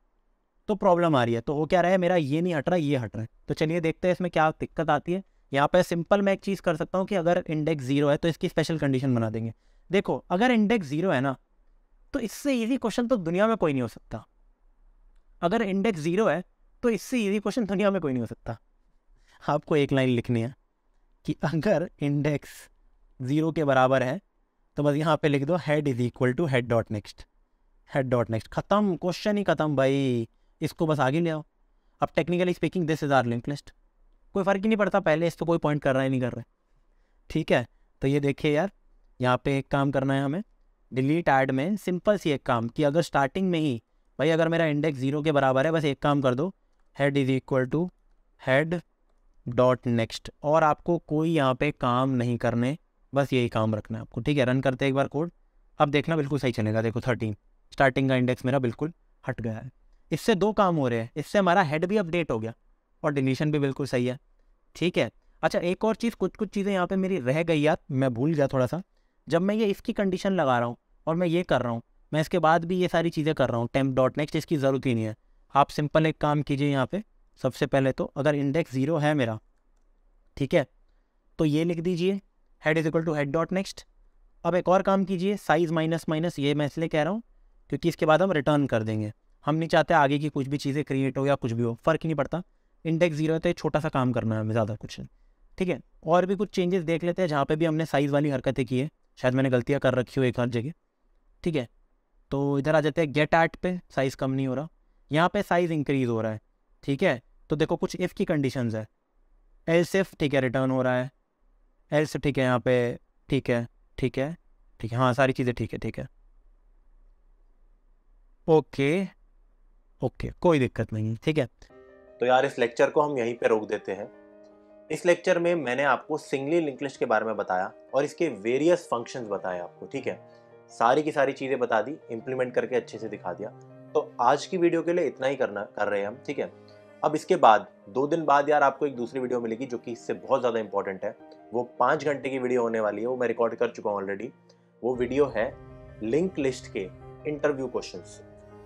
तो प्रॉब्लम आ रही है तो वो क्या रहा है मेरा ये नहीं हट रहा ये हट रहा है तो चलिए देखते हैं इसमें क्या दिक्कत आती है यहाँ पे सिंपल मैं एक चीज़ कर सकता हूँ कि अगर इंडेक्स ज़ीरो है तो इसकी स्पेशल कंडीशन बना देंगे देखो अगर इंडेक्स ज़ीरो है ना तो इससे ईजी क्वेश्चन तो दुनिया में कोई नहीं हो सकता अगर इंडेक्स ज़ीरो है तो इससे ईजी क्वेश्चन दुनिया में कोई नहीं हो सकता आपको एक लाइन लिखनी है कि अगर इंडेक्स ज़ीरो के बराबर है तो बस यहाँ पे लिख दो head is equal to head dot next head dot next ख़त्म क्वेश्चन ही ख़त्म भाई इसको बस आगे ले आओ अब technically speaking this is our link list कोई फ़र्क ही नहीं पड़ता पहले इस तो कोई पॉइंट कर रहा है नहीं कर रहा है ठीक है तो ये देखिए यार यहाँ पे एक काम करना है हमें डिलीट ऐड में सिंपल सी एक काम कि अगर स्टार्टिंग में ही भाई अगर मेरा इंडेक्स ज़ीरो के बराबर है बस एक काम कर दो head is equal to head dot next और आपको कोई यहाँ पे काम नहीं करने बस यही काम रखना है आपको ठीक है रन करते एक बार कोड अब देखना बिल्कुल सही चलेगा देखो थर्टीन स्टार्टिंग का इंडेक्स मेरा बिल्कुल हट गया है इससे दो काम हो रहे हैं इससे हमारा हेड भी अपडेट हो गया और डिलीशन भी बिल्कुल सही है ठीक है अच्छा एक और चीज़ कुछ कुछ चीज़ें यहाँ पे मेरी रह गई यार मैं भूल गया थोड़ा सा जब मैं ये इसकी कंडीशन लगा रहा हूँ और मैं ये कर रहा हूँ मैं इसके बाद भी ये सारी चीज़ें कर रहा हूँ टेम्प डॉट नेक्स्ट इसकी ज़रूरत ही नहीं है आप सिंपल एक काम कीजिए यहाँ पे सबसे पहले तो अगर इंडेक्स ज़ीरो है मेरा ठीक है तो ये लिख दीजिए head is equal to head dot next अब एक और काम कीजिए साइज़ माइनस माइनस ये मैं इसलिए कह रहा हूँ क्योंकि इसके बाद हम रिटर्न कर देंगे हम नहीं चाहते आगे की कुछ भी चीज़ें क्रिएट हो या कुछ भी हो फ़र्क नहीं पड़ता इंडेक्स ज़ीरो है तो छोटा सा काम करना है हमें ज़्यादा कुछ ठीक है और भी कुछ चेंजेस देख लेते हैं जहाँ पे भी हमने साइज़ वाली हरकतें की है शायद मैंने गलतियाँ कर रखी हो एक हर जगह ठीक है तो इधर आ जाते हैं गेट एट पे साइज़ कम नहीं हो रहा यहाँ पे साइज़ इंक्रीज़ हो रहा है ठीक है तो देखो कुछ इफ़ की कंडीशन है एल्स इफ ठीक है रिटर्न हो रहा है एल्स ठीक है यहाँ पे ठीक है ठीक है ठीक है हाँ सारी चीज़ें ठीक है ठीक है ओके ओके कोई दिक्कत नहीं ठीक है तो यार इस लेक्चर को हम यहीं पे रोक देते हैं इस लेक्चर में मैंने आपको सिंगली लिंक लिस्ट के बारे में बताया और इसके वेरियस फंक्शंस बताए आपको ठीक है सारी की सारी चीज़ें बता दी इम्प्लीमेंट करके अच्छे से दिखा दिया तो आज की वीडियो के लिए इतना ही करना कर रहे हैं हम ठीक है अब इसके बाद दो दिन बाद यार आपको एक दूसरी वीडियो मिलेगी जो कि इससे बहुत ज़्यादा इंपॉर्टेंट है वो पाँच घंटे की वीडियो होने वाली है वो मैं रिकॉर्ड कर चुका हूँ ऑलरेडी वो वीडियो है लिंक लिस्ट के इंटरव्यू क्वेश्चन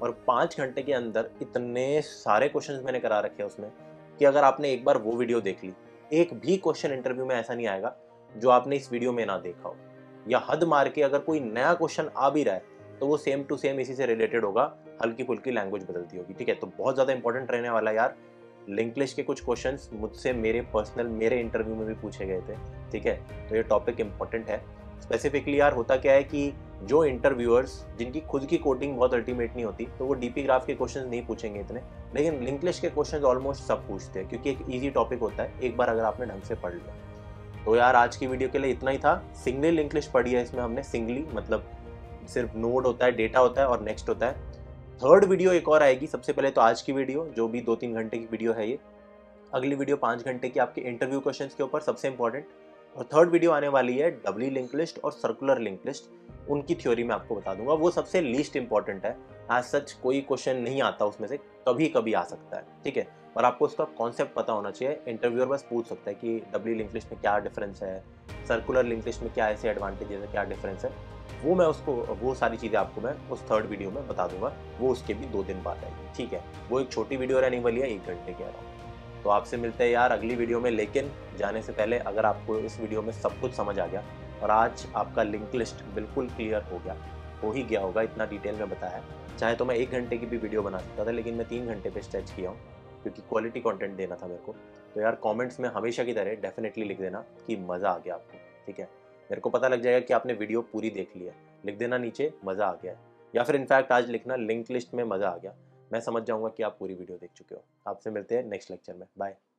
और पाँच घंटे के अंदर इतने सारे क्वेश्चन मैंने करा रखे हैं उसमें कि अगर आपने एक बार वो वीडियो देख ली एक भी क्वेश्चन इंटरव्यू में ऐसा नहीं आएगा जो आपने इस वीडियो में ना देखा हो या हद मार के अगर कोई नया क्वेश्चन आ भी रहा है तो वो सेम टू सेम इसी से रिलेटेड होगा हल्की फुल्की लैंग्वेज बदलती होगी ठीक है तो बहुत ज़्यादा इंपॉर्टेंट रहने वाला यार लिंकलिश के कुछ क्वेश्चन मुझसे मेरे पर्सनल मेरे इंटरव्यू में भी पूछे गए थे ठीक है तो ये टॉपिक इंपॉर्टेंट है स्पेसिफिकली यार होता क्या है कि जो इंटरव्यूअर्स जिनकी खुद की कोटिंग बहुत अल्टीमेट नहीं होती तो वो डीपी ग्राफ के क्वेश्चन नहीं पूछेंगे इतने लेकिन लिंकलिश के क्वेश्चन ऑलमोस्ट सब पूछते हैं क्योंकि एक ईजी टॉपिक होता है एक बार अगर आपने ढंग से पढ़ लिया तो यार आज की वीडियो के लिए इतना ही था सिंगली लिंकलिश पढ़ी है इसमें हमने सिंगली मतलब सिर्फ नोड होता है डेटा होता है और नेक्स्ट होता है थर्ड वीडियो एक और आएगी सबसे पहले तो आज की वीडियो जो भी दो तीन घंटे की वीडियो है ये अगली वीडियो पाँच घंटे की आपके इंटरव्यू क्वेश्चन के ऊपर सबसे इंपॉर्टेंट और थर्ड वीडियो आने वाली है डब्ल्यू लिंक लिस्ट और सर्कुलर लिंक लिस्ट उनकी थ्योरी मैं आपको बता दूंगा वो सबसे लीस्ट इंपॉर्टेंट है एज सच कोई क्वेश्चन नहीं आता उसमें से कभी कभी आ सकता है ठीक है और आपको उसका कॉन्सेप्ट पता होना चाहिए इंटरव्यूअर बस पूछ सकता है कि डब्ल्यू लिंक लिस्ट में क्या डिफरेंस है सर्कुलर लिंक लिस्ट में क्या ऐसे एडवांटेजेस है क्या डिफरेंस है वो मैं उसको वो सारी चीज़ें आपको मैं उस थर्ड वीडियो में बता दूंगा वो उसके भी दो दिन बाद आएगी ठीक है वो एक छोटी वीडियो रहने वाली है एक घंटे के अराउंड तो आपसे मिलते हैं यार अगली वीडियो में लेकिन जाने से पहले अगर आपको इस वीडियो में सब कुछ समझ आ गया और आज आपका लिंक लिस्ट बिल्कुल क्लियर हो गया हो ही गया होगा इतना डिटेल में बताया चाहे तो मैं एक घंटे की भी वीडियो बना सकता था लेकिन मैं तीन घंटे पे स्ट्रेच किया हूँ क्योंकि क्वालिटी कंटेंट देना था मेरे को तो यार कमेंट्स में हमेशा की तरह डेफिनेटली लिख देना कि मज़ा आ गया आपको ठीक है मेरे को पता लग जाएगा कि आपने वीडियो पूरी देख ली है लिख देना नीचे मज़ा आ गया या फिर इनफैक्ट आज लिखना लिंक लिस्ट में मज़ा आ गया मैं समझ जाऊँगा कि आप पूरी वीडियो देख चुके हो आपसे मिलते हैं नेक्स्ट लेक्चर में बाय